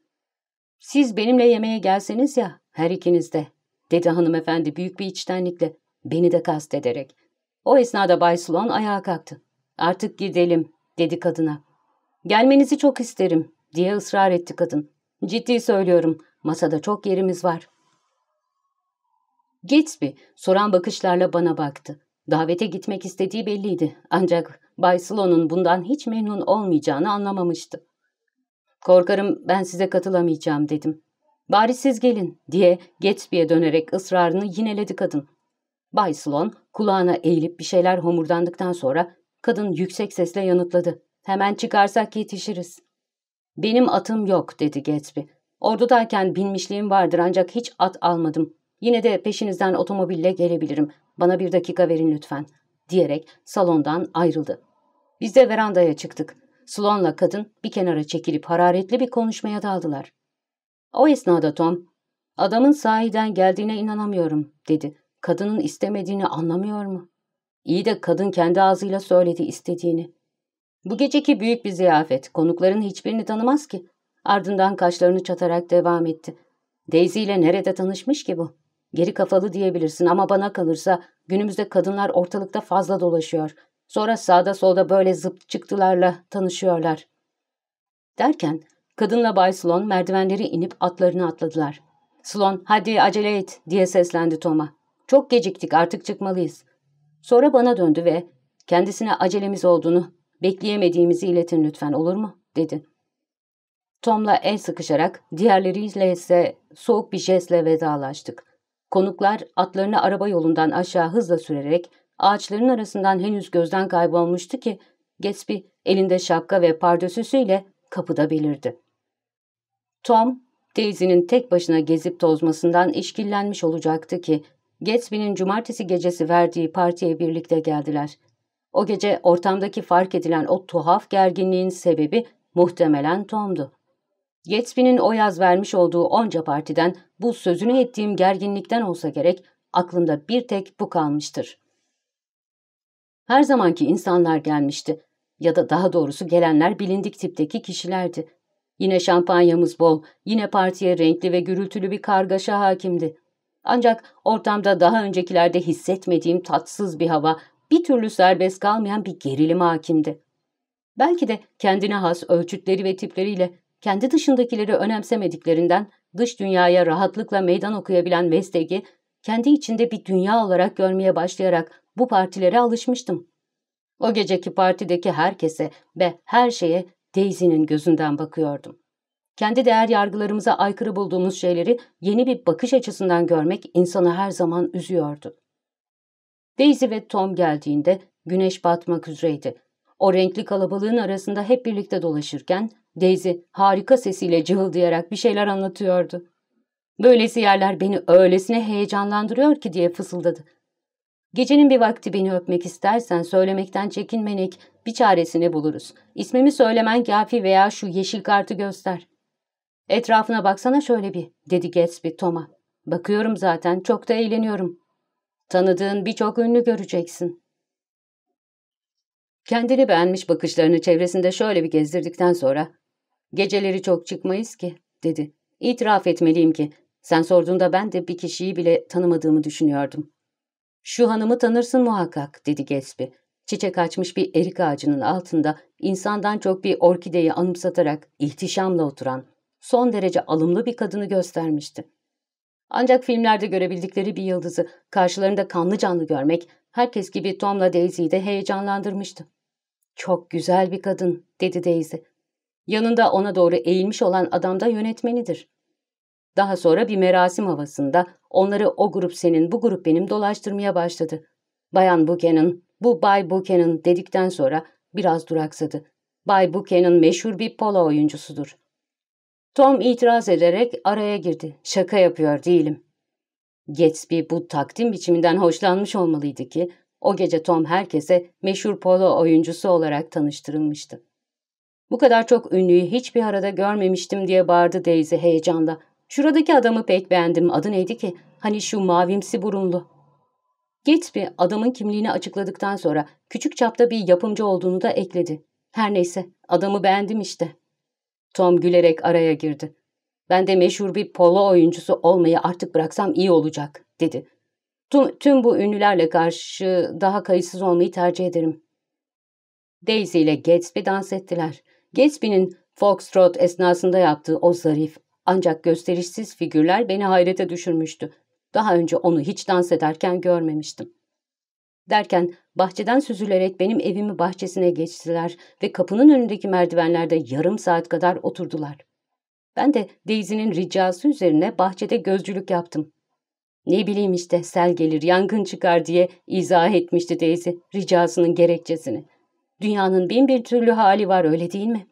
Siz benimle yemeğe gelseniz ya her ikiniz de dedi hanımefendi büyük bir içtenlikle beni de kastederek. O esnada Bay Sloan ayağa kalktı. Artık gidelim dedi kadına. Gelmenizi çok isterim diye ısrar etti kadın. Ciddi söylüyorum Masada çok yerimiz var. Gatsby soran bakışlarla bana baktı. Davete gitmek istediği belliydi. Ancak Bay Sloan'un bundan hiç memnun olmayacağını anlamamıştı. Korkarım ben size katılamayacağım dedim. Bari siz gelin diye Gatsby'e dönerek ısrarını yineledi kadın. Bay Sloan kulağına eğilip bir şeyler homurdandıktan sonra kadın yüksek sesle yanıtladı. Hemen çıkarsak yetişiriz. Benim atım yok dedi Gatsby. Ordudayken binmişliğim vardır ancak hiç at almadım. Yine de peşinizden otomobille gelebilirim. Bana bir dakika verin lütfen. Diyerek salondan ayrıldı. Biz de verandaya çıktık. Sloan'la kadın bir kenara çekilip hararetli bir konuşmaya daldılar. O esnada Tom, adamın sahiden geldiğine inanamıyorum dedi. Kadının istemediğini anlamıyor mu? İyi de kadın kendi ağzıyla söyledi istediğini. Bu geceki büyük bir ziyafet. Konukların hiçbirini tanımaz ki. Ardından kaşlarını çatarak devam etti. Daisy ile nerede tanışmış ki bu? Geri kafalı diyebilirsin ama bana kalırsa günümüzde kadınlar ortalıkta fazla dolaşıyor. Sonra sağda solda böyle zıp çıktılarla tanışıyorlar. Derken kadınla Bay Sloan merdivenleri inip atlarını atladılar. Sloan hadi acele et diye seslendi Tom'a. Çok geciktik artık çıkmalıyız. Sonra bana döndü ve kendisine acelemiz olduğunu, bekleyemediğimizi iletin lütfen olur mu dedi. Tom'la el sıkışarak diğerleriyle ise soğuk bir jestle vedalaştık. Konuklar atlarını araba yolundan aşağı hızla sürerek ağaçların arasından henüz gözden kaybolmuştu ki Gatsby elinde şapka ve pardösüsüyle kapıda belirdi. Tom, Daisy'nin tek başına gezip tozmasından işkillenmiş olacaktı ki Gatsby'nin cumartesi gecesi verdiği partiye birlikte geldiler. O gece ortamdaki fark edilen o tuhaf gerginliğin sebebi muhtemelen Tom'du. Gatsby'nin o yaz vermiş olduğu onca partiden bu sözünü ettiğim gerginlikten olsa gerek aklımda bir tek bu kalmıştır. Her zamanki insanlar gelmişti ya da daha doğrusu gelenler bilindik tipteki kişilerdi. Yine şampanyamız bol, yine partiye renkli ve gürültülü bir kargaşa hakimdi. Ancak ortamda daha öncekilerde hissetmediğim tatsız bir hava, bir türlü serbest kalmayan bir gerilim hakimdi. Belki de kendine has ölçütleri ve tipleriyle kendi dışındakileri önemsemediklerinden dış dünyaya rahatlıkla meydan okuyabilen mesleki, kendi içinde bir dünya olarak görmeye başlayarak bu partilere alışmıştım. O geceki partideki herkese ve her şeye Daisy'nin gözünden bakıyordum. Kendi değer yargılarımıza aykırı bulduğumuz şeyleri yeni bir bakış açısından görmek insanı her zaman üzüyordu. Daisy ve Tom geldiğinde güneş batmak üzereydi. O renkli kalabalığın arasında hep birlikte dolaşırken Daisy harika sesiyle cıhıldayarak bir şeyler anlatıyordu. Böylesi yerler beni öylesine heyecanlandırıyor ki diye fısıldadı. Gecenin bir vakti beni öpmek istersen söylemekten çekinmenek bir çaresini buluruz. İsmimi söylemen kafi veya şu yeşil kartı göster. Etrafına baksana şöyle bir, dedi Gatsby Tom'a. Bakıyorum zaten, çok da eğleniyorum. Tanıdığın birçok ünlü göreceksin. Kendini beğenmiş bakışlarını çevresinde şöyle bir gezdirdikten sonra Geceleri çok çıkmayız ki, dedi. İtiraf etmeliyim ki, sen sorduğunda ben de bir kişiyi bile tanımadığımı düşünüyordum. Şu hanımı tanırsın muhakkak, dedi Gatsby. Çiçek açmış bir erik ağacının altında insandan çok bir orkideyi anımsatarak ihtişamla oturan, son derece alımlı bir kadını göstermişti. Ancak filmlerde görebildikleri bir yıldızı karşılarında kanlı canlı görmek herkes gibi Tom'la Daisy'yi de heyecanlandırmıştı. Çok güzel bir kadın dedi Daisy. Yanında ona doğru eğilmiş olan adam da yönetmenidir. Daha sonra bir merasim havasında onları o grup senin, bu grup benim dolaştırmaya başladı. Bayan Buchanan, bu Bay Buchanan dedikten sonra biraz duraksadı. Bay Buchanan meşhur bir polo oyuncusudur. Tom itiraz ederek araya girdi. Şaka yapıyor değilim. Gatsby bu takdim biçiminden hoşlanmış olmalıydı ki o gece Tom herkese meşhur polo oyuncusu olarak tanıştırılmıştı. Bu kadar çok ünlüyü hiçbir arada görmemiştim diye bağırdı Daisy heyecanla. Şuradaki adamı pek beğendim. Adı neydi ki? Hani şu mavimsi burunlu. Gatsby adamın kimliğini açıkladıktan sonra küçük çapta bir yapımcı olduğunu da ekledi. Her neyse adamı beğendim işte. Tom gülerek araya girdi. Ben de meşhur bir polo oyuncusu olmayı artık bıraksam iyi olacak dedi. Tüm, tüm bu ünlülerle karşı daha kayıtsız olmayı tercih ederim. Daisy ile Gatsby dans ettiler. Gatsby'nin Foxtrot esnasında yaptığı o zarif ancak gösterişsiz figürler beni hayrete düşürmüştü. Daha önce onu hiç dans ederken görmemiştim. Derken bahçeden süzülerek benim evimi bahçesine geçtiler ve kapının önündeki merdivenlerde yarım saat kadar oturdular. Ben de Daisy'nin ricası üzerine bahçede gözcülük yaptım. Ne bileyim işte sel gelir, yangın çıkar diye izah etmişti Daisy ricasının gerekçesini. Dünyanın bin bir türlü hali var öyle değil mi?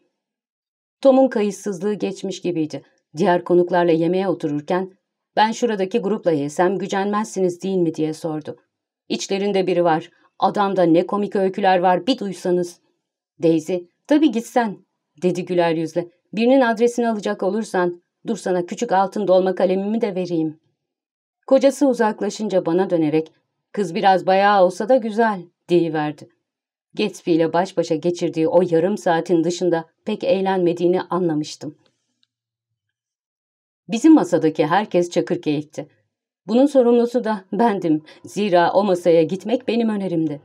Tom'un kayıtsızlığı geçmiş gibiydi. Diğer konuklarla yemeğe otururken ben şuradaki grupla yesem gücenmezsiniz değil mi diye sordu. İçlerinde biri var. Adamda ne komik öyküler var bir duysanız. Daisy, tabii gitsen dedi güler yüzle. Birinin adresini alacak olursan dur sana küçük altın dolma kalemimi de vereyim. Kocası uzaklaşınca bana dönerek kız biraz bayağı olsa da güzel deyiverdi. Gatsby ile baş başa geçirdiği o yarım saatin dışında pek eğlenmediğini anlamıştım. Bizim masadaki herkes çakır keyifti. Bunun sorumlusu da bendim. Zira o masaya gitmek benim önerimdi.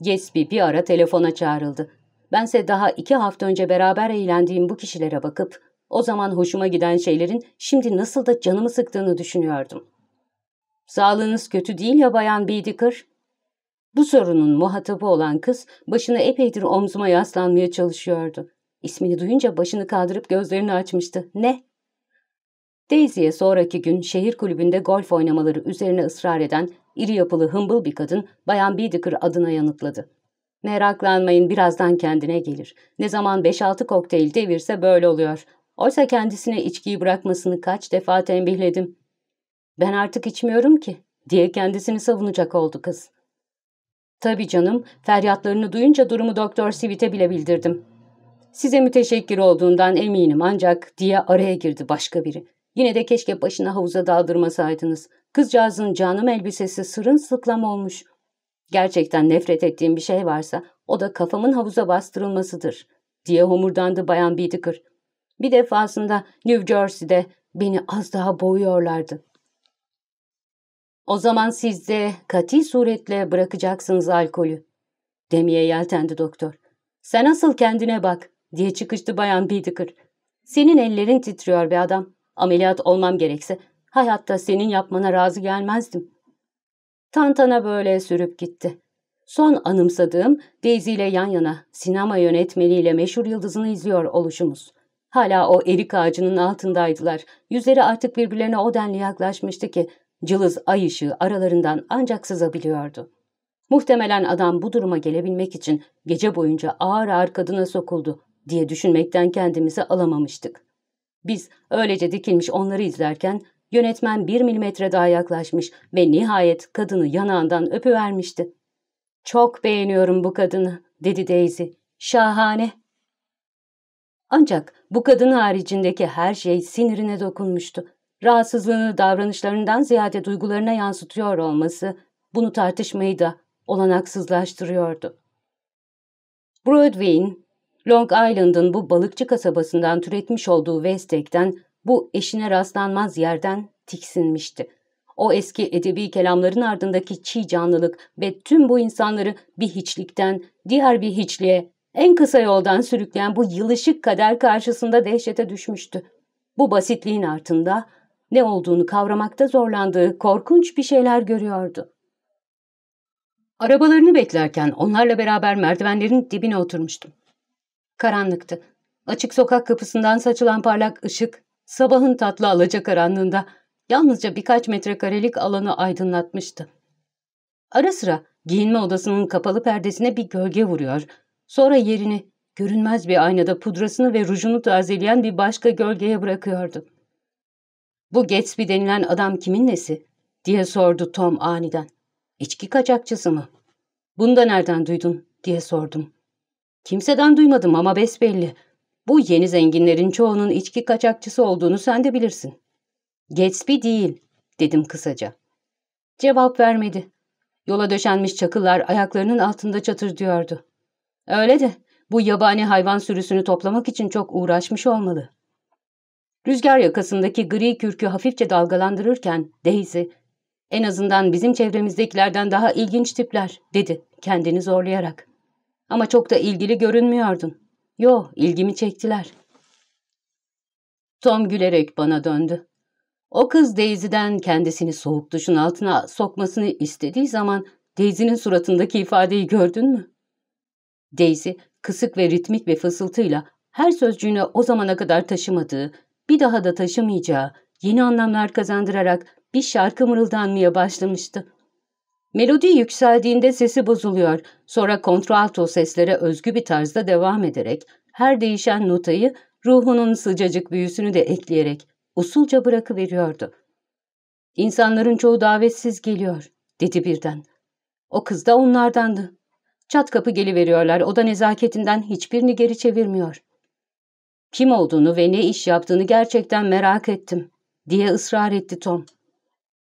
Gatsby bir ara telefona çağrıldı. Bense daha iki hafta önce beraber eğlendiğim bu kişilere bakıp o zaman hoşuma giden şeylerin şimdi nasıl da canımı sıktığını düşünüyordum. Sağlığınız kötü değil ya Bayan Bidiker? Bu sorunun muhatabı olan kız başını epeydir omzuma yaslanmaya çalışıyordu. İsmini duyunca başını kaldırıp gözlerini açmıştı. Ne? Daisy'ye sonraki gün şehir kulübünde golf oynamaları üzerine ısrar eden iri yapılı hımbıl bir kadın Bayan Bidiker adına yanıtladı. Meraklanmayın birazdan kendine gelir. Ne zaman 5-6 kokteyl devirse böyle oluyor. Oysa kendisine içkiyi bırakmasını kaç defa tembihledim. Ben artık içmiyorum ki diye kendisini savunacak oldu kız. Tabii canım, feryatlarını duyunca durumu Doktor Sivit'e bile bildirdim. Size müteşekkir olduğundan eminim ancak diye araya girdi başka biri. Yine de keşke başına havuza daldırmasaydınız. Kızcağızın canım elbisesi sırın sıklam olmuş. Gerçekten nefret ettiğim bir şey varsa o da kafamın havuza bastırılmasıdır diye homurdandı Bayan Bidiker. Bir defasında New Jersey'de beni az daha boğuyorlardı. O zaman siz de kati suretle bırakacaksınız alkolü. demiye yeltendi doktor. Sen asıl kendine bak diye çıkıştı bayan Bidiker. Senin ellerin titriyor be adam. Ameliyat olmam gerekse hayatta senin yapmana razı gelmezdim. Tantana böyle sürüp gitti. Son anımsadığım Daisy ile yan yana sinema yönetmeniyle meşhur yıldızını izliyor oluşumuz. Hala o erik ağacının altındaydılar. Yüzleri artık birbirlerine o denli yaklaşmıştı ki Cılız ay ışığı aralarından ancak sızabiliyordu. Muhtemelen adam bu duruma gelebilmek için gece boyunca ağır ağır kadına sokuldu diye düşünmekten kendimizi alamamıştık. Biz öylece dikilmiş onları izlerken yönetmen bir milimetre daha yaklaşmış ve nihayet kadını yanağından öpüvermişti. ''Çok beğeniyorum bu kadını.'' dedi Daisy. ''Şahane.'' Ancak bu kadın haricindeki her şey sinirine dokunmuştu rahatsızlığını davranışlarından ziyade duygularına yansıtıyor olması bunu tartışmayı da olanaksızlaştırıyordu. Broadway'in Long Island'ın bu balıkçı kasabasından türetmiş olduğu Westek'ten bu eşine rastlanmaz yerden tiksinmişti. O eski edebi kelamların ardındaki çiğ canlılık ve tüm bu insanları bir hiçlikten diğer bir hiçliğe en kısa yoldan sürükleyen bu yılışık kader karşısında dehşete düşmüştü. Bu basitliğin altında ne olduğunu kavramakta zorlandığı korkunç bir şeyler görüyordu. Arabalarını beklerken onlarla beraber merdivenlerin dibine oturmuştum. Karanlıktı. Açık sokak kapısından saçılan parlak ışık, sabahın tatlı alacakaranlığında yalnızca birkaç metrekarelik alanı aydınlatmıştı. Ara sıra giyinme odasının kapalı perdesine bir gölge vuruyor, sonra yerini görünmez bir aynada pudrasını ve rujunu tazeleyen bir başka gölgeye bırakıyordu. ''Bu Gatsby denilen adam kimin nesi?'' diye sordu Tom aniden. ''İçki kaçakçısı mı?'' ''Bunu da nereden duydun?'' diye sordum. ''Kimseden duymadım ama besbelli. Bu yeni zenginlerin çoğunun içki kaçakçısı olduğunu sen de bilirsin.'' ''Gatsby değil.'' dedim kısaca. Cevap vermedi. Yola döşenmiş çakıllar ayaklarının altında çatır diyordu. Öyle de bu yabani hayvan sürüsünü toplamak için çok uğraşmış olmalı. Rüzgar yakasındaki gri kürkü hafifçe dalgalandırırken Daisy, ''En azından bizim çevremizdekilerden daha ilginç tipler.'' dedi kendini zorlayarak. ''Ama çok da ilgili görünmüyordun. Yo, ilgimi çektiler.'' Tom gülerek bana döndü. O kız Daisy'den kendisini soğuk duşun altına sokmasını istediği zaman Daisy'nin suratındaki ifadeyi gördün mü? Daisy kısık ve ritmik bir fısıltıyla her sözcüğünü o zamana kadar taşımadığı bir daha da taşımayacağı, yeni anlamlar kazandırarak bir şarkı mırıldanmaya başlamıştı. Melodi yükseldiğinde sesi bozuluyor, sonra kontralto seslere özgü bir tarzda devam ederek, her değişen notayı ruhunun sıcacık büyüsünü de ekleyerek usulca bırakıveriyordu. İnsanların çoğu davetsiz geliyor, dedi birden. O kız da onlardandı. Çat kapı geliveriyorlar, o da nezaketinden hiçbirini geri çevirmiyor. Kim olduğunu ve ne iş yaptığını gerçekten merak ettim diye ısrar etti Tom.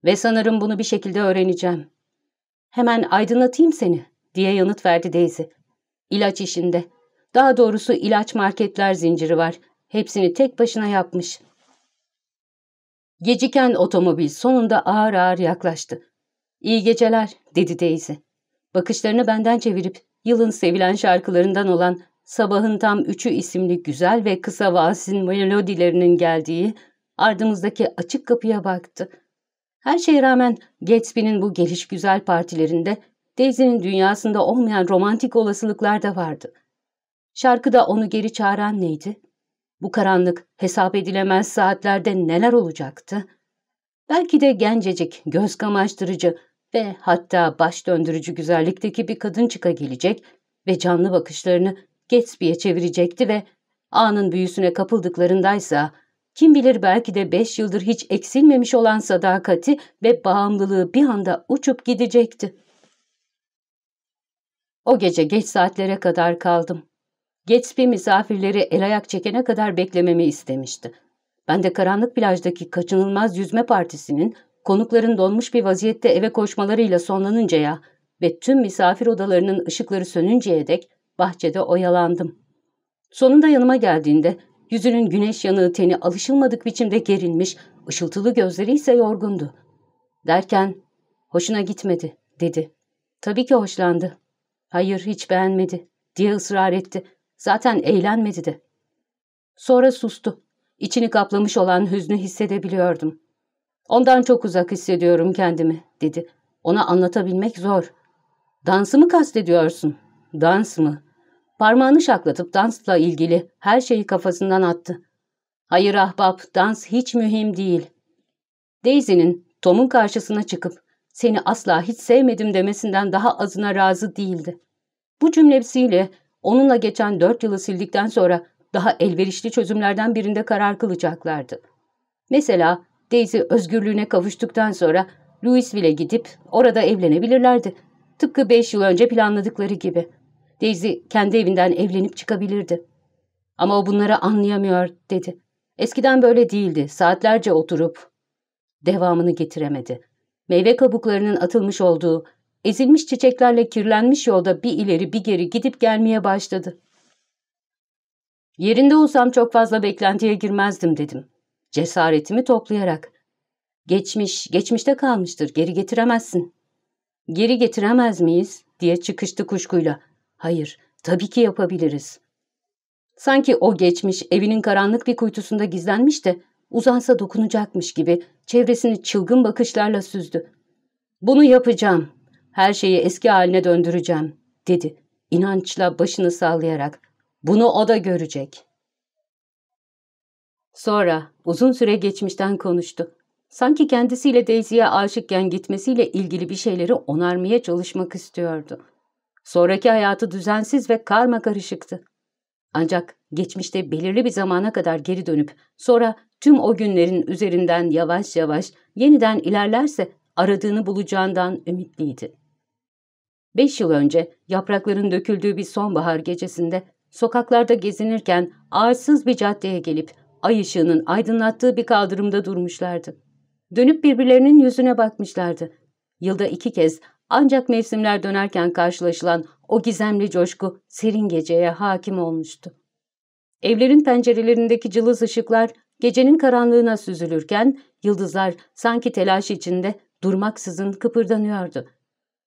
Ve sanırım bunu bir şekilde öğreneceğim. Hemen aydınlatayım seni diye yanıt verdi Daisy. İlaç işinde. Daha doğrusu ilaç marketler zinciri var. Hepsini tek başına yapmış. Geciken otomobil sonunda ağır ağır yaklaştı. İyi geceler dedi Daisy. Bakışlarını benden çevirip yılın sevilen şarkılarından olan Sabahın tam üçü isimli güzel ve kısa vaasin melodilerinin geldiği ardımızdaki açık kapıya baktı. Her şeye rağmen Gatsby'nin bu geliş güzel partilerinde Daisy'nin dünyasında olmayan romantik olasılıklar da vardı. Şarkıda onu geri çağıran neydi? Bu karanlık, hesap edilemez saatlerde neler olacaktı? Belki de gencecik, göz kamaştırıcı ve hatta baş döndürücü güzellikteki bir kadın çıka gelecek ve canlı bakışlarını Gatsby'ye çevirecekti ve anın büyüsüne kapıldıklarındaysa kim bilir belki de beş yıldır hiç eksilmemiş olan sadakati ve bağımlılığı bir anda uçup gidecekti. O gece geç saatlere kadar kaldım. Gatsby misafirleri el ayak çekene kadar beklememi istemişti. Ben de karanlık plajdaki kaçınılmaz yüzme partisinin konukların donmuş bir vaziyette eve koşmalarıyla sonlanıncaya ve tüm misafir odalarının ışıkları sönünceye dek Bahçede oyalandım. Sonunda yanıma geldiğinde yüzünün güneş yanığı teni alışılmadık biçimde gerilmiş, ışıltılı gözleri ise yorgundu. Derken hoşuna gitmedi dedi. Tabii ki hoşlandı. Hayır hiç beğenmedi diye ısrar etti. Zaten eğlenmedi de. Sonra sustu. İçini kaplamış olan hüznü hissedebiliyordum. Ondan çok uzak hissediyorum kendimi dedi. Ona anlatabilmek zor. Dansı mı kastediyorsun? Dans mı? Parmağını şaklatıp dansla ilgili her şeyi kafasından attı. Hayır ahbap, dans hiç mühim değil. Daisy'nin Tom'un karşısına çıkıp seni asla hiç sevmedim demesinden daha azına razı değildi. Bu cümlesiyle onunla geçen dört yılı sildikten sonra daha elverişli çözümlerden birinde karar kılacaklardı. Mesela Daisy özgürlüğüne kavuştuktan sonra Louisville'e gidip orada evlenebilirlerdi. Tıpkı beş yıl önce planladıkları gibi. Daisy kendi evinden evlenip çıkabilirdi. Ama o bunları anlayamıyor dedi. Eskiden böyle değildi. Saatlerce oturup devamını getiremedi. Meyve kabuklarının atılmış olduğu, ezilmiş çiçeklerle kirlenmiş yolda bir ileri bir geri gidip gelmeye başladı. Yerinde olsam çok fazla beklentiye girmezdim dedim. Cesaretimi toplayarak. Geçmiş, geçmişte kalmıştır, geri getiremezsin. Geri getiremez miyiz diye çıkıştı kuşkuyla. Hayır, tabii ki yapabiliriz. Sanki o geçmiş, evinin karanlık bir kuytusunda gizlenmiş de uzansa dokunacakmış gibi çevresini çılgın bakışlarla süzdü. Bunu yapacağım, her şeyi eski haline döndüreceğim, dedi. inançla başını sallayarak. Bunu o da görecek. Sonra uzun süre geçmişten konuştu. Sanki kendisiyle Daisy'ye aşıkken gitmesiyle ilgili bir şeyleri onarmaya çalışmak istiyordu. Sonraki hayatı düzensiz ve karma karışıktı. Ancak geçmişte belirli bir zamana kadar geri dönüp sonra tüm o günlerin üzerinden yavaş yavaş yeniden ilerlerse aradığını bulacağından ümitliydi. Beş yıl önce yaprakların döküldüğü bir sonbahar gecesinde sokaklarda gezinirken ağırsız bir caddeye gelip ay ışığının aydınlattığı bir kaldırımda durmuşlardı. Dönüp birbirlerinin yüzüne bakmışlardı. Yılda iki kez ancak mevsimler dönerken karşılaşılan o gizemli coşku serin geceye hakim olmuştu. Evlerin pencerelerindeki cılız ışıklar gecenin karanlığına süzülürken yıldızlar sanki telaş içinde durmaksızın kıpırdanıyordu.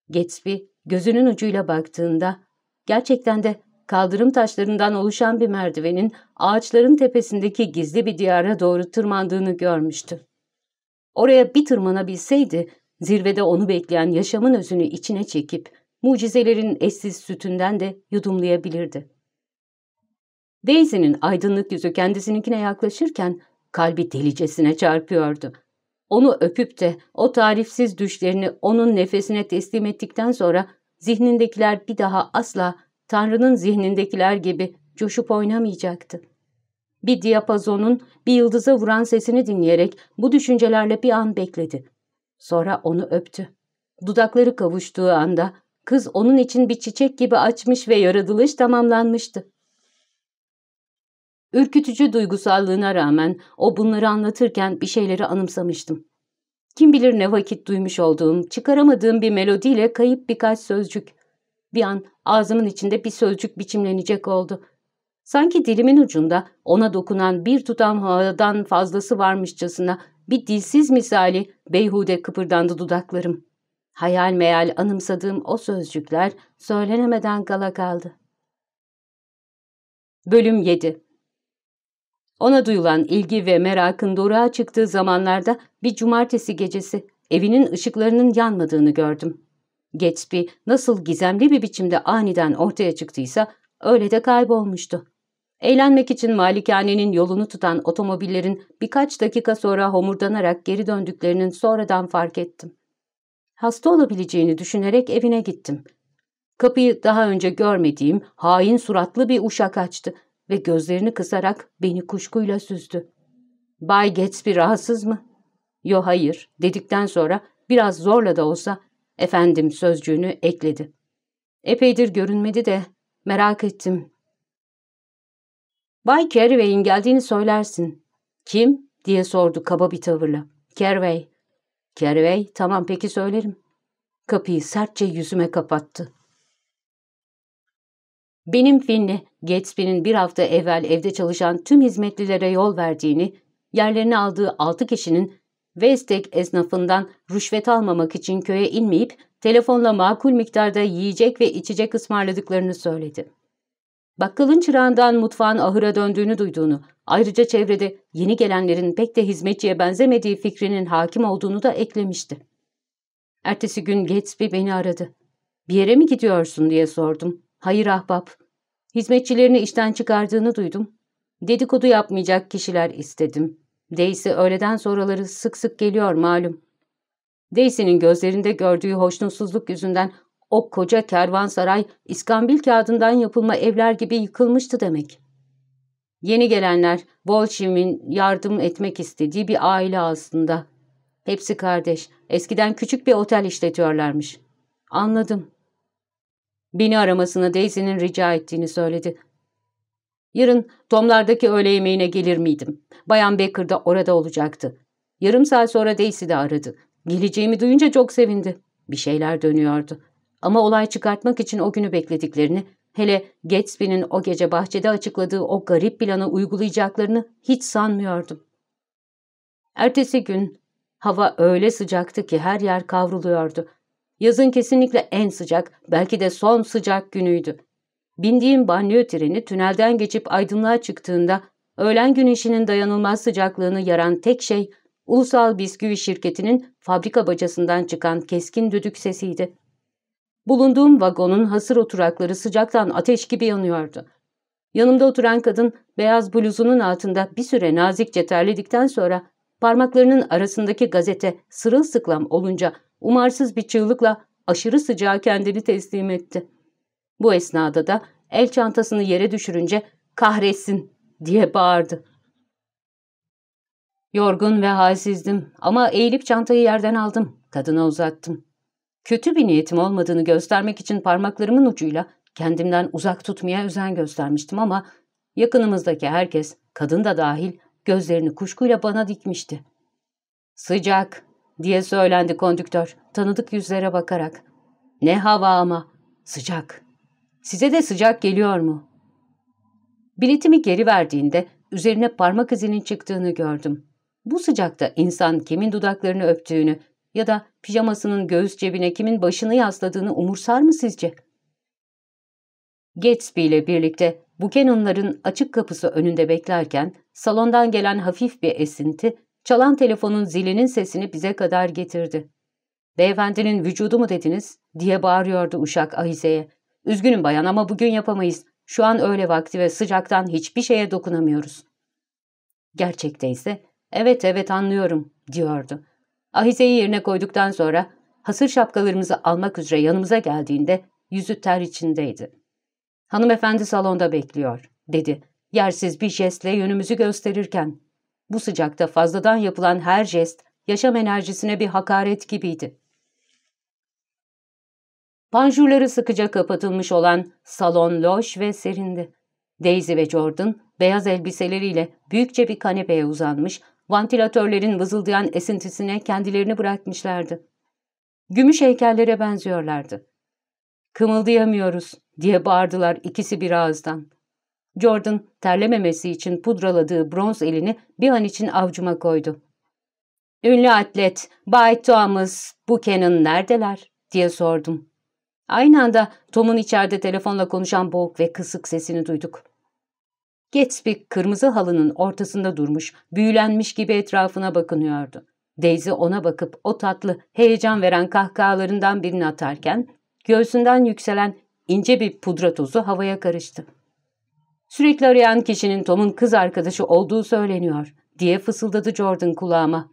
Gatsby gözünün ucuyla baktığında gerçekten de kaldırım taşlarından oluşan bir merdivenin ağaçların tepesindeki gizli bir diyara doğru tırmandığını görmüştü. Oraya bir tırmanabilseydi Zirvede onu bekleyen yaşamın özünü içine çekip mucizelerin eşsiz sütünden de yudumlayabilirdi. Daisy'nin aydınlık yüzü kendisininkine yaklaşırken kalbi delicesine çarpıyordu. Onu öpüp de o tarifsiz düşlerini onun nefesine teslim ettikten sonra zihnindekiler bir daha asla Tanrı'nın zihnindekiler gibi coşup oynamayacaktı. Bir diyapazonun bir yıldıza vuran sesini dinleyerek bu düşüncelerle bir an bekledi. Sonra onu öptü. Dudakları kavuştuğu anda kız onun için bir çiçek gibi açmış ve yaratılış tamamlanmıştı. Ürkütücü duygusallığına rağmen o bunları anlatırken bir şeyleri anımsamıştım. Kim bilir ne vakit duymuş olduğum, çıkaramadığım bir melodiyle kayıp birkaç sözcük. Bir an ağzımın içinde bir sözcük biçimlenecek oldu. Sanki dilimin ucunda ona dokunan bir tutam havadan fazlası varmışçasına bir dilsiz misali beyhude kıpırdandı dudaklarım. Hayal meyal anımsadığım o sözcükler söylenemeden kala kaldı. Bölüm 7 Ona duyulan ilgi ve merakın doruğa çıktığı zamanlarda bir cumartesi gecesi evinin ışıklarının yanmadığını gördüm. Gatsby nasıl gizemli bir biçimde aniden ortaya çıktıysa öyle de kaybolmuştu. Eğlenmek için malikanenin yolunu tutan otomobillerin birkaç dakika sonra homurdanarak geri döndüklerinin sonradan fark ettim. Hasta olabileceğini düşünerek evine gittim. Kapıyı daha önce görmediğim hain suratlı bir uşak açtı ve gözlerini kısarak beni kuşkuyla süzdü. Bay Gatsby rahatsız mı? Yo hayır dedikten sonra biraz zorla da olsa efendim sözcüğünü ekledi. Epeydir görünmedi de merak ettim Bay Carraway'in geldiğini söylersin. Kim? diye sordu kaba bir tavırla. Carraway. Carraway, tamam peki söylerim. Kapıyı sertçe yüzüme kapattı. Benim Finley, Gatsby'nin bir hafta evvel evde çalışan tüm hizmetlilere yol verdiğini, yerlerini aldığı altı kişinin Vestek esnafından rüşvet almamak için köye inmeyip telefonla makul miktarda yiyecek ve içecek ısmarladıklarını söyledi. Bakkalın çırağından mutfağın ahıra döndüğünü duyduğunu, ayrıca çevrede yeni gelenlerin pek de hizmetçiye benzemediği fikrinin hakim olduğunu da eklemişti. Ertesi gün Gatsby beni aradı. ''Bir yere mi gidiyorsun?'' diye sordum. ''Hayır ahbap. Hizmetçilerini işten çıkardığını duydum. Dedikodu yapmayacak kişiler istedim. Deysi öğleden sonraları sık sık geliyor malum.'' Daisy'nin gözlerinde gördüğü hoşnutsuzluk yüzünden o koca kervansaray iskambil kağıdından yapılma evler gibi yıkılmıştı demek. Yeni gelenler Bolşev'in yardım etmek istediği bir aile aslında. Hepsi kardeş. Eskiden küçük bir otel işletiyorlarmış. Anladım. Beni aramasına Daisy'nin rica ettiğini söyledi. Yarın Tomlardaki öğle yemeğine gelir miydim? Bayan Baker da orada olacaktı. Yarım saat sonra Daisy de aradı. Geleceğimi duyunca çok sevindi. Bir şeyler dönüyordu. Ama olay çıkartmak için o günü beklediklerini, hele Gatsby'nin o gece bahçede açıkladığı o garip planı uygulayacaklarını hiç sanmıyordum. Ertesi gün hava öyle sıcaktı ki her yer kavruluyordu. Yazın kesinlikle en sıcak, belki de son sıcak günüydü. Bindiğim banyo treni tünelden geçip aydınlığa çıktığında öğlen güneşinin dayanılmaz sıcaklığını yaran tek şey Ulusal Bisküvi şirketinin fabrika bacasından çıkan keskin düdük sesiydi. Bulunduğum vagonun hasır oturakları sıcaktan ateş gibi yanıyordu. Yanımda oturan kadın beyaz bluzunun altında bir süre nazikçe terledikten sonra parmaklarının arasındaki gazete sırılsıklam olunca umarsız bir çığlıkla aşırı sıcağı kendini teslim etti. Bu esnada da el çantasını yere düşürünce kahretsin diye bağırdı. Yorgun ve halsizdim ama eğilip çantayı yerden aldım, kadına uzattım. Kötü bir niyetim olmadığını göstermek için parmaklarımın ucuyla kendimden uzak tutmaya özen göstermiştim ama yakınımızdaki herkes, kadın da dahil, gözlerini kuşkuyla bana dikmişti. ''Sıcak'' diye söylendi kondüktör, tanıdık yüzlere bakarak. ''Ne hava ama, sıcak. Size de sıcak geliyor mu?'' Biletimi geri verdiğinde üzerine parmak izinin çıktığını gördüm. Bu sıcakta insan kimin dudaklarını öptüğünü, ya da pijamasının göğüs cebine kimin başını yasladığını umursar mı sizce? Gatsby ile birlikte Buchanan'ların açık kapısı önünde beklerken salondan gelen hafif bir esinti çalan telefonun zilinin sesini bize kadar getirdi. ''Beyefendinin vücudu mu dediniz?'' diye bağırıyordu uşak Ahize'ye. ''Üzgünüm bayan ama bugün yapamayız. Şu an öğle vakti ve sıcaktan hiçbir şeye dokunamıyoruz.'' Gerçekte ise ''Evet evet anlıyorum'' diyordu. Ahizeyi yerine koyduktan sonra hasır şapkalarımızı almak üzere yanımıza geldiğinde yüzü ter içindeydi. Hanımefendi salonda bekliyor, dedi. Yersiz bir jestle yönümüzü gösterirken. Bu sıcakta fazladan yapılan her jest yaşam enerjisine bir hakaret gibiydi. Panjurları sıkıca kapatılmış olan salon loş ve serindi. Daisy ve Jordan beyaz elbiseleriyle büyükçe bir kanepeye uzanmış Vantilatörlerin vızıldayan esintisine kendilerini bırakmışlardı. Gümüş heykellere benziyorlardı. Kımıldayamıyoruz diye bağırdılar ikisi bir ağızdan. Jordan terlememesi için pudraladığı bronz elini bir an için avcuma koydu. Ünlü atlet Bay Thomas Buchanan neredeler diye sordum. Aynı anda Tom'un içeride telefonla konuşan boğuk ve kısık sesini duyduk. Gatsby kırmızı halının ortasında durmuş, büyülenmiş gibi etrafına bakınıyordu. Daisy ona bakıp o tatlı, heyecan veren kahkahalarından birini atarken göğsünden yükselen ince bir pudra tozu havaya karıştı. Sürekli arayan kişinin Tom'un kız arkadaşı olduğu söyleniyor diye fısıldadı Jordan kulağıma.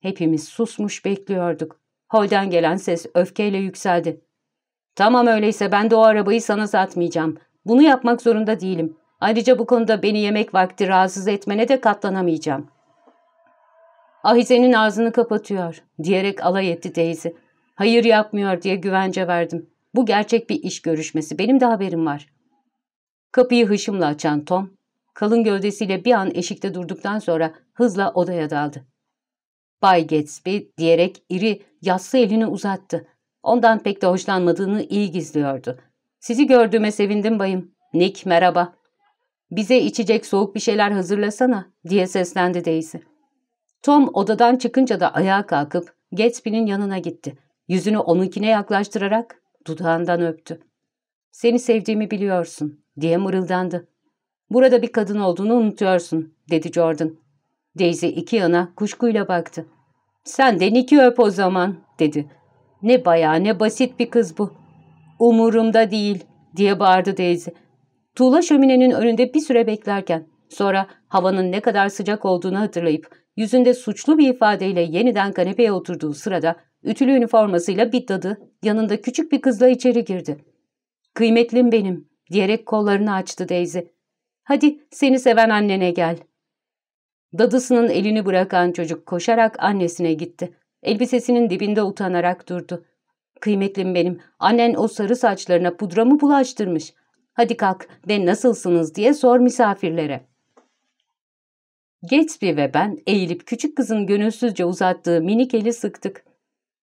Hepimiz susmuş bekliyorduk. Holden gelen ses öfkeyle yükseldi. Tamam öyleyse ben de o arabayı sana satmayacağım. Bunu yapmak zorunda değilim. Ayrıca bu konuda beni yemek vakti rahatsız etmene de katlanamayacağım. Ahize'nin ağzını kapatıyor diyerek alay etti teyze. Hayır yapmıyor diye güvence verdim. Bu gerçek bir iş görüşmesi. Benim de haberim var. Kapıyı hışımla açan Tom, kalın gövdesiyle bir an eşikte durduktan sonra hızla odaya daldı. Bay Gatsby diyerek iri, yassı elini uzattı. Ondan pek de hoşlanmadığını iyi gizliyordu. Sizi gördüğüme sevindim bayım. Nick merhaba. ''Bize içecek soğuk bir şeyler hazırlasana.'' diye seslendi Daisy. Tom odadan çıkınca da ayağa kalkıp Gatsby'nin yanına gitti. Yüzünü onunkine yaklaştırarak dudağından öptü. ''Seni sevdiğimi biliyorsun.'' diye mırıldandı. ''Burada bir kadın olduğunu unutuyorsun.'' dedi Jordan. Daisy iki yana kuşkuyla baktı. ''Sen de Nick'i öp o zaman.'' dedi. ''Ne bayağı ne basit bir kız bu.'' ''Umurumda değil.'' diye bağırdı Daisy. Tuğla şöminenin önünde bir süre beklerken sonra havanın ne kadar sıcak olduğunu hatırlayıp yüzünde suçlu bir ifadeyle yeniden kanepeye oturduğu sırada ütülü üniformasıyla bir dadı yanında küçük bir kızla içeri girdi. ''Kıymetlim benim'' diyerek kollarını açtı Daisy. ''Hadi seni seven annene gel.'' Dadısının elini bırakan çocuk koşarak annesine gitti. Elbisesinin dibinde utanarak durdu. ''Kıymetlim benim, annen o sarı saçlarına pudramı bulaştırmış.'' hadi kalk de nasılsınız diye sor misafirlere. Gatsby ve ben eğilip küçük kızın gönülsüzce uzattığı minik eli sıktık.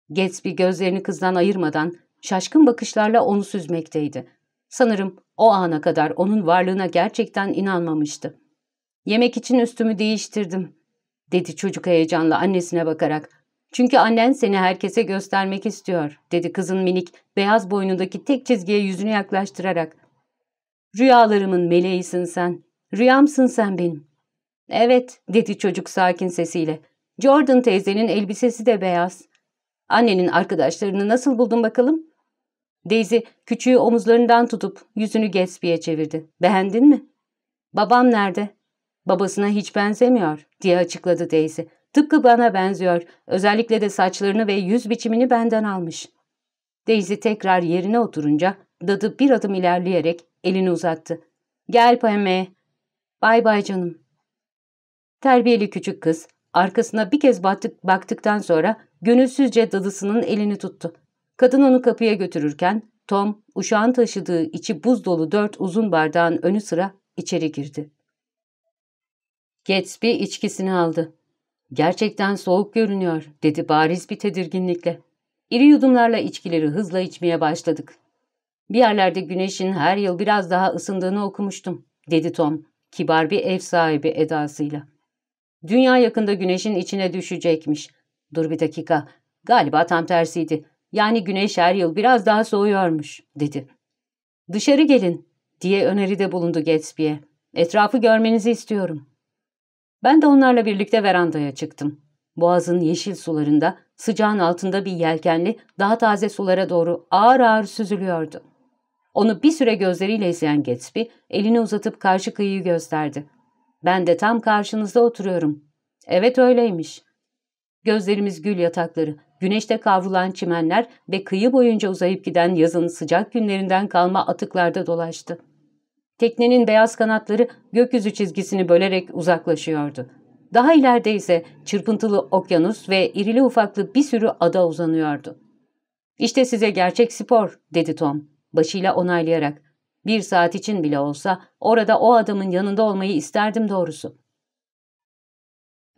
Gatsby gözlerini kızdan ayırmadan şaşkın bakışlarla onu süzmekteydi. Sanırım o ana kadar onun varlığına gerçekten inanmamıştı. Yemek için üstümü değiştirdim, dedi çocuk heyecanla annesine bakarak. Çünkü annen seni herkese göstermek istiyor, dedi kızın minik, beyaz boynundaki tek çizgiye yüzünü yaklaştırarak. Rüyalarımın meleğisin sen. Rüyamsın sen benim. Evet dedi çocuk sakin sesiyle. Jordan teyzenin elbisesi de beyaz. Annenin arkadaşlarını nasıl buldun bakalım? Daisy küçüğü omuzlarından tutup yüzünü Gatsby'ye çevirdi. Beğendin mi? Babam nerede? Babasına hiç benzemiyor diye açıkladı Daisy. Tıpkı bana benziyor. Özellikle de saçlarını ve yüz biçimini benden almış. Daisy tekrar yerine oturunca dadı bir adım ilerleyerek elini uzattı. Gel Pame. Bay bay canım. Terbiyeli küçük kız arkasına bir kez baktık, baktıktan sonra gönülsüzce dadısının elini tuttu. Kadın onu kapıya götürürken Tom uşağın taşıdığı içi buz dolu dört uzun bardağın önü sıra içeri girdi. Gatsby içkisini aldı. Gerçekten soğuk görünüyor dedi bariz bir tedirginlikle. İri yudumlarla içkileri hızla içmeye başladık. Bir yerlerde güneşin her yıl biraz daha ısındığını okumuştum, dedi Tom, kibar bir ev sahibi edasıyla. Dünya yakında güneşin içine düşecekmiş. Dur bir dakika, galiba tam tersiydi. Yani güneş her yıl biraz daha soğuyormuş, dedi. Dışarı gelin, diye öneride bulundu Gatsby'e. Etrafı görmenizi istiyorum. Ben de onlarla birlikte verandaya çıktım. Boğazın yeşil sularında, sıcağın altında bir yelkenli, daha taze sulara doğru ağır ağır süzülüyordu. Onu bir süre gözleriyle izleyen Gatsby elini uzatıp karşı kıyıyı gösterdi. Ben de tam karşınızda oturuyorum. Evet öyleymiş. Gözlerimiz gül yatakları, güneşte kavrulan çimenler ve kıyı boyunca uzayıp giden yazın sıcak günlerinden kalma atıklarda dolaştı. Teknenin beyaz kanatları gökyüzü çizgisini bölerek uzaklaşıyordu. Daha ileride ise çırpıntılı okyanus ve irili ufaklı bir sürü ada uzanıyordu. ''İşte size gerçek spor'' dedi Tom başıyla onaylayarak. Bir saat için bile olsa orada o adamın yanında olmayı isterdim doğrusu.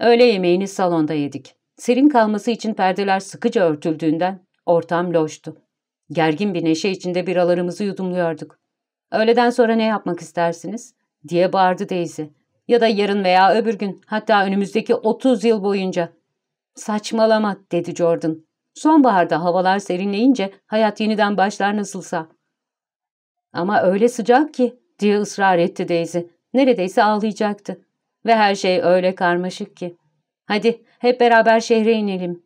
Öğle yemeğini salonda yedik. Serin kalması için perdeler sıkıca örtüldüğünden ortam loştu. Gergin bir neşe içinde biralarımızı yudumluyorduk. Öğleden sonra ne yapmak istersiniz? diye bağırdı deyzi. Ya da yarın veya öbür gün hatta önümüzdeki 30 yıl boyunca. Saçmalama dedi Jordan. Sonbaharda havalar serinleyince hayat yeniden başlar nasılsa. Ama öyle sıcak ki diye ısrar etti deyzi. Neredeyse ağlayacaktı. Ve her şey öyle karmaşık ki. Hadi hep beraber şehre inelim.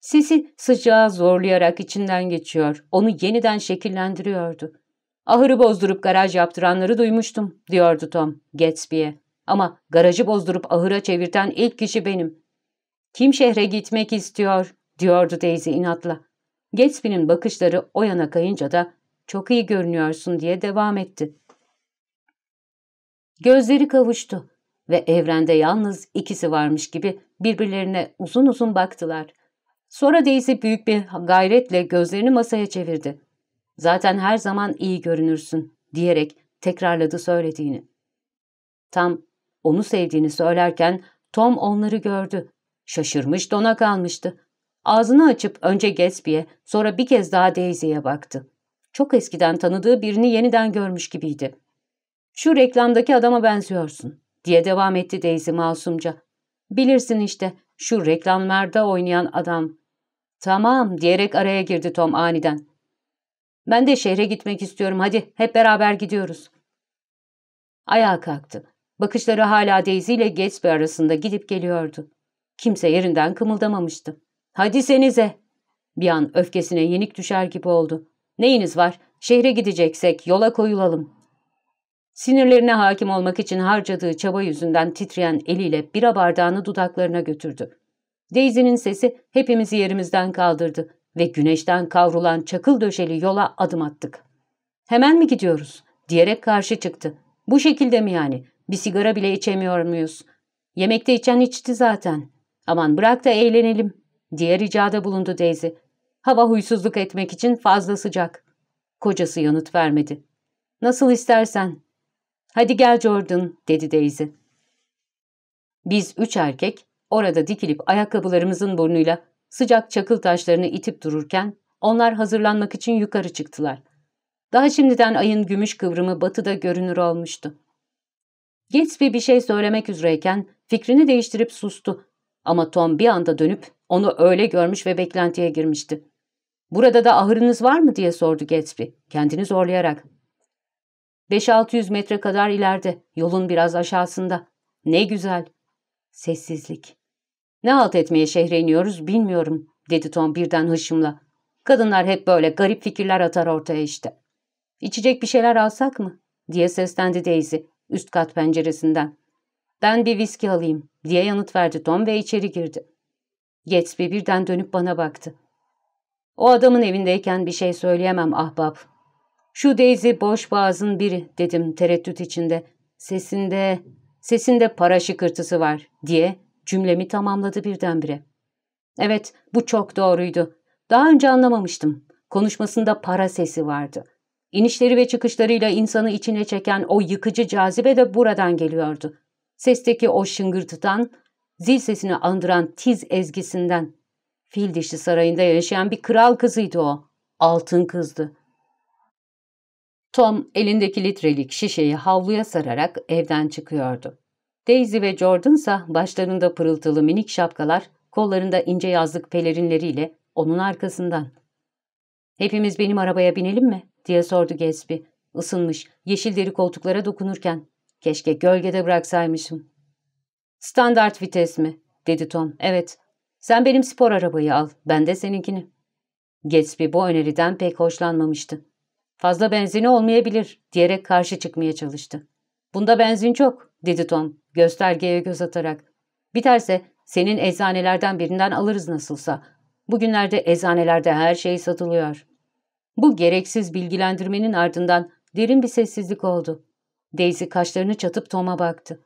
Sesi sıcağı zorlayarak içinden geçiyor. Onu yeniden şekillendiriyordu. Ahırı bozdurup garaj yaptıranları duymuştum diyordu Tom Gatsby'e. Ama garajı bozdurup ahıra çevirten ilk kişi benim. Kim şehre gitmek istiyor diyordu Daisy inatla. Gatsby'nin bakışları o yana kayınca da çok iyi görünüyorsun diye devam etti. Gözleri kavuştu ve evrende yalnız ikisi varmış gibi birbirlerine uzun uzun baktılar. Sonra Daisy büyük bir gayretle gözlerini masaya çevirdi. Zaten her zaman iyi görünürsün diyerek tekrarladı söylediğini. Tam onu sevdiğini söylerken Tom onları gördü. Şaşırmış dona kalmıştı. Ağzını açıp önce Gatsby'e sonra bir kez daha Daisy'ye baktı. Çok eskiden tanıdığı birini yeniden görmüş gibiydi. ''Şu reklamdaki adama benziyorsun.'' diye devam etti Daisy masumca. ''Bilirsin işte, şu reklamlarda oynayan adam.'' ''Tamam.'' diyerek araya girdi Tom aniden. ''Ben de şehre gitmek istiyorum. Hadi hep beraber gidiyoruz.'' Ayağa kalktı. Bakışları hala Daisy ile Gatsby arasında gidip geliyordu. Kimse yerinden kımıldamamıştı. ''Hadi senize!'' Bir an öfkesine yenik düşer gibi oldu. Neyiniz var? Şehre gideceksek yola koyulalım. Sinirlerine hakim olmak için harcadığı çaba yüzünden titreyen eliyle bira bardağını dudaklarına götürdü. Daisy'nin sesi hepimizi yerimizden kaldırdı ve güneşten kavrulan çakıl döşeli yola adım attık. Hemen mi gidiyoruz? diyerek karşı çıktı. Bu şekilde mi yani? Bir sigara bile içemiyor muyuz? Yemekte içen içti zaten. Aman bırak da eğlenelim diye ricada bulundu Daisy. Hava huysuzluk etmek için fazla sıcak. Kocası yanıt vermedi. Nasıl istersen. Hadi gel Jordan dedi Daisy. Biz üç erkek orada dikilip ayakkabılarımızın burnuyla sıcak çakıl taşlarını itip dururken onlar hazırlanmak için yukarı çıktılar. Daha şimdiden ayın gümüş kıvrımı batıda görünür olmuştu. Gatsby bir şey söylemek üzereyken fikrini değiştirip sustu ama Tom bir anda dönüp onu öyle görmüş ve beklentiye girmişti. ''Burada da ahırınız var mı?'' diye sordu Gatsby, kendini zorlayarak. ''5-600 metre kadar ileride, yolun biraz aşağısında. Ne güzel.'' Sessizlik. ''Ne halt etmeye şehre iniyoruz bilmiyorum.'' dedi Tom birden hışımla. ''Kadınlar hep böyle garip fikirler atar ortaya işte.'' ''İçecek bir şeyler alsak mı?'' diye seslendi Daisy üst kat penceresinden. ''Ben bir viski alayım.'' diye yanıt verdi Tom ve içeri girdi. Gatsby birden dönüp bana baktı. O adamın evindeyken bir şey söyleyemem ahbap. Şu Daisy boş boğazın biri dedim tereddüt içinde. Sesinde, sesinde para şıkırtısı var diye cümlemi tamamladı birdenbire. Evet bu çok doğruydu. Daha önce anlamamıştım. Konuşmasında para sesi vardı. İnişleri ve çıkışlarıyla insanı içine çeken o yıkıcı cazibe de buradan geliyordu. Sesteki o şıngırtıdan, zil sesini andıran tiz ezgisinden Fil dişi sarayında yaşayan bir kral kızıydı o. Altın kızdı. Tom elindeki litrelik şişeyi havluya sararak evden çıkıyordu. Daisy ve Jordan ise başlarında pırıltılı minik şapkalar, kollarında ince yazlık pelerinleriyle onun arkasından. ''Hepimiz benim arabaya binelim mi?'' diye sordu Gatsby. Isınmış, yeşil deri koltuklara dokunurken. ''Keşke gölgede bıraksaymışım.'' ''Standart vites mi?'' dedi Tom. ''Evet, sen benim spor arabayı al, ben de seninkini. Gatsby bu öneriden pek hoşlanmamıştı. Fazla benzini olmayabilir diyerek karşı çıkmaya çalıştı. Bunda benzin çok, dedi Tom göstergeye göz atarak. Biterse senin eczanelerden birinden alırız nasılsa. Bugünlerde eczanelerde her şey satılıyor. Bu gereksiz bilgilendirmenin ardından derin bir sessizlik oldu. Daisy kaşlarını çatıp Tom'a baktı.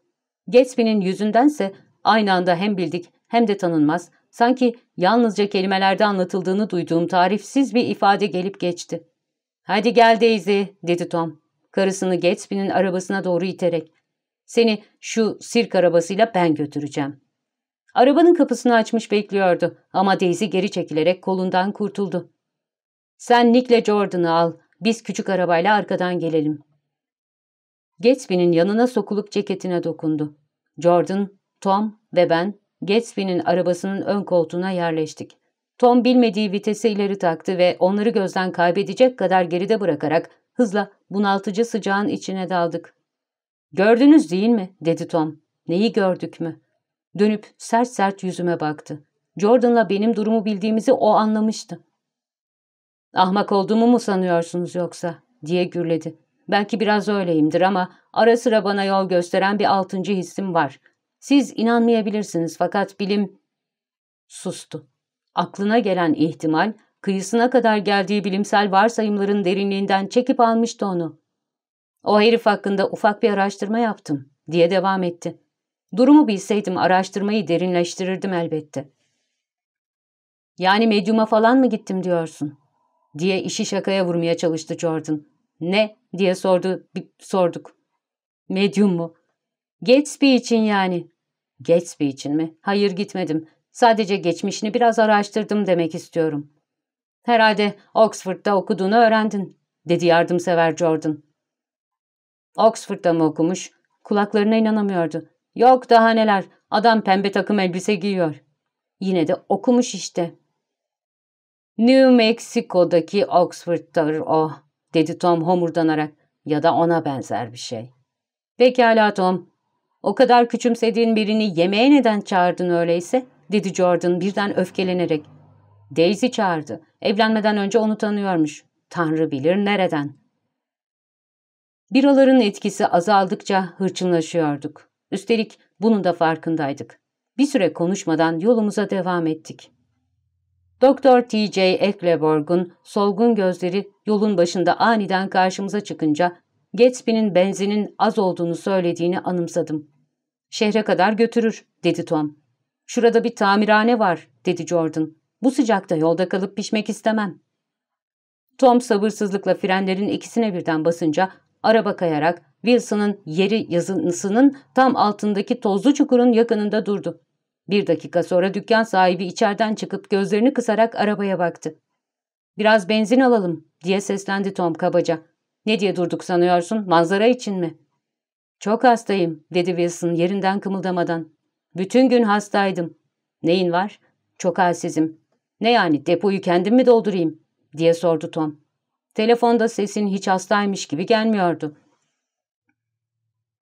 Gatsby'nin yüzündense aynı anda hem bildik hem de tanınmaz Sanki yalnızca kelimelerde anlatıldığını duyduğum tarifsiz bir ifade gelip geçti. ''Hadi gel Daisy'' dedi Tom, karısını Gatsby'nin arabasına doğru iterek. ''Seni şu sirk arabasıyla ben götüreceğim.'' Arabanın kapısını açmış bekliyordu ama Daisy geri çekilerek kolundan kurtuldu. ''Sen Nick'le Jordan'ı al, biz küçük arabayla arkadan gelelim.'' Gatsby'nin yanına sokulup ceketine dokundu. Jordan, Tom ve ben Gatsby'nin arabasının ön koltuğuna yerleştik. Tom bilmediği vitesi ileri taktı ve onları gözden kaybedecek kadar geride bırakarak hızla bunaltıcı sıcağın içine daldık. ''Gördünüz değil mi?'' dedi Tom. ''Neyi gördük mü?'' Dönüp sert sert yüzüme baktı. Jordan'la benim durumu bildiğimizi o anlamıştı. ''Ahmak olduğumu mu sanıyorsunuz yoksa?'' diye gürledi. Belki biraz öyleyimdir ama ara sıra bana yol gösteren bir altıncı hissim var. Siz inanmayabilirsiniz fakat bilim sustu. Aklına gelen ihtimal kıyısına kadar geldiği bilimsel varsayımların derinliğinden çekip almıştı onu. O herif hakkında ufak bir araştırma yaptım diye devam etti. Durumu bilseydim araştırmayı derinleştirirdim elbette. Yani medyuma falan mı gittim diyorsun? diye işi şakaya vurmaya çalıştı Jordan. Ne diye sordu, sorduk. Medyum mu? Gatsby için yani. Gatsby için mi? Hayır gitmedim. Sadece geçmişini biraz araştırdım demek istiyorum. Herhalde Oxford'da okuduğunu öğrendin, dedi yardımsever Jordan. Oxford'da mı okumuş? Kulaklarına inanamıyordu. Yok daha neler, adam pembe takım elbise giyiyor. Yine de okumuş işte. New Mexico'daki Oxford'da o, dedi Tom homurdanarak ya da ona benzer bir şey. Pekala Tom, ''O kadar küçümsediğin birini yemeğe neden çağırdın öyleyse?'' dedi Jordan birden öfkelenerek. Daisy çağırdı. Evlenmeden önce onu tanıyormuş. Tanrı bilir nereden. Biraların etkisi azaldıkça hırçınlaşıyorduk. Üstelik bunun da farkındaydık. Bir süre konuşmadan yolumuza devam ettik. Doktor T.J. Ekleborg'un solgun gözleri yolun başında aniden karşımıza çıkınca Gatsby'nin benzinin az olduğunu söylediğini anımsadım. Şehre kadar götürür, dedi Tom. Şurada bir tamirhane var, dedi Jordan. Bu sıcakta yolda kalıp pişmek istemem. Tom sabırsızlıkla frenlerin ikisine birden basınca araba kayarak Wilson'ın yeri yazısının tam altındaki tozlu çukurun yakınında durdu. Bir dakika sonra dükkan sahibi içeriden çıkıp gözlerini kısarak arabaya baktı. ''Biraz benzin alalım.'' diye seslendi Tom kabaca. Ne diye durduk sanıyorsun? Manzara için mi? Çok hastayım, dedi Wilson yerinden kımıldamadan. Bütün gün hastaydım. Neyin var? Çok halsizim. Ne yani depoyu kendim mi doldurayım? diye sordu Tom. Telefonda sesin hiç hastaymış gibi gelmiyordu.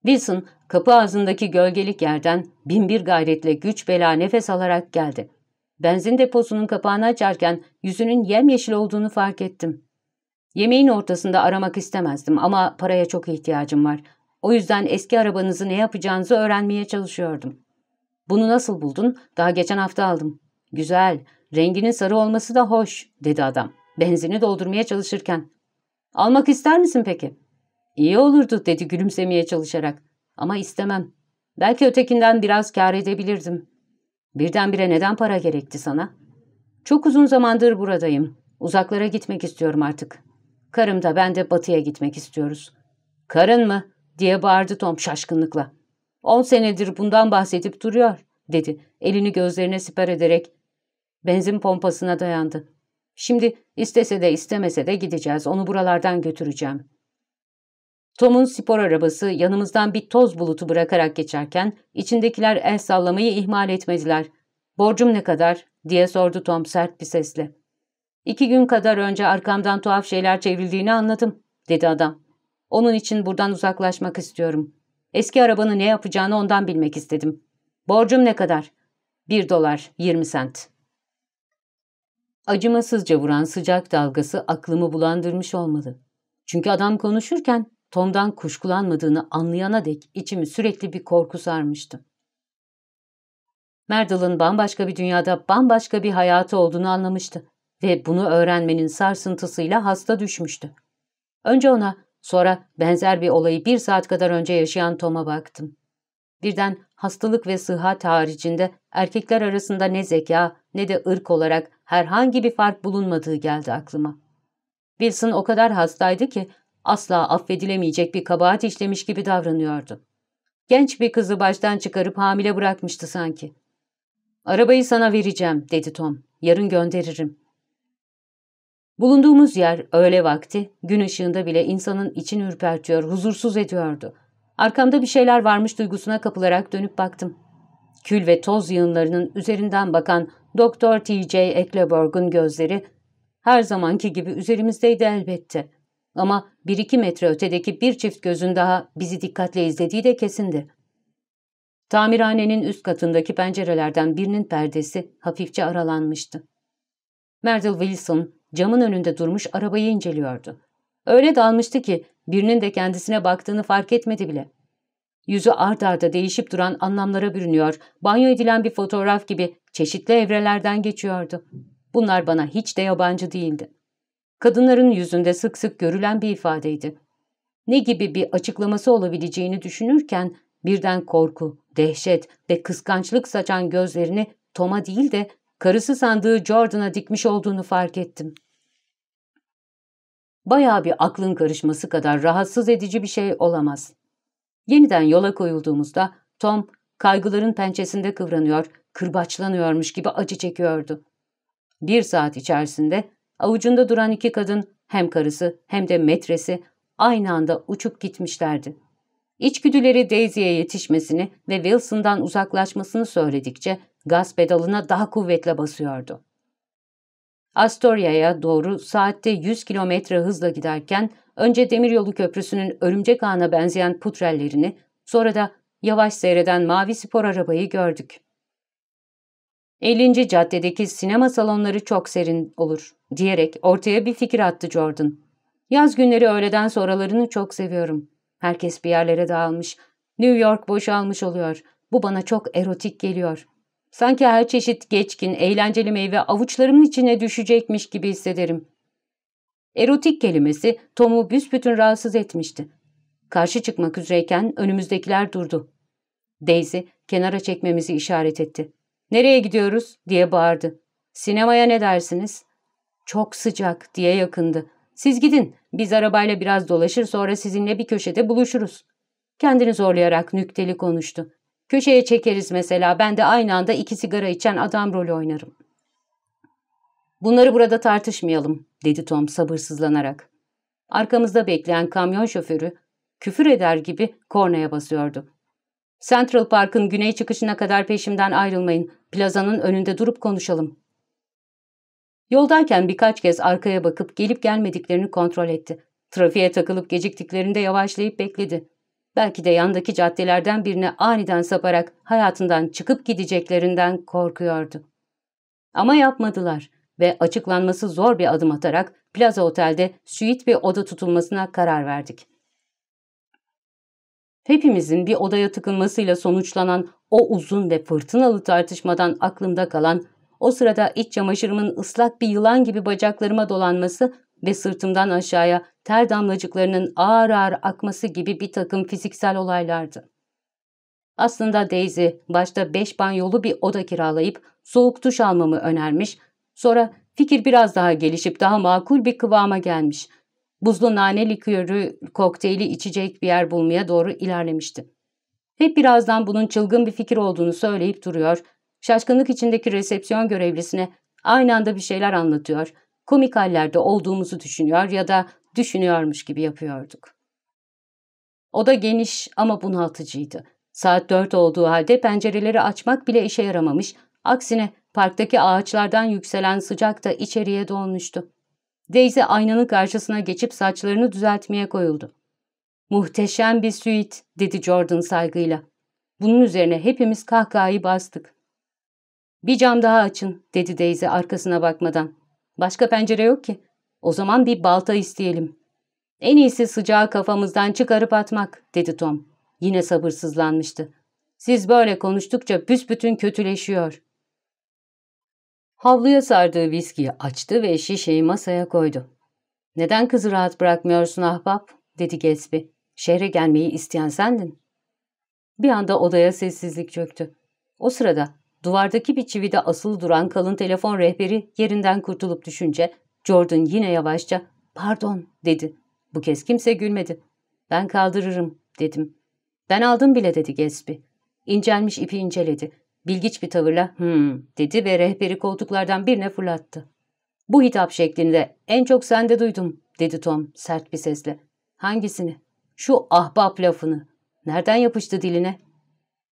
Wilson kapı ağzındaki gölgelik yerden binbir gayretle güç bela nefes alarak geldi. Benzin deposunun kapağını açarken yüzünün yemyeşil olduğunu fark ettim. Yemeğin ortasında aramak istemezdim ama paraya çok ihtiyacım var. O yüzden eski arabanızı ne yapacağınızı öğrenmeye çalışıyordum. Bunu nasıl buldun? Daha geçen hafta aldım. Güzel, renginin sarı olması da hoş, dedi adam. Benzini doldurmaya çalışırken. Almak ister misin peki? İyi olurdu, dedi gülümsemeye çalışarak. Ama istemem. Belki ötekinden biraz kar edebilirdim. Birdenbire neden para gerekti sana? Çok uzun zamandır buradayım. Uzaklara gitmek istiyorum artık. Karım da ben de batıya gitmek istiyoruz. Karın mı? diye bağırdı Tom şaşkınlıkla. On senedir bundan bahsedip duruyor dedi. Elini gözlerine siper ederek benzin pompasına dayandı. Şimdi istese de istemese de gideceğiz. Onu buralardan götüreceğim. Tom'un spor arabası yanımızdan bir toz bulutu bırakarak geçerken içindekiler el sallamayı ihmal etmediler. Borcum ne kadar diye sordu Tom sert bir sesle. İki gün kadar önce arkamdan tuhaf şeyler çevrildiğini anladım, dedi adam. Onun için buradan uzaklaşmak istiyorum. Eski arabanı ne yapacağını ondan bilmek istedim. Borcum ne kadar? Bir dolar, yirmi sent. Acımasızca vuran sıcak dalgası aklımı bulandırmış olmadı. Çünkü adam konuşurken Tom'dan kuşkulanmadığını anlayana dek içimi sürekli bir korku sarmıştı. Merdal'ın bambaşka bir dünyada bambaşka bir hayatı olduğunu anlamıştı ve bunu öğrenmenin sarsıntısıyla hasta düşmüştü. Önce ona, sonra benzer bir olayı bir saat kadar önce yaşayan Tom'a baktım. Birden hastalık ve sıhhat haricinde erkekler arasında ne zeka ne de ırk olarak herhangi bir fark bulunmadığı geldi aklıma. Wilson o kadar hastaydı ki asla affedilemeyecek bir kabahat işlemiş gibi davranıyordu. Genç bir kızı baştan çıkarıp hamile bırakmıştı sanki. ''Arabayı sana vereceğim.'' dedi Tom. ''Yarın gönderirim. Bulunduğumuz yer öğle vakti, gün ışığında bile insanın için ürpertiyor, huzursuz ediyordu. Arkamda bir şeyler varmış duygusuna kapılarak dönüp baktım. Kül ve toz yığınlarının üzerinden bakan Doktor T.J. Ekleborg'un gözleri her zamanki gibi üzerimizdeydi elbette. Ama bir iki metre ötedeki bir çift gözün daha bizi dikkatle izlediği de kesindi. Tamirhanenin üst katındaki pencerelerden birinin perdesi hafifçe aralanmıştı. Merdle Wilson camın önünde durmuş arabayı inceliyordu. Öyle dalmıştı ki birinin de kendisine baktığını fark etmedi bile. Yüzü art arda değişip duran anlamlara bürünüyor, banyo edilen bir fotoğraf gibi çeşitli evrelerden geçiyordu. Bunlar bana hiç de yabancı değildi. Kadınların yüzünde sık sık görülen bir ifadeydi. Ne gibi bir açıklaması olabileceğini düşünürken birden korku, dehşet ve kıskançlık saçan gözlerini Tom'a değil de karısı sandığı Jordan'a dikmiş olduğunu fark ettim. Bayağı bir aklın karışması kadar rahatsız edici bir şey olamaz. Yeniden yola koyulduğumuzda Tom kaygıların pençesinde kıvranıyor, kırbaçlanıyormuş gibi acı çekiyordu. Bir saat içerisinde avucunda duran iki kadın hem karısı hem de metresi aynı anda uçup gitmişlerdi. İçgüdüleri Daisy'ye yetişmesini ve Wilson'dan uzaklaşmasını söyledikçe gaz pedalına daha kuvvetle basıyordu. Astoria'ya doğru saatte 100 kilometre hızla giderken önce demiryolu köprüsünün örümcek ağına benzeyen putrellerini sonra da yavaş seyreden mavi spor arabayı gördük. 50. caddedeki sinema salonları çok serin olur diyerek ortaya bir fikir attı Jordan. Yaz günleri öğleden sonralarını çok seviyorum. Herkes bir yerlere dağılmış. New York boşalmış oluyor. Bu bana çok erotik geliyor. Sanki her çeşit geçkin, eğlenceli meyve avuçlarımın içine düşecekmiş gibi hissederim. Erotik kelimesi Tom'u büsbütün rahatsız etmişti. Karşı çıkmak üzereyken önümüzdekiler durdu. Daisy kenara çekmemizi işaret etti. ''Nereye gidiyoruz?'' diye bağırdı. ''Sinemaya ne dersiniz?'' ''Çok sıcak.'' diye yakındı. ''Siz gidin, biz arabayla biraz dolaşır sonra sizinle bir köşede buluşuruz.'' Kendini zorlayarak nükteli konuştu. Köşeye çekeriz mesela. Ben de aynı anda iki sigara içen adam rolü oynarım. Bunları burada tartışmayalım, dedi Tom sabırsızlanarak. Arkamızda bekleyen kamyon şoförü küfür eder gibi kornaya basıyordu. Central Park'ın güney çıkışına kadar peşimden ayrılmayın. Plazanın önünde durup konuşalım. Yoldayken birkaç kez arkaya bakıp gelip gelmediklerini kontrol etti. Trafiğe takılıp geciktiklerinde yavaşlayıp bekledi. Belki de yandaki caddelerden birine aniden saparak hayatından çıkıp gideceklerinden korkuyordu. Ama yapmadılar ve açıklanması zor bir adım atarak Plaza Otel'de süit bir oda tutulmasına karar verdik. Hepimizin bir odaya tıkılmasıyla sonuçlanan o uzun ve fırtınalı tartışmadan aklımda kalan, o sırada iç çamaşırımın ıslak bir yılan gibi bacaklarıma dolanması ve sırtımdan aşağıya ter damlacıklarının ağır ağır akması gibi bir takım fiziksel olaylardı. Aslında Daisy başta beş banyolu bir oda kiralayıp soğuk duş almamı önermiş, sonra fikir biraz daha gelişip daha makul bir kıvama gelmiş. Buzlu nane likörü kokteyli içecek bir yer bulmaya doğru ilerlemişti. Hep birazdan bunun çılgın bir fikir olduğunu söyleyip duruyor, şaşkınlık içindeki resepsiyon görevlisine aynı anda bir şeyler anlatıyor.'' komik hallerde olduğumuzu düşünüyor ya da düşünüyormuş gibi yapıyorduk. Oda geniş ama bunaltıcıydı. Saat dört olduğu halde pencereleri açmak bile işe yaramamış, aksine parktaki ağaçlardan yükselen sıcak da içeriye dolmuştu. Daisy aynanın karşısına geçip saçlarını düzeltmeye koyuldu. ''Muhteşem bir suit'' dedi Jordan saygıyla. Bunun üzerine hepimiz kahkahayı bastık. ''Bir cam daha açın'' dedi Daisy arkasına bakmadan. Başka pencere yok ki. O zaman bir balta isteyelim. En iyisi sıcağı kafamızdan çıkarıp atmak, dedi Tom. Yine sabırsızlanmıştı. Siz böyle konuştukça büsbütün kötüleşiyor. Havluya sardığı viskiyi açtı ve şişeyi masaya koydu. ''Neden kızı rahat bırakmıyorsun ahbap?'' dedi Gatsby. ''Şehre gelmeyi isteyen sendin.'' Bir anda odaya sessizlik çöktü. O sırada Duvardaki bir çivide asılı duran kalın telefon rehberi yerinden kurtulup düşünce Jordan yine yavaşça pardon dedi. Bu kez kimse gülmedi. Ben kaldırırım dedim. Ben aldım bile dedi Gatsby. İncelmiş ipi inceledi. Bilgiç bir tavırla hımm dedi ve rehberi koltuklardan birine fırlattı. Bu hitap şeklinde en çok sende duydum dedi Tom sert bir sesle. Hangisini? Şu ahbap lafını. Nereden yapıştı diline?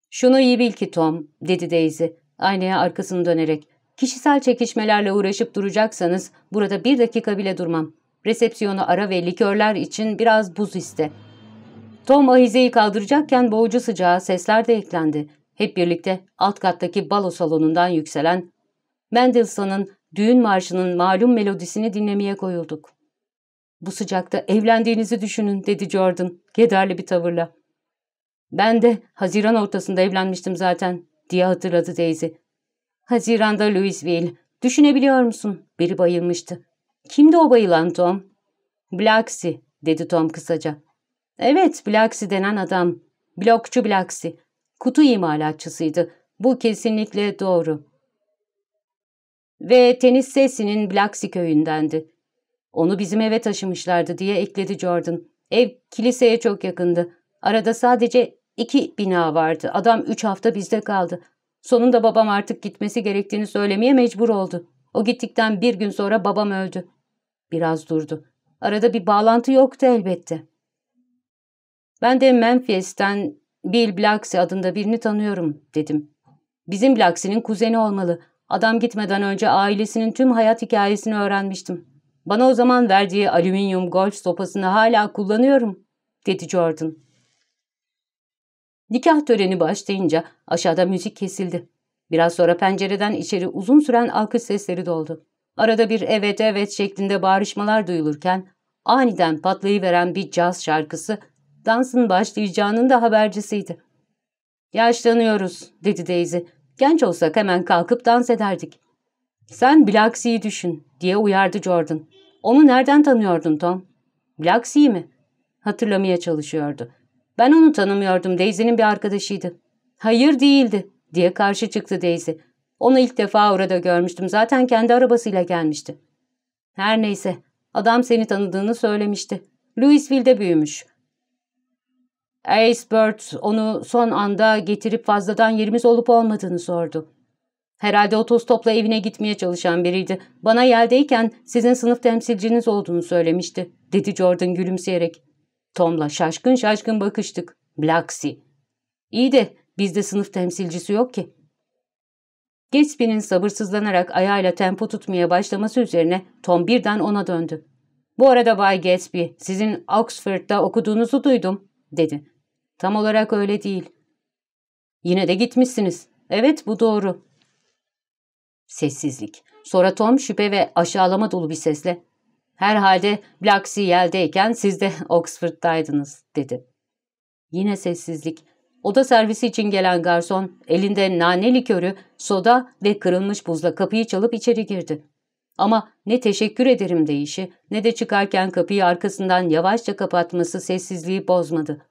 Şunu iyi bil ki Tom dedi Daisy. Aynaya arkasını dönerek. Kişisel çekişmelerle uğraşıp duracaksanız burada bir dakika bile durmam. Resepsiyonu ara ve likörler için biraz buz iste. Tom ahizeyi kaldıracakken boğucu sıcağı sesler de eklendi. Hep birlikte alt kattaki balo salonundan yükselen Mendelssohn'ın düğün marşının malum melodisini dinlemeye koyulduk. Bu sıcakta evlendiğinizi düşünün dedi Jordan kederli bir tavırla. Ben de Haziran ortasında evlenmiştim zaten diye hatırladı teyze. Haziranda Louisville. Düşünebiliyor musun? Biri bayılmıştı. Kimdi o bayılan Tom? Blaxi dedi Tom kısaca. Evet Blaxi denen adam. Blokçu Blaxi. Kutu imalatçısıydı. Bu kesinlikle doğru. Ve tenis sesinin Blaxi köyündendi. Onu bizim eve taşımışlardı diye ekledi Jordan. Ev kiliseye çok yakındı. Arada sadece İki bina vardı. Adam üç hafta bizde kaldı. Sonunda babam artık gitmesi gerektiğini söylemeye mecbur oldu. O gittikten bir gün sonra babam öldü. Biraz durdu. Arada bir bağlantı yoktu elbette. Ben de Memphis'ten Bill Blaxi adında birini tanıyorum dedim. Bizim Blaxi'nin kuzeni olmalı. Adam gitmeden önce ailesinin tüm hayat hikayesini öğrenmiştim. Bana o zaman verdiği alüminyum golf sopasını hala kullanıyorum dedi Jordan. Nikah töreni başlayınca aşağıda müzik kesildi. Biraz sonra pencereden içeri uzun süren alkış sesleri doldu. Arada bir evet evet şeklinde bağrışmalar duyulurken aniden patlayıveren bir caz şarkısı dansın başlayacağının da habercisiydi. ''Yaşlanıyoruz'' dedi Daisy. ''Genç olsak hemen kalkıp dans ederdik.'' ''Sen Blaxi'yi düşün'' diye uyardı Jordan. ''Onu nereden tanıyordun Tom?'' ''Blacksea'yi mi?'' Hatırlamaya çalışıyordu. Ben onu tanımıyordum. Daisy'nin bir arkadaşıydı. Hayır değildi diye karşı çıktı Daisy. Onu ilk defa orada görmüştüm. Zaten kendi arabasıyla gelmişti. Her neyse. Adam seni tanıdığını söylemişti. Louisville'de büyümüş. Acebird onu son anda getirip fazladan yerimiz olup olmadığını sordu. Herhalde otostopla evine gitmeye çalışan biriydi. Bana yeldeyken sizin sınıf temsilciniz olduğunu söylemişti, dedi Jordan gülümseyerek. Tom'la şaşkın şaşkın bakıştık. Blaxi. İyi de bizde sınıf temsilcisi yok ki. Gatsby'nin sabırsızlanarak ayağıyla tempo tutmaya başlaması üzerine Tom birden ona döndü. ''Bu arada Bay Gatsby, sizin Oxford'da okuduğunuzu duydum.'' dedi. ''Tam olarak öyle değil.'' ''Yine de gitmişsiniz. Evet, bu doğru.'' Sessizlik. Sonra Tom şüphe ve aşağılama dolu bir sesle Herhalde Blacksea'yeldeyken siz de Oxford'daydınız dedi. Yine sessizlik. Oda servisi için gelen garson elinde nane likörü, soda ve kırılmış buzla kapıyı çalıp içeri girdi. Ama ne teşekkür ederim deyişi ne de çıkarken kapıyı arkasından yavaşça kapatması sessizliği bozmadı.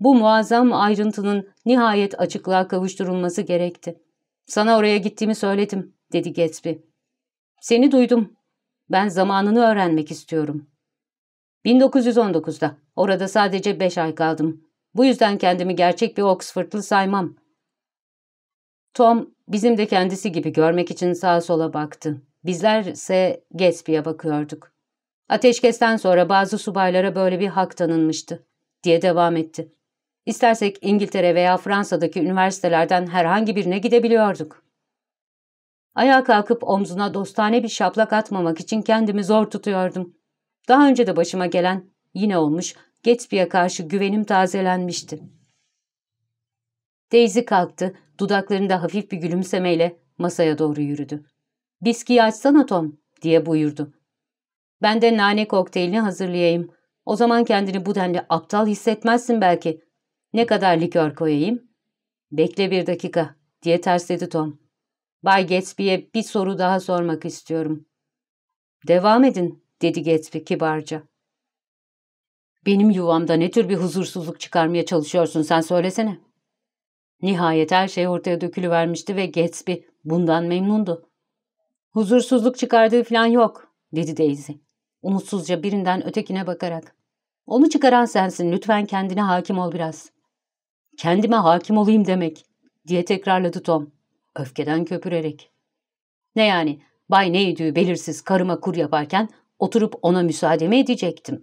Bu muazzam ayrıntının nihayet açıklığa kavuşturulması gerekti. ''Sana oraya gittiğimi söyledim.'' dedi Gatsby. ''Seni duydum.'' Ben zamanını öğrenmek istiyorum. 1919'da. Orada sadece beş ay kaldım. Bu yüzden kendimi gerçek bir Oxfordlı saymam. Tom bizim de kendisi gibi görmek için sağa sola baktı. Bizler ise Gatsby'ye bakıyorduk. Ateşkesten sonra bazı subaylara böyle bir hak tanınmıştı diye devam etti. İstersek İngiltere veya Fransa'daki üniversitelerden herhangi birine gidebiliyorduk. Ayağa kalkıp omzuna dostane bir şaplak atmamak için kendimi zor tutuyordum. Daha önce de başıma gelen yine olmuş, Gatsby'e karşı güvenim tazelenmişti. Daisy kalktı, dudaklarında hafif bir gülümsemeyle masaya doğru yürüdü. ''Biskiyi açsana Tom'' diye buyurdu. ''Ben de nane kokteylini hazırlayayım. O zaman kendini bu denli aptal hissetmezsin belki. Ne kadar likör koyayım?'' ''Bekle bir dakika'' diye tersledi Tom. Bay Gatsby'ye bir soru daha sormak istiyorum. Devam edin, dedi Gatsby kibarca. Benim yuvamda ne tür bir huzursuzluk çıkarmaya çalışıyorsun sen söylesene. Nihayet her şey ortaya dökülüvermişti ve Gatsby bundan memnundu. Huzursuzluk çıkardığı falan yok, dedi Daisy. Umutsuzca birinden ötekine bakarak. Onu çıkaran sensin, lütfen kendine hakim ol biraz. Kendime hakim olayım demek, diye tekrarladı Tom. Öfkeden köpürerek. Ne yani Bay Neydü'yü belirsiz karıma kur yaparken oturup ona müsaade mi edecektim?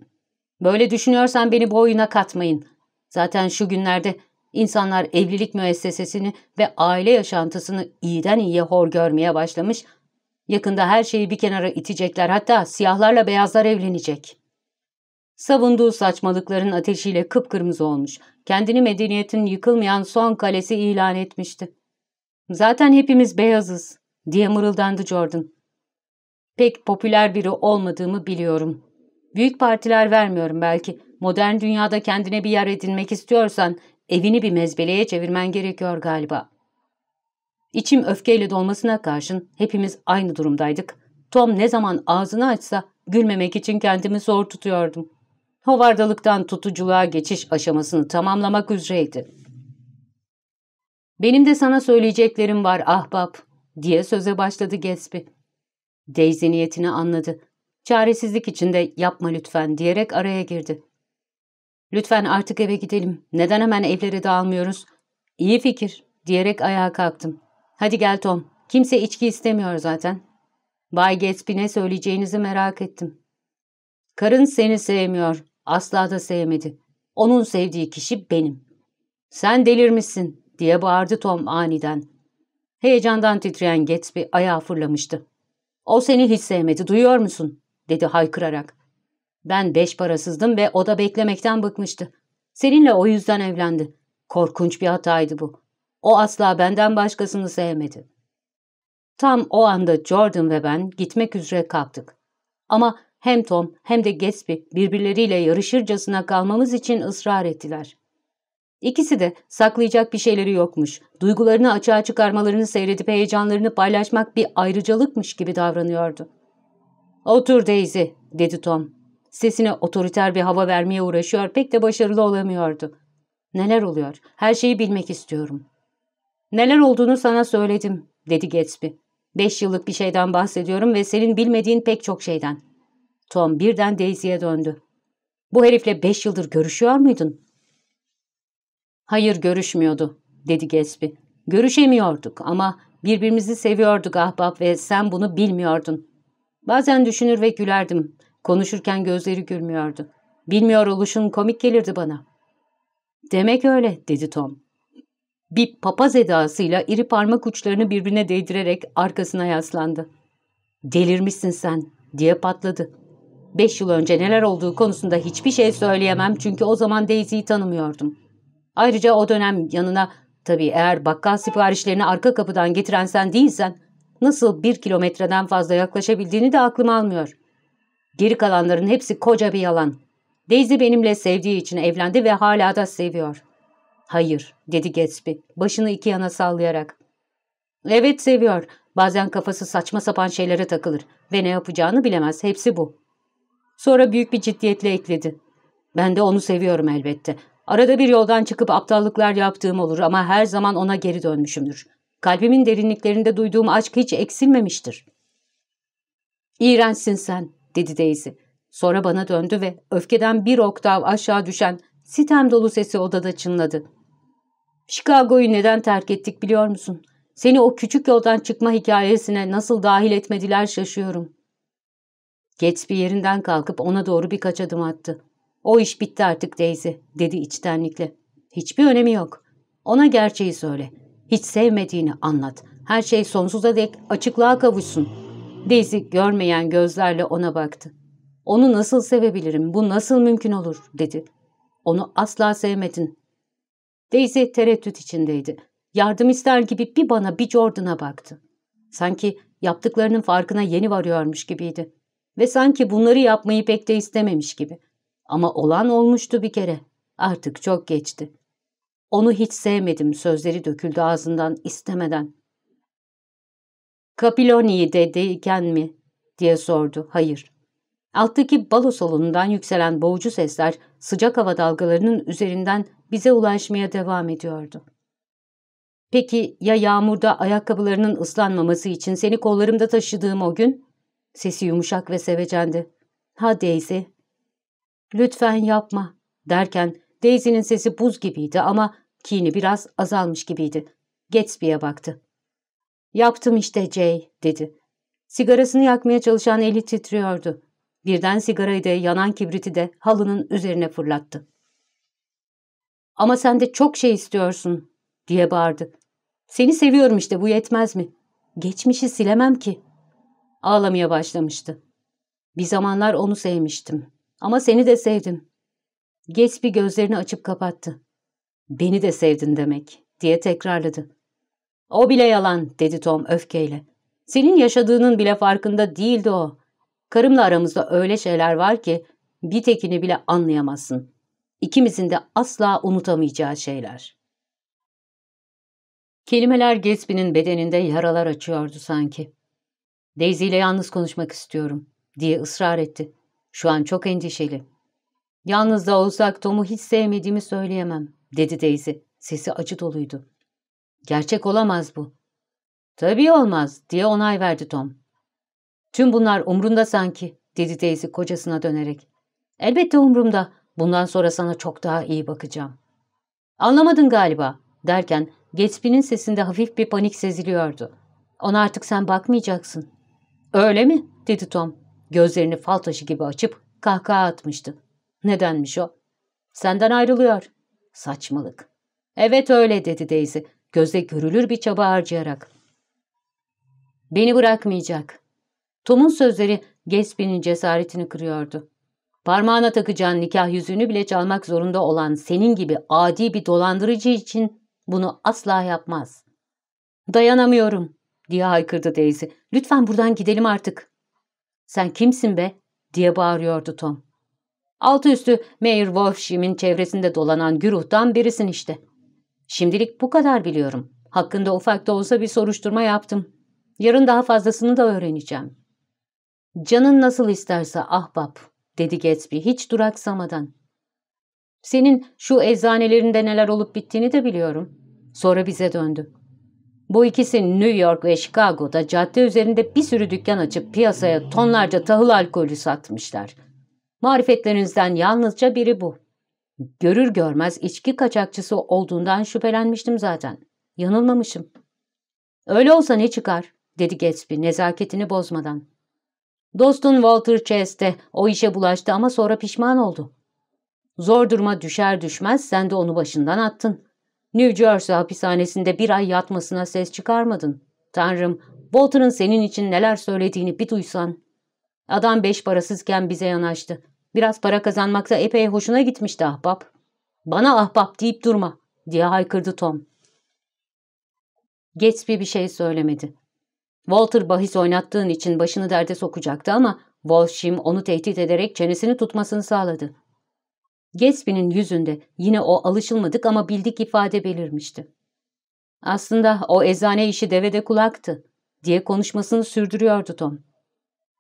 Böyle düşünüyorsan beni bu oyuna katmayın. Zaten şu günlerde insanlar evlilik müessesesini ve aile yaşantısını iyiden iyiye hor görmeye başlamış, yakında her şeyi bir kenara itecekler hatta siyahlarla beyazlar evlenecek. Savunduğu saçmalıkların ateşiyle kıpkırmızı olmuş, kendini medeniyetin yıkılmayan son kalesi ilan etmişti. Zaten hepimiz beyazız diye mırıldandı Jordan. Pek popüler biri olmadığımı biliyorum. Büyük partiler vermiyorum belki. Modern dünyada kendine bir yer edinmek istiyorsan evini bir mezbeleye çevirmen gerekiyor galiba. İçim öfkeyle dolmasına karşın hepimiz aynı durumdaydık. Tom ne zaman ağzını açsa gülmemek için kendimi zor tutuyordum. Hovardalıktan tutuculuğa geçiş aşamasını tamamlamak üzereydi. Benim de sana söyleyeceklerim var ahbap, diye söze başladı Gatsby. Daisy niyetini anladı. Çaresizlik içinde yapma lütfen diyerek araya girdi. Lütfen artık eve gidelim. Neden hemen evlere dağılmıyoruz? İyi fikir, diyerek ayağa kalktım. Hadi gel Tom, kimse içki istemiyor zaten. Bay Gatsby ne söyleyeceğinizi merak ettim. Karın seni sevmiyor, asla da sevmedi. Onun sevdiği kişi benim. Sen delirmişsin, diye bağırdı Tom aniden. Heyecandan titreyen Gatsby ayağa fırlamıştı. O seni hiç sevmedi duyuyor musun? dedi haykırarak. Ben beş parasızdım ve o da beklemekten bıkmıştı. Seninle o yüzden evlendi. Korkunç bir hataydı bu. O asla benden başkasını sevmedi. Tam o anda Jordan ve ben gitmek üzere kalktık. Ama hem Tom hem de Gatsby birbirleriyle yarışırcasına kalmamız için ısrar ettiler. İkisi de saklayacak bir şeyleri yokmuş. Duygularını açığa çıkarmalarını seyredip heyecanlarını paylaşmak bir ayrıcalıkmış gibi davranıyordu. ''Otur Daisy'' dedi Tom. Sesine otoriter bir hava vermeye uğraşıyor, pek de başarılı olamıyordu. ''Neler oluyor? Her şeyi bilmek istiyorum.'' ''Neler olduğunu sana söyledim'' dedi Gatsby. ''Beş yıllık bir şeyden bahsediyorum ve senin bilmediğin pek çok şeyden.'' Tom birden Daisy'ye döndü. ''Bu herifle beş yıldır görüşüyor muydun?'' Hayır görüşmüyordu, dedi Gatsby. Görüşemiyorduk ama birbirimizi seviyorduk ahbap ve sen bunu bilmiyordun. Bazen düşünür ve gülerdim. Konuşurken gözleri gülmüyordu. Bilmiyor oluşun komik gelirdi bana. Demek öyle, dedi Tom. Bir papaz edasıyla iri parmak uçlarını birbirine değdirerek arkasına yaslandı. Delirmişsin sen, diye patladı. Beş yıl önce neler olduğu konusunda hiçbir şey söyleyemem çünkü o zaman Daisy'yi tanımıyordum. Ayrıca o dönem yanına tabii eğer bakkal siparişlerini arka kapıdan getiren sen değilsen nasıl bir kilometreden fazla yaklaşabildiğini de aklım almıyor. Geri kalanların hepsi koca bir yalan. Daisy benimle sevdiği için evlendi ve hala da seviyor. Hayır dedi Gatsby başını iki yana sallayarak. Evet seviyor. Bazen kafası saçma sapan şeylere takılır ve ne yapacağını bilemez. Hepsi bu. Sonra büyük bir ciddiyetle ekledi. Ben de onu seviyorum elbette Arada bir yoldan çıkıp aptallıklar yaptığım olur ama her zaman ona geri dönmüşümdür. Kalbimin derinliklerinde duyduğum aşk hiç eksilmemiştir. İğrençsin sen, dedi Daisy. Sonra bana döndü ve öfkeden bir oktav aşağı düşen sitem dolu sesi odada çınladı. Chicago'yu neden terk ettik biliyor musun? Seni o küçük yoldan çıkma hikayesine nasıl dahil etmediler şaşıyorum. Gatsby yerinden kalkıp ona doğru birkaç adım attı. O iş bitti artık Daisy dedi içtenlikle. Hiçbir önemi yok. Ona gerçeği söyle. Hiç sevmediğini anlat. Her şey sonsuza dek açıklığa kavuşsun. Daisy görmeyen gözlerle ona baktı. Onu nasıl sevebilirim, bu nasıl mümkün olur dedi. Onu asla sevmedin. Daisy tereddüt içindeydi. Yardım ister gibi bir bana bir Jordan'a baktı. Sanki yaptıklarının farkına yeni varıyormuş gibiydi. Ve sanki bunları yapmayı pek de istememiş gibi. Ama olan olmuştu bir kere. Artık çok geçti. Onu hiç sevmedim sözleri döküldü ağzından istemeden. Kapiloni'yi dediyken mi? diye sordu. Hayır. Alttaki balo salonundan yükselen boğucu sesler sıcak hava dalgalarının üzerinden bize ulaşmaya devam ediyordu. Peki ya yağmurda ayakkabılarının ıslanmaması için seni kollarımda taşıdığım o gün? Sesi yumuşak ve sevecendi. Ha Daisy, ''Lütfen yapma.'' derken Daisy'nin sesi buz gibiydi ama kini biraz azalmış gibiydi. Gatsby'ye baktı. ''Yaptım işte Jay.'' dedi. Sigarasını yakmaya çalışan eli titriyordu. Birden sigarayı da yanan kibriti de halının üzerine fırlattı. ''Ama sen de çok şey istiyorsun.'' diye bağırdı. ''Seni seviyorum işte bu yetmez mi? Geçmişi silemem ki.'' Ağlamaya başlamıştı. Bir zamanlar onu sevmiştim. Ama seni de sevdim. Geç bir gözlerini açıp kapattı. Beni de sevdin demek diye tekrarladı. O bile yalan dedi Tom öfkeyle. Senin yaşadığının bile farkında değildi o. Karımla aramızda öyle şeyler var ki bir tekini bile anlayamazsın. İkimizin de asla unutamayacağı şeyler. Kelimeler Gatsby'nin bedeninde yaralar açıyordu sanki. Daisy ile yalnız konuşmak istiyorum diye ısrar etti. Şu an çok endişeli. Yalnız da olsak Tom'u hiç sevmediğimi söyleyemem, dedi Daisy. Sesi acı doluydu. Gerçek olamaz bu. Tabii olmaz, diye onay verdi Tom. Tüm bunlar umrunda sanki, dedi Daisy kocasına dönerek. Elbette umrumda. Bundan sonra sana çok daha iyi bakacağım. Anlamadın galiba, derken Gatsby'nin sesinde hafif bir panik seziliyordu. Ona artık sen bakmayacaksın. Öyle mi? dedi Tom. Gözlerini fal taşı gibi açıp kahkaha atmıştı. Nedenmiş o? Senden ayrılıyor. Saçmalık. Evet öyle dedi Daisy. Gözle görülür bir çaba harcayarak. Beni bırakmayacak. Tom'un sözleri Gatsby'nin cesaretini kırıyordu. Parmağına takacağın nikah yüzüğünü bile çalmak zorunda olan senin gibi adi bir dolandırıcı için bunu asla yapmaz. Dayanamıyorum diye haykırdı Daisy. Lütfen buradan gidelim artık. Sen kimsin be? diye bağırıyordu Tom. Altı üstü Mayor Wolfsheim'in çevresinde dolanan güruhtan birisin işte. Şimdilik bu kadar biliyorum. Hakkında ufak da olsa bir soruşturma yaptım. Yarın daha fazlasını da öğreneceğim. Canın nasıl isterse ahbap, dedi Gatsby hiç duraksamadan. Senin şu eczanelerinde neler olup bittiğini de biliyorum. Sonra bize döndü. Bu ikisi New York ve Chicago'da cadde üzerinde bir sürü dükkan açıp piyasaya tonlarca tahıl alkolü satmışlar. Marifetlerinizden yalnızca biri bu. Görür görmez içki kaçakçısı olduğundan şüphelenmiştim zaten. Yanılmamışım. Öyle olsa ne çıkar? dedi Gatsby nezaketini bozmadan. Dostun Walter Cheste o işe bulaştı ama sonra pişman oldu. Zor duruma düşer düşmez sen de onu başından attın. New Jersey hapishanesinde bir ay yatmasına ses çıkarmadın. Tanrım, Bolton'ın senin için neler söylediğini bir duysan. Adam beş parasızken bize yanaştı. Biraz para kazanmakta epey hoşuna gitmişti ahbap. Bana ahbap deyip durma diye haykırdı Tom. Gatsby bir şey söylemedi. Walter bahis oynattığın için başını derde sokacaktı ama Walshim onu tehdit ederek çenesini tutmasını sağladı. Gatsby'nin yüzünde yine o alışılmadık ama bildik ifade belirmişti. Aslında o ezane işi devede kulaktı diye konuşmasını sürdürüyordu Tom.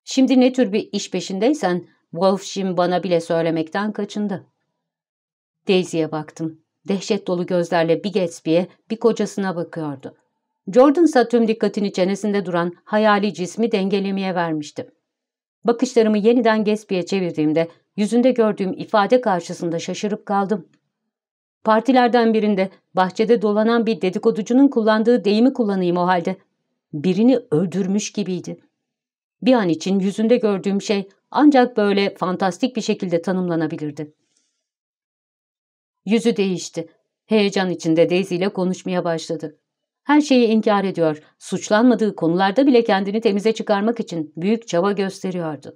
Şimdi ne tür bir iş peşindeysen Wolfshim bana bile söylemekten kaçındı. Daisy'ye baktım. Dehşet dolu gözlerle bir Gatsby'ye bir kocasına bakıyordu. Jordan ise tüm dikkatini çenesinde duran hayali cismi dengelemeye vermişti. Bakışlarımı yeniden Gatsby'ye çevirdiğimde Yüzünde gördüğüm ifade karşısında şaşırıp kaldım. Partilerden birinde bahçede dolanan bir dedikoducunun kullandığı deyimi kullanayım o halde. Birini öldürmüş gibiydi. Bir an için yüzünde gördüğüm şey ancak böyle fantastik bir şekilde tanımlanabilirdi. Yüzü değişti. Heyecan içinde Daisy ile konuşmaya başladı. Her şeyi inkar ediyor, suçlanmadığı konularda bile kendini temize çıkarmak için büyük çaba gösteriyordu.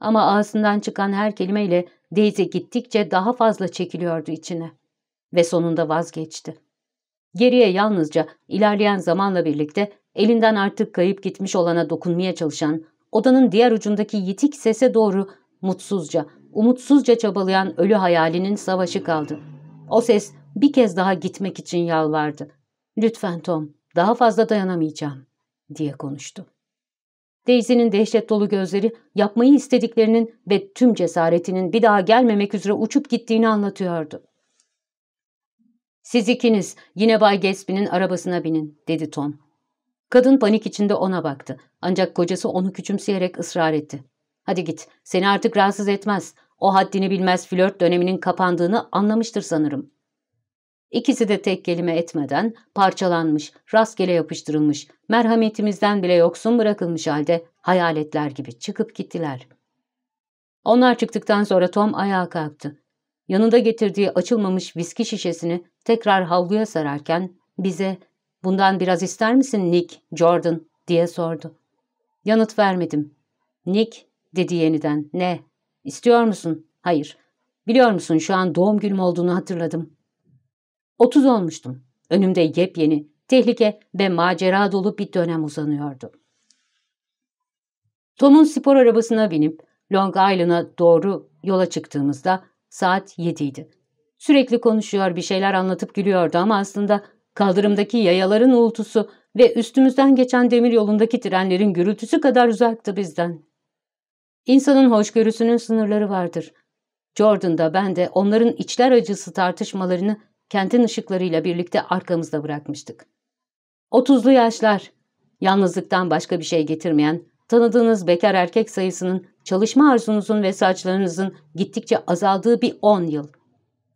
Ama ağzından çıkan her kelimeyle Daisy gittikçe daha fazla çekiliyordu içine. Ve sonunda vazgeçti. Geriye yalnızca ilerleyen zamanla birlikte elinden artık kayıp gitmiş olana dokunmaya çalışan, odanın diğer ucundaki yitik sese doğru mutsuzca, umutsuzca çabalayan ölü hayalinin savaşı kaldı. O ses bir kez daha gitmek için yalvardı. ''Lütfen Tom, daha fazla dayanamayacağım.'' diye konuştu. Daisy'nin dehşet dolu gözleri yapmayı istediklerinin ve tüm cesaretinin bir daha gelmemek üzere uçup gittiğini anlatıyordu. ''Siz ikiniz yine Bay Gatsby'nin arabasına binin.'' dedi Tom. Kadın panik içinde ona baktı. Ancak kocası onu küçümseyerek ısrar etti. ''Hadi git, seni artık rahatsız etmez. O haddini bilmez flört döneminin kapandığını anlamıştır sanırım.'' İkisi de tek kelime etmeden parçalanmış, rastgele yapıştırılmış, merhametimizden bile yoksun bırakılmış halde hayaletler gibi çıkıp gittiler. Onlar çıktıktan sonra Tom ayağa kalktı. Yanında getirdiği açılmamış viski şişesini tekrar havluya sararken bize ''Bundan biraz ister misin Nick, Jordan?'' diye sordu. Yanıt vermedim. ''Nick'' dedi yeniden. ''Ne? İstiyor musun?'' ''Hayır. Biliyor musun şu an doğum günüm olduğunu hatırladım.'' 30 olmuştum. Önümde yepyeni, tehlike ve macera dolu bir dönem uzanıyordu. Tom'un spor arabasına binip Long Island'a doğru yola çıktığımızda saat 7 idi. Sürekli konuşuyor, bir şeyler anlatıp gülüyordu ama aslında kaldırımdaki yayaların uğultusu ve üstümüzden geçen demir yolundaki trenlerin gürültüsü kadar uzaktı bizden. İnsanın hoşgörüsünün sınırları vardır. Jordan da ben de onların içler acısı tartışmalarını kentin ışıklarıyla birlikte arkamızda bırakmıştık. Otuzlu yaşlar, yalnızlıktan başka bir şey getirmeyen, tanıdığınız bekar erkek sayısının, çalışma arzunuzun ve saçlarınızın gittikçe azaldığı bir on yıl.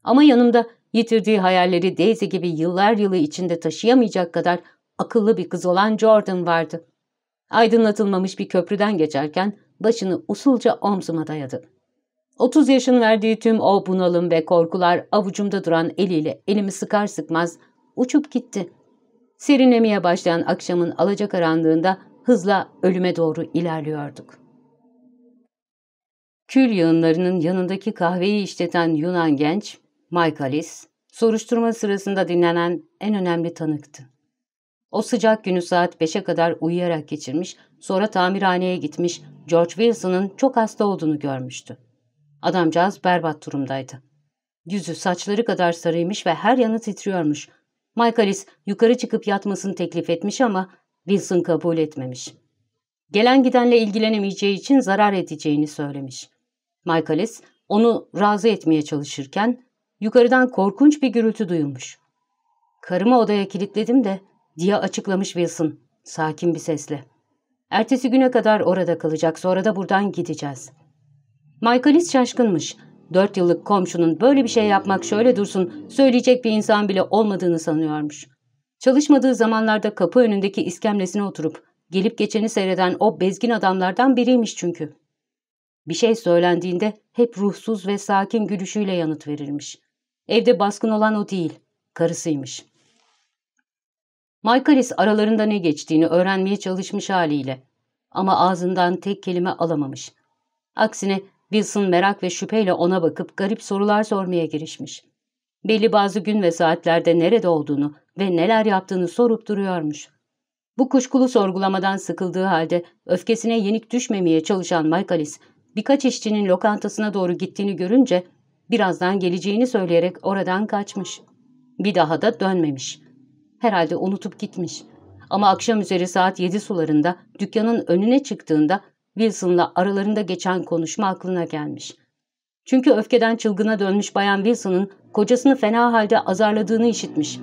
Ama yanımda yitirdiği hayalleri Daisy gibi yıllar yılı içinde taşıyamayacak kadar akıllı bir kız olan Jordan vardı. Aydınlatılmamış bir köprüden geçerken başını usulca omzuma dayadı. 30 yaşın verdiği tüm o bunalım ve korkular avucumda duran eliyle elimi sıkar sıkmaz uçup gitti. Serinlemeye başlayan akşamın alacakaranlığında hızla ölüme doğru ilerliyorduk. Kül yığınlarının yanındaki kahveyi işleten Yunan genç, Michaelis, soruşturma sırasında dinlenen en önemli tanıktı. O sıcak günü saat 5'e kadar uyuyarak geçirmiş, sonra tamirhaneye gitmiş, George Wilson'ın çok hasta olduğunu görmüştü. Adamcağız berbat durumdaydı. Yüzü saçları kadar sarıymış ve her yanı titriyormuş. Michaelis yukarı çıkıp yatmasını teklif etmiş ama Wilson kabul etmemiş. Gelen gidenle ilgilenemeyeceği için zarar edeceğini söylemiş. Michaelis onu razı etmeye çalışırken yukarıdan korkunç bir gürültü duyulmuş. Karımı odaya kilitledim de diye açıklamış Wilson sakin bir sesle. Ertesi güne kadar orada kalacak sonra da buradan gideceğiz. Michaelis şaşkınmış. Dört yıllık komşunun böyle bir şey yapmak şöyle dursun, söyleyecek bir insan bile olmadığını sanıyormuş. Çalışmadığı zamanlarda kapı önündeki iskemlesine oturup, gelip geçeni seyreden o bezgin adamlardan biriymiş çünkü. Bir şey söylendiğinde hep ruhsuz ve sakin gülüşüyle yanıt verilmiş. Evde baskın olan o değil, karısıymış. Michaelis aralarında ne geçtiğini öğrenmeye çalışmış haliyle. Ama ağzından tek kelime alamamış. Aksine Wilson merak ve şüpheyle ona bakıp garip sorular sormaya girişmiş. Belli bazı gün ve saatlerde nerede olduğunu ve neler yaptığını sorup duruyormuş. Bu kuşkulu sorgulamadan sıkıldığı halde öfkesine yenik düşmemeye çalışan Michaelis, birkaç işçinin lokantasına doğru gittiğini görünce birazdan geleceğini söyleyerek oradan kaçmış. Bir daha da dönmemiş. Herhalde unutup gitmiş. Ama akşam üzeri saat 7 sularında dükkanın önüne çıktığında Wilson'la aralarında geçen konuşma aklına gelmiş. Çünkü öfkeden çılgına dönmüş Bayan Wilson'ın kocasını fena halde azarladığını işitmiş.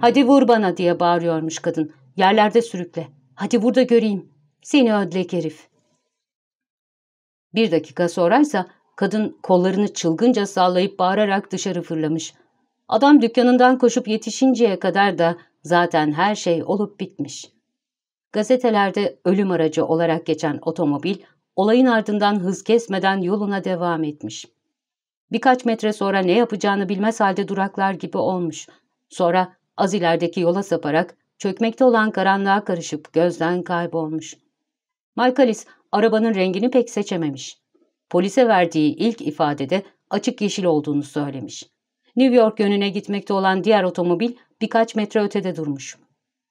''Hadi vur bana'' diye bağırıyormuş kadın. ''Yerlerde sürükle. Hadi vur da göreyim. Seni ödlek herif.'' Bir dakika sonraysa kadın kollarını çılgınca sallayıp bağırarak dışarı fırlamış. Adam dükkanından koşup yetişinceye kadar da zaten her şey olup bitmiş.'' Gazetelerde ölüm aracı olarak geçen otomobil olayın ardından hız kesmeden yoluna devam etmiş. Birkaç metre sonra ne yapacağını bilmez halde duraklar gibi olmuş. Sonra az ilerideki yola saparak çökmekte olan karanlığa karışıp gözden kaybolmuş. Michaelis arabanın rengini pek seçememiş. Polise verdiği ilk ifadede açık yeşil olduğunu söylemiş. New York yönüne gitmekte olan diğer otomobil birkaç metre ötede durmuş.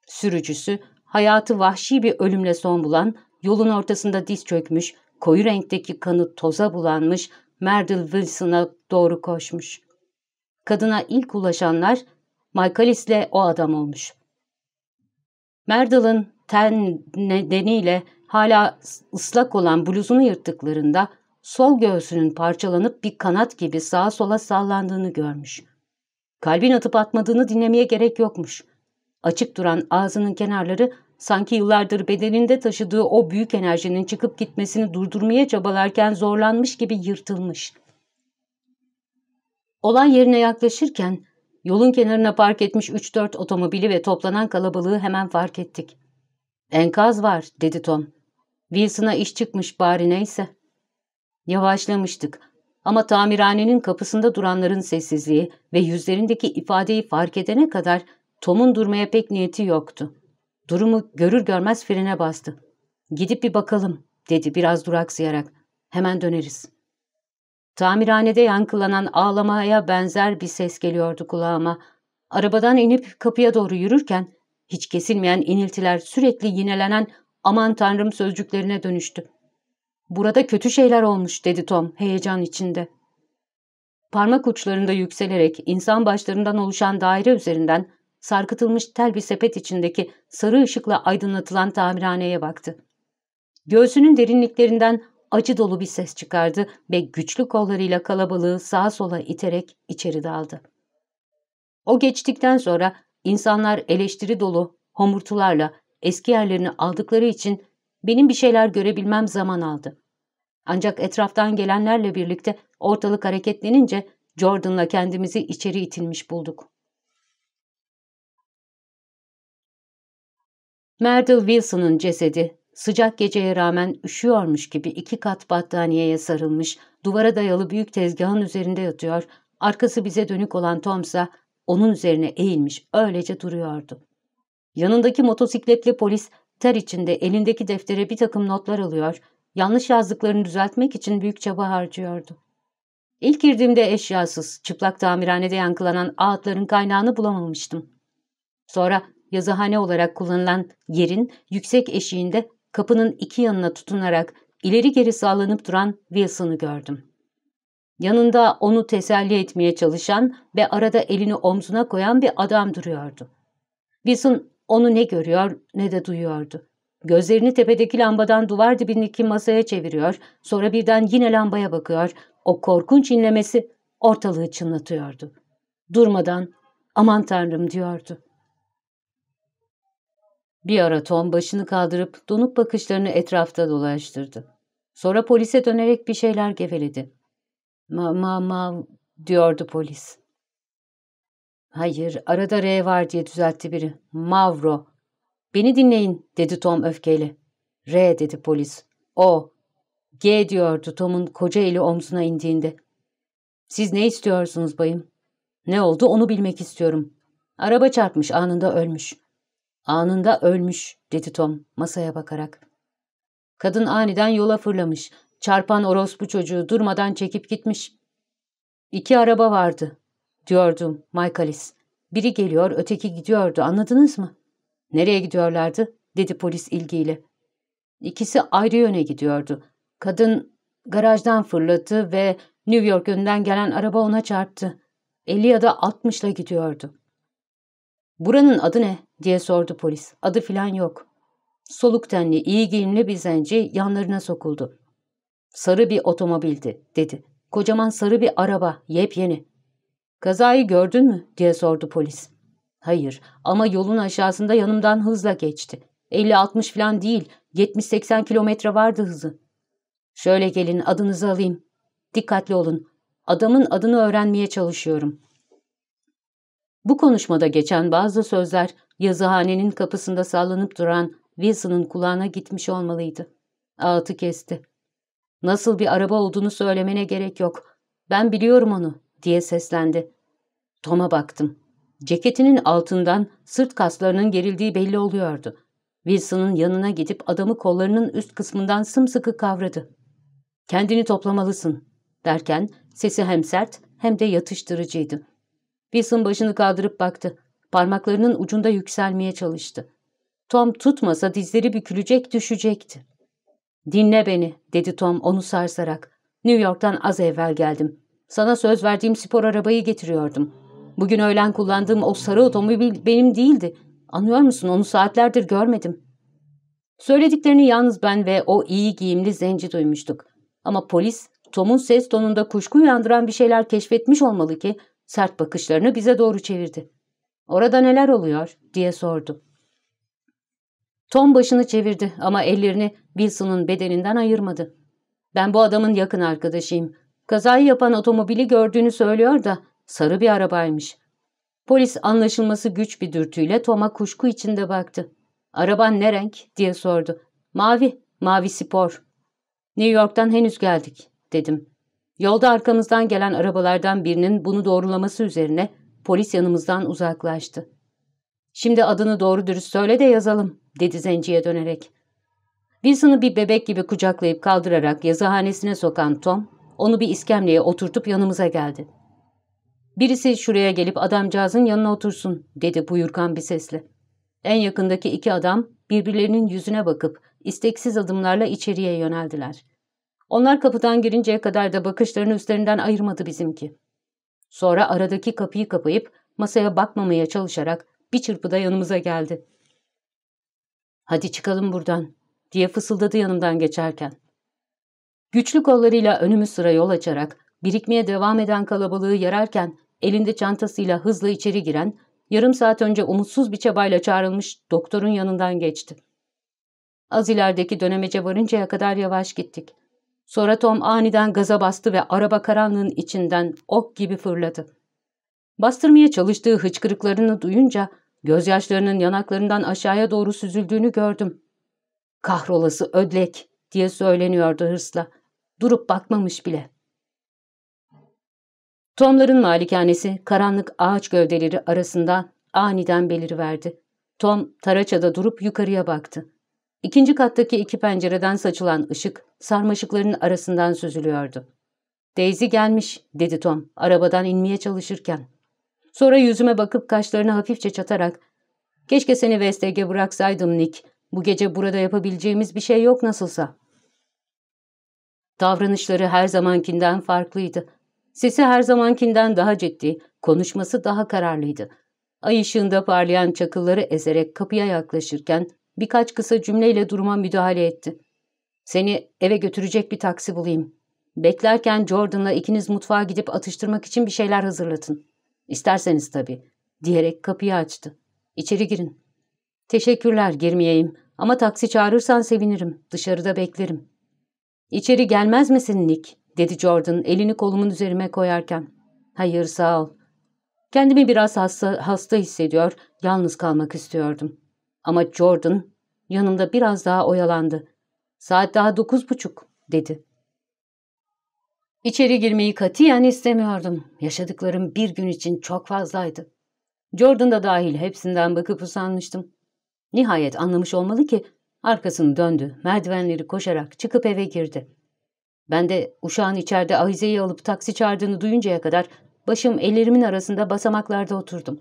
Sürücüsü hayatı vahşi bir ölümle son bulan, yolun ortasında diz çökmüş, koyu renkteki kanı toza bulanmış Merdle Wilson'a doğru koşmuş. Kadına ilk ulaşanlar Michaelis'le o adam olmuş. Merdle'ın ten nedeniyle hala ıslak olan bluzunu yırttıklarında sol göğsünün parçalanıp bir kanat gibi sağa sola sallandığını görmüş. Kalbin atıp atmadığını dinlemeye gerek yokmuş. Açık duran ağzının kenarları sanki yıllardır bedeninde taşıdığı o büyük enerjinin çıkıp gitmesini durdurmaya çabalarken zorlanmış gibi yırtılmış. Olan yerine yaklaşırken yolun kenarına park etmiş 3-4 otomobili ve toplanan kalabalığı hemen fark ettik. ''Enkaz var'' dedi Tom. Wilson'a iş çıkmış bari neyse. Yavaşlamıştık ama tamirhanenin kapısında duranların sessizliği ve yüzlerindeki ifadeyi fark edene kadar Tom'un durmaya pek niyeti yoktu. Durumu görür görmez frene bastı. Gidip bir bakalım dedi biraz duraksayarak. Hemen döneriz. Tamirhanede yankılanan ağlamaya benzer bir ses geliyordu kulağıma. Arabadan inip kapıya doğru yürürken hiç kesilmeyen iniltiler sürekli yinelenen aman tanrım sözcüklerine dönüştü. Burada kötü şeyler olmuş dedi Tom heyecan içinde. Parmak uçlarında yükselerek insan başlarından oluşan daire üzerinden sarkıtılmış tel bir sepet içindeki sarı ışıkla aydınlatılan tamirhaneye baktı. Göğsünün derinliklerinden acı dolu bir ses çıkardı ve güçlü kollarıyla kalabalığı sağa sola iterek içeri daldı. O geçtikten sonra insanlar eleştiri dolu homurtularla eski yerlerini aldıkları için benim bir şeyler görebilmem zaman aldı. Ancak etraftan gelenlerle birlikte ortalık hareketlenince Jordan'la kendimizi içeri itilmiş bulduk. Merdle Wilson'ın cesedi sıcak geceye rağmen üşüyormuş gibi iki kat battaniyeye sarılmış, duvara dayalı büyük tezgahın üzerinde yatıyor, arkası bize dönük olan Tomsa onun üzerine eğilmiş öylece duruyordu. Yanındaki motosikletli polis ter içinde elindeki deftere bir takım notlar alıyor, yanlış yazdıklarını düzeltmek için büyük çaba harcıyordu. İlk girdiğimde eşyasız, çıplak tamirhanede yankılanan ağıtların kaynağını bulamamıştım. Sonra yazıhane olarak kullanılan yerin yüksek eşiğinde kapının iki yanına tutunarak ileri geri sallanıp duran Wilson'ı gördüm. Yanında onu teselli etmeye çalışan ve arada elini omzuna koyan bir adam duruyordu. Wilson onu ne görüyor ne de duyuyordu. Gözlerini tepedeki lambadan duvar dibindeki masaya çeviriyor, sonra birden yine lambaya bakıyor, o korkunç inlemesi ortalığı çınlatıyordu. Durmadan aman tanrım diyordu. Bir ara Tom başını kaldırıp donuk bakışlarını etrafta dolaştırdı. Sonra polise dönerek bir şeyler geveledi. Ma ma ma diyordu polis. Hayır, arada R var diye düzeltti biri. Mavro. Beni dinleyin dedi Tom öfkeyle. R dedi polis. O. G diyordu Tom'un koca eli omzuna indiğinde. Siz ne istiyorsunuz bayım? Ne oldu onu bilmek istiyorum. Araba çarpmış anında ölmüş. Anında ölmüş, dedi Tom masaya bakarak. Kadın aniden yola fırlamış. Çarpan orospu çocuğu durmadan çekip gitmiş. İki araba vardı, diyordum Michaelis. Biri geliyor, öteki gidiyordu, anladınız mı? Nereye gidiyorlardı, dedi polis ilgiyle. İkisi ayrı yöne gidiyordu. Kadın garajdan fırladı ve New York önden gelen araba ona çarptı. 50 ya da 60'la gidiyordu. ''Buranın adı ne?'' diye sordu polis. ''Adı filan yok.'' Soluk tenli, iyi giyimli bir zenci yanlarına sokuldu. ''Sarı bir otomobildi.'' dedi. ''Kocaman sarı bir araba, yepyeni.'' ''Kazayı gördün mü?'' diye sordu polis. ''Hayır ama yolun aşağısında yanımdan hızla geçti. 50-60 falan değil, 70-80 kilometre vardı hızı.'' ''Şöyle gelin, adınızı alayım. Dikkatli olun. Adamın adını öğrenmeye çalışıyorum.'' Bu konuşmada geçen bazı sözler yazıhanenin kapısında sallanıp duran Wilson'ın kulağına gitmiş olmalıydı. Ağıtı kesti. Nasıl bir araba olduğunu söylemene gerek yok. Ben biliyorum onu diye seslendi. Tom'a baktım. Ceketinin altından sırt kaslarının gerildiği belli oluyordu. Wilson'ın yanına gidip adamı kollarının üst kısmından sımsıkı kavradı. Kendini toplamalısın derken sesi hem sert hem de yatıştırıcıydı. Wilson başını kaldırıp baktı. Parmaklarının ucunda yükselmeye çalıştı. Tom tutmasa dizleri bükülecek düşecekti. ''Dinle beni'' dedi Tom onu sarsarak. ''New York'tan az evvel geldim. Sana söz verdiğim spor arabayı getiriyordum. Bugün öğlen kullandığım o sarı otomobil benim değildi. Anlıyor musun onu saatlerdir görmedim.'' Söylediklerini yalnız ben ve o iyi giyimli zenci duymuştuk. Ama polis Tom'un ses tonunda kuşku uyandıran bir şeyler keşfetmiş olmalı ki Sert bakışlarını bize doğru çevirdi. ''Orada neler oluyor?'' diye sordu. Tom başını çevirdi ama ellerini Wilson'ın bedeninden ayırmadı. ''Ben bu adamın yakın arkadaşıyım. Kazayı yapan otomobili gördüğünü söylüyor da sarı bir arabaymış.'' Polis anlaşılması güç bir dürtüyle Tom'a kuşku içinde baktı. ''Araban ne renk?'' diye sordu. ''Mavi, mavi spor.'' New York'tan henüz geldik, dedim. Yolda arkamızdan gelen arabalardan birinin bunu doğrulaması üzerine polis yanımızdan uzaklaştı. ''Şimdi adını doğru dürüst söyle de yazalım.'' dedi zenciye dönerek. Wilson'ı bir bebek gibi kucaklayıp kaldırarak yazıhanesine sokan Tom, onu bir iskemleye oturtup yanımıza geldi. ''Birisi şuraya gelip adamcağızın yanına otursun.'' dedi buyurkan bir sesle. En yakındaki iki adam birbirlerinin yüzüne bakıp isteksiz adımlarla içeriye yöneldiler. Onlar kapıdan girinceye kadar da bakışlarını üstlerinden ayırmadı bizimki. Sonra aradaki kapıyı kapayıp masaya bakmamaya çalışarak bir çırpıda yanımıza geldi. ''Hadi çıkalım buradan.'' diye fısıldadı yanımdan geçerken. Güçlü kollarıyla önümü sıra yol açarak birikmeye devam eden kalabalığı yararken elinde çantasıyla hızla içeri giren, yarım saat önce umutsuz bir çabayla çağrılmış doktorun yanından geçti. Az ilerideki dönemece varıncaya kadar yavaş gittik. Sonra Tom aniden gaza bastı ve araba karanlığın içinden ok gibi fırladı. Bastırmaya çalıştığı hıçkırıklarını duyunca gözyaşlarının yanaklarından aşağıya doğru süzüldüğünü gördüm. Kahrolası ödlek diye söyleniyordu hırsla. Durup bakmamış bile. Tomların malikanesi karanlık ağaç gövdeleri arasında aniden beliriverdi. Tom taraçada durup yukarıya baktı. İkinci kattaki iki pencereden saçılan ışık sarmaşıkların arasından süzülüyordu. ''Daisy gelmiş.'' dedi Tom arabadan inmeye çalışırken. Sonra yüzüme bakıp kaşlarını hafifçe çatarak ''Keşke seni West bıraksaydım Nick. Bu gece burada yapabileceğimiz bir şey yok nasılsa.'' Davranışları her zamankinden farklıydı. Sesi her zamankinden daha ciddi, konuşması daha kararlıydı. Ay ışığında parlayan çakılları ezerek kapıya yaklaşırken birkaç kısa cümleyle duruma müdahale etti. Seni eve götürecek bir taksi bulayım. Beklerken Jordan'la ikiniz mutfağa gidip atıştırmak için bir şeyler hazırlatın. İsterseniz tabii, diyerek kapıyı açtı. İçeri girin. Teşekkürler, girmeyeyim. Ama taksi çağırırsan sevinirim. Dışarıda beklerim. İçeri gelmez misin Nick? dedi Jordan elini kolumun üzerime koyarken. Hayır sağ ol. Kendimi biraz hasta, hasta hissediyor, yalnız kalmak istiyordum. Ama Jordan yanımda biraz daha oyalandı. Saat daha dokuz buçuk dedi. İçeri girmeyi katiyen istemiyordum. Yaşadıklarım bir gün için çok fazlaydı. Jordan da dahil hepsinden bakıp usanmıştım. Nihayet anlamış olmalı ki arkasını döndü, merdivenleri koşarak çıkıp eve girdi. Ben de uşağın içeride ahizeyi alıp taksi çağırdığını duyuncaya kadar başım ellerimin arasında basamaklarda oturdum.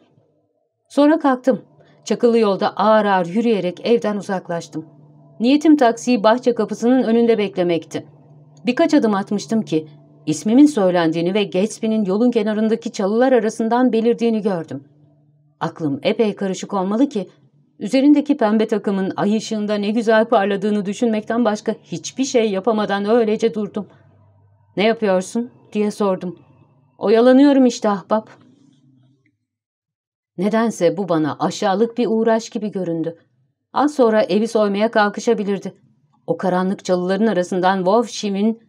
Sonra kalktım Çakılı yolda ağır ağır yürüyerek evden uzaklaştım. Niyetim taksiyi bahçe kapısının önünde beklemekti. Birkaç adım atmıştım ki ismimin söylendiğini ve Gatsby'nin yolun kenarındaki çalılar arasından belirdiğini gördüm. Aklım epey karışık olmalı ki üzerindeki pembe takımın ay ışığında ne güzel parladığını düşünmekten başka hiçbir şey yapamadan öylece durdum. ''Ne yapıyorsun?'' diye sordum. ''Oyalanıyorum işte ahbap.'' Nedense bu bana aşağılık bir uğraş gibi göründü. Az sonra evi soymaya kalkışabilirdi. O karanlık çalıların arasından Wolfshim'in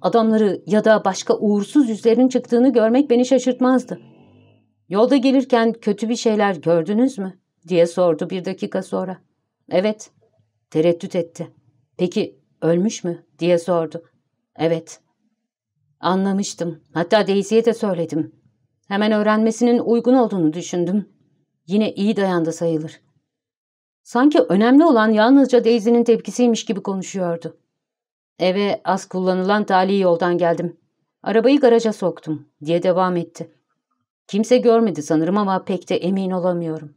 adamları ya da başka uğursuz yüzlerin çıktığını görmek beni şaşırtmazdı. Yolda gelirken kötü bir şeyler gördünüz mü? diye sordu bir dakika sonra. Evet. Tereddüt etti. Peki ölmüş mü? diye sordu. Evet. Anlamıştım. Hatta Daisy'ye de söyledim. Hemen öğrenmesinin uygun olduğunu düşündüm yine iyi dayandı sayılır. Sanki önemli olan yalnızca Daisy'nin tepkisiymiş gibi konuşuyordu. Eve az kullanılan tali yoldan geldim. Arabayı garaja soktum diye devam etti. Kimse görmedi sanırım ama pek de emin olamıyorum.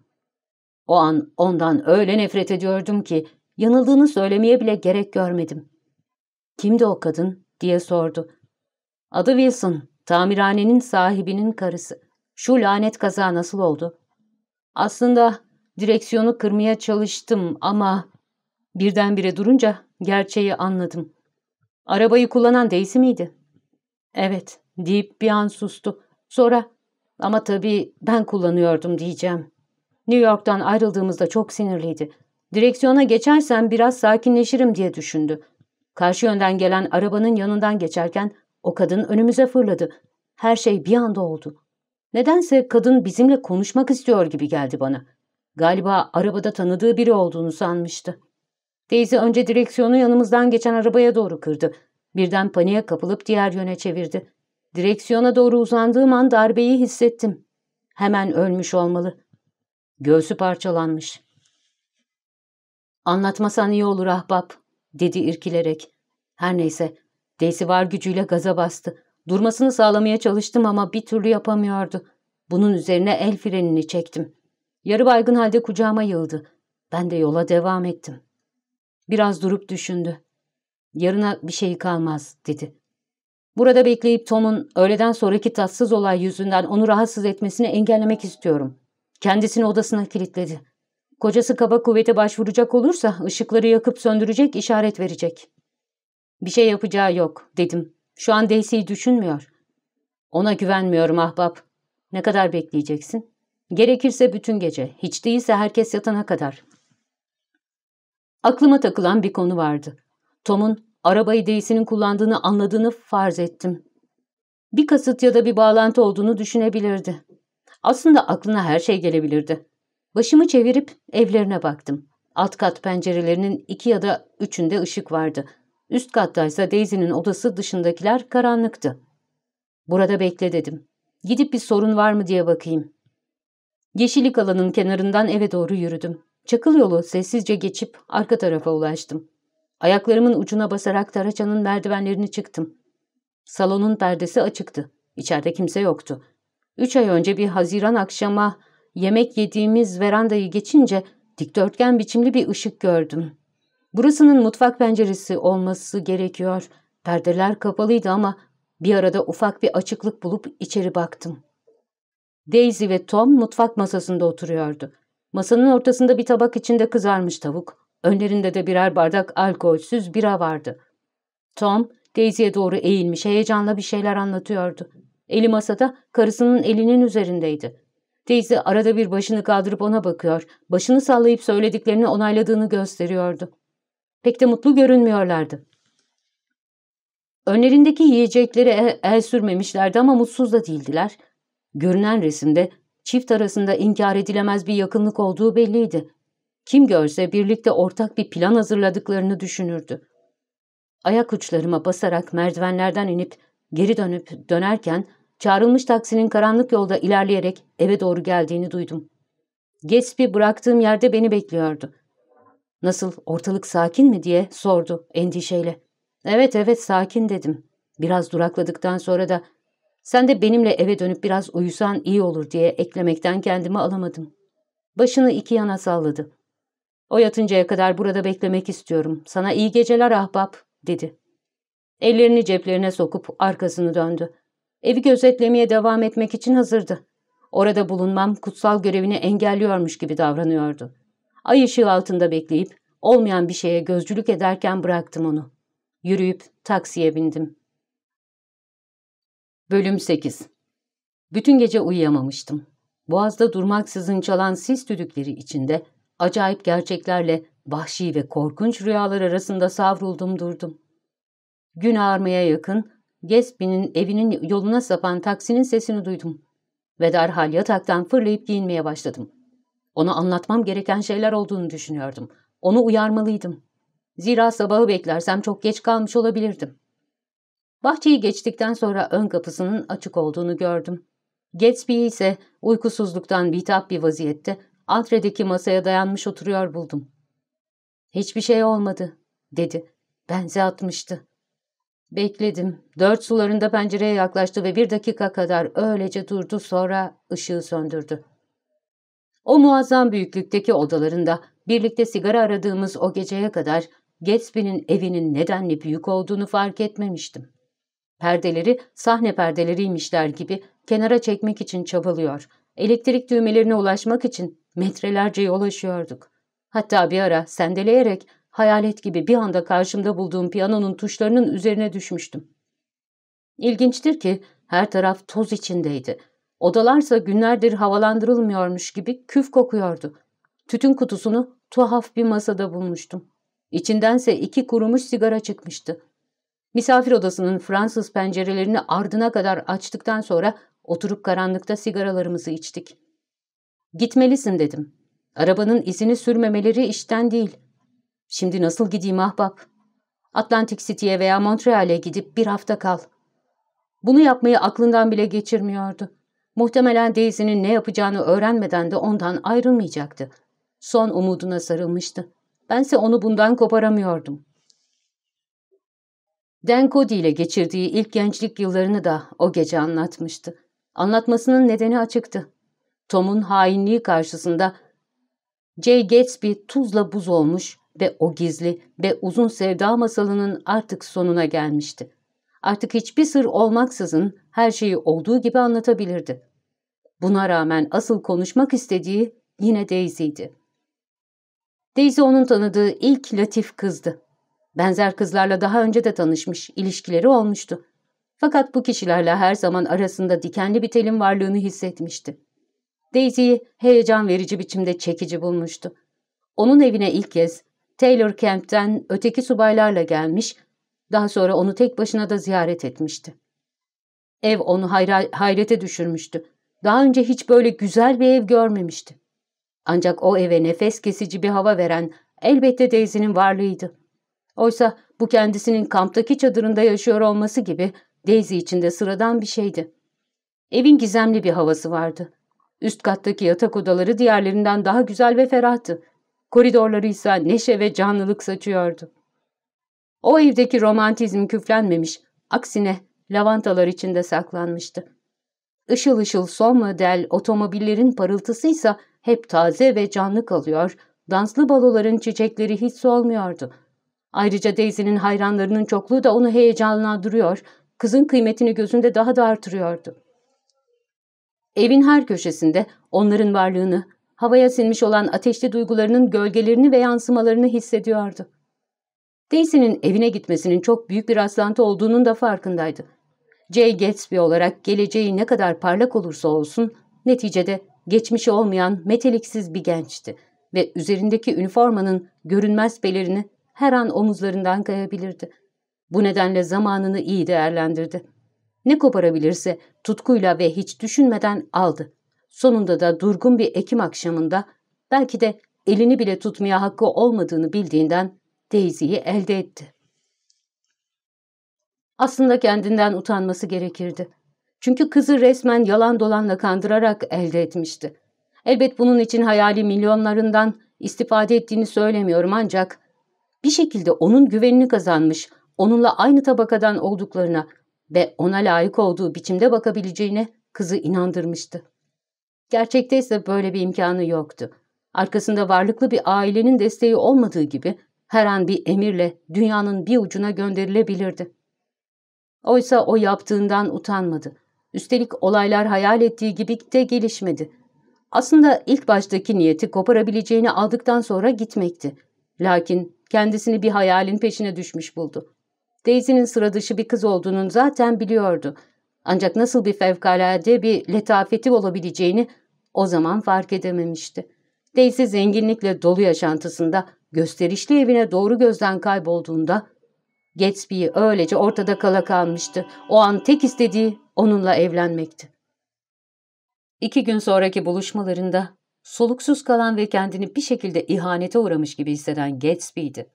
O an ondan öyle nefret ediyordum ki yanıldığını söylemeye bile gerek görmedim. Kimdi o kadın diye sordu. Adı Wilson, tamirhanenin sahibinin karısı. Şu lanet kaza nasıl oldu? Aslında direksiyonu kırmaya çalıştım ama birdenbire durunca gerçeği anladım. Arabayı kullanan Daisy miydi? Evet deyip bir an sustu. Sonra ama tabii ben kullanıyordum diyeceğim. New York'tan ayrıldığımızda çok sinirliydi. Direksiyona geçersen biraz sakinleşirim diye düşündü. Karşı yönden gelen arabanın yanından geçerken o kadın önümüze fırladı. Her şey bir anda oldu. Nedense kadın bizimle konuşmak istiyor gibi geldi bana. Galiba arabada tanıdığı biri olduğunu sanmıştı. Teyze önce direksiyonu yanımızdan geçen arabaya doğru kırdı. Birden paniğe kapılıp diğer yöne çevirdi. Direksiyona doğru uzandığım an darbeyi hissettim. Hemen ölmüş olmalı. Göğsü parçalanmış. Anlatmasan iyi olur ahbap, dedi irkilerek. Her neyse, Daisy var gücüyle gaza bastı. Durmasını sağlamaya çalıştım ama bir türlü yapamıyordu. Bunun üzerine el frenini çektim. Yarı baygın halde kucağıma yıldı. Ben de yola devam ettim. Biraz durup düşündü. Yarına bir şey kalmaz dedi. Burada bekleyip Tom'un öğleden sonraki tatsız olay yüzünden onu rahatsız etmesini engellemek istiyorum. Kendisini odasına kilitledi. Kocası kaba kuvvete başvuracak olursa ışıkları yakıp söndürecek işaret verecek. Bir şey yapacağı yok dedim şu an Daisy'yi düşünmüyor. Ona güvenmiyorum ahbap. Ne kadar bekleyeceksin? Gerekirse bütün gece, hiç değilse herkes yatana kadar. Aklıma takılan bir konu vardı. Tom'un arabayı Daisy'nin kullandığını anladığını farz ettim. Bir kasıt ya da bir bağlantı olduğunu düşünebilirdi. Aslında aklına her şey gelebilirdi. Başımı çevirip evlerine baktım. Alt kat pencerelerinin iki ya da üçünde ışık vardı. Üst kattaysa Daisy'nin odası dışındakiler karanlıktı. Burada bekle dedim. Gidip bir sorun var mı diye bakayım. Yeşillik alanın kenarından eve doğru yürüdüm. Çakıl yolu sessizce geçip arka tarafa ulaştım. Ayaklarımın ucuna basarak taraçanın merdivenlerini çıktım. Salonun perdesi açıktı. İçeride kimse yoktu. Üç ay önce bir haziran akşama yemek yediğimiz verandayı geçince dikdörtgen biçimli bir ışık gördüm. Burasının mutfak penceresi olması gerekiyor. Perdeler kapalıydı ama bir arada ufak bir açıklık bulup içeri baktım. Daisy ve Tom mutfak masasında oturuyordu. Masanın ortasında bir tabak içinde kızarmış tavuk, önlerinde de birer bardak alkolsüz bira vardı. Tom, Daisy'ye doğru eğilmiş heyecanla bir şeyler anlatıyordu. Eli masada karısının elinin üzerindeydi. Daisy arada bir başını kaldırıp ona bakıyor, başını sallayıp söylediklerini onayladığını gösteriyordu pek de mutlu görünmüyorlardı. Önlerindeki yiyecekleri el, sürmemişlerdi ama mutsuz da değildiler. Görünen resimde çift arasında inkar edilemez bir yakınlık olduğu belliydi. Kim görse birlikte ortak bir plan hazırladıklarını düşünürdü. Ayak uçlarıma basarak merdivenlerden inip geri dönüp dönerken çağrılmış taksinin karanlık yolda ilerleyerek eve doğru geldiğini duydum. Gatsby bıraktığım yerde beni bekliyordu. Nasıl ortalık sakin mi diye sordu endişeyle. Evet evet sakin dedim. Biraz durakladıktan sonra da sen de benimle eve dönüp biraz uyusan iyi olur diye eklemekten kendimi alamadım. Başını iki yana salladı. O yatıncaya kadar burada beklemek istiyorum. Sana iyi geceler ahbap dedi. Ellerini ceplerine sokup arkasını döndü. Evi gözetlemeye devam etmek için hazırdı. Orada bulunmam kutsal görevini engelliyormuş gibi davranıyordu. Ay ışığı altında bekleyip olmayan bir şeye gözcülük ederken bıraktım onu. Yürüyüp taksiye bindim. Bölüm 8 Bütün gece uyuyamamıştım. Boğazda durmaksızın çalan sis düdükleri içinde acayip gerçeklerle vahşi ve korkunç rüyalar arasında savruldum durdum. Gün ağarmaya yakın Gespin'in evinin yoluna sapan taksinin sesini duydum ve derhal yataktan fırlayıp giyinmeye başladım. Ona anlatmam gereken şeyler olduğunu düşünüyordum. Onu uyarmalıydım. Zira sabahı beklersem çok geç kalmış olabilirdim. Bahçeyi geçtikten sonra ön kapısının açık olduğunu gördüm. Gatsby ise uykusuzluktan bitap bir vaziyette antredeki masaya dayanmış oturuyor buldum. ''Hiçbir şey olmadı.'' dedi. Benze atmıştı. Bekledim. Dört sularında pencereye yaklaştı ve bir dakika kadar öylece durdu sonra ışığı söndürdü. O muazzam büyüklükteki odalarında birlikte sigara aradığımız o geceye kadar Gatsby'nin evinin nedenli büyük olduğunu fark etmemiştim. Perdeleri sahne perdeleriymişler gibi kenara çekmek için çabalıyor. Elektrik düğmelerine ulaşmak için metrelerce yol aşıyorduk. Hatta bir ara sendeleyerek hayalet gibi bir anda karşımda bulduğum piyanonun tuşlarının üzerine düşmüştüm. İlginçtir ki her taraf toz içindeydi Odalarsa günlerdir havalandırılmıyormuş gibi küf kokuyordu. Tütün kutusunu tuhaf bir masada bulmuştum. İçindense iki kurumuş sigara çıkmıştı. Misafir odasının Fransız pencerelerini ardına kadar açtıktan sonra oturup karanlıkta sigaralarımızı içtik. Gitmelisin dedim. Arabanın izini sürmemeleri işten değil. Şimdi nasıl gideyim ahbap? Atlantic City'ye veya Montreal'e gidip bir hafta kal. Bunu yapmayı aklından bile geçirmiyordu. Muhtemelen Daisy'nin ne yapacağını öğrenmeden de ondan ayrılmayacaktı. Son umuduna sarılmıştı. Bense onu bundan koparamıyordum. Dan Cody ile geçirdiği ilk gençlik yıllarını da o gece anlatmıştı. Anlatmasının nedeni açıktı. Tom'un hainliği karşısında J. Gatsby tuzla buz olmuş ve o gizli ve uzun sevda masalının artık sonuna gelmişti. Artık hiçbir sır olmaksızın her şeyi olduğu gibi anlatabilirdi. Buna rağmen asıl konuşmak istediği yine Daisy'ydi. Daisy onun tanıdığı ilk latif kızdı. Benzer kızlarla daha önce de tanışmış, ilişkileri olmuştu. Fakat bu kişilerle her zaman arasında dikenli bir telin varlığını hissetmişti. Daisy'yi heyecan verici biçimde çekici bulmuştu. Onun evine ilk kez Taylor Camp'ten öteki subaylarla gelmiş, daha sonra onu tek başına da ziyaret etmişti. Ev onu hayra hayrete düşürmüştü. Daha önce hiç böyle güzel bir ev görmemişti. Ancak o eve nefes kesici bir hava veren elbette Daisy'nin varlığıydı. Oysa bu kendisinin kamptaki çadırında yaşıyor olması gibi Daisy için de sıradan bir şeydi. Evin gizemli bir havası vardı. Üst kattaki yatak odaları diğerlerinden daha güzel ve ferahtı. Koridorları ise neşe ve canlılık saçıyordu. O evdeki romantizm küflenmemiş, aksine lavantalar içinde saklanmıştı. Işıl ışıl son model otomobillerin parıltısıysa hep taze ve canlı kalıyor, danslı baloların çiçekleri hiç solmuyordu. Ayrıca Daisy'nin hayranlarının çokluğu da onu heyecanlandırıyor, kızın kıymetini gözünde daha da artırıyordu. Evin her köşesinde onların varlığını, havaya sinmiş olan ateşli duygularının gölgelerini ve yansımalarını hissediyordu. Daisy'nin evine gitmesinin çok büyük bir rastlantı olduğunun da farkındaydı. Jay Gatsby olarak geleceği ne kadar parlak olursa olsun neticede geçmişi olmayan meteliksiz bir gençti ve üzerindeki üniformanın görünmez belirini her an omuzlarından kayabilirdi. Bu nedenle zamanını iyi değerlendirdi. Ne koparabilirse tutkuyla ve hiç düşünmeden aldı. Sonunda da durgun bir Ekim akşamında belki de elini bile tutmaya hakkı olmadığını bildiğinden Daisy'yi elde etti. Aslında kendinden utanması gerekirdi. Çünkü kızı resmen yalan dolanla kandırarak elde etmişti. Elbet bunun için hayali milyonlarından istifade ettiğini söylemiyorum ancak bir şekilde onun güvenini kazanmış, onunla aynı tabakadan olduklarına ve ona layık olduğu biçimde bakabileceğine kızı inandırmıştı. Gerçekte ise böyle bir imkanı yoktu. Arkasında varlıklı bir ailenin desteği olmadığı gibi her an bir emirle dünyanın bir ucuna gönderilebilirdi. Oysa o yaptığından utanmadı. Üstelik olaylar hayal ettiği gibi de gelişmedi. Aslında ilk baştaki niyeti koparabileceğini aldıktan sonra gitmekti. Lakin kendisini bir hayalin peşine düşmüş buldu. Daisy'nin sıra dışı bir kız olduğunu zaten biliyordu. Ancak nasıl bir fevkalade bir letafeti olabileceğini o zaman fark edememişti. Daisy zenginlikle dolu yaşantısında gösterişli evine doğru gözden kaybolduğunda Gatsby öylece ortada kala kalmıştı. O an tek istediği onunla evlenmekti. İki gün sonraki buluşmalarında soluksuz kalan ve kendini bir şekilde ihanete uğramış gibi hisseden Gatsby'di.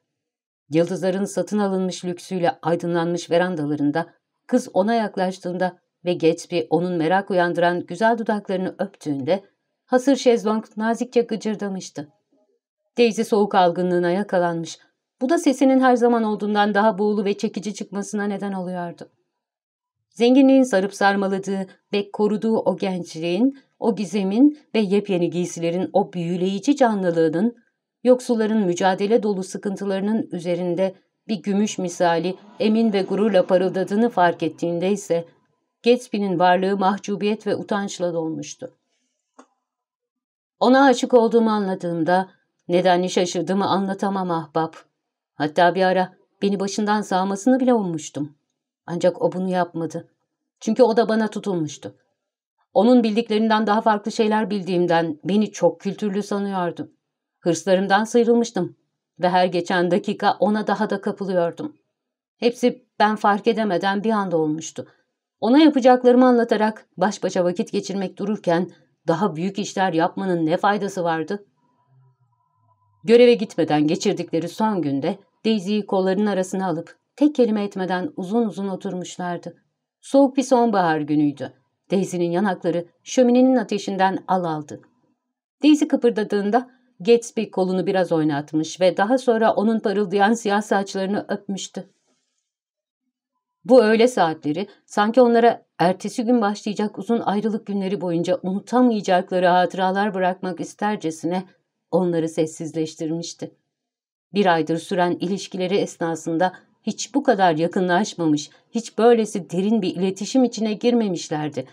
Yıldızların satın alınmış lüksüyle aydınlanmış verandalarında kız ona yaklaştığında ve Gatsby onun merak uyandıran güzel dudaklarını öptüğünde hasır şezlong nazikçe gıcırdamıştı. Daisy soğuk algınlığına yakalanmış bu da sesinin her zaman olduğundan daha boğulu ve çekici çıkmasına neden oluyordu. Zenginliğin sarıp sarmaladığı ve koruduğu o gençliğin, o gizemin ve yepyeni giysilerin o büyüleyici canlılığının, yoksulların mücadele dolu sıkıntılarının üzerinde bir gümüş misali emin ve gururla parıldadığını fark ettiğinde ise Gatsby'nin varlığı mahcubiyet ve utançla dolmuştu. Ona aşık olduğumu anladığımda nedenli şaşırdığımı anlatamam ahbap. Hatta bir ara beni başından sağmasını bile ummuştum. Ancak o bunu yapmadı. Çünkü o da bana tutulmuştu. Onun bildiklerinden daha farklı şeyler bildiğimden beni çok kültürlü sanıyordum. Hırslarımdan sıyrılmıştım ve her geçen dakika ona daha da kapılıyordum. Hepsi ben fark edemeden bir anda olmuştu. Ona yapacaklarımı anlatarak baş başa vakit geçirmek dururken daha büyük işler yapmanın ne faydası vardı?'' Göreve gitmeden geçirdikleri son günde Daisy'yi kollarının arasına alıp tek kelime etmeden uzun uzun oturmuşlardı. Soğuk bir sonbahar günüydü. Daisy'nin yanakları şöminenin ateşinden al aldı. Daisy kıpırdadığında Gatsby kolunu biraz oynatmış ve daha sonra onun parıldayan siyah saçlarını öpmüştü. Bu öğle saatleri sanki onlara ertesi gün başlayacak uzun ayrılık günleri boyunca unutamayacakları hatıralar bırakmak istercesine onları sessizleştirmişti. Bir aydır süren ilişkileri esnasında hiç bu kadar yakınlaşmamış, hiç böylesi derin bir iletişim içine girmemişlerdi.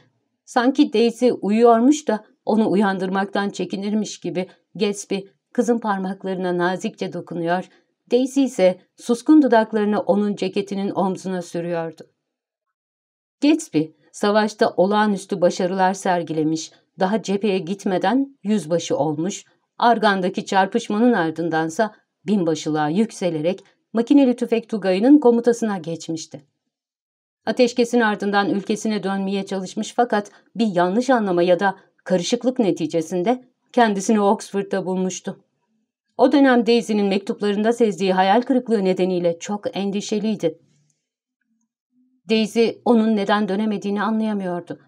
Sanki Daisy uyuyormuş da onu uyandırmaktan çekinirmiş gibi Gatsby kızın parmaklarına nazikçe dokunuyor, Daisy ise suskun dudaklarını onun ceketinin omzuna sürüyordu. Gatsby, savaşta olağanüstü başarılar sergilemiş, daha cepheye gitmeden yüzbaşı olmuş, Argan'daki çarpışmanın ardındansa binbaşılığa yükselerek makineli tüfek tugayının komutasına geçmişti. Ateşkesin ardından ülkesine dönmeye çalışmış fakat bir yanlış anlama ya da karışıklık neticesinde kendisini Oxford'da bulmuştu. O dönem Daisy'nin mektuplarında sezdiği hayal kırıklığı nedeniyle çok endişeliydi. Daisy onun neden dönemediğini anlayamıyordu.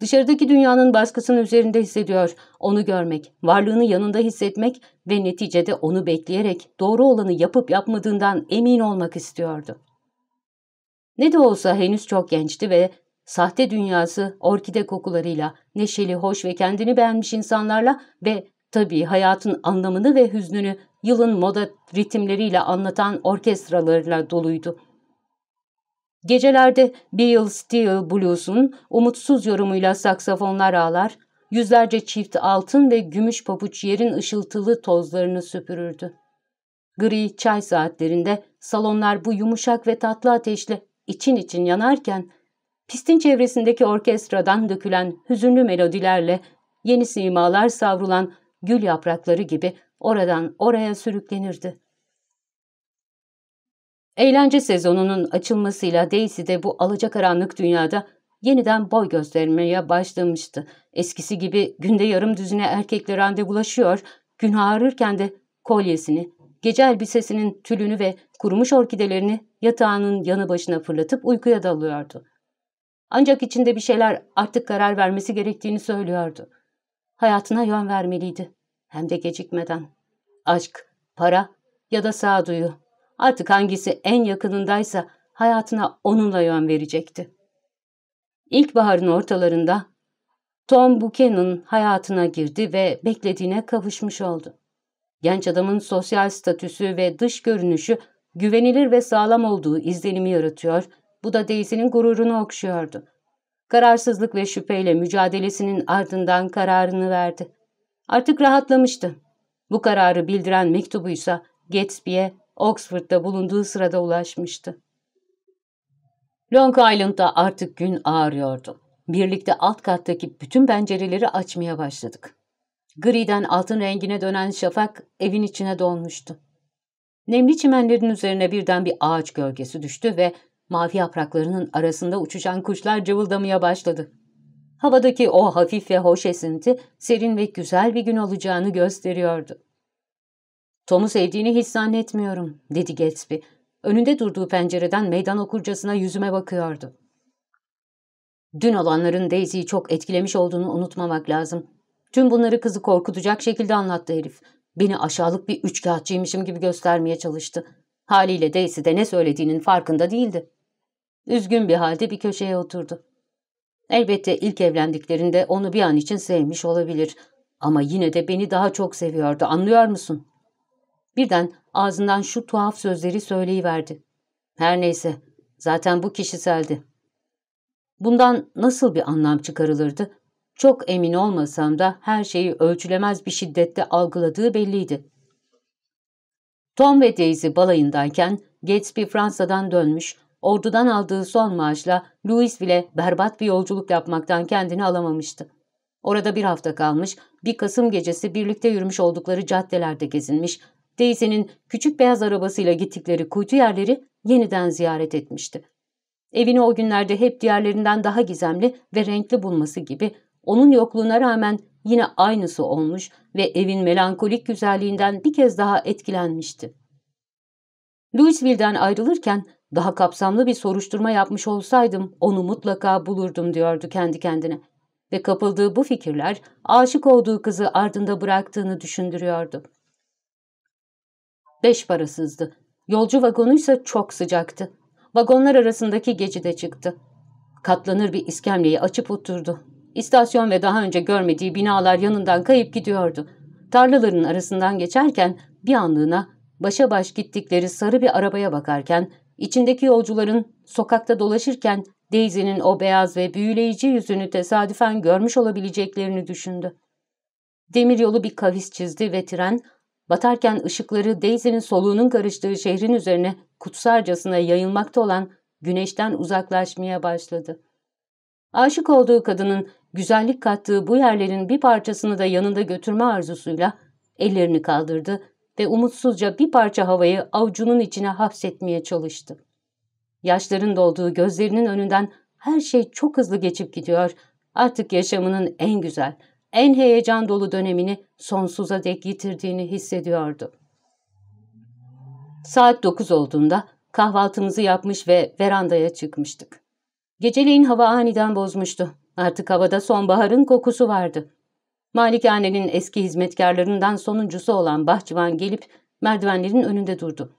Dışarıdaki dünyanın baskısını üzerinde hissediyor. Onu görmek, varlığını yanında hissetmek ve neticede onu bekleyerek doğru olanı yapıp yapmadığından emin olmak istiyordu. Ne de olsa henüz çok gençti ve sahte dünyası orkide kokularıyla, neşeli, hoş ve kendini beğenmiş insanlarla ve tabii hayatın anlamını ve hüznünü yılın moda ritimleriyle anlatan orkestralarla doluydu. Gecelerde Bill Steele Blues'un umutsuz yorumuyla saksafonlar ağlar, yüzlerce çift altın ve gümüş papuç yerin ışıltılı tozlarını süpürürdü. Gri çay saatlerinde salonlar bu yumuşak ve tatlı ateşle için için yanarken, pistin çevresindeki orkestradan dökülen hüzünlü melodilerle yeni simalar savrulan gül yaprakları gibi oradan oraya sürüklenirdi. Eğlence sezonunun açılmasıyla Daisy de bu alacakaranlık dünyada yeniden boy göstermeye başlamıştı. Eskisi gibi günde yarım düzine erkekle randevulaşıyor, gün ağrırken de kolyesini, gece elbisesinin tülünü ve kurumuş orkidelerini yatağının yanı başına fırlatıp uykuya dalıyordu. Ancak içinde bir şeyler artık karar vermesi gerektiğini söylüyordu. Hayatına yön vermeliydi. Hem de gecikmeden. Aşk, para ya da sağduyu. Artık hangisi en yakınındaysa hayatına onunla yön verecekti. İlkbaharın ortalarında Tom Buchanan hayatına girdi ve beklediğine kavuşmuş oldu. Genç adamın sosyal statüsü ve dış görünüşü güvenilir ve sağlam olduğu izlenimi yaratıyor, bu da Daisy'nin gururunu okşuyordu. Kararsızlık ve şüpheyle mücadelesinin ardından kararını verdi. Artık rahatlamıştı. Bu kararı bildiren mektubuysa Gatsby'e Oxford'da bulunduğu sırada ulaşmıştı. Long Island'da artık gün ağrıyordu. Birlikte alt kattaki bütün pencereleri açmaya başladık. Griden altın rengine dönen şafak evin içine dolmuştu. Nemli çimenlerin üzerine birden bir ağaç gölgesi düştü ve mavi yapraklarının arasında uçuşan kuşlar cıvıldamaya başladı. Havadaki o hafif ve hoş esinti serin ve güzel bir gün olacağını gösteriyordu. Tom'u sevdiğini hiç zannetmiyorum, dedi Gatsby. Önünde durduğu pencereden meydan okurcasına yüzüme bakıyordu. Dün olanların Daisy'yi çok etkilemiş olduğunu unutmamak lazım. Tüm bunları kızı korkutacak şekilde anlattı herif. Beni aşağılık bir üçkağıtçıymışım gibi göstermeye çalıştı. Haliyle Daisy de ne söylediğinin farkında değildi. Üzgün bir halde bir köşeye oturdu. Elbette ilk evlendiklerinde onu bir an için sevmiş olabilir. Ama yine de beni daha çok seviyordu, anlıyor musun? Birden ağzından şu tuhaf sözleri söyleyiverdi. Her neyse, zaten bu kişiseldi. Bundan nasıl bir anlam çıkarılırdı? Çok emin olmasam da her şeyi ölçülemez bir şiddette algıladığı belliydi. Tom ve Daisy balayındayken Gatsby Fransa'dan dönmüş, ordudan aldığı son maaşla Louisville'e berbat bir yolculuk yapmaktan kendini alamamıştı. Orada bir hafta kalmış, bir Kasım gecesi birlikte yürümüş oldukları caddelerde gezinmiş, Daisy'nin küçük beyaz arabasıyla gittikleri kuytu yerleri yeniden ziyaret etmişti. Evini o günlerde hep diğerlerinden daha gizemli ve renkli bulması gibi onun yokluğuna rağmen yine aynısı olmuş ve evin melankolik güzelliğinden bir kez daha etkilenmişti. Louisville'den ayrılırken daha kapsamlı bir soruşturma yapmış olsaydım onu mutlaka bulurdum diyordu kendi kendine. Ve kapıldığı bu fikirler aşık olduğu kızı ardında bıraktığını düşündürüyordu. Beş parasızdı. Yolcu vagonuysa çok sıcaktı. Vagonlar arasındaki geçide çıktı. Katlanır bir iskemleyi açıp oturdu. İstasyon ve daha önce görmediği binalar yanından kayıp gidiyordu. Tarlaların arasından geçerken bir anlığına başa baş gittikleri sarı bir arabaya bakarken, içindeki yolcuların sokakta dolaşırken Daisy'nin o beyaz ve büyüleyici yüzünü tesadüfen görmüş olabileceklerini düşündü. Demiryolu bir kavis çizdi ve tren Batarken ışıkları Daisy'nin soluğunun karıştığı şehrin üzerine kutsarcasına yayılmakta olan güneşten uzaklaşmaya başladı. Aşık olduğu kadının güzellik kattığı bu yerlerin bir parçasını da yanında götürme arzusuyla ellerini kaldırdı ve umutsuzca bir parça havayı avucunun içine hapsetmeye çalıştı. Yaşların dolduğu gözlerinin önünden her şey çok hızlı geçip gidiyor. Artık yaşamının en güzel, en heyecan dolu dönemini sonsuza dek yitirdiğini hissediyordu. Saat 9 olduğunda kahvaltımızı yapmış ve verandaya çıkmıştık. Geceleyin hava aniden bozmuştu. Artık havada sonbaharın kokusu vardı. Malikanenin eski hizmetkarlarından sonuncusu olan bahçıvan gelip merdivenlerin önünde durdu.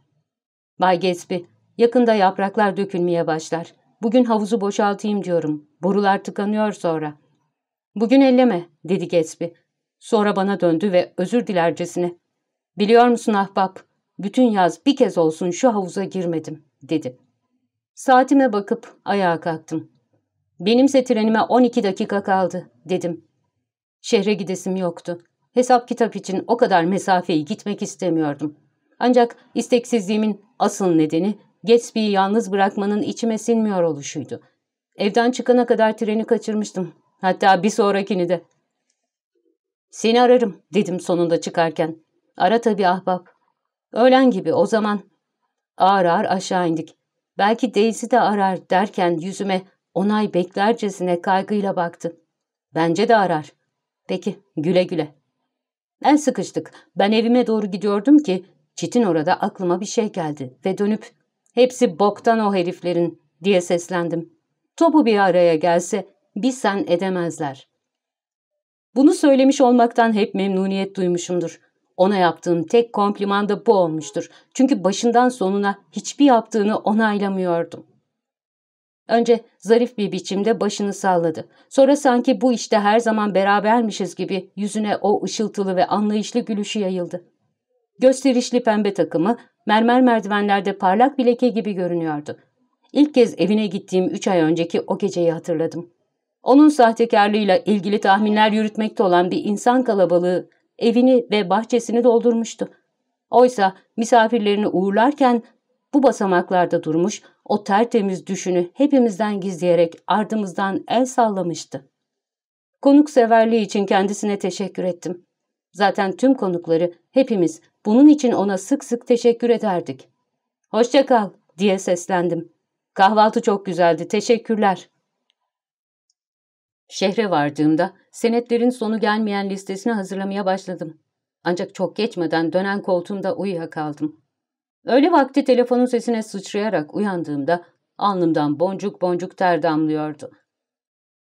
Bay Gatsby, yakında yapraklar dökülmeye başlar. Bugün havuzu boşaltayım diyorum. Borular tıkanıyor sonra.'' ''Bugün elleme.'' dedi Gatsby. Sonra bana döndü ve özür dilercesine. ''Biliyor musun ahbap, bütün yaz bir kez olsun şu havuza girmedim.'' dedi. Saatime bakıp ayağa kalktım. ''Benimse trenime 12 dakika kaldı.'' dedim. Şehre gidesim yoktu. Hesap kitap için o kadar mesafeyi gitmek istemiyordum. Ancak isteksizliğimin asıl nedeni Gatsby'yi yalnız bırakmanın içime sinmiyor oluşuydu. Evden çıkana kadar treni kaçırmıştım. Hatta bir sonrakini de. Seni ararım dedim sonunda çıkarken. Ara tabii ahbap. Öğlen gibi o zaman. Ağır ağır aşağı indik. Belki Daisy de arar derken yüzüme onay beklercesine kaygıyla baktı. Bence de arar. Peki güle güle. El sıkıştık. Ben evime doğru gidiyordum ki Çitin orada aklıma bir şey geldi ve dönüp hepsi boktan o heriflerin diye seslendim. Topu bir araya gelse bir sen edemezler. Bunu söylemiş olmaktan hep memnuniyet duymuşumdur. Ona yaptığım tek kompliman da bu olmuştur. Çünkü başından sonuna hiçbir yaptığını onaylamıyordum. Önce zarif bir biçimde başını salladı. Sonra sanki bu işte her zaman berabermişiz gibi yüzüne o ışıltılı ve anlayışlı gülüşü yayıldı. Gösterişli pembe takımı mermer merdivenlerde parlak bir leke gibi görünüyordu. İlk kez evine gittiğim üç ay önceki o geceyi hatırladım. Onun sahtekarlığıyla ilgili tahminler yürütmekte olan bir insan kalabalığı evini ve bahçesini doldurmuştu. Oysa misafirlerini uğurlarken bu basamaklarda durmuş o tertemiz düşünü hepimizden gizleyerek ardımızdan el sallamıştı. Konukseverliği için kendisine teşekkür ettim. Zaten tüm konukları hepimiz bunun için ona sık sık teşekkür ederdik. Hoşça kal diye seslendim. Kahvaltı çok güzeldi, teşekkürler. Şehre vardığımda senetlerin sonu gelmeyen listesini hazırlamaya başladım. Ancak çok geçmeden dönen koltuğumda uyuyakaldım. Öğle vakti telefonun sesine sıçrayarak uyandığımda alnımdan boncuk boncuk ter damlıyordu.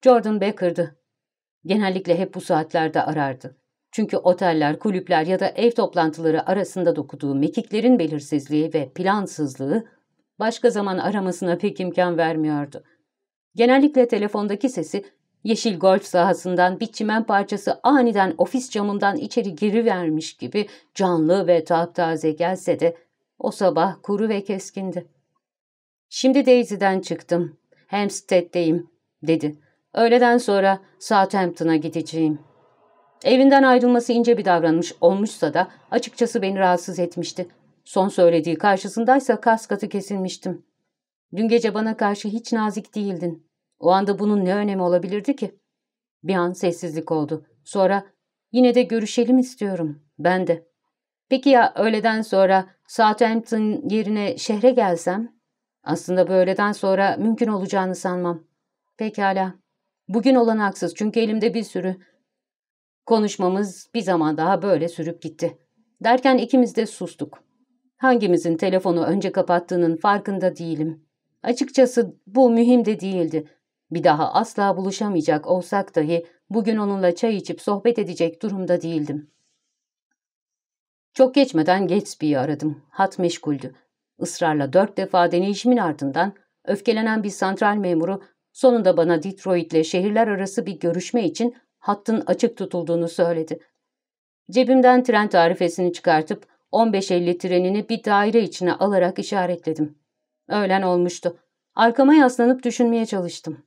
Jordan Baker'dı. Genellikle hep bu saatlerde arardı. Çünkü oteller, kulüpler ya da ev toplantıları arasında dokuduğu mekiklerin belirsizliği ve plansızlığı başka zaman aramasına pek imkan vermiyordu. Genellikle telefondaki sesi Yeşil golf sahasından bir çimen parçası aniden ofis camından içeri girivermiş gibi canlı ve taptaze gelse de o sabah kuru ve keskindi. Şimdi Daisy'den çıktım. Hampstead'deyim, dedi. Öğleden sonra Southampton'a gideceğim. Evinden ayrılması ince bir davranmış olmuşsa da açıkçası beni rahatsız etmişti. Son söylediği karşısındaysa kaskatı kesilmiştim. Dün gece bana karşı hiç nazik değildin. O anda bunun ne önemi olabilirdi ki? Bir an sessizlik oldu. Sonra yine de görüşelim istiyorum. Ben de. Peki ya öğleden sonra Southampton yerine şehre gelsem? Aslında bu öğleden sonra mümkün olacağını sanmam. Pekala. Bugün olanaksız çünkü elimde bir sürü. Konuşmamız bir zaman daha böyle sürüp gitti. Derken ikimiz de sustuk. Hangimizin telefonu önce kapattığının farkında değilim. Açıkçası bu mühim de değildi. Bir daha asla buluşamayacak olsak dahi bugün onunla çay içip sohbet edecek durumda değildim. Çok geçmeden Gatsby'yi aradım. Hat meşguldü. Israrla dört defa deneyişimin ardından öfkelenen bir santral memuru sonunda bana Detroit ile şehirler arası bir görüşme için hattın açık tutulduğunu söyledi. Cebimden tren tarifesini çıkartıp 15.50 trenini bir daire içine alarak işaretledim. Öğlen olmuştu. Arkama yaslanıp düşünmeye çalıştım.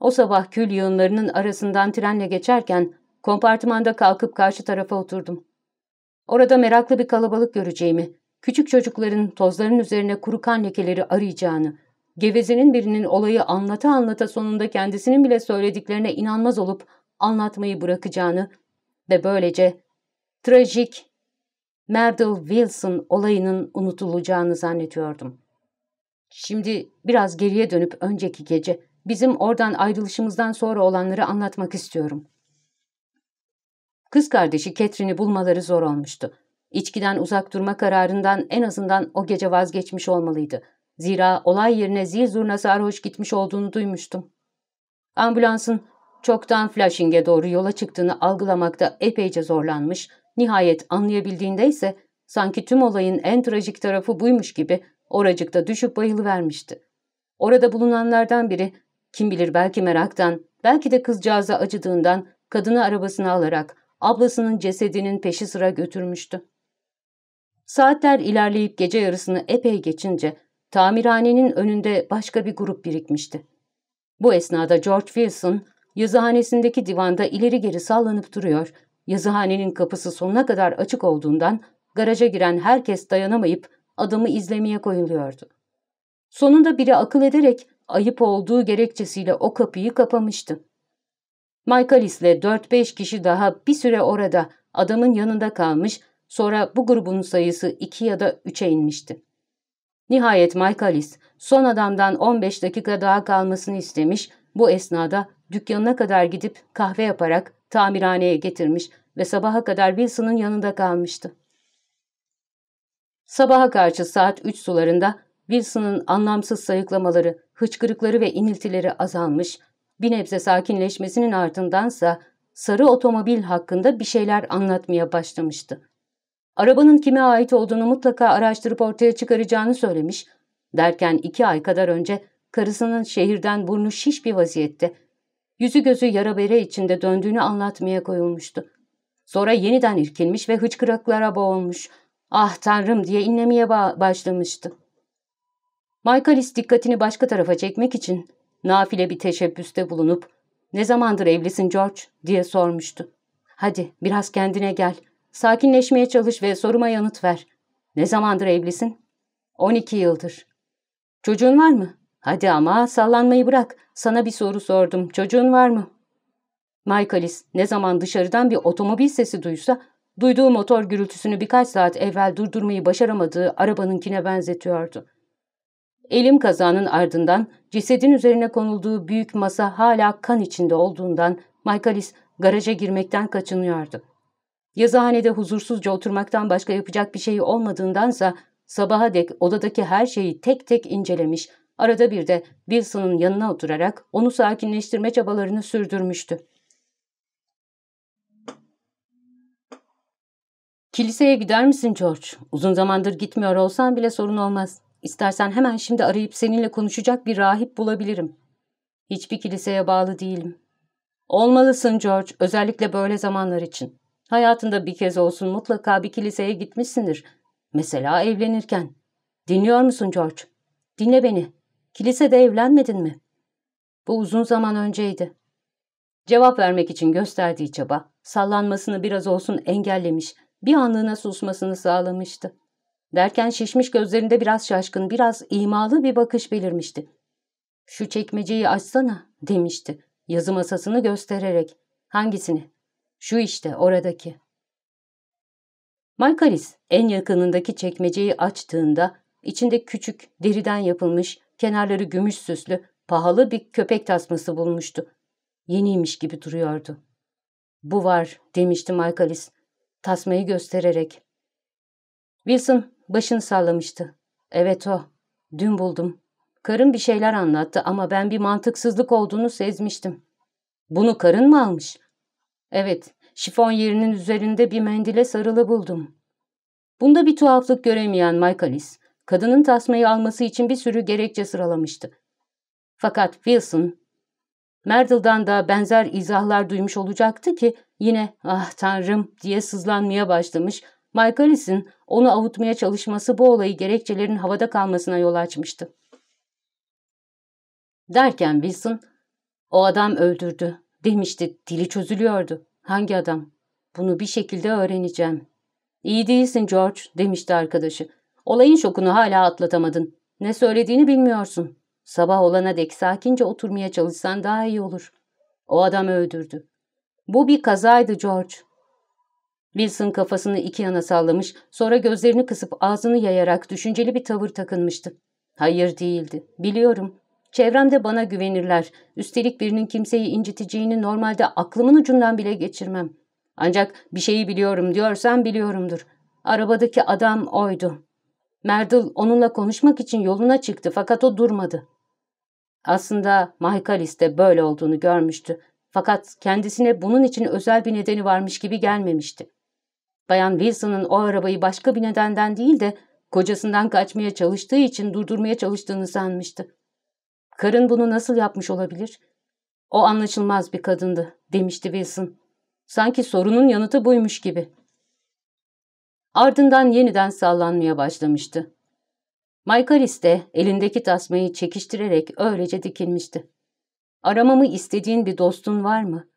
O sabah kül yığınlarının arasından trenle geçerken kompartımanda kalkıp karşı tarafa oturdum. Orada meraklı bir kalabalık göreceğimi, küçük çocukların tozların üzerine kuru kan lekeleri arayacağını, gevezenin birinin olayı anlata anlata sonunda kendisinin bile söylediklerine inanmaz olup anlatmayı bırakacağını ve böylece trajik Merdle Wilson olayının unutulacağını zannetiyordum. Şimdi biraz geriye dönüp önceki gece bizim oradan ayrılışımızdan sonra olanları anlatmak istiyorum. Kız kardeşi Ketrin'i bulmaları zor olmuştu. İçkiden uzak durma kararından en azından o gece vazgeçmiş olmalıydı. Zira olay yerine zil sarhoş gitmiş olduğunu duymuştum. Ambulansın çoktan Flashing'e doğru yola çıktığını algılamakta epeyce zorlanmış, nihayet anlayabildiğinde ise sanki tüm olayın en trajik tarafı buymuş gibi oracıkta düşüp bayılıvermişti. Orada bulunanlardan biri kim bilir belki meraktan, belki de kızcağıza acıdığından kadını arabasına alarak ablasının cesedinin peşi sıra götürmüştü. Saatler ilerleyip gece yarısını epey geçince tamirhanenin önünde başka bir grup birikmişti. Bu esnada George Wilson yazıhanesindeki divanda ileri geri sallanıp duruyor, yazıhanenin kapısı sonuna kadar açık olduğundan garaja giren herkes dayanamayıp adamı izlemeye koyuluyordu. Sonunda biri akıl ederek ayıp olduğu gerekçesiyle o kapıyı kapamıştı. ile 4-5 kişi daha bir süre orada adamın yanında kalmış, sonra bu grubun sayısı 2 ya da 3'e inmişti. Nihayet Michaelis son adamdan 15 dakika daha kalmasını istemiş, bu esnada dükkanına kadar gidip kahve yaparak tamirhaneye getirmiş ve sabaha kadar Wilson'ın yanında kalmıştı. Sabaha karşı saat 3 sularında Wilson'ın anlamsız sayıklamaları, hıçkırıkları ve iniltileri azalmış, bir nebze sakinleşmesinin ardındansa sarı otomobil hakkında bir şeyler anlatmaya başlamıştı. Arabanın kime ait olduğunu mutlaka araştırıp ortaya çıkaracağını söylemiş, derken iki ay kadar önce karısının şehirden burnu şiş bir vaziyette, yüzü gözü yara bere içinde döndüğünü anlatmaya koyulmuştu. Sonra yeniden irkilmiş ve hıçkırıklara boğulmuş, ah tanrım diye inlemeye başlamıştı. Michaelis dikkatini başka tarafa çekmek için nafile bir teşebbüste bulunup ''Ne zamandır evlisin George?'' diye sormuştu. ''Hadi biraz kendine gel. Sakinleşmeye çalış ve soruma yanıt ver. Ne zamandır evlisin?'' ''12 yıldır.'' ''Çocuğun var mı?'' ''Hadi ama sallanmayı bırak. Sana bir soru sordum. Çocuğun var mı?'' Michaelis ne zaman dışarıdan bir otomobil sesi duysa duyduğu motor gürültüsünü birkaç saat evvel durdurmayı başaramadığı arabanınkine benzetiyordu. Elim kazanın ardından cesedin üzerine konulduğu büyük masa hala kan içinde olduğundan Michaelis garaja girmekten kaçınıyordu. Yazıhanede huzursuzca oturmaktan başka yapacak bir şey olmadığındansa sabaha dek odadaki her şeyi tek tek incelemiş, arada bir de Wilson'ın yanına oturarak onu sakinleştirme çabalarını sürdürmüştü. Kiliseye gider misin George? Uzun zamandır gitmiyor olsan bile sorun olmaz. İstersen hemen şimdi arayıp seninle konuşacak bir rahip bulabilirim. Hiçbir kiliseye bağlı değilim. Olmalısın George, özellikle böyle zamanlar için. Hayatında bir kez olsun mutlaka bir kiliseye gitmişsindir. Mesela evlenirken. Dinliyor musun George? Dinle beni. Kilisede evlenmedin mi? Bu uzun zaman önceydi. Cevap vermek için gösterdiği çaba, sallanmasını biraz olsun engellemiş, bir anlığına susmasını sağlamıştı. Derken şişmiş gözlerinde biraz şaşkın, biraz imalı bir bakış belirmişti. ''Şu çekmeceyi açsana.'' demişti. Yazı masasını göstererek. ''Hangisini?'' ''Şu işte, oradaki.'' Malkaris en yakınındaki çekmeceyi açtığında içinde küçük, deriden yapılmış, kenarları gümüş süslü, pahalı bir köpek tasması bulmuştu. Yeniymiş gibi duruyordu. ''Bu var.'' demişti Malkaris tasmayı göstererek. Wilson Başını sallamıştı. Evet o. Dün buldum. Karın bir şeyler anlattı ama ben bir mantıksızlık olduğunu sezmiştim. Bunu karın mı almış? Evet. Şifon yerinin üzerinde bir mendile sarılı buldum. Bunda bir tuhaflık göremeyen Michaelis, kadının tasmayı alması için bir sürü gerekçe sıralamıştı. Fakat Wilson, Merdle'dan da benzer izahlar duymuş olacaktı ki yine ah tanrım diye sızlanmaya başlamış Michaelis'in onu avutmaya çalışması bu olayı gerekçelerin havada kalmasına yol açmıştı. Derken Wilson, o adam öldürdü demişti, dili çözülüyordu. Hangi adam? Bunu bir şekilde öğreneceğim. İyi değilsin George demişti arkadaşı. Olayın şokunu hala atlatamadın. Ne söylediğini bilmiyorsun. Sabah olana dek sakince oturmaya çalışsan daha iyi olur. O adam öldürdü. Bu bir kazaydı George. Wilson kafasını iki yana sallamış, sonra gözlerini kısıp ağzını yayarak düşünceli bir tavır takınmıştı. Hayır değildi. Biliyorum. Çevremde bana güvenirler. Üstelik birinin kimseyi inciteceğini normalde aklımın ucundan bile geçirmem. Ancak bir şeyi biliyorum diyorsan biliyorumdur. Arabadaki adam oydu. Merdil onunla konuşmak için yoluna çıktı fakat o durmadı. Aslında Michaelis de böyle olduğunu görmüştü. Fakat kendisine bunun için özel bir nedeni varmış gibi gelmemişti. Bayan Wilson'ın o arabayı başka bir nedenden değil de kocasından kaçmaya çalıştığı için durdurmaya çalıştığını sanmıştı. Karın bunu nasıl yapmış olabilir? O anlaşılmaz bir kadındı, demişti Wilson. Sanki sorunun yanıtı buymuş gibi. Ardından yeniden sallanmaya başlamıştı. Maykaris de elindeki tasmayı çekiştirerek öylece dikilmişti. Aramamı istediğin bir dostun var mı?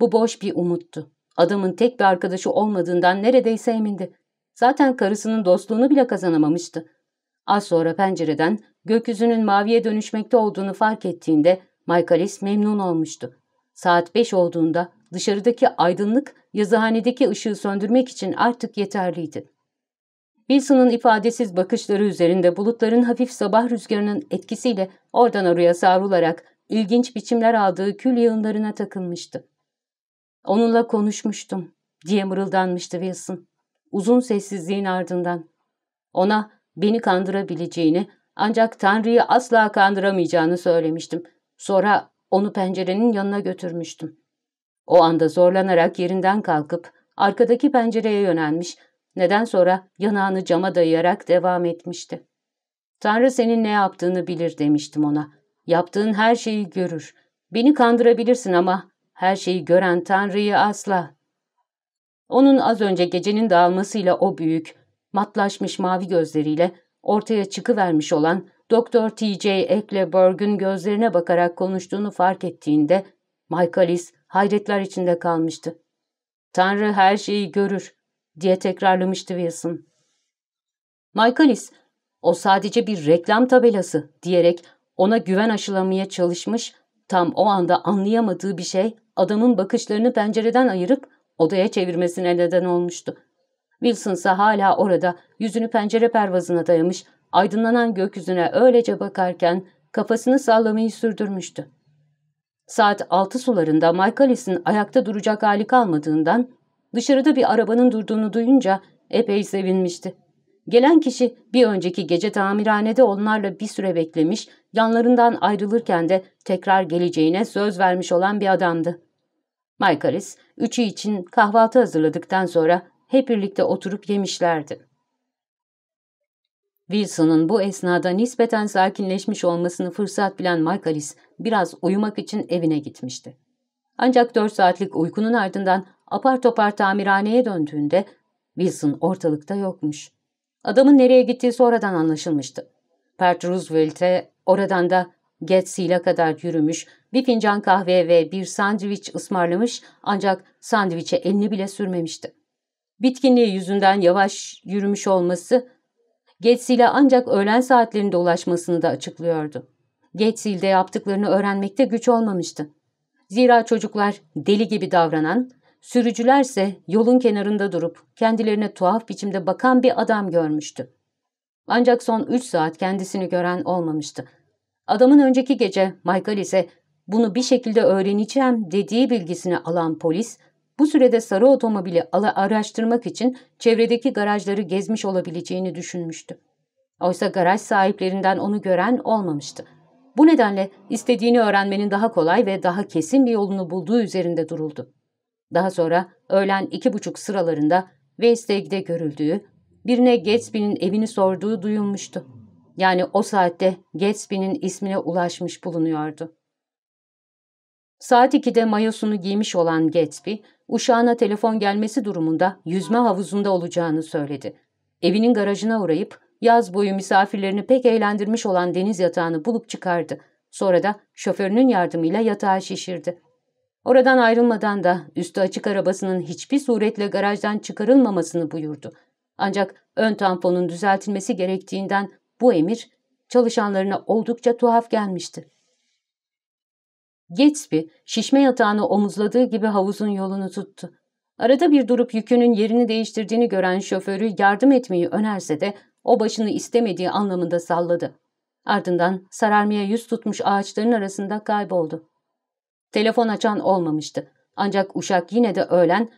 Bu boş bir umuttu. Adamın tek bir arkadaşı olmadığından neredeyse emindi. Zaten karısının dostluğunu bile kazanamamıştı. Az sonra pencereden gökyüzünün maviye dönüşmekte olduğunu fark ettiğinde Michaelis memnun olmuştu. Saat beş olduğunda dışarıdaki aydınlık yazıhanedeki ışığı söndürmek için artık yeterliydi. Wilson'ın ifadesiz bakışları üzerinde bulutların hafif sabah rüzgarının etkisiyle oradan oraya savrularak ilginç biçimler aldığı kül yığınlarına takılmıştı. Onunla konuşmuştum diye mırıldanmıştı Wilson. Uzun sessizliğin ardından. Ona beni kandırabileceğini ancak Tanrı'yı asla kandıramayacağını söylemiştim. Sonra onu pencerenin yanına götürmüştüm. O anda zorlanarak yerinden kalkıp arkadaki pencereye yönelmiş, neden sonra yanağını cama dayayarak devam etmişti. Tanrı senin ne yaptığını bilir demiştim ona. Yaptığın her şeyi görür. Beni kandırabilirsin ama her şeyi gören Tanrı'yı asla. Onun az önce gecenin dağılmasıyla o büyük, matlaşmış mavi gözleriyle ortaya çıkıvermiş olan Doktor T.J. Eckleburg'un gözlerine bakarak konuştuğunu fark ettiğinde Michaelis hayretler içinde kalmıştı. Tanrı her şeyi görür diye tekrarlamıştı Wilson. Michaelis, o sadece bir reklam tabelası diyerek ona güven aşılamaya çalışmış Tam o anda anlayamadığı bir şey adamın bakışlarını pencereden ayırıp odaya çevirmesine neden olmuştu. Wilson ise hala orada yüzünü pencere pervazına dayamış, aydınlanan gökyüzüne öylece bakarken kafasını sallamayı sürdürmüştü. Saat altı sularında Michaelis'in ayakta duracak hali kalmadığından dışarıda bir arabanın durduğunu duyunca epey sevinmişti. Gelen kişi bir önceki gece tamirhanede onlarla bir süre beklemiş, yanlarından ayrılırken de tekrar geleceğine söz vermiş olan bir adamdı. Maykaris, üçü için kahvaltı hazırladıktan sonra hep birlikte oturup yemişlerdi. Wilson'ın bu esnada nispeten sakinleşmiş olmasını fırsat bilen Michaelis biraz uyumak için evine gitmişti. Ancak dört saatlik uykunun ardından apar topar tamirhaneye döndüğünde Wilson ortalıkta yokmuş. Adamın nereye gittiği sonradan anlaşılmıştı. Pert Roosevelt'e oradan da Getsy'la kadar yürümüş, bir fincan kahve ve bir sandviç ısmarlamış ancak sandviçe elini bile sürmemişti. Bitkinliği yüzünden yavaş yürümüş olması Getsy'le ancak öğlen saatlerinde ulaşmasını da açıklıyordu. Getsy'de yaptıklarını öğrenmekte güç olmamıştı. Zira çocuklar deli gibi davranan, Sürücülerse yolun kenarında durup kendilerine tuhaf biçimde bakan bir adam görmüştü. Ancak son üç saat kendisini gören olmamıştı. Adamın önceki gece Michael ise bunu bir şekilde öğreneceğim dediği bilgisini alan polis, bu sürede sarı otomobili araştırmak için çevredeki garajları gezmiş olabileceğini düşünmüştü. Oysa garaj sahiplerinden onu gören olmamıştı. Bu nedenle istediğini öğrenmenin daha kolay ve daha kesin bir yolunu bulduğu üzerinde duruldu. Daha sonra öğlen iki buçuk sıralarında Westlake'de görüldüğü, birine Gatsby'nin evini sorduğu duyulmuştu. Yani o saatte Gatsby'nin ismine ulaşmış bulunuyordu. Saat 2'de mayosunu giymiş olan Gatsby, uşağına telefon gelmesi durumunda yüzme havuzunda olacağını söyledi. Evinin garajına uğrayıp yaz boyu misafirlerini pek eğlendirmiş olan deniz yatağını bulup çıkardı. Sonra da şoförünün yardımıyla yatağa şişirdi. Oradan ayrılmadan da üstü açık arabasının hiçbir suretle garajdan çıkarılmamasını buyurdu. Ancak ön tamponun düzeltilmesi gerektiğinden bu emir çalışanlarına oldukça tuhaf gelmişti. Gatsby şişme yatağını omuzladığı gibi havuzun yolunu tuttu. Arada bir durup yükünün yerini değiştirdiğini gören şoförü yardım etmeyi önerse de o başını istemediği anlamında salladı. Ardından sararmaya yüz tutmuş ağaçların arasında kayboldu. Telefon açan olmamıştı. Ancak uşak yine de öğlen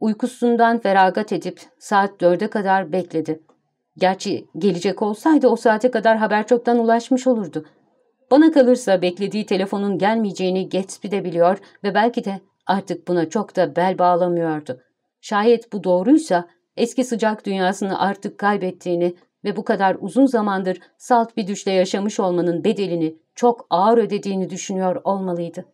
uykusundan feragat edip saat dörde kadar bekledi. Gerçi gelecek olsaydı o saate kadar haber çoktan ulaşmış olurdu. Bana kalırsa beklediği telefonun gelmeyeceğini Gatsby de biliyor ve belki de artık buna çok da bel bağlamıyordu. Şayet bu doğruysa eski sıcak dünyasını artık kaybettiğini ve bu kadar uzun zamandır salt bir düşle yaşamış olmanın bedelini çok ağır ödediğini düşünüyor olmalıydı.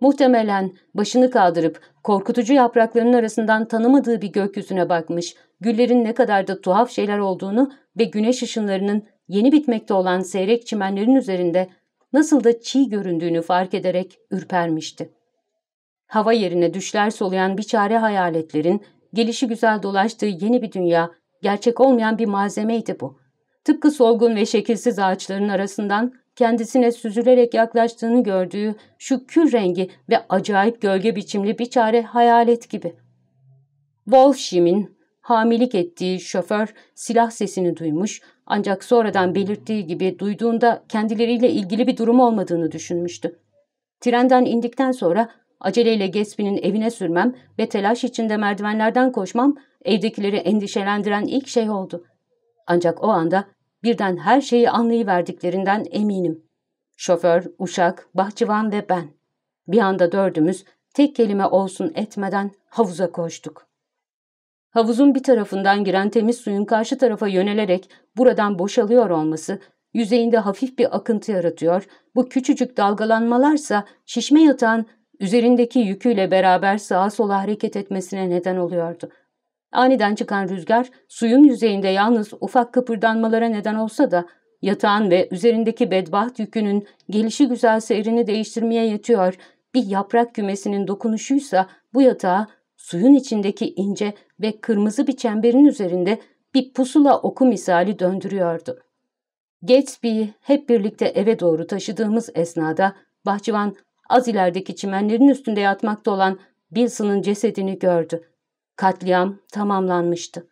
Muhtemelen başını kaldırıp korkutucu yaprakların arasından tanımadığı bir gökyüzüne bakmış, güllerin ne kadar da tuhaf şeyler olduğunu ve güneş ışınlarının yeni bitmekte olan seyrek çimenlerin üzerinde nasıl da çiğ göründüğünü fark ederek ürpermişti. Hava yerine düşler soluyan bir çare hayaletlerin gelişi güzel dolaştığı yeni bir dünya, gerçek olmayan bir malzemeydi bu. Tıpkı solgun ve şekilsiz ağaçların arasından kendisine süzülerek yaklaştığını gördüğü şu kül rengi ve acayip gölge biçimli bir çare hayalet gibi. Volşim'in hamilik ettiği şoför silah sesini duymuş ancak sonradan belirttiği gibi duyduğunda kendileriyle ilgili bir durum olmadığını düşünmüştü. Trenden indikten sonra aceleyle Gatsby'nin evine sürmem ve telaş içinde merdivenlerden koşmam evdekileri endişelendiren ilk şey oldu. Ancak o anda birden her şeyi anlayıverdiklerinden eminim. Şoför, uşak, bahçıvan ve ben. Bir anda dördümüz tek kelime olsun etmeden havuza koştuk. Havuzun bir tarafından giren temiz suyun karşı tarafa yönelerek buradan boşalıyor olması yüzeyinde hafif bir akıntı yaratıyor, bu küçücük dalgalanmalarsa şişme yatağın üzerindeki yüküyle beraber sağa sola hareket etmesine neden oluyordu. Aniden çıkan rüzgar suyun yüzeyinde yalnız ufak kıpırdanmalara neden olsa da yatağın ve üzerindeki bedbaht yükünün gelişi güzel seyrini değiştirmeye yetiyor. Bir yaprak kümesinin dokunuşuysa bu yatağa suyun içindeki ince ve kırmızı bir çemberin üzerinde bir pusula oku misali döndürüyordu. Gatsby'yi hep birlikte eve doğru taşıdığımız esnada bahçıvan az ilerideki çimenlerin üstünde yatmakta olan Bilson'ın cesedini gördü. Katliam tamamlanmıştı.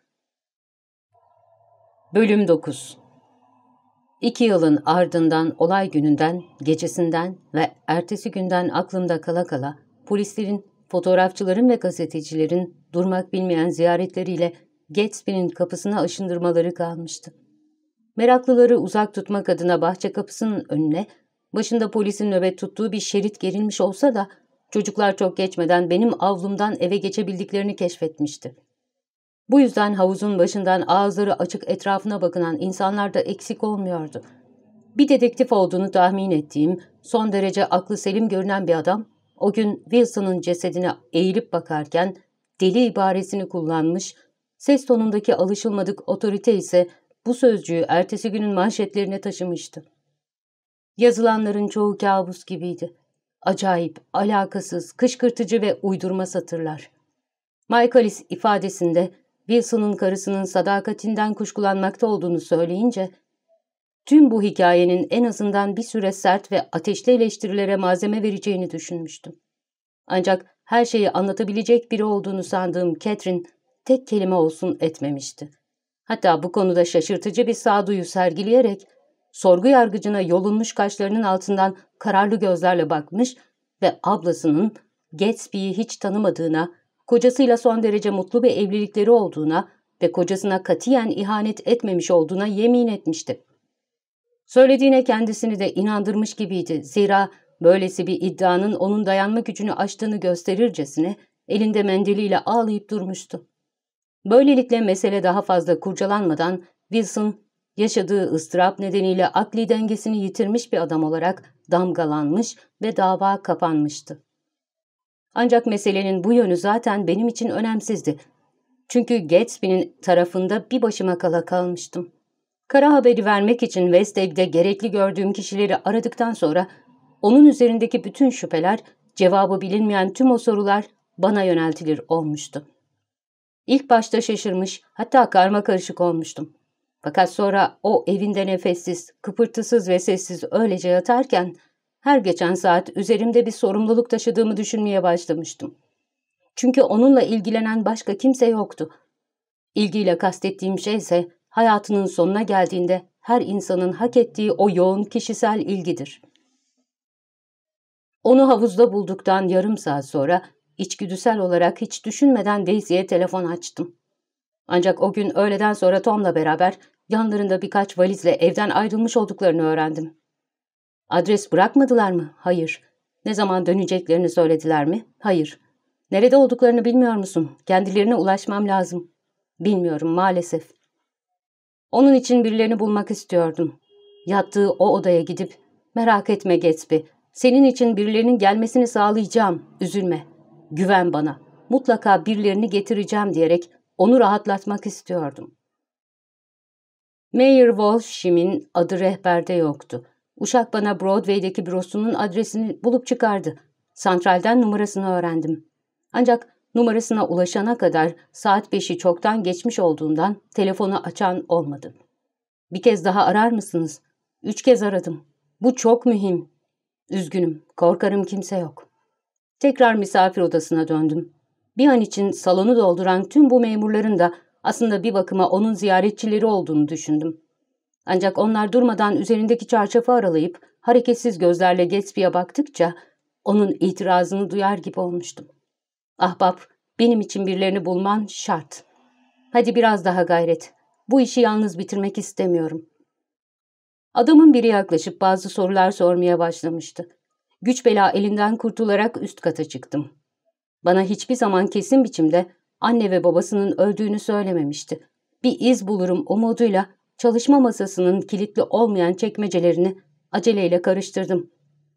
Bölüm 9 İki yılın ardından olay gününden, gecesinden ve ertesi günden aklımda kala kala polislerin, fotoğrafçıların ve gazetecilerin durmak bilmeyen ziyaretleriyle Gatsby'nin kapısına aşındırmaları kalmıştı. Meraklıları uzak tutmak adına bahçe kapısının önüne, başında polisin nöbet tuttuğu bir şerit gerilmiş olsa da Çocuklar çok geçmeden benim avlumdan eve geçebildiklerini keşfetmişti. Bu yüzden havuzun başından ağızları açık etrafına bakınan insanlar da eksik olmuyordu. Bir dedektif olduğunu tahmin ettiğim, son derece aklı selim görünen bir adam, o gün Wilson'ın cesedine eğilip bakarken deli ibaresini kullanmış, ses tonundaki alışılmadık otorite ise bu sözcüğü ertesi günün manşetlerine taşımıştı. Yazılanların çoğu kabus gibiydi. Acayip, alakasız, kışkırtıcı ve uydurma satırlar. Michaelis ifadesinde Wilson'un karısının sadakatinden kuşkulanmakta olduğunu söyleyince, tüm bu hikayenin en azından bir süre sert ve ateşli eleştirilere malzeme vereceğini düşünmüştüm. Ancak her şeyi anlatabilecek biri olduğunu sandığım Catherine tek kelime olsun etmemişti. Hatta bu konuda şaşırtıcı bir sağduyu sergileyerek sorgu yargıcına yolunmuş kaşlarının altından kararlı gözlerle bakmış ve ablasının Gatsby'yi hiç tanımadığına, kocasıyla son derece mutlu bir evlilikleri olduğuna ve kocasına katiyen ihanet etmemiş olduğuna yemin etmişti. Söylediğine kendisini de inandırmış gibiydi. Zira böylesi bir iddianın onun dayanma gücünü aştığını gösterircesine elinde mendiliyle ağlayıp durmuştu. Böylelikle mesele daha fazla kurcalanmadan Wilson yaşadığı ıstırap nedeniyle akli dengesini yitirmiş bir adam olarak damgalanmış ve dava kapanmıştı. Ancak meselenin bu yönü zaten benim için önemsizdi. Çünkü Gatsby'nin tarafında bir başıma kala kalmıştım. Kara haberi vermek için West Egg'de gerekli gördüğüm kişileri aradıktan sonra onun üzerindeki bütün şüpheler, cevabı bilinmeyen tüm o sorular bana yöneltilir olmuştu. İlk başta şaşırmış, hatta karma karışık olmuştum. Fakat sonra o evinde nefessiz, kıpırtısız ve sessiz öylece yatarken her geçen saat üzerimde bir sorumluluk taşıdığımı düşünmeye başlamıştım. Çünkü onunla ilgilenen başka kimse yoktu. İlgiyle kastettiğim şey ise hayatının sonuna geldiğinde her insanın hak ettiği o yoğun kişisel ilgidir. Onu havuzda bulduktan yarım saat sonra içgüdüsel olarak hiç düşünmeden Daisy'ye telefon açtım. Ancak o gün öğleden sonra Tom'la beraber yanlarında birkaç valizle evden ayrılmış olduklarını öğrendim. Adres bırakmadılar mı? Hayır. Ne zaman döneceklerini söylediler mi? Hayır. Nerede olduklarını bilmiyor musun? Kendilerine ulaşmam lazım. Bilmiyorum maalesef. Onun için birilerini bulmak istiyordum. Yattığı o odaya gidip, merak etme Gatsby, senin için birilerinin gelmesini sağlayacağım, üzülme. Güven bana, mutlaka birilerini getireceğim diyerek onu rahatlatmak istiyordum. Mayor Walshim'in adı rehberde yoktu. Uşak bana Broadway'deki bürosunun adresini bulup çıkardı. Santralden numarasını öğrendim. Ancak numarasına ulaşana kadar saat beşi çoktan geçmiş olduğundan telefonu açan olmadı. Bir kez daha arar mısınız? Üç kez aradım. Bu çok mühim. Üzgünüm, korkarım kimse yok. Tekrar misafir odasına döndüm bir an için salonu dolduran tüm bu memurların da aslında bir bakıma onun ziyaretçileri olduğunu düşündüm. Ancak onlar durmadan üzerindeki çarşafı aralayıp hareketsiz gözlerle Gatsby'ye baktıkça onun itirazını duyar gibi olmuştum. Ahbap, benim için birilerini bulman şart. Hadi biraz daha gayret. Bu işi yalnız bitirmek istemiyorum. Adamın biri yaklaşıp bazı sorular sormaya başlamıştı. Güç bela elinden kurtularak üst kata çıktım. Bana hiçbir zaman kesin biçimde anne ve babasının öldüğünü söylememişti. Bir iz bulurum umuduyla çalışma masasının kilitli olmayan çekmecelerini aceleyle karıştırdım.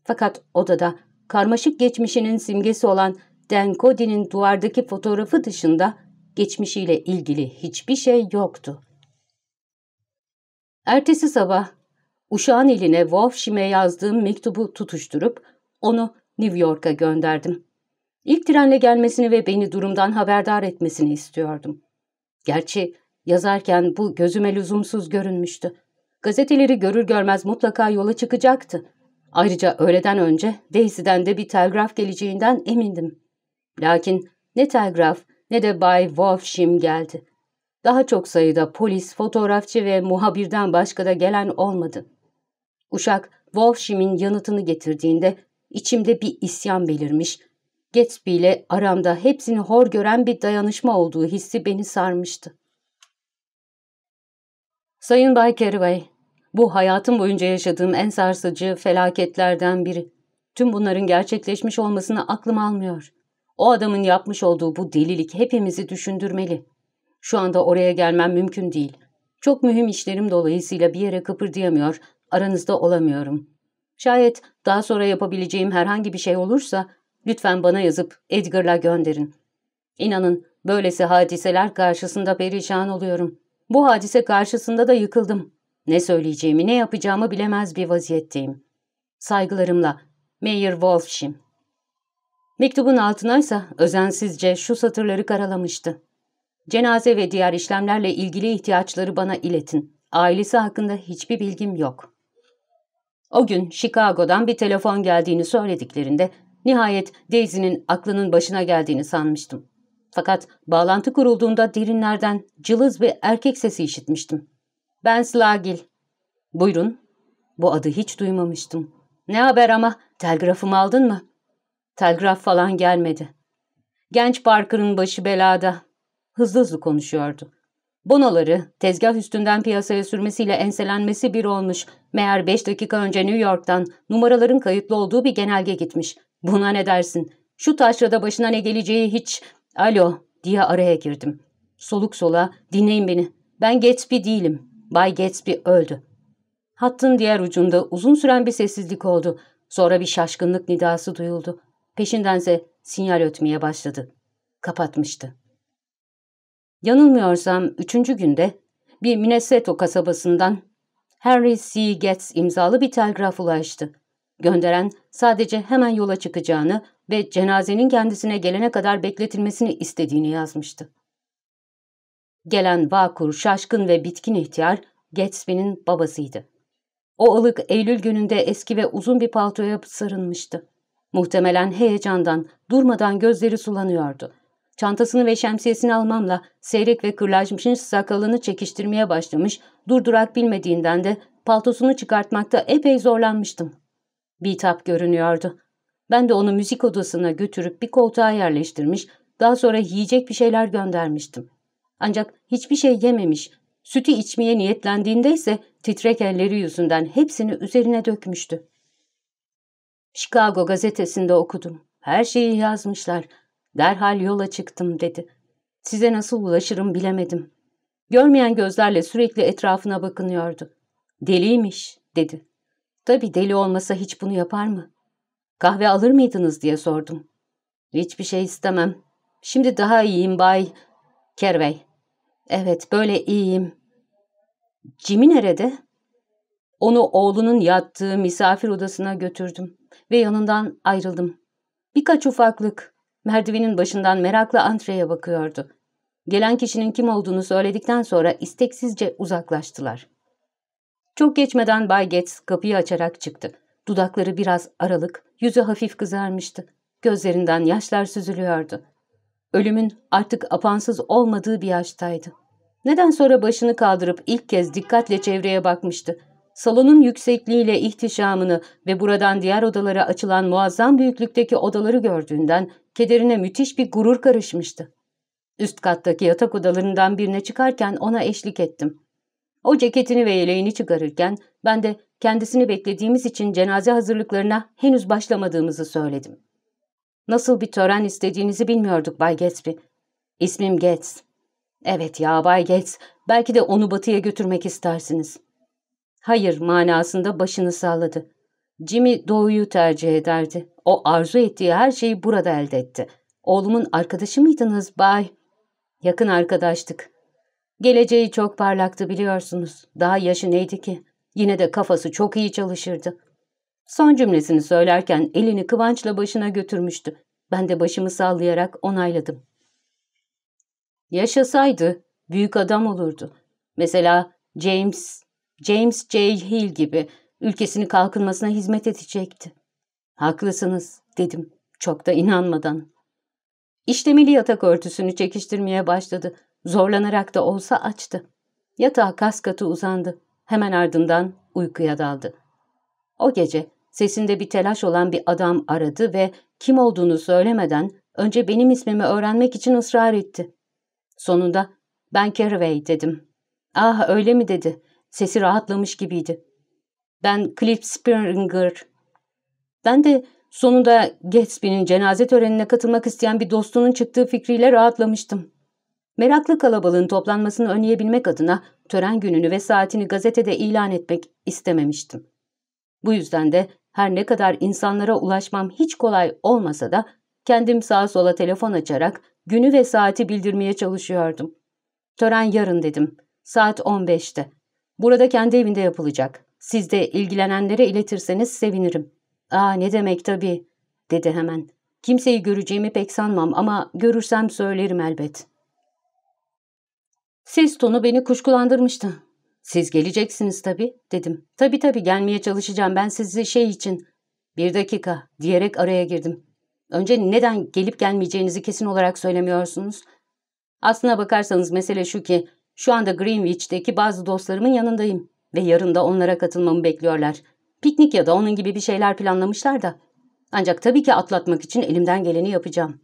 Fakat odada karmaşık geçmişinin simgesi olan Dan Cody'nin duvardaki fotoğrafı dışında geçmişiyle ilgili hiçbir şey yoktu. Ertesi sabah uşağın eline Wolfshim'e yazdığım mektubu tutuşturup onu New York'a gönderdim. İlk trenle gelmesini ve beni durumdan haberdar etmesini istiyordum. Gerçi yazarken bu gözüme lüzumsuz görünmüştü. Gazeteleri görür görmez mutlaka yola çıkacaktı. Ayrıca öğleden önce Daisy'den de bir telgraf geleceğinden emindim. Lakin ne telgraf ne de Bay Wolfshim geldi. Daha çok sayıda polis, fotoğrafçı ve muhabirden başka da gelen olmadı. Uşak Wolfshim'in yanıtını getirdiğinde içimde bir isyan belirmiş Gatsby ile aramda hepsini hor gören bir dayanışma olduğu hissi beni sarmıştı. Sayın Bay Carraway, bu hayatım boyunca yaşadığım en sarsıcı felaketlerden biri. Tüm bunların gerçekleşmiş olmasını aklım almıyor. O adamın yapmış olduğu bu delilik hepimizi düşündürmeli. Şu anda oraya gelmem mümkün değil. Çok mühim işlerim dolayısıyla bir yere kıpırdayamıyor, aranızda olamıyorum. Şayet daha sonra yapabileceğim herhangi bir şey olursa Lütfen bana yazıp Edgar'la gönderin. İnanın böylesi hadiseler karşısında perişan oluyorum. Bu hadise karşısında da yıkıldım. Ne söyleyeceğimi ne yapacağımı bilemez bir vaziyetteyim. Saygılarımla Mayor Wolfshim. Mektubun altınaysa özensizce şu satırları karalamıştı. Cenaze ve diğer işlemlerle ilgili ihtiyaçları bana iletin. Ailesi hakkında hiçbir bilgim yok. O gün Chicago'dan bir telefon geldiğini söylediklerinde Nihayet Daisy'nin aklının başına geldiğini sanmıştım. Fakat bağlantı kurulduğunda derinlerden cılız bir erkek sesi işitmiştim. Ben Slagil. Buyurun. Bu adı hiç duymamıştım. Ne haber ama telgrafımı aldın mı? Telgraf falan gelmedi. Genç Parker'ın başı belada. Hızlı hızlı konuşuyordu. Bonoları tezgah üstünden piyasaya sürmesiyle enselenmesi bir olmuş. Meğer beş dakika önce New York'tan numaraların kayıtlı olduğu bir genelge gitmiş. Buna ne dersin? Şu taşrada başına ne geleceği hiç... Alo diye araya girdim. Soluk sola dinleyin beni. Ben Gatsby değilim. Bay Gatsby öldü. Hattın diğer ucunda uzun süren bir sessizlik oldu. Sonra bir şaşkınlık nidası duyuldu. Peşindense sinyal ötmeye başladı. Kapatmıştı. Yanılmıyorsam üçüncü günde bir Minnesota kasabasından Harry C. Gates imzalı bir telgraf ulaştı. Gönderen sadece hemen yola çıkacağını ve cenazenin kendisine gelene kadar bekletilmesini istediğini yazmıştı. Gelen vakur, şaşkın ve bitkin ihtiyar Gatsby'nin babasıydı. O ılık Eylül gününde eski ve uzun bir paltoya sarılmıştı. Muhtemelen heyecandan, durmadan gözleri sulanıyordu. Çantasını ve şemsiyesini almamla seyrek ve kırlaşmış sakalını çekiştirmeye başlamış, durdurak bilmediğinden de paltosunu çıkartmakta epey zorlanmıştım bitap görünüyordu. Ben de onu müzik odasına götürüp bir koltuğa yerleştirmiş, daha sonra yiyecek bir şeyler göndermiştim. Ancak hiçbir şey yememiş, sütü içmeye niyetlendiğinde ise titrek elleri yüzünden hepsini üzerine dökmüştü. Chicago gazetesinde okudum. Her şeyi yazmışlar. Derhal yola çıktım dedi. Size nasıl ulaşırım bilemedim. Görmeyen gözlerle sürekli etrafına bakınıyordu. Deliymiş dedi. Tabii deli olmasa hiç bunu yapar mı? Kahve alır mıydınız diye sordum. Hiçbir şey istemem. Şimdi daha iyiyim Bay Kervey. Evet böyle iyiyim. Jimmy nerede? Onu oğlunun yattığı misafir odasına götürdüm ve yanından ayrıldım. Birkaç ufaklık merdivenin başından merakla antreye bakıyordu. Gelen kişinin kim olduğunu söyledikten sonra isteksizce uzaklaştılar. Çok geçmeden Bay Gates kapıyı açarak çıktı. Dudakları biraz aralık, yüzü hafif kızarmıştı. Gözlerinden yaşlar süzülüyordu. Ölümün artık apansız olmadığı bir yaştaydı. Neden sonra başını kaldırıp ilk kez dikkatle çevreye bakmıştı. Salonun yüksekliğiyle ihtişamını ve buradan diğer odalara açılan muazzam büyüklükteki odaları gördüğünden kederine müthiş bir gurur karışmıştı. Üst kattaki yatak odalarından birine çıkarken ona eşlik ettim. O ceketini ve yeleğini çıkarırken ben de kendisini beklediğimiz için cenaze hazırlıklarına henüz başlamadığımızı söyledim. Nasıl bir tören istediğinizi bilmiyorduk Bay Gatsby. İsmim Gates. Evet ya Bay Gates, belki de onu batıya götürmek istersiniz. Hayır manasında başını salladı. Jimmy doğuyu tercih ederdi. O arzu ettiği her şeyi burada elde etti. Oğlumun arkadaşı mıydınız Bay? Yakın arkadaştık. Geleceği çok parlaktı biliyorsunuz. Daha yaşı neydi ki? Yine de kafası çok iyi çalışırdı. Son cümlesini söylerken elini kıvançla başına götürmüştü. Ben de başımı sallayarak onayladım. Yaşasaydı büyük adam olurdu. Mesela James, James J. Hill gibi ülkesini kalkınmasına hizmet edecekti. Haklısınız dedim çok da inanmadan. İşlemeli yatak örtüsünü çekiştirmeye başladı. Zorlanarak da olsa açtı. Yatağa kas katı uzandı. Hemen ardından uykuya daldı. O gece sesinde bir telaş olan bir adam aradı ve kim olduğunu söylemeden önce benim ismimi öğrenmek için ısrar etti. Sonunda ben Carraway dedim. Ah öyle mi dedi. Sesi rahatlamış gibiydi. Ben Cliff Springer. Ben de sonunda Gatsby'nin cenaze törenine katılmak isteyen bir dostunun çıktığı fikriyle rahatlamıştım. Meraklı kalabalığın toplanmasını önleyebilmek adına tören gününü ve saatini gazetede ilan etmek istememiştim. Bu yüzden de her ne kadar insanlara ulaşmam hiç kolay olmasa da kendim sağa sola telefon açarak günü ve saati bildirmeye çalışıyordum. Tören yarın dedim. Saat 15'te. Burada kendi evinde yapılacak. Siz de ilgilenenlere iletirseniz sevinirim. Aa ne demek tabii dedi hemen. Kimseyi göreceğimi pek sanmam ama görürsem söylerim elbet. Ses tonu beni kuşkulandırmıştı. Siz geleceksiniz tabii dedim. Tabii tabii gelmeye çalışacağım ben sizi şey için. Bir dakika diyerek araya girdim. Önce neden gelip gelmeyeceğinizi kesin olarak söylemiyorsunuz? Aslına bakarsanız mesele şu ki şu anda Greenwich'teki bazı dostlarımın yanındayım ve yarın da onlara katılmamı bekliyorlar. Piknik ya da onun gibi bir şeyler planlamışlar da. Ancak tabii ki atlatmak için elimden geleni yapacağım.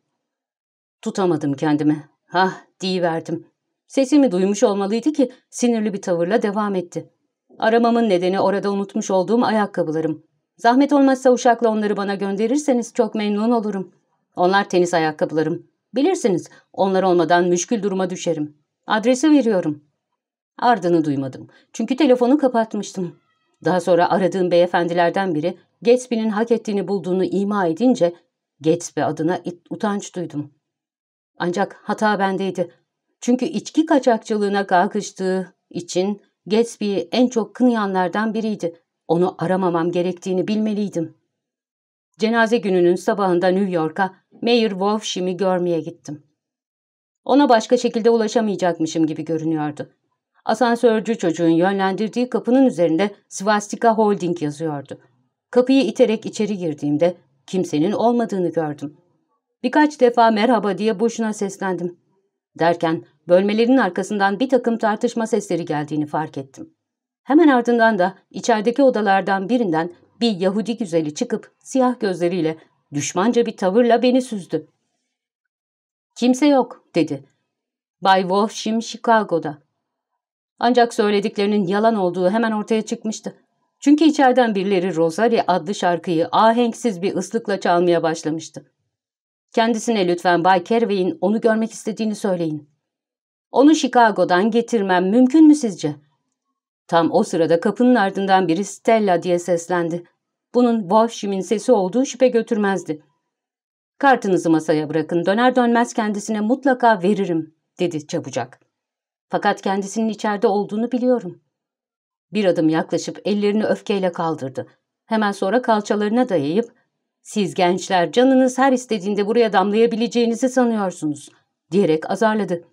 Tutamadım kendimi. Hah diyiverdim. Sesimi duymuş olmalıydı ki sinirli bir tavırla devam etti. Aramamın nedeni orada unutmuş olduğum ayakkabılarım. Zahmet olmazsa uşakla onları bana gönderirseniz çok memnun olurum. Onlar tenis ayakkabılarım. Bilirsiniz onlar olmadan müşkül duruma düşerim. Adresi veriyorum. Ardını duymadım. Çünkü telefonu kapatmıştım. Daha sonra aradığım beyefendilerden biri Gatsby'nin hak ettiğini bulduğunu ima edince Gatsby adına utanç duydum. Ancak hata bendeydi. Çünkü içki kaçakçılığına kalkıştığı için Gatsby'yi en çok kınayanlardan biriydi. Onu aramamam gerektiğini bilmeliydim. Cenaze gününün sabahında New York'a Mayor Wolfshim'i görmeye gittim. Ona başka şekilde ulaşamayacakmışım gibi görünüyordu. Asansörcü çocuğun yönlendirdiği kapının üzerinde Svastika Holding yazıyordu. Kapıyı iterek içeri girdiğimde kimsenin olmadığını gördüm. Birkaç defa merhaba diye boşuna seslendim. Derken bölmelerin arkasından bir takım tartışma sesleri geldiğini fark ettim. Hemen ardından da içerideki odalardan birinden bir Yahudi güzeli çıkıp siyah gözleriyle düşmanca bir tavırla beni süzdü. ''Kimse yok.'' dedi. ''Bay Wolfshim Chicago'da.'' Ancak söylediklerinin yalan olduğu hemen ortaya çıkmıştı. Çünkü içeriden birileri Rosary adlı şarkıyı ahenksiz bir ıslıkla çalmaya başlamıştı. Kendisine lütfen Bay Kervey'in onu görmek istediğini söyleyin. Onu Chicago'dan getirmem mümkün mü sizce? Tam o sırada kapının ardından biri Stella diye seslendi. Bunun Wolfshim'in sesi olduğu şüphe götürmezdi. Kartınızı masaya bırakın, döner dönmez kendisine mutlaka veririm, dedi çabucak. Fakat kendisinin içeride olduğunu biliyorum. Bir adım yaklaşıp ellerini öfkeyle kaldırdı. Hemen sonra kalçalarına dayayıp siz gençler canınız her istediğinde buraya damlayabileceğinizi sanıyorsunuz diyerek azarladı.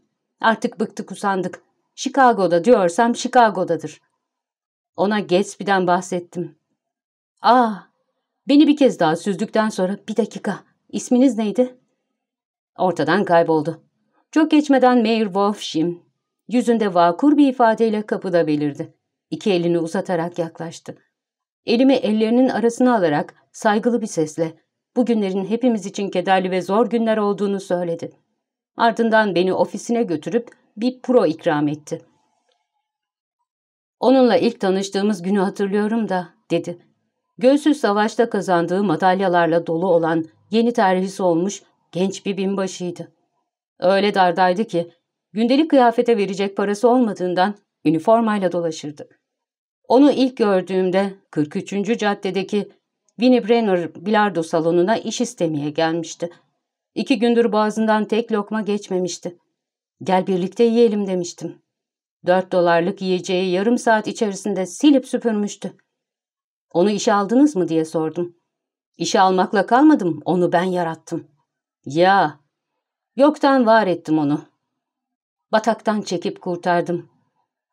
Artık bıktık usandık. Chicago'da diyorsam Chicago'dadır. Ona Gatsby'den bahsettim. Ah, beni bir kez daha süzdükten sonra bir dakika. İsminiz neydi? Ortadan kayboldu. Çok geçmeden Mayor Wolfshim yüzünde vakur bir ifadeyle kapıda belirdi. İki elini uzatarak yaklaştı. Elimi ellerinin arasına alarak saygılı bir sesle bugünlerin hepimiz için kederli ve zor günler olduğunu söyledi. Ardından beni ofisine götürüp bir pro ikram etti. Onunla ilk tanıştığımız günü hatırlıyorum da dedi. Göğsüz savaşta kazandığı madalyalarla dolu olan yeni terhis olmuş genç bir binbaşıydı. Öyle dardaydı ki gündelik kıyafete verecek parası olmadığından üniformayla dolaşırdı. Onu ilk gördüğümde 43. caddedeki Winnie Brenner bilardo salonuna iş istemeye gelmişti. İki gündür boğazından tek lokma geçmemişti. Gel birlikte yiyelim demiştim. Dört dolarlık yiyeceği yarım saat içerisinde silip süpürmüştü. Onu işe aldınız mı diye sordum. İşe almakla kalmadım, onu ben yarattım. Ya, yoktan var ettim onu. Bataktan çekip kurtardım.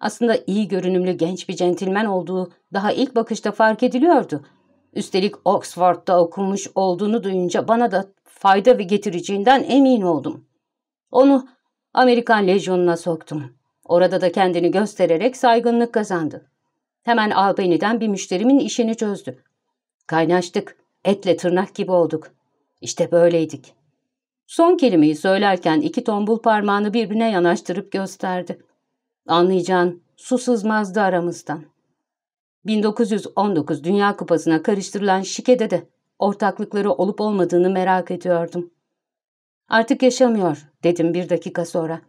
Aslında iyi görünümlü genç bir centilmen olduğu daha ilk bakışta fark ediliyordu. Üstelik Oxford'da okumuş olduğunu duyunca bana da fayda ve getireceğinden emin oldum. Onu Amerikan lejyonuna soktum. Orada da kendini göstererek saygınlık kazandı. Hemen Albany'den bir müşterimin işini çözdü. Kaynaştık, etle tırnak gibi olduk. İşte böyleydik. Son kelimeyi söylerken iki tombul parmağını birbirine yanaştırıp gösterdi. Anlayacağın su sızmazdı aramızdan. 1919 Dünya Kupası'na karıştırılan şikede de ortaklıkları olup olmadığını merak ediyordum. Artık yaşamıyor dedim bir dakika sonra.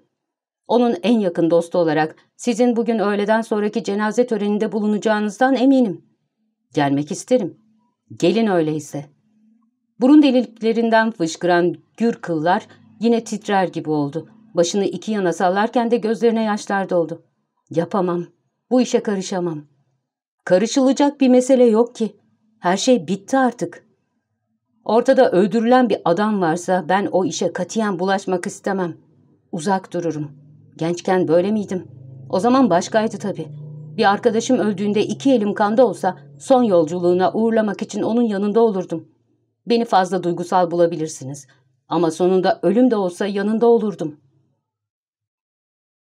Onun en yakın dostu olarak sizin bugün öğleden sonraki cenaze töreninde bulunacağınızdan eminim. Gelmek isterim. Gelin öyleyse. Burun deliklerinden fışkıran gür kıllar yine titrer gibi oldu. Başını iki yana sallarken de gözlerine yaşlar doldu. Yapamam. Bu işe karışamam. Karışılacak bir mesele yok ki. Her şey bitti artık. Ortada öldürülen bir adam varsa ben o işe katiyen bulaşmak istemem. Uzak dururum. Gençken böyle miydim? O zaman başkaydı tabii. Bir arkadaşım öldüğünde iki elim kanda olsa son yolculuğuna uğurlamak için onun yanında olurdum. Beni fazla duygusal bulabilirsiniz. Ama sonunda ölüm de olsa yanında olurdum.''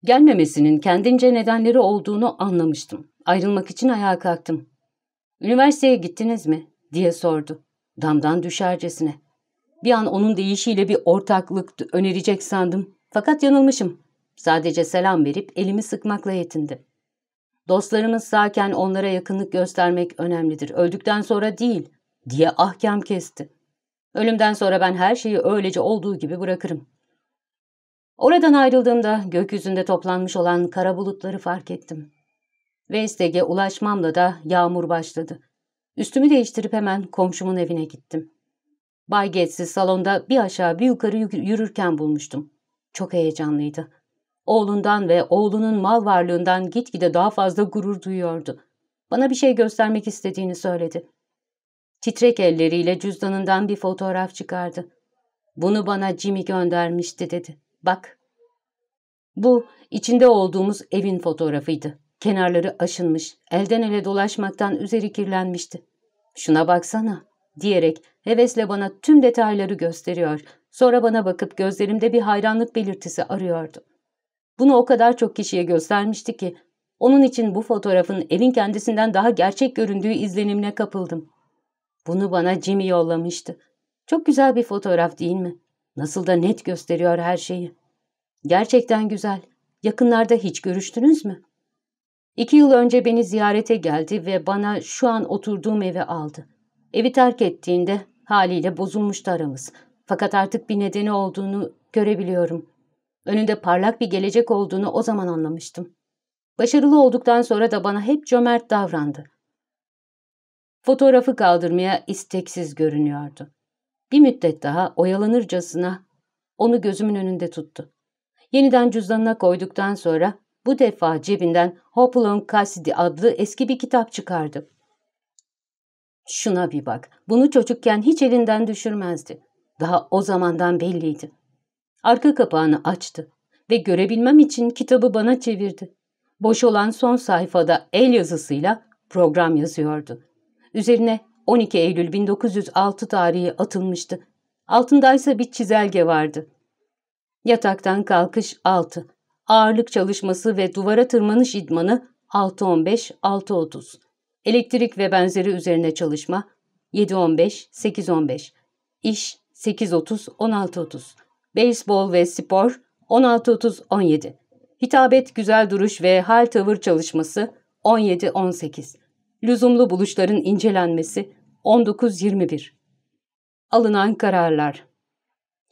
Gelmemesinin kendince nedenleri olduğunu anlamıştım. Ayrılmak için ayağa kalktım. ''Üniversiteye gittiniz mi?'' diye sordu. Damdan düşercesine. Bir an onun deyişiyle bir ortaklık önerecek sandım. Fakat yanılmışım. Sadece selam verip elimi sıkmakla yetindi. Dostlarımız sağken onlara yakınlık göstermek önemlidir. Öldükten sonra değil diye ahkam kesti. Ölümden sonra ben her şeyi öylece olduğu gibi bırakırım. Oradan ayrıldığımda gökyüzünde toplanmış olan kara bulutları fark ettim. Vestege ulaşmamla da yağmur başladı. Üstümü değiştirip hemen komşumun evine gittim. Bay Gates'i salonda bir aşağı bir yukarı yürürken bulmuştum. Çok heyecanlıydı. Oğlundan ve oğlunun mal varlığından gitgide daha fazla gurur duyuyordu. Bana bir şey göstermek istediğini söyledi. Titrek elleriyle cüzdanından bir fotoğraf çıkardı. Bunu bana Jimmy göndermişti dedi. Bak. Bu içinde olduğumuz evin fotoğrafıydı. Kenarları aşınmış, elden ele dolaşmaktan üzeri kirlenmişti. Şuna baksana diyerek hevesle bana tüm detayları gösteriyor. Sonra bana bakıp gözlerimde bir hayranlık belirtisi arıyordu. Bunu o kadar çok kişiye göstermişti ki onun için bu fotoğrafın evin kendisinden daha gerçek göründüğü izlenimine kapıldım. Bunu bana Jimmy yollamıştı. Çok güzel bir fotoğraf değil mi? Nasıl da net gösteriyor her şeyi. Gerçekten güzel. Yakınlarda hiç görüştünüz mü? İki yıl önce beni ziyarete geldi ve bana şu an oturduğum eve aldı. Evi terk ettiğinde haliyle bozulmuştu aramız. Fakat artık bir nedeni olduğunu görebiliyorum. Önünde parlak bir gelecek olduğunu o zaman anlamıştım. Başarılı olduktan sonra da bana hep cömert davrandı. Fotoğrafı kaldırmaya isteksiz görünüyordu. Bir müddet daha oyalanırcasına onu gözümün önünde tuttu. Yeniden cüzdanına koyduktan sonra bu defa cebinden Hopalong Cassidy adlı eski bir kitap çıkardı. Şuna bir bak, bunu çocukken hiç elinden düşürmezdi. Daha o zamandan belliydi. Arka kapağını açtı ve görebilmem için kitabı bana çevirdi. Boş olan son sayfada el yazısıyla program yazıyordu. Üzerine 12 Eylül 1906 tarihi atılmıştı. Altındaysa bir çizelge vardı. Yataktan kalkış 6. Ağırlık çalışması ve duvara tırmanış idmanı 6.15-6.30. Elektrik ve benzeri üzerine çalışma 7.15-8.15. İş 8.30-16.30. Beyzbol ve spor 16.30-17. Hitabet güzel duruş ve hal tavır çalışması 17-18. Lüzumlu buluşların incelenmesi 1921 Alınan kararlar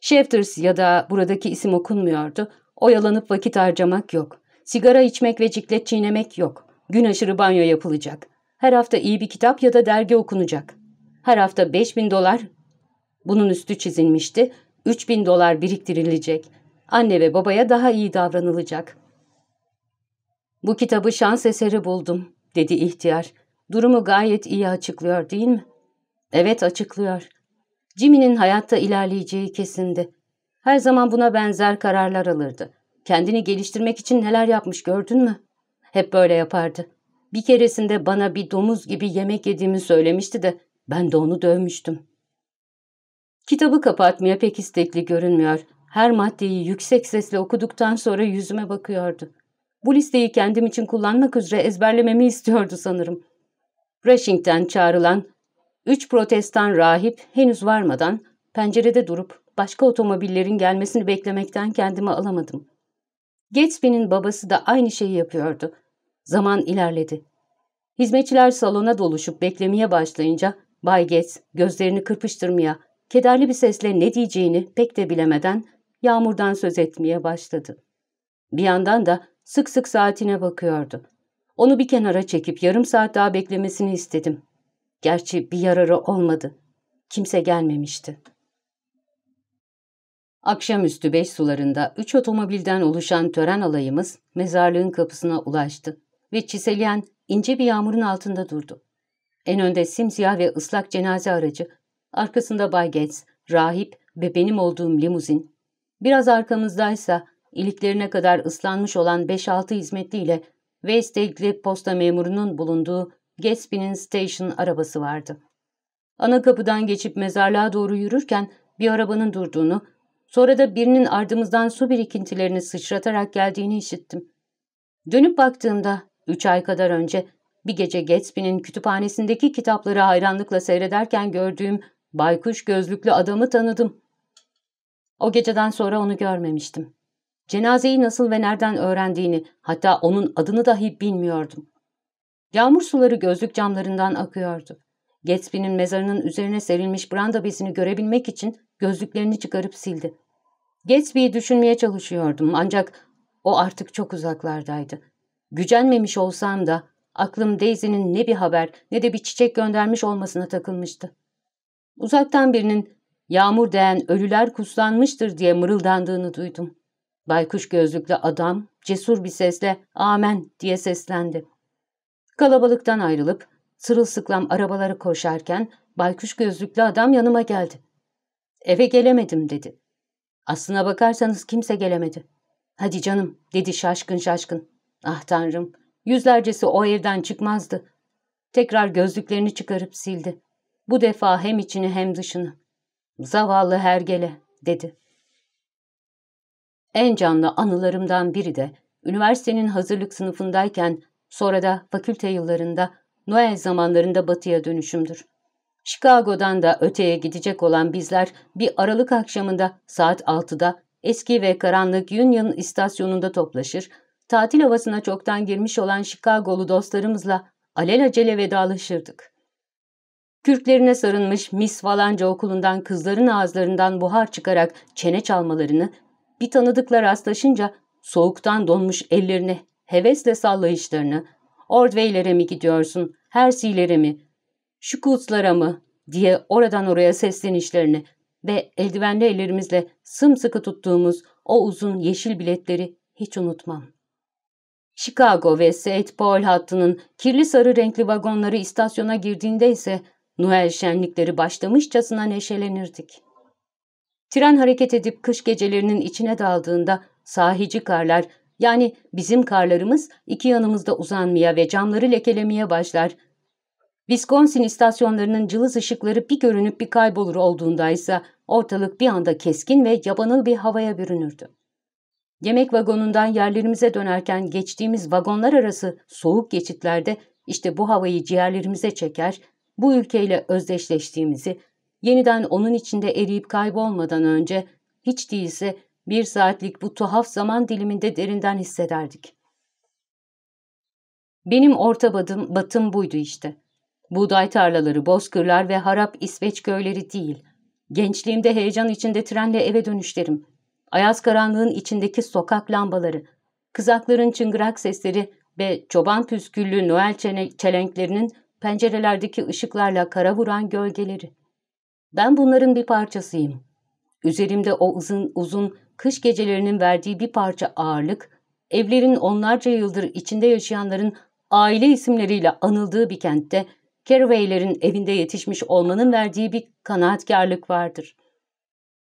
Shefters ya da buradaki isim okunmuyordu. Oyalanıp vakit harcamak yok. Sigara içmek ve ciklet çiğnemek yok. Gün aşırı banyo yapılacak. Her hafta iyi bir kitap ya da dergi okunacak. Her hafta 5000 dolar, bunun üstü çizilmişti, 3000 dolar biriktirilecek. Anne ve babaya daha iyi davranılacak. Bu kitabı şans eseri buldum, dedi ihtiyar. Durumu gayet iyi açıklıyor değil mi? Evet açıklıyor. Jimmy'nin hayatta ilerleyeceği kesindi. Her zaman buna benzer kararlar alırdı. Kendini geliştirmek için neler yapmış gördün mü? Hep böyle yapardı. Bir keresinde bana bir domuz gibi yemek yediğimi söylemişti de ben de onu dövmüştüm. Kitabı kapatmaya pek istekli görünmüyor. Her maddeyi yüksek sesle okuduktan sonra yüzüme bakıyordu. Bu listeyi kendim için kullanmak üzere ezberlememi istiyordu sanırım. Rushing'den çağrılan üç protestan rahip henüz varmadan pencerede durup başka otomobillerin gelmesini beklemekten kendimi alamadım. Gatsby'nin babası da aynı şeyi yapıyordu. Zaman ilerledi. Hizmetçiler salona doluşup beklemeye başlayınca Bay Gates gözlerini kırpıştırmaya, kederli bir sesle ne diyeceğini pek de bilemeden yağmurdan söz etmeye başladı. Bir yandan da sık sık saatine bakıyordu. Onu bir kenara çekip yarım saat daha beklemesini istedim. Gerçi bir yararı olmadı. Kimse gelmemişti. Akşamüstü beş sularında üç otomobilden oluşan tören alayımız mezarlığın kapısına ulaştı ve çiseleyen ince bir yağmurun altında durdu. En önde simsiyah ve ıslak cenaze aracı, arkasında Bay Gates, rahip ve benim olduğum limuzin, biraz arkamızdaysa iliklerine kadar ıslanmış olan beş altı hizmetliyle Westgate'li posta memurunun bulunduğu Gatsby'nin station arabası vardı. Ana kapıdan geçip mezarlığa doğru yürürken bir arabanın durduğunu, sonra da birinin ardımızdan su birikintilerini sıçratarak geldiğini işittim. Dönüp baktığımda üç ay kadar önce bir gece Gatsby'nin kütüphanesindeki kitapları hayranlıkla seyrederken gördüğüm baykuş gözlüklü adamı tanıdım. O geceden sonra onu görmemiştim. Cenazeyi nasıl ve nereden öğrendiğini, hatta onun adını dahi bilmiyordum. Yağmur suları gözlük camlarından akıyordu. Gatsby'nin mezarının üzerine serilmiş branda bezini görebilmek için gözlüklerini çıkarıp sildi. Gatsby'yi düşünmeye çalışıyordum ancak o artık çok uzaklardaydı. Gücenmemiş olsam da aklım Daisy'nin ne bir haber ne de bir çiçek göndermiş olmasına takılmıştı. Uzaktan birinin yağmur değen ölüler kuslanmıştır diye mırıldandığını duydum. Baykuş gözlüklü adam cesur bir sesle amen diye seslendi. Kalabalıktan ayrılıp sırılsıklam arabaları koşarken baykuş gözlüklü adam yanıma geldi. Eve gelemedim dedi. Aslına bakarsanız kimse gelemedi. Hadi canım dedi şaşkın şaşkın. Ah tanrım yüzlercesi o evden çıkmazdı. Tekrar gözlüklerini çıkarıp sildi. Bu defa hem içini hem dışını. Zavallı hergele dedi. En canlı anılarımdan biri de üniversitenin hazırlık sınıfındayken sonra da fakülte yıllarında Noel zamanlarında batıya dönüşümdür. Chicago'dan da öteye gidecek olan bizler bir Aralık akşamında saat 6'da eski ve karanlık Union istasyonunda toplaşır, tatil havasına çoktan girmiş olan Chicago'lu dostlarımızla alelacele vedalaşırdık. Kürklerine sarılmış Miss Valanca okulundan kızların ağızlarından buhar çıkarak çene çalmalarını bir tanıdıkla rastlaşınca soğuktan donmuş ellerini hevesle sallayışlarını, Ordway'lere mi gidiyorsun, Hersey'lere mi, Şukutz'lara mı diye oradan oraya seslenişlerini ve eldivenli ellerimizle sımsıkı tuttuğumuz o uzun yeşil biletleri hiç unutmam. Chicago ve St. Paul hattının kirli sarı renkli vagonları istasyona girdiğinde ise Noel şenlikleri başlamışçasına neşelenirdik. Tren hareket edip kış gecelerinin içine daldığında sahici karlar yani bizim karlarımız iki yanımızda uzanmaya ve camları lekelemeye başlar. Wisconsin istasyonlarının cılız ışıkları bir görünüp bir kaybolur olduğundaysa ortalık bir anda keskin ve yabanıl bir havaya bürünürdü. Yemek vagonundan yerlerimize dönerken geçtiğimiz vagonlar arası soğuk geçitlerde işte bu havayı ciğerlerimize çeker, bu ülkeyle özdeşleştiğimizi, yeniden onun içinde eriyip kaybolmadan önce hiç değilse bir saatlik bu tuhaf zaman diliminde derinden hissederdik. Benim orta batım, batım buydu işte. Buğday tarlaları, bozkırlar ve harap İsveç köyleri değil. Gençliğimde heyecan içinde trenle eve dönüşlerim. Ayaz karanlığın içindeki sokak lambaları, kızakların çıngırak sesleri ve çoban püsküllü Noel çelenklerinin pencerelerdeki ışıklarla kara vuran gölgeleri. Ben bunların bir parçasıyım. Üzerimde o uzun uzun kış gecelerinin verdiği bir parça ağırlık, evlerin onlarca yıldır içinde yaşayanların aile isimleriyle anıldığı bir kentte Caraway'lerin evinde yetişmiş olmanın verdiği bir kanaatkarlık vardır.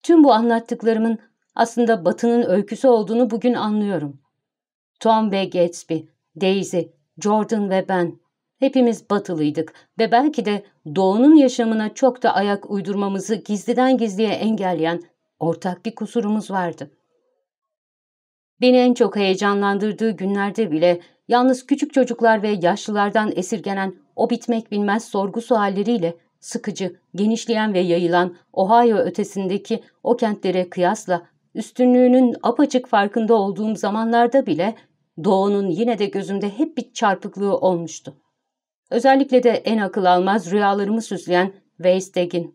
Tüm bu anlattıklarımın aslında Batı'nın öyküsü olduğunu bugün anlıyorum. Tom ve Gatsby, Daisy, Jordan ve ben Hepimiz batılıydık ve belki de doğunun yaşamına çok da ayak uydurmamızı gizliden gizliye engelleyen ortak bir kusurumuz vardı. Beni en çok heyecanlandırdığı günlerde bile yalnız küçük çocuklar ve yaşlılardan esirgenen o bitmek bilmez sorgu sualleriyle sıkıcı, genişleyen ve yayılan Ohio ötesindeki o kentlere kıyasla üstünlüğünün apaçık farkında olduğum zamanlarda bile Doğu'nun yine de gözümde hep bir çarpıklığı olmuştu. Özellikle de en akıl almaz rüyalarımı süsleyen Weisteg'in.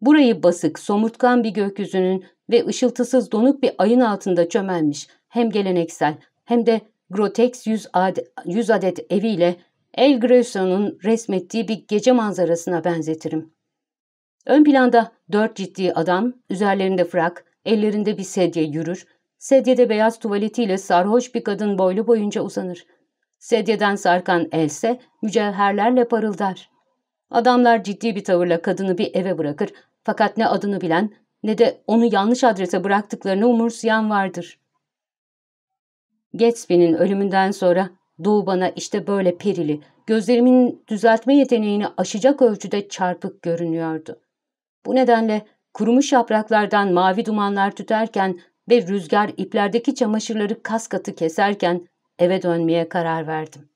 Burayı basık, somurtkan bir gökyüzünün ve ışıltısız donuk bir ayın altında çömelmiş hem geleneksel hem de Grotex 100 adet, 100 adet eviyle El Grayson'un resmettiği bir gece manzarasına benzetirim. Ön planda dört ciddi adam, üzerlerinde frak, ellerinde bir sedye yürür, sedyede beyaz tuvaletiyle sarhoş bir kadın boylu boyunca uzanır. Sedyeden sarkan else mücevherlerle parıldar. Adamlar ciddi bir tavırla kadını bir eve bırakır fakat ne adını bilen ne de onu yanlış adrese bıraktıklarını umursayan vardır. Gatsby'nin ölümünden sonra Doğu bana işte böyle perili, gözlerimin düzeltme yeteneğini aşacak ölçüde çarpık görünüyordu. Bu nedenle kurumuş yapraklardan mavi dumanlar tüterken ve rüzgar iplerdeki çamaşırları kas katı keserken eve dönmeye karar verdim.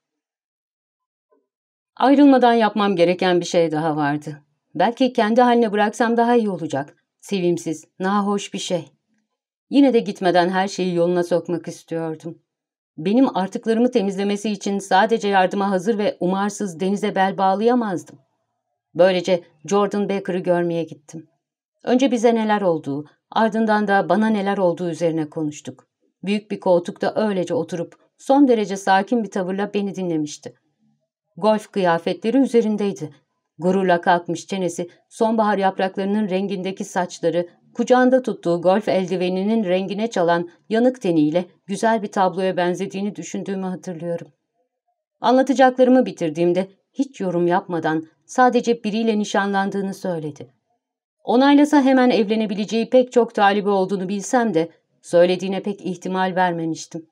Ayrılmadan yapmam gereken bir şey daha vardı. Belki kendi haline bıraksam daha iyi olacak. Sevimsiz, nahoş bir şey. Yine de gitmeden her şeyi yoluna sokmak istiyordum. Benim artıklarımı temizlemesi için sadece yardıma hazır ve umarsız denize bel bağlayamazdım. Böylece Jordan Baker'ı görmeye gittim. Önce bize neler olduğu, ardından da bana neler olduğu üzerine konuştuk. Büyük bir koltukta öylece oturup son derece sakin bir tavırla beni dinlemişti. Golf kıyafetleri üzerindeydi. Gururla kalkmış çenesi, sonbahar yapraklarının rengindeki saçları, kucağında tuttuğu golf eldiveninin rengine çalan yanık teniyle güzel bir tabloya benzediğini düşündüğümü hatırlıyorum. Anlatacaklarımı bitirdiğimde hiç yorum yapmadan sadece biriyle nişanlandığını söyledi. Onaylasa hemen evlenebileceği pek çok talibi olduğunu bilsem de söylediğine pek ihtimal vermemiştim.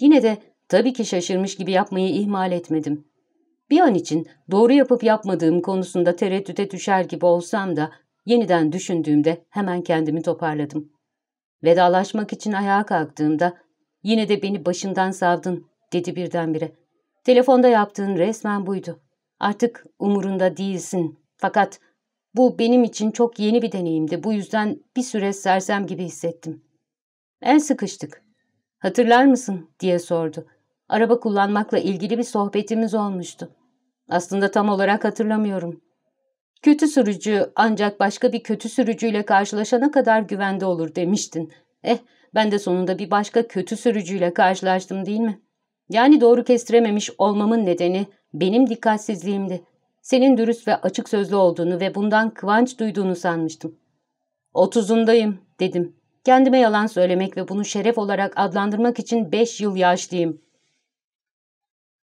Yine de tabii ki şaşırmış gibi yapmayı ihmal etmedim. Bir an için doğru yapıp yapmadığım konusunda tereddüte düşer gibi olsam da yeniden düşündüğümde hemen kendimi toparladım. Vedalaşmak için ayağa kalktığımda yine de beni başından savdın dedi birdenbire. Telefonda yaptığın resmen buydu. Artık umurunda değilsin fakat bu benim için çok yeni bir deneyimdi bu yüzden bir süre sersem gibi hissettim. El sıkıştık. Hatırlar mısın diye sordu. Araba kullanmakla ilgili bir sohbetimiz olmuştu. Aslında tam olarak hatırlamıyorum. Kötü sürücü ancak başka bir kötü sürücüyle karşılaşana kadar güvende olur demiştin. Eh ben de sonunda bir başka kötü sürücüyle karşılaştım değil mi? Yani doğru kestirememiş olmamın nedeni benim dikkatsizliğimdi. Senin dürüst ve açık sözlü olduğunu ve bundan kıvanç duyduğunu sanmıştım. Otuzundayım dedim. Kendime yalan söylemek ve bunu şeref olarak adlandırmak için beş yıl yaşlıyım.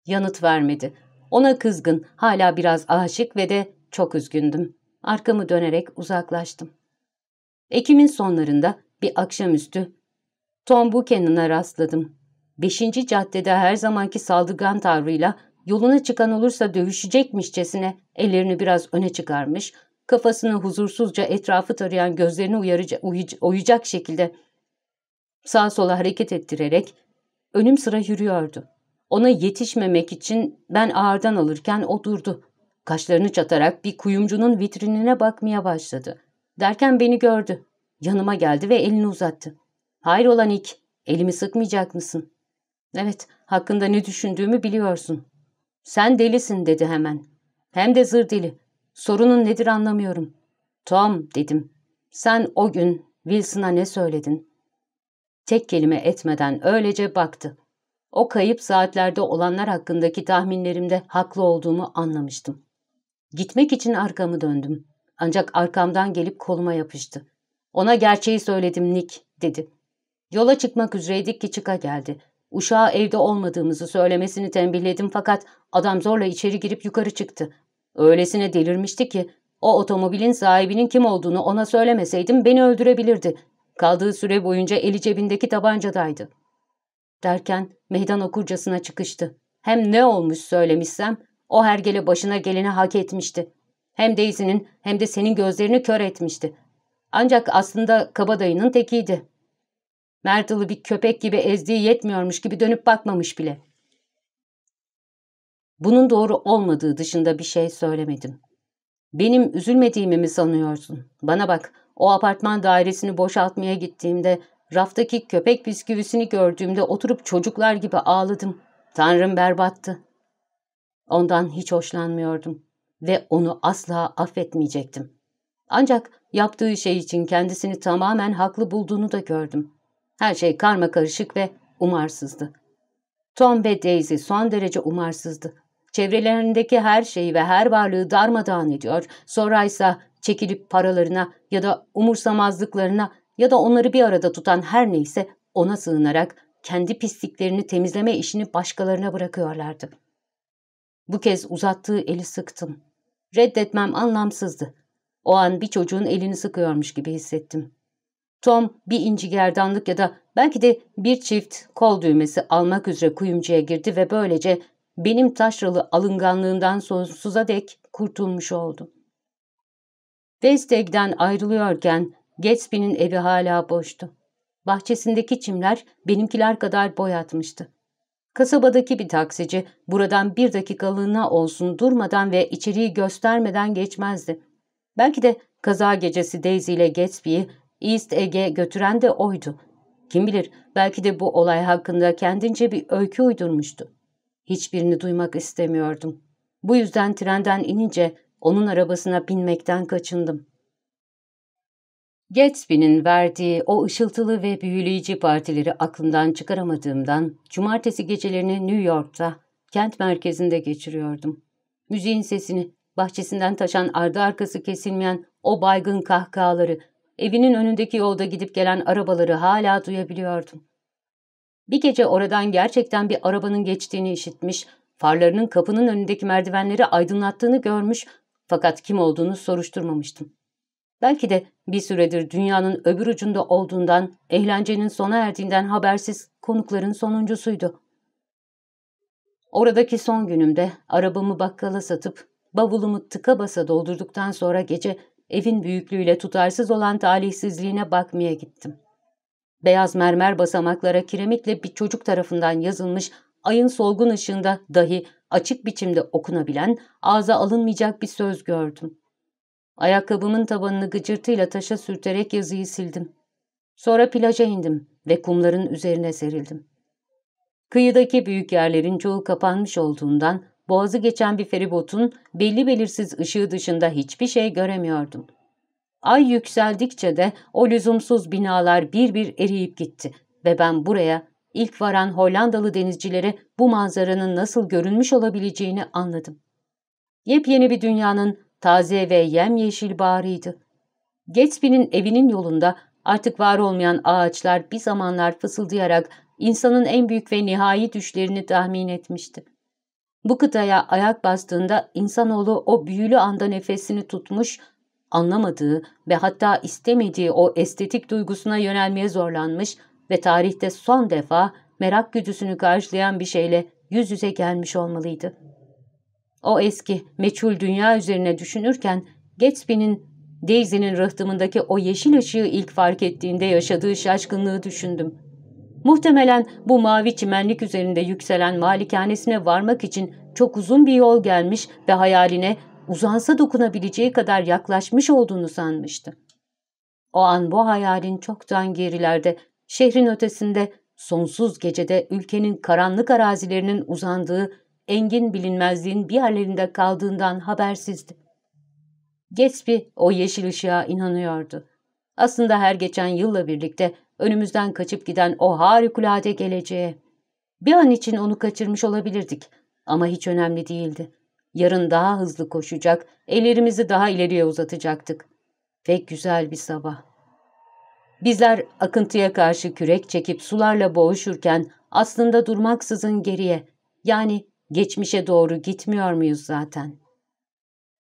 Yanıt vermedi. Ona kızgın, hala biraz aşık ve de çok üzgündüm. Arkamı dönerek uzaklaştım. Ekim'in sonlarında bir akşamüstü Tom Buchanan'a rastladım. Beşinci caddede her zamanki saldırgan tavrıyla yoluna çıkan olursa dövüşecekmişçesine ellerini biraz öne çıkarmış, kafasını huzursuzca etrafı tarayan gözlerini uyarıca, uyuc, oyacak şekilde sağa sola hareket ettirerek önüm sıra yürüyordu. Ona yetişmemek için ben ağırdan alırken o durdu. Kaşlarını çatarak bir kuyumcunun vitrinine bakmaya başladı. Derken beni gördü. Yanıma geldi ve elini uzattı. Hayrola Nick, elimi sıkmayacak mısın? Evet, hakkında ne düşündüğümü biliyorsun. Sen delisin dedi hemen. Hem de zır deli. Sorunun nedir anlamıyorum. Tom dedim. Sen o gün Wilson'a ne söyledin? Tek kelime etmeden öylece baktı. O kayıp saatlerde olanlar hakkındaki tahminlerimde haklı olduğumu anlamıştım. Gitmek için arkamı döndüm. Ancak arkamdan gelip koluma yapıştı. Ona gerçeği söyledim Nick dedi. Yola çıkmak üzereydik ki çıka geldi. Uşağa evde olmadığımızı söylemesini tembihledim fakat adam zorla içeri girip yukarı çıktı. Öylesine delirmişti ki o otomobilin sahibinin kim olduğunu ona söylemeseydim beni öldürebilirdi. Kaldığı süre boyunca eli cebindeki tabancadaydı. Derken meydan okurcasına çıkıştı. Hem ne olmuş söylemişsem o hergele başına geleni hak etmişti. Hem Daisy'nin hem de senin gözlerini kör etmişti. Ancak aslında kabadayının tekiydi. Mertle'ı bir köpek gibi ezdiği yetmiyormuş gibi dönüp bakmamış bile.'' Bunun doğru olmadığı dışında bir şey söylemedim. Benim üzülmediğimi mi sanıyorsun? Bana bak, o apartman dairesini boşaltmaya gittiğimde, raftaki köpek bisküvisini gördüğümde oturup çocuklar gibi ağladım. Tanrım berbattı. Ondan hiç hoşlanmıyordum ve onu asla affetmeyecektim. Ancak yaptığı şey için kendisini tamamen haklı bulduğunu da gördüm. Her şey karma karışık ve umarsızdı. Tom ve Daisy son derece umarsızdı. Çevrelerindeki her şeyi ve her varlığı darmadağın ediyor. Sonra ise çekilip paralarına ya da umursamazlıklarına ya da onları bir arada tutan her neyse ona sığınarak kendi pisliklerini temizleme işini başkalarına bırakıyorlardı. Bu kez uzattığı eli sıktım. Reddetmem anlamsızdı. O an bir çocuğun elini sıkıyormuş gibi hissettim. Tom bir inci gerdanlık ya da belki de bir çift kol düğmesi almak üzere kuyumcuya girdi ve böylece benim taşralı alınganlığından sonsuza dek kurtulmuş oldum. Vesteg'den ayrılıyorken Gatsby'nin evi hala boştu. Bahçesindeki çimler benimkiler kadar boy atmıştı. Kasabadaki bir taksici buradan bir dakikalığına olsun durmadan ve içeriği göstermeden geçmezdi. Belki de kaza gecesi Daisy ile Gatsby'yi East Ege götüren de oydu. Kim bilir belki de bu olay hakkında kendince bir öykü uydurmuştu. Hiçbirini duymak istemiyordum. Bu yüzden trenden inince onun arabasına binmekten kaçındım. Gatsby'nin verdiği o ışıltılı ve büyüleyici partileri aklımdan çıkaramadığımdan cumartesi gecelerini New York'ta, kent merkezinde geçiriyordum. Müziğin sesini, bahçesinden taşan ardı arkası kesilmeyen o baygın kahkahaları, evinin önündeki yolda gidip gelen arabaları hala duyabiliyordum. Bir gece oradan gerçekten bir arabanın geçtiğini işitmiş, farlarının kapının önündeki merdivenleri aydınlattığını görmüş fakat kim olduğunu soruşturmamıştım. Belki de bir süredir dünyanın öbür ucunda olduğundan, eğlencenin sona erdiğinden habersiz konukların sonuncusuydu. Oradaki son günümde arabamı bakkala satıp bavulumu tıka basa doldurduktan sonra gece evin büyüklüğüyle tutarsız olan talihsizliğine bakmaya gittim beyaz mermer basamaklara kiremitle bir çocuk tarafından yazılmış, ayın solgun ışığında dahi açık biçimde okunabilen, ağza alınmayacak bir söz gördüm. Ayakkabımın tabanını gıcırtıyla taşa sürterek yazıyı sildim. Sonra plaja indim ve kumların üzerine serildim. Kıyıdaki büyük yerlerin çoğu kapanmış olduğundan boğazı geçen bir feribotun belli belirsiz ışığı dışında hiçbir şey göremiyordum. Ay yükseldikçe de o lüzumsuz binalar bir bir eriyip gitti ve ben buraya ilk varan Hollandalı denizcilere bu manzaranın nasıl görünmüş olabileceğini anladım. Yepyeni bir dünyanın taze ve yemyeşil bağrıydı. Gatsby'nin evinin yolunda artık var olmayan ağaçlar bir zamanlar fısıldayarak insanın en büyük ve nihai düşlerini tahmin etmişti. Bu kıtaya ayak bastığında insanoğlu o büyülü anda nefesini tutmuş anlamadığı ve hatta istemediği o estetik duygusuna yönelmeye zorlanmış ve tarihte son defa merak güdüsünü karşılayan bir şeyle yüz yüze gelmiş olmalıydı. O eski, meçhul dünya üzerine düşünürken Gatsby'nin Daisy'nin rıhtımındaki o yeşil ışığı ilk fark ettiğinde yaşadığı şaşkınlığı düşündüm. Muhtemelen bu mavi çimenlik üzerinde yükselen malikanesine varmak için çok uzun bir yol gelmiş ve hayaline uzansa dokunabileceği kadar yaklaşmış olduğunu sanmıştı. O an bu hayalin çoktan gerilerde, şehrin ötesinde, sonsuz gecede ülkenin karanlık arazilerinin uzandığı engin bilinmezliğin bir yerlerinde kaldığından habersizdi. Gatsby o yeşil ışığa inanıyordu. Aslında her geçen yılla birlikte önümüzden kaçıp giden o harikulade geleceğe. Bir an için onu kaçırmış olabilirdik ama hiç önemli değildi. Yarın daha hızlı koşacak, ellerimizi daha ileriye uzatacaktık. Pek güzel bir sabah. Bizler akıntıya karşı kürek çekip sularla boğuşurken aslında durmaksızın geriye, yani geçmişe doğru gitmiyor muyuz zaten?''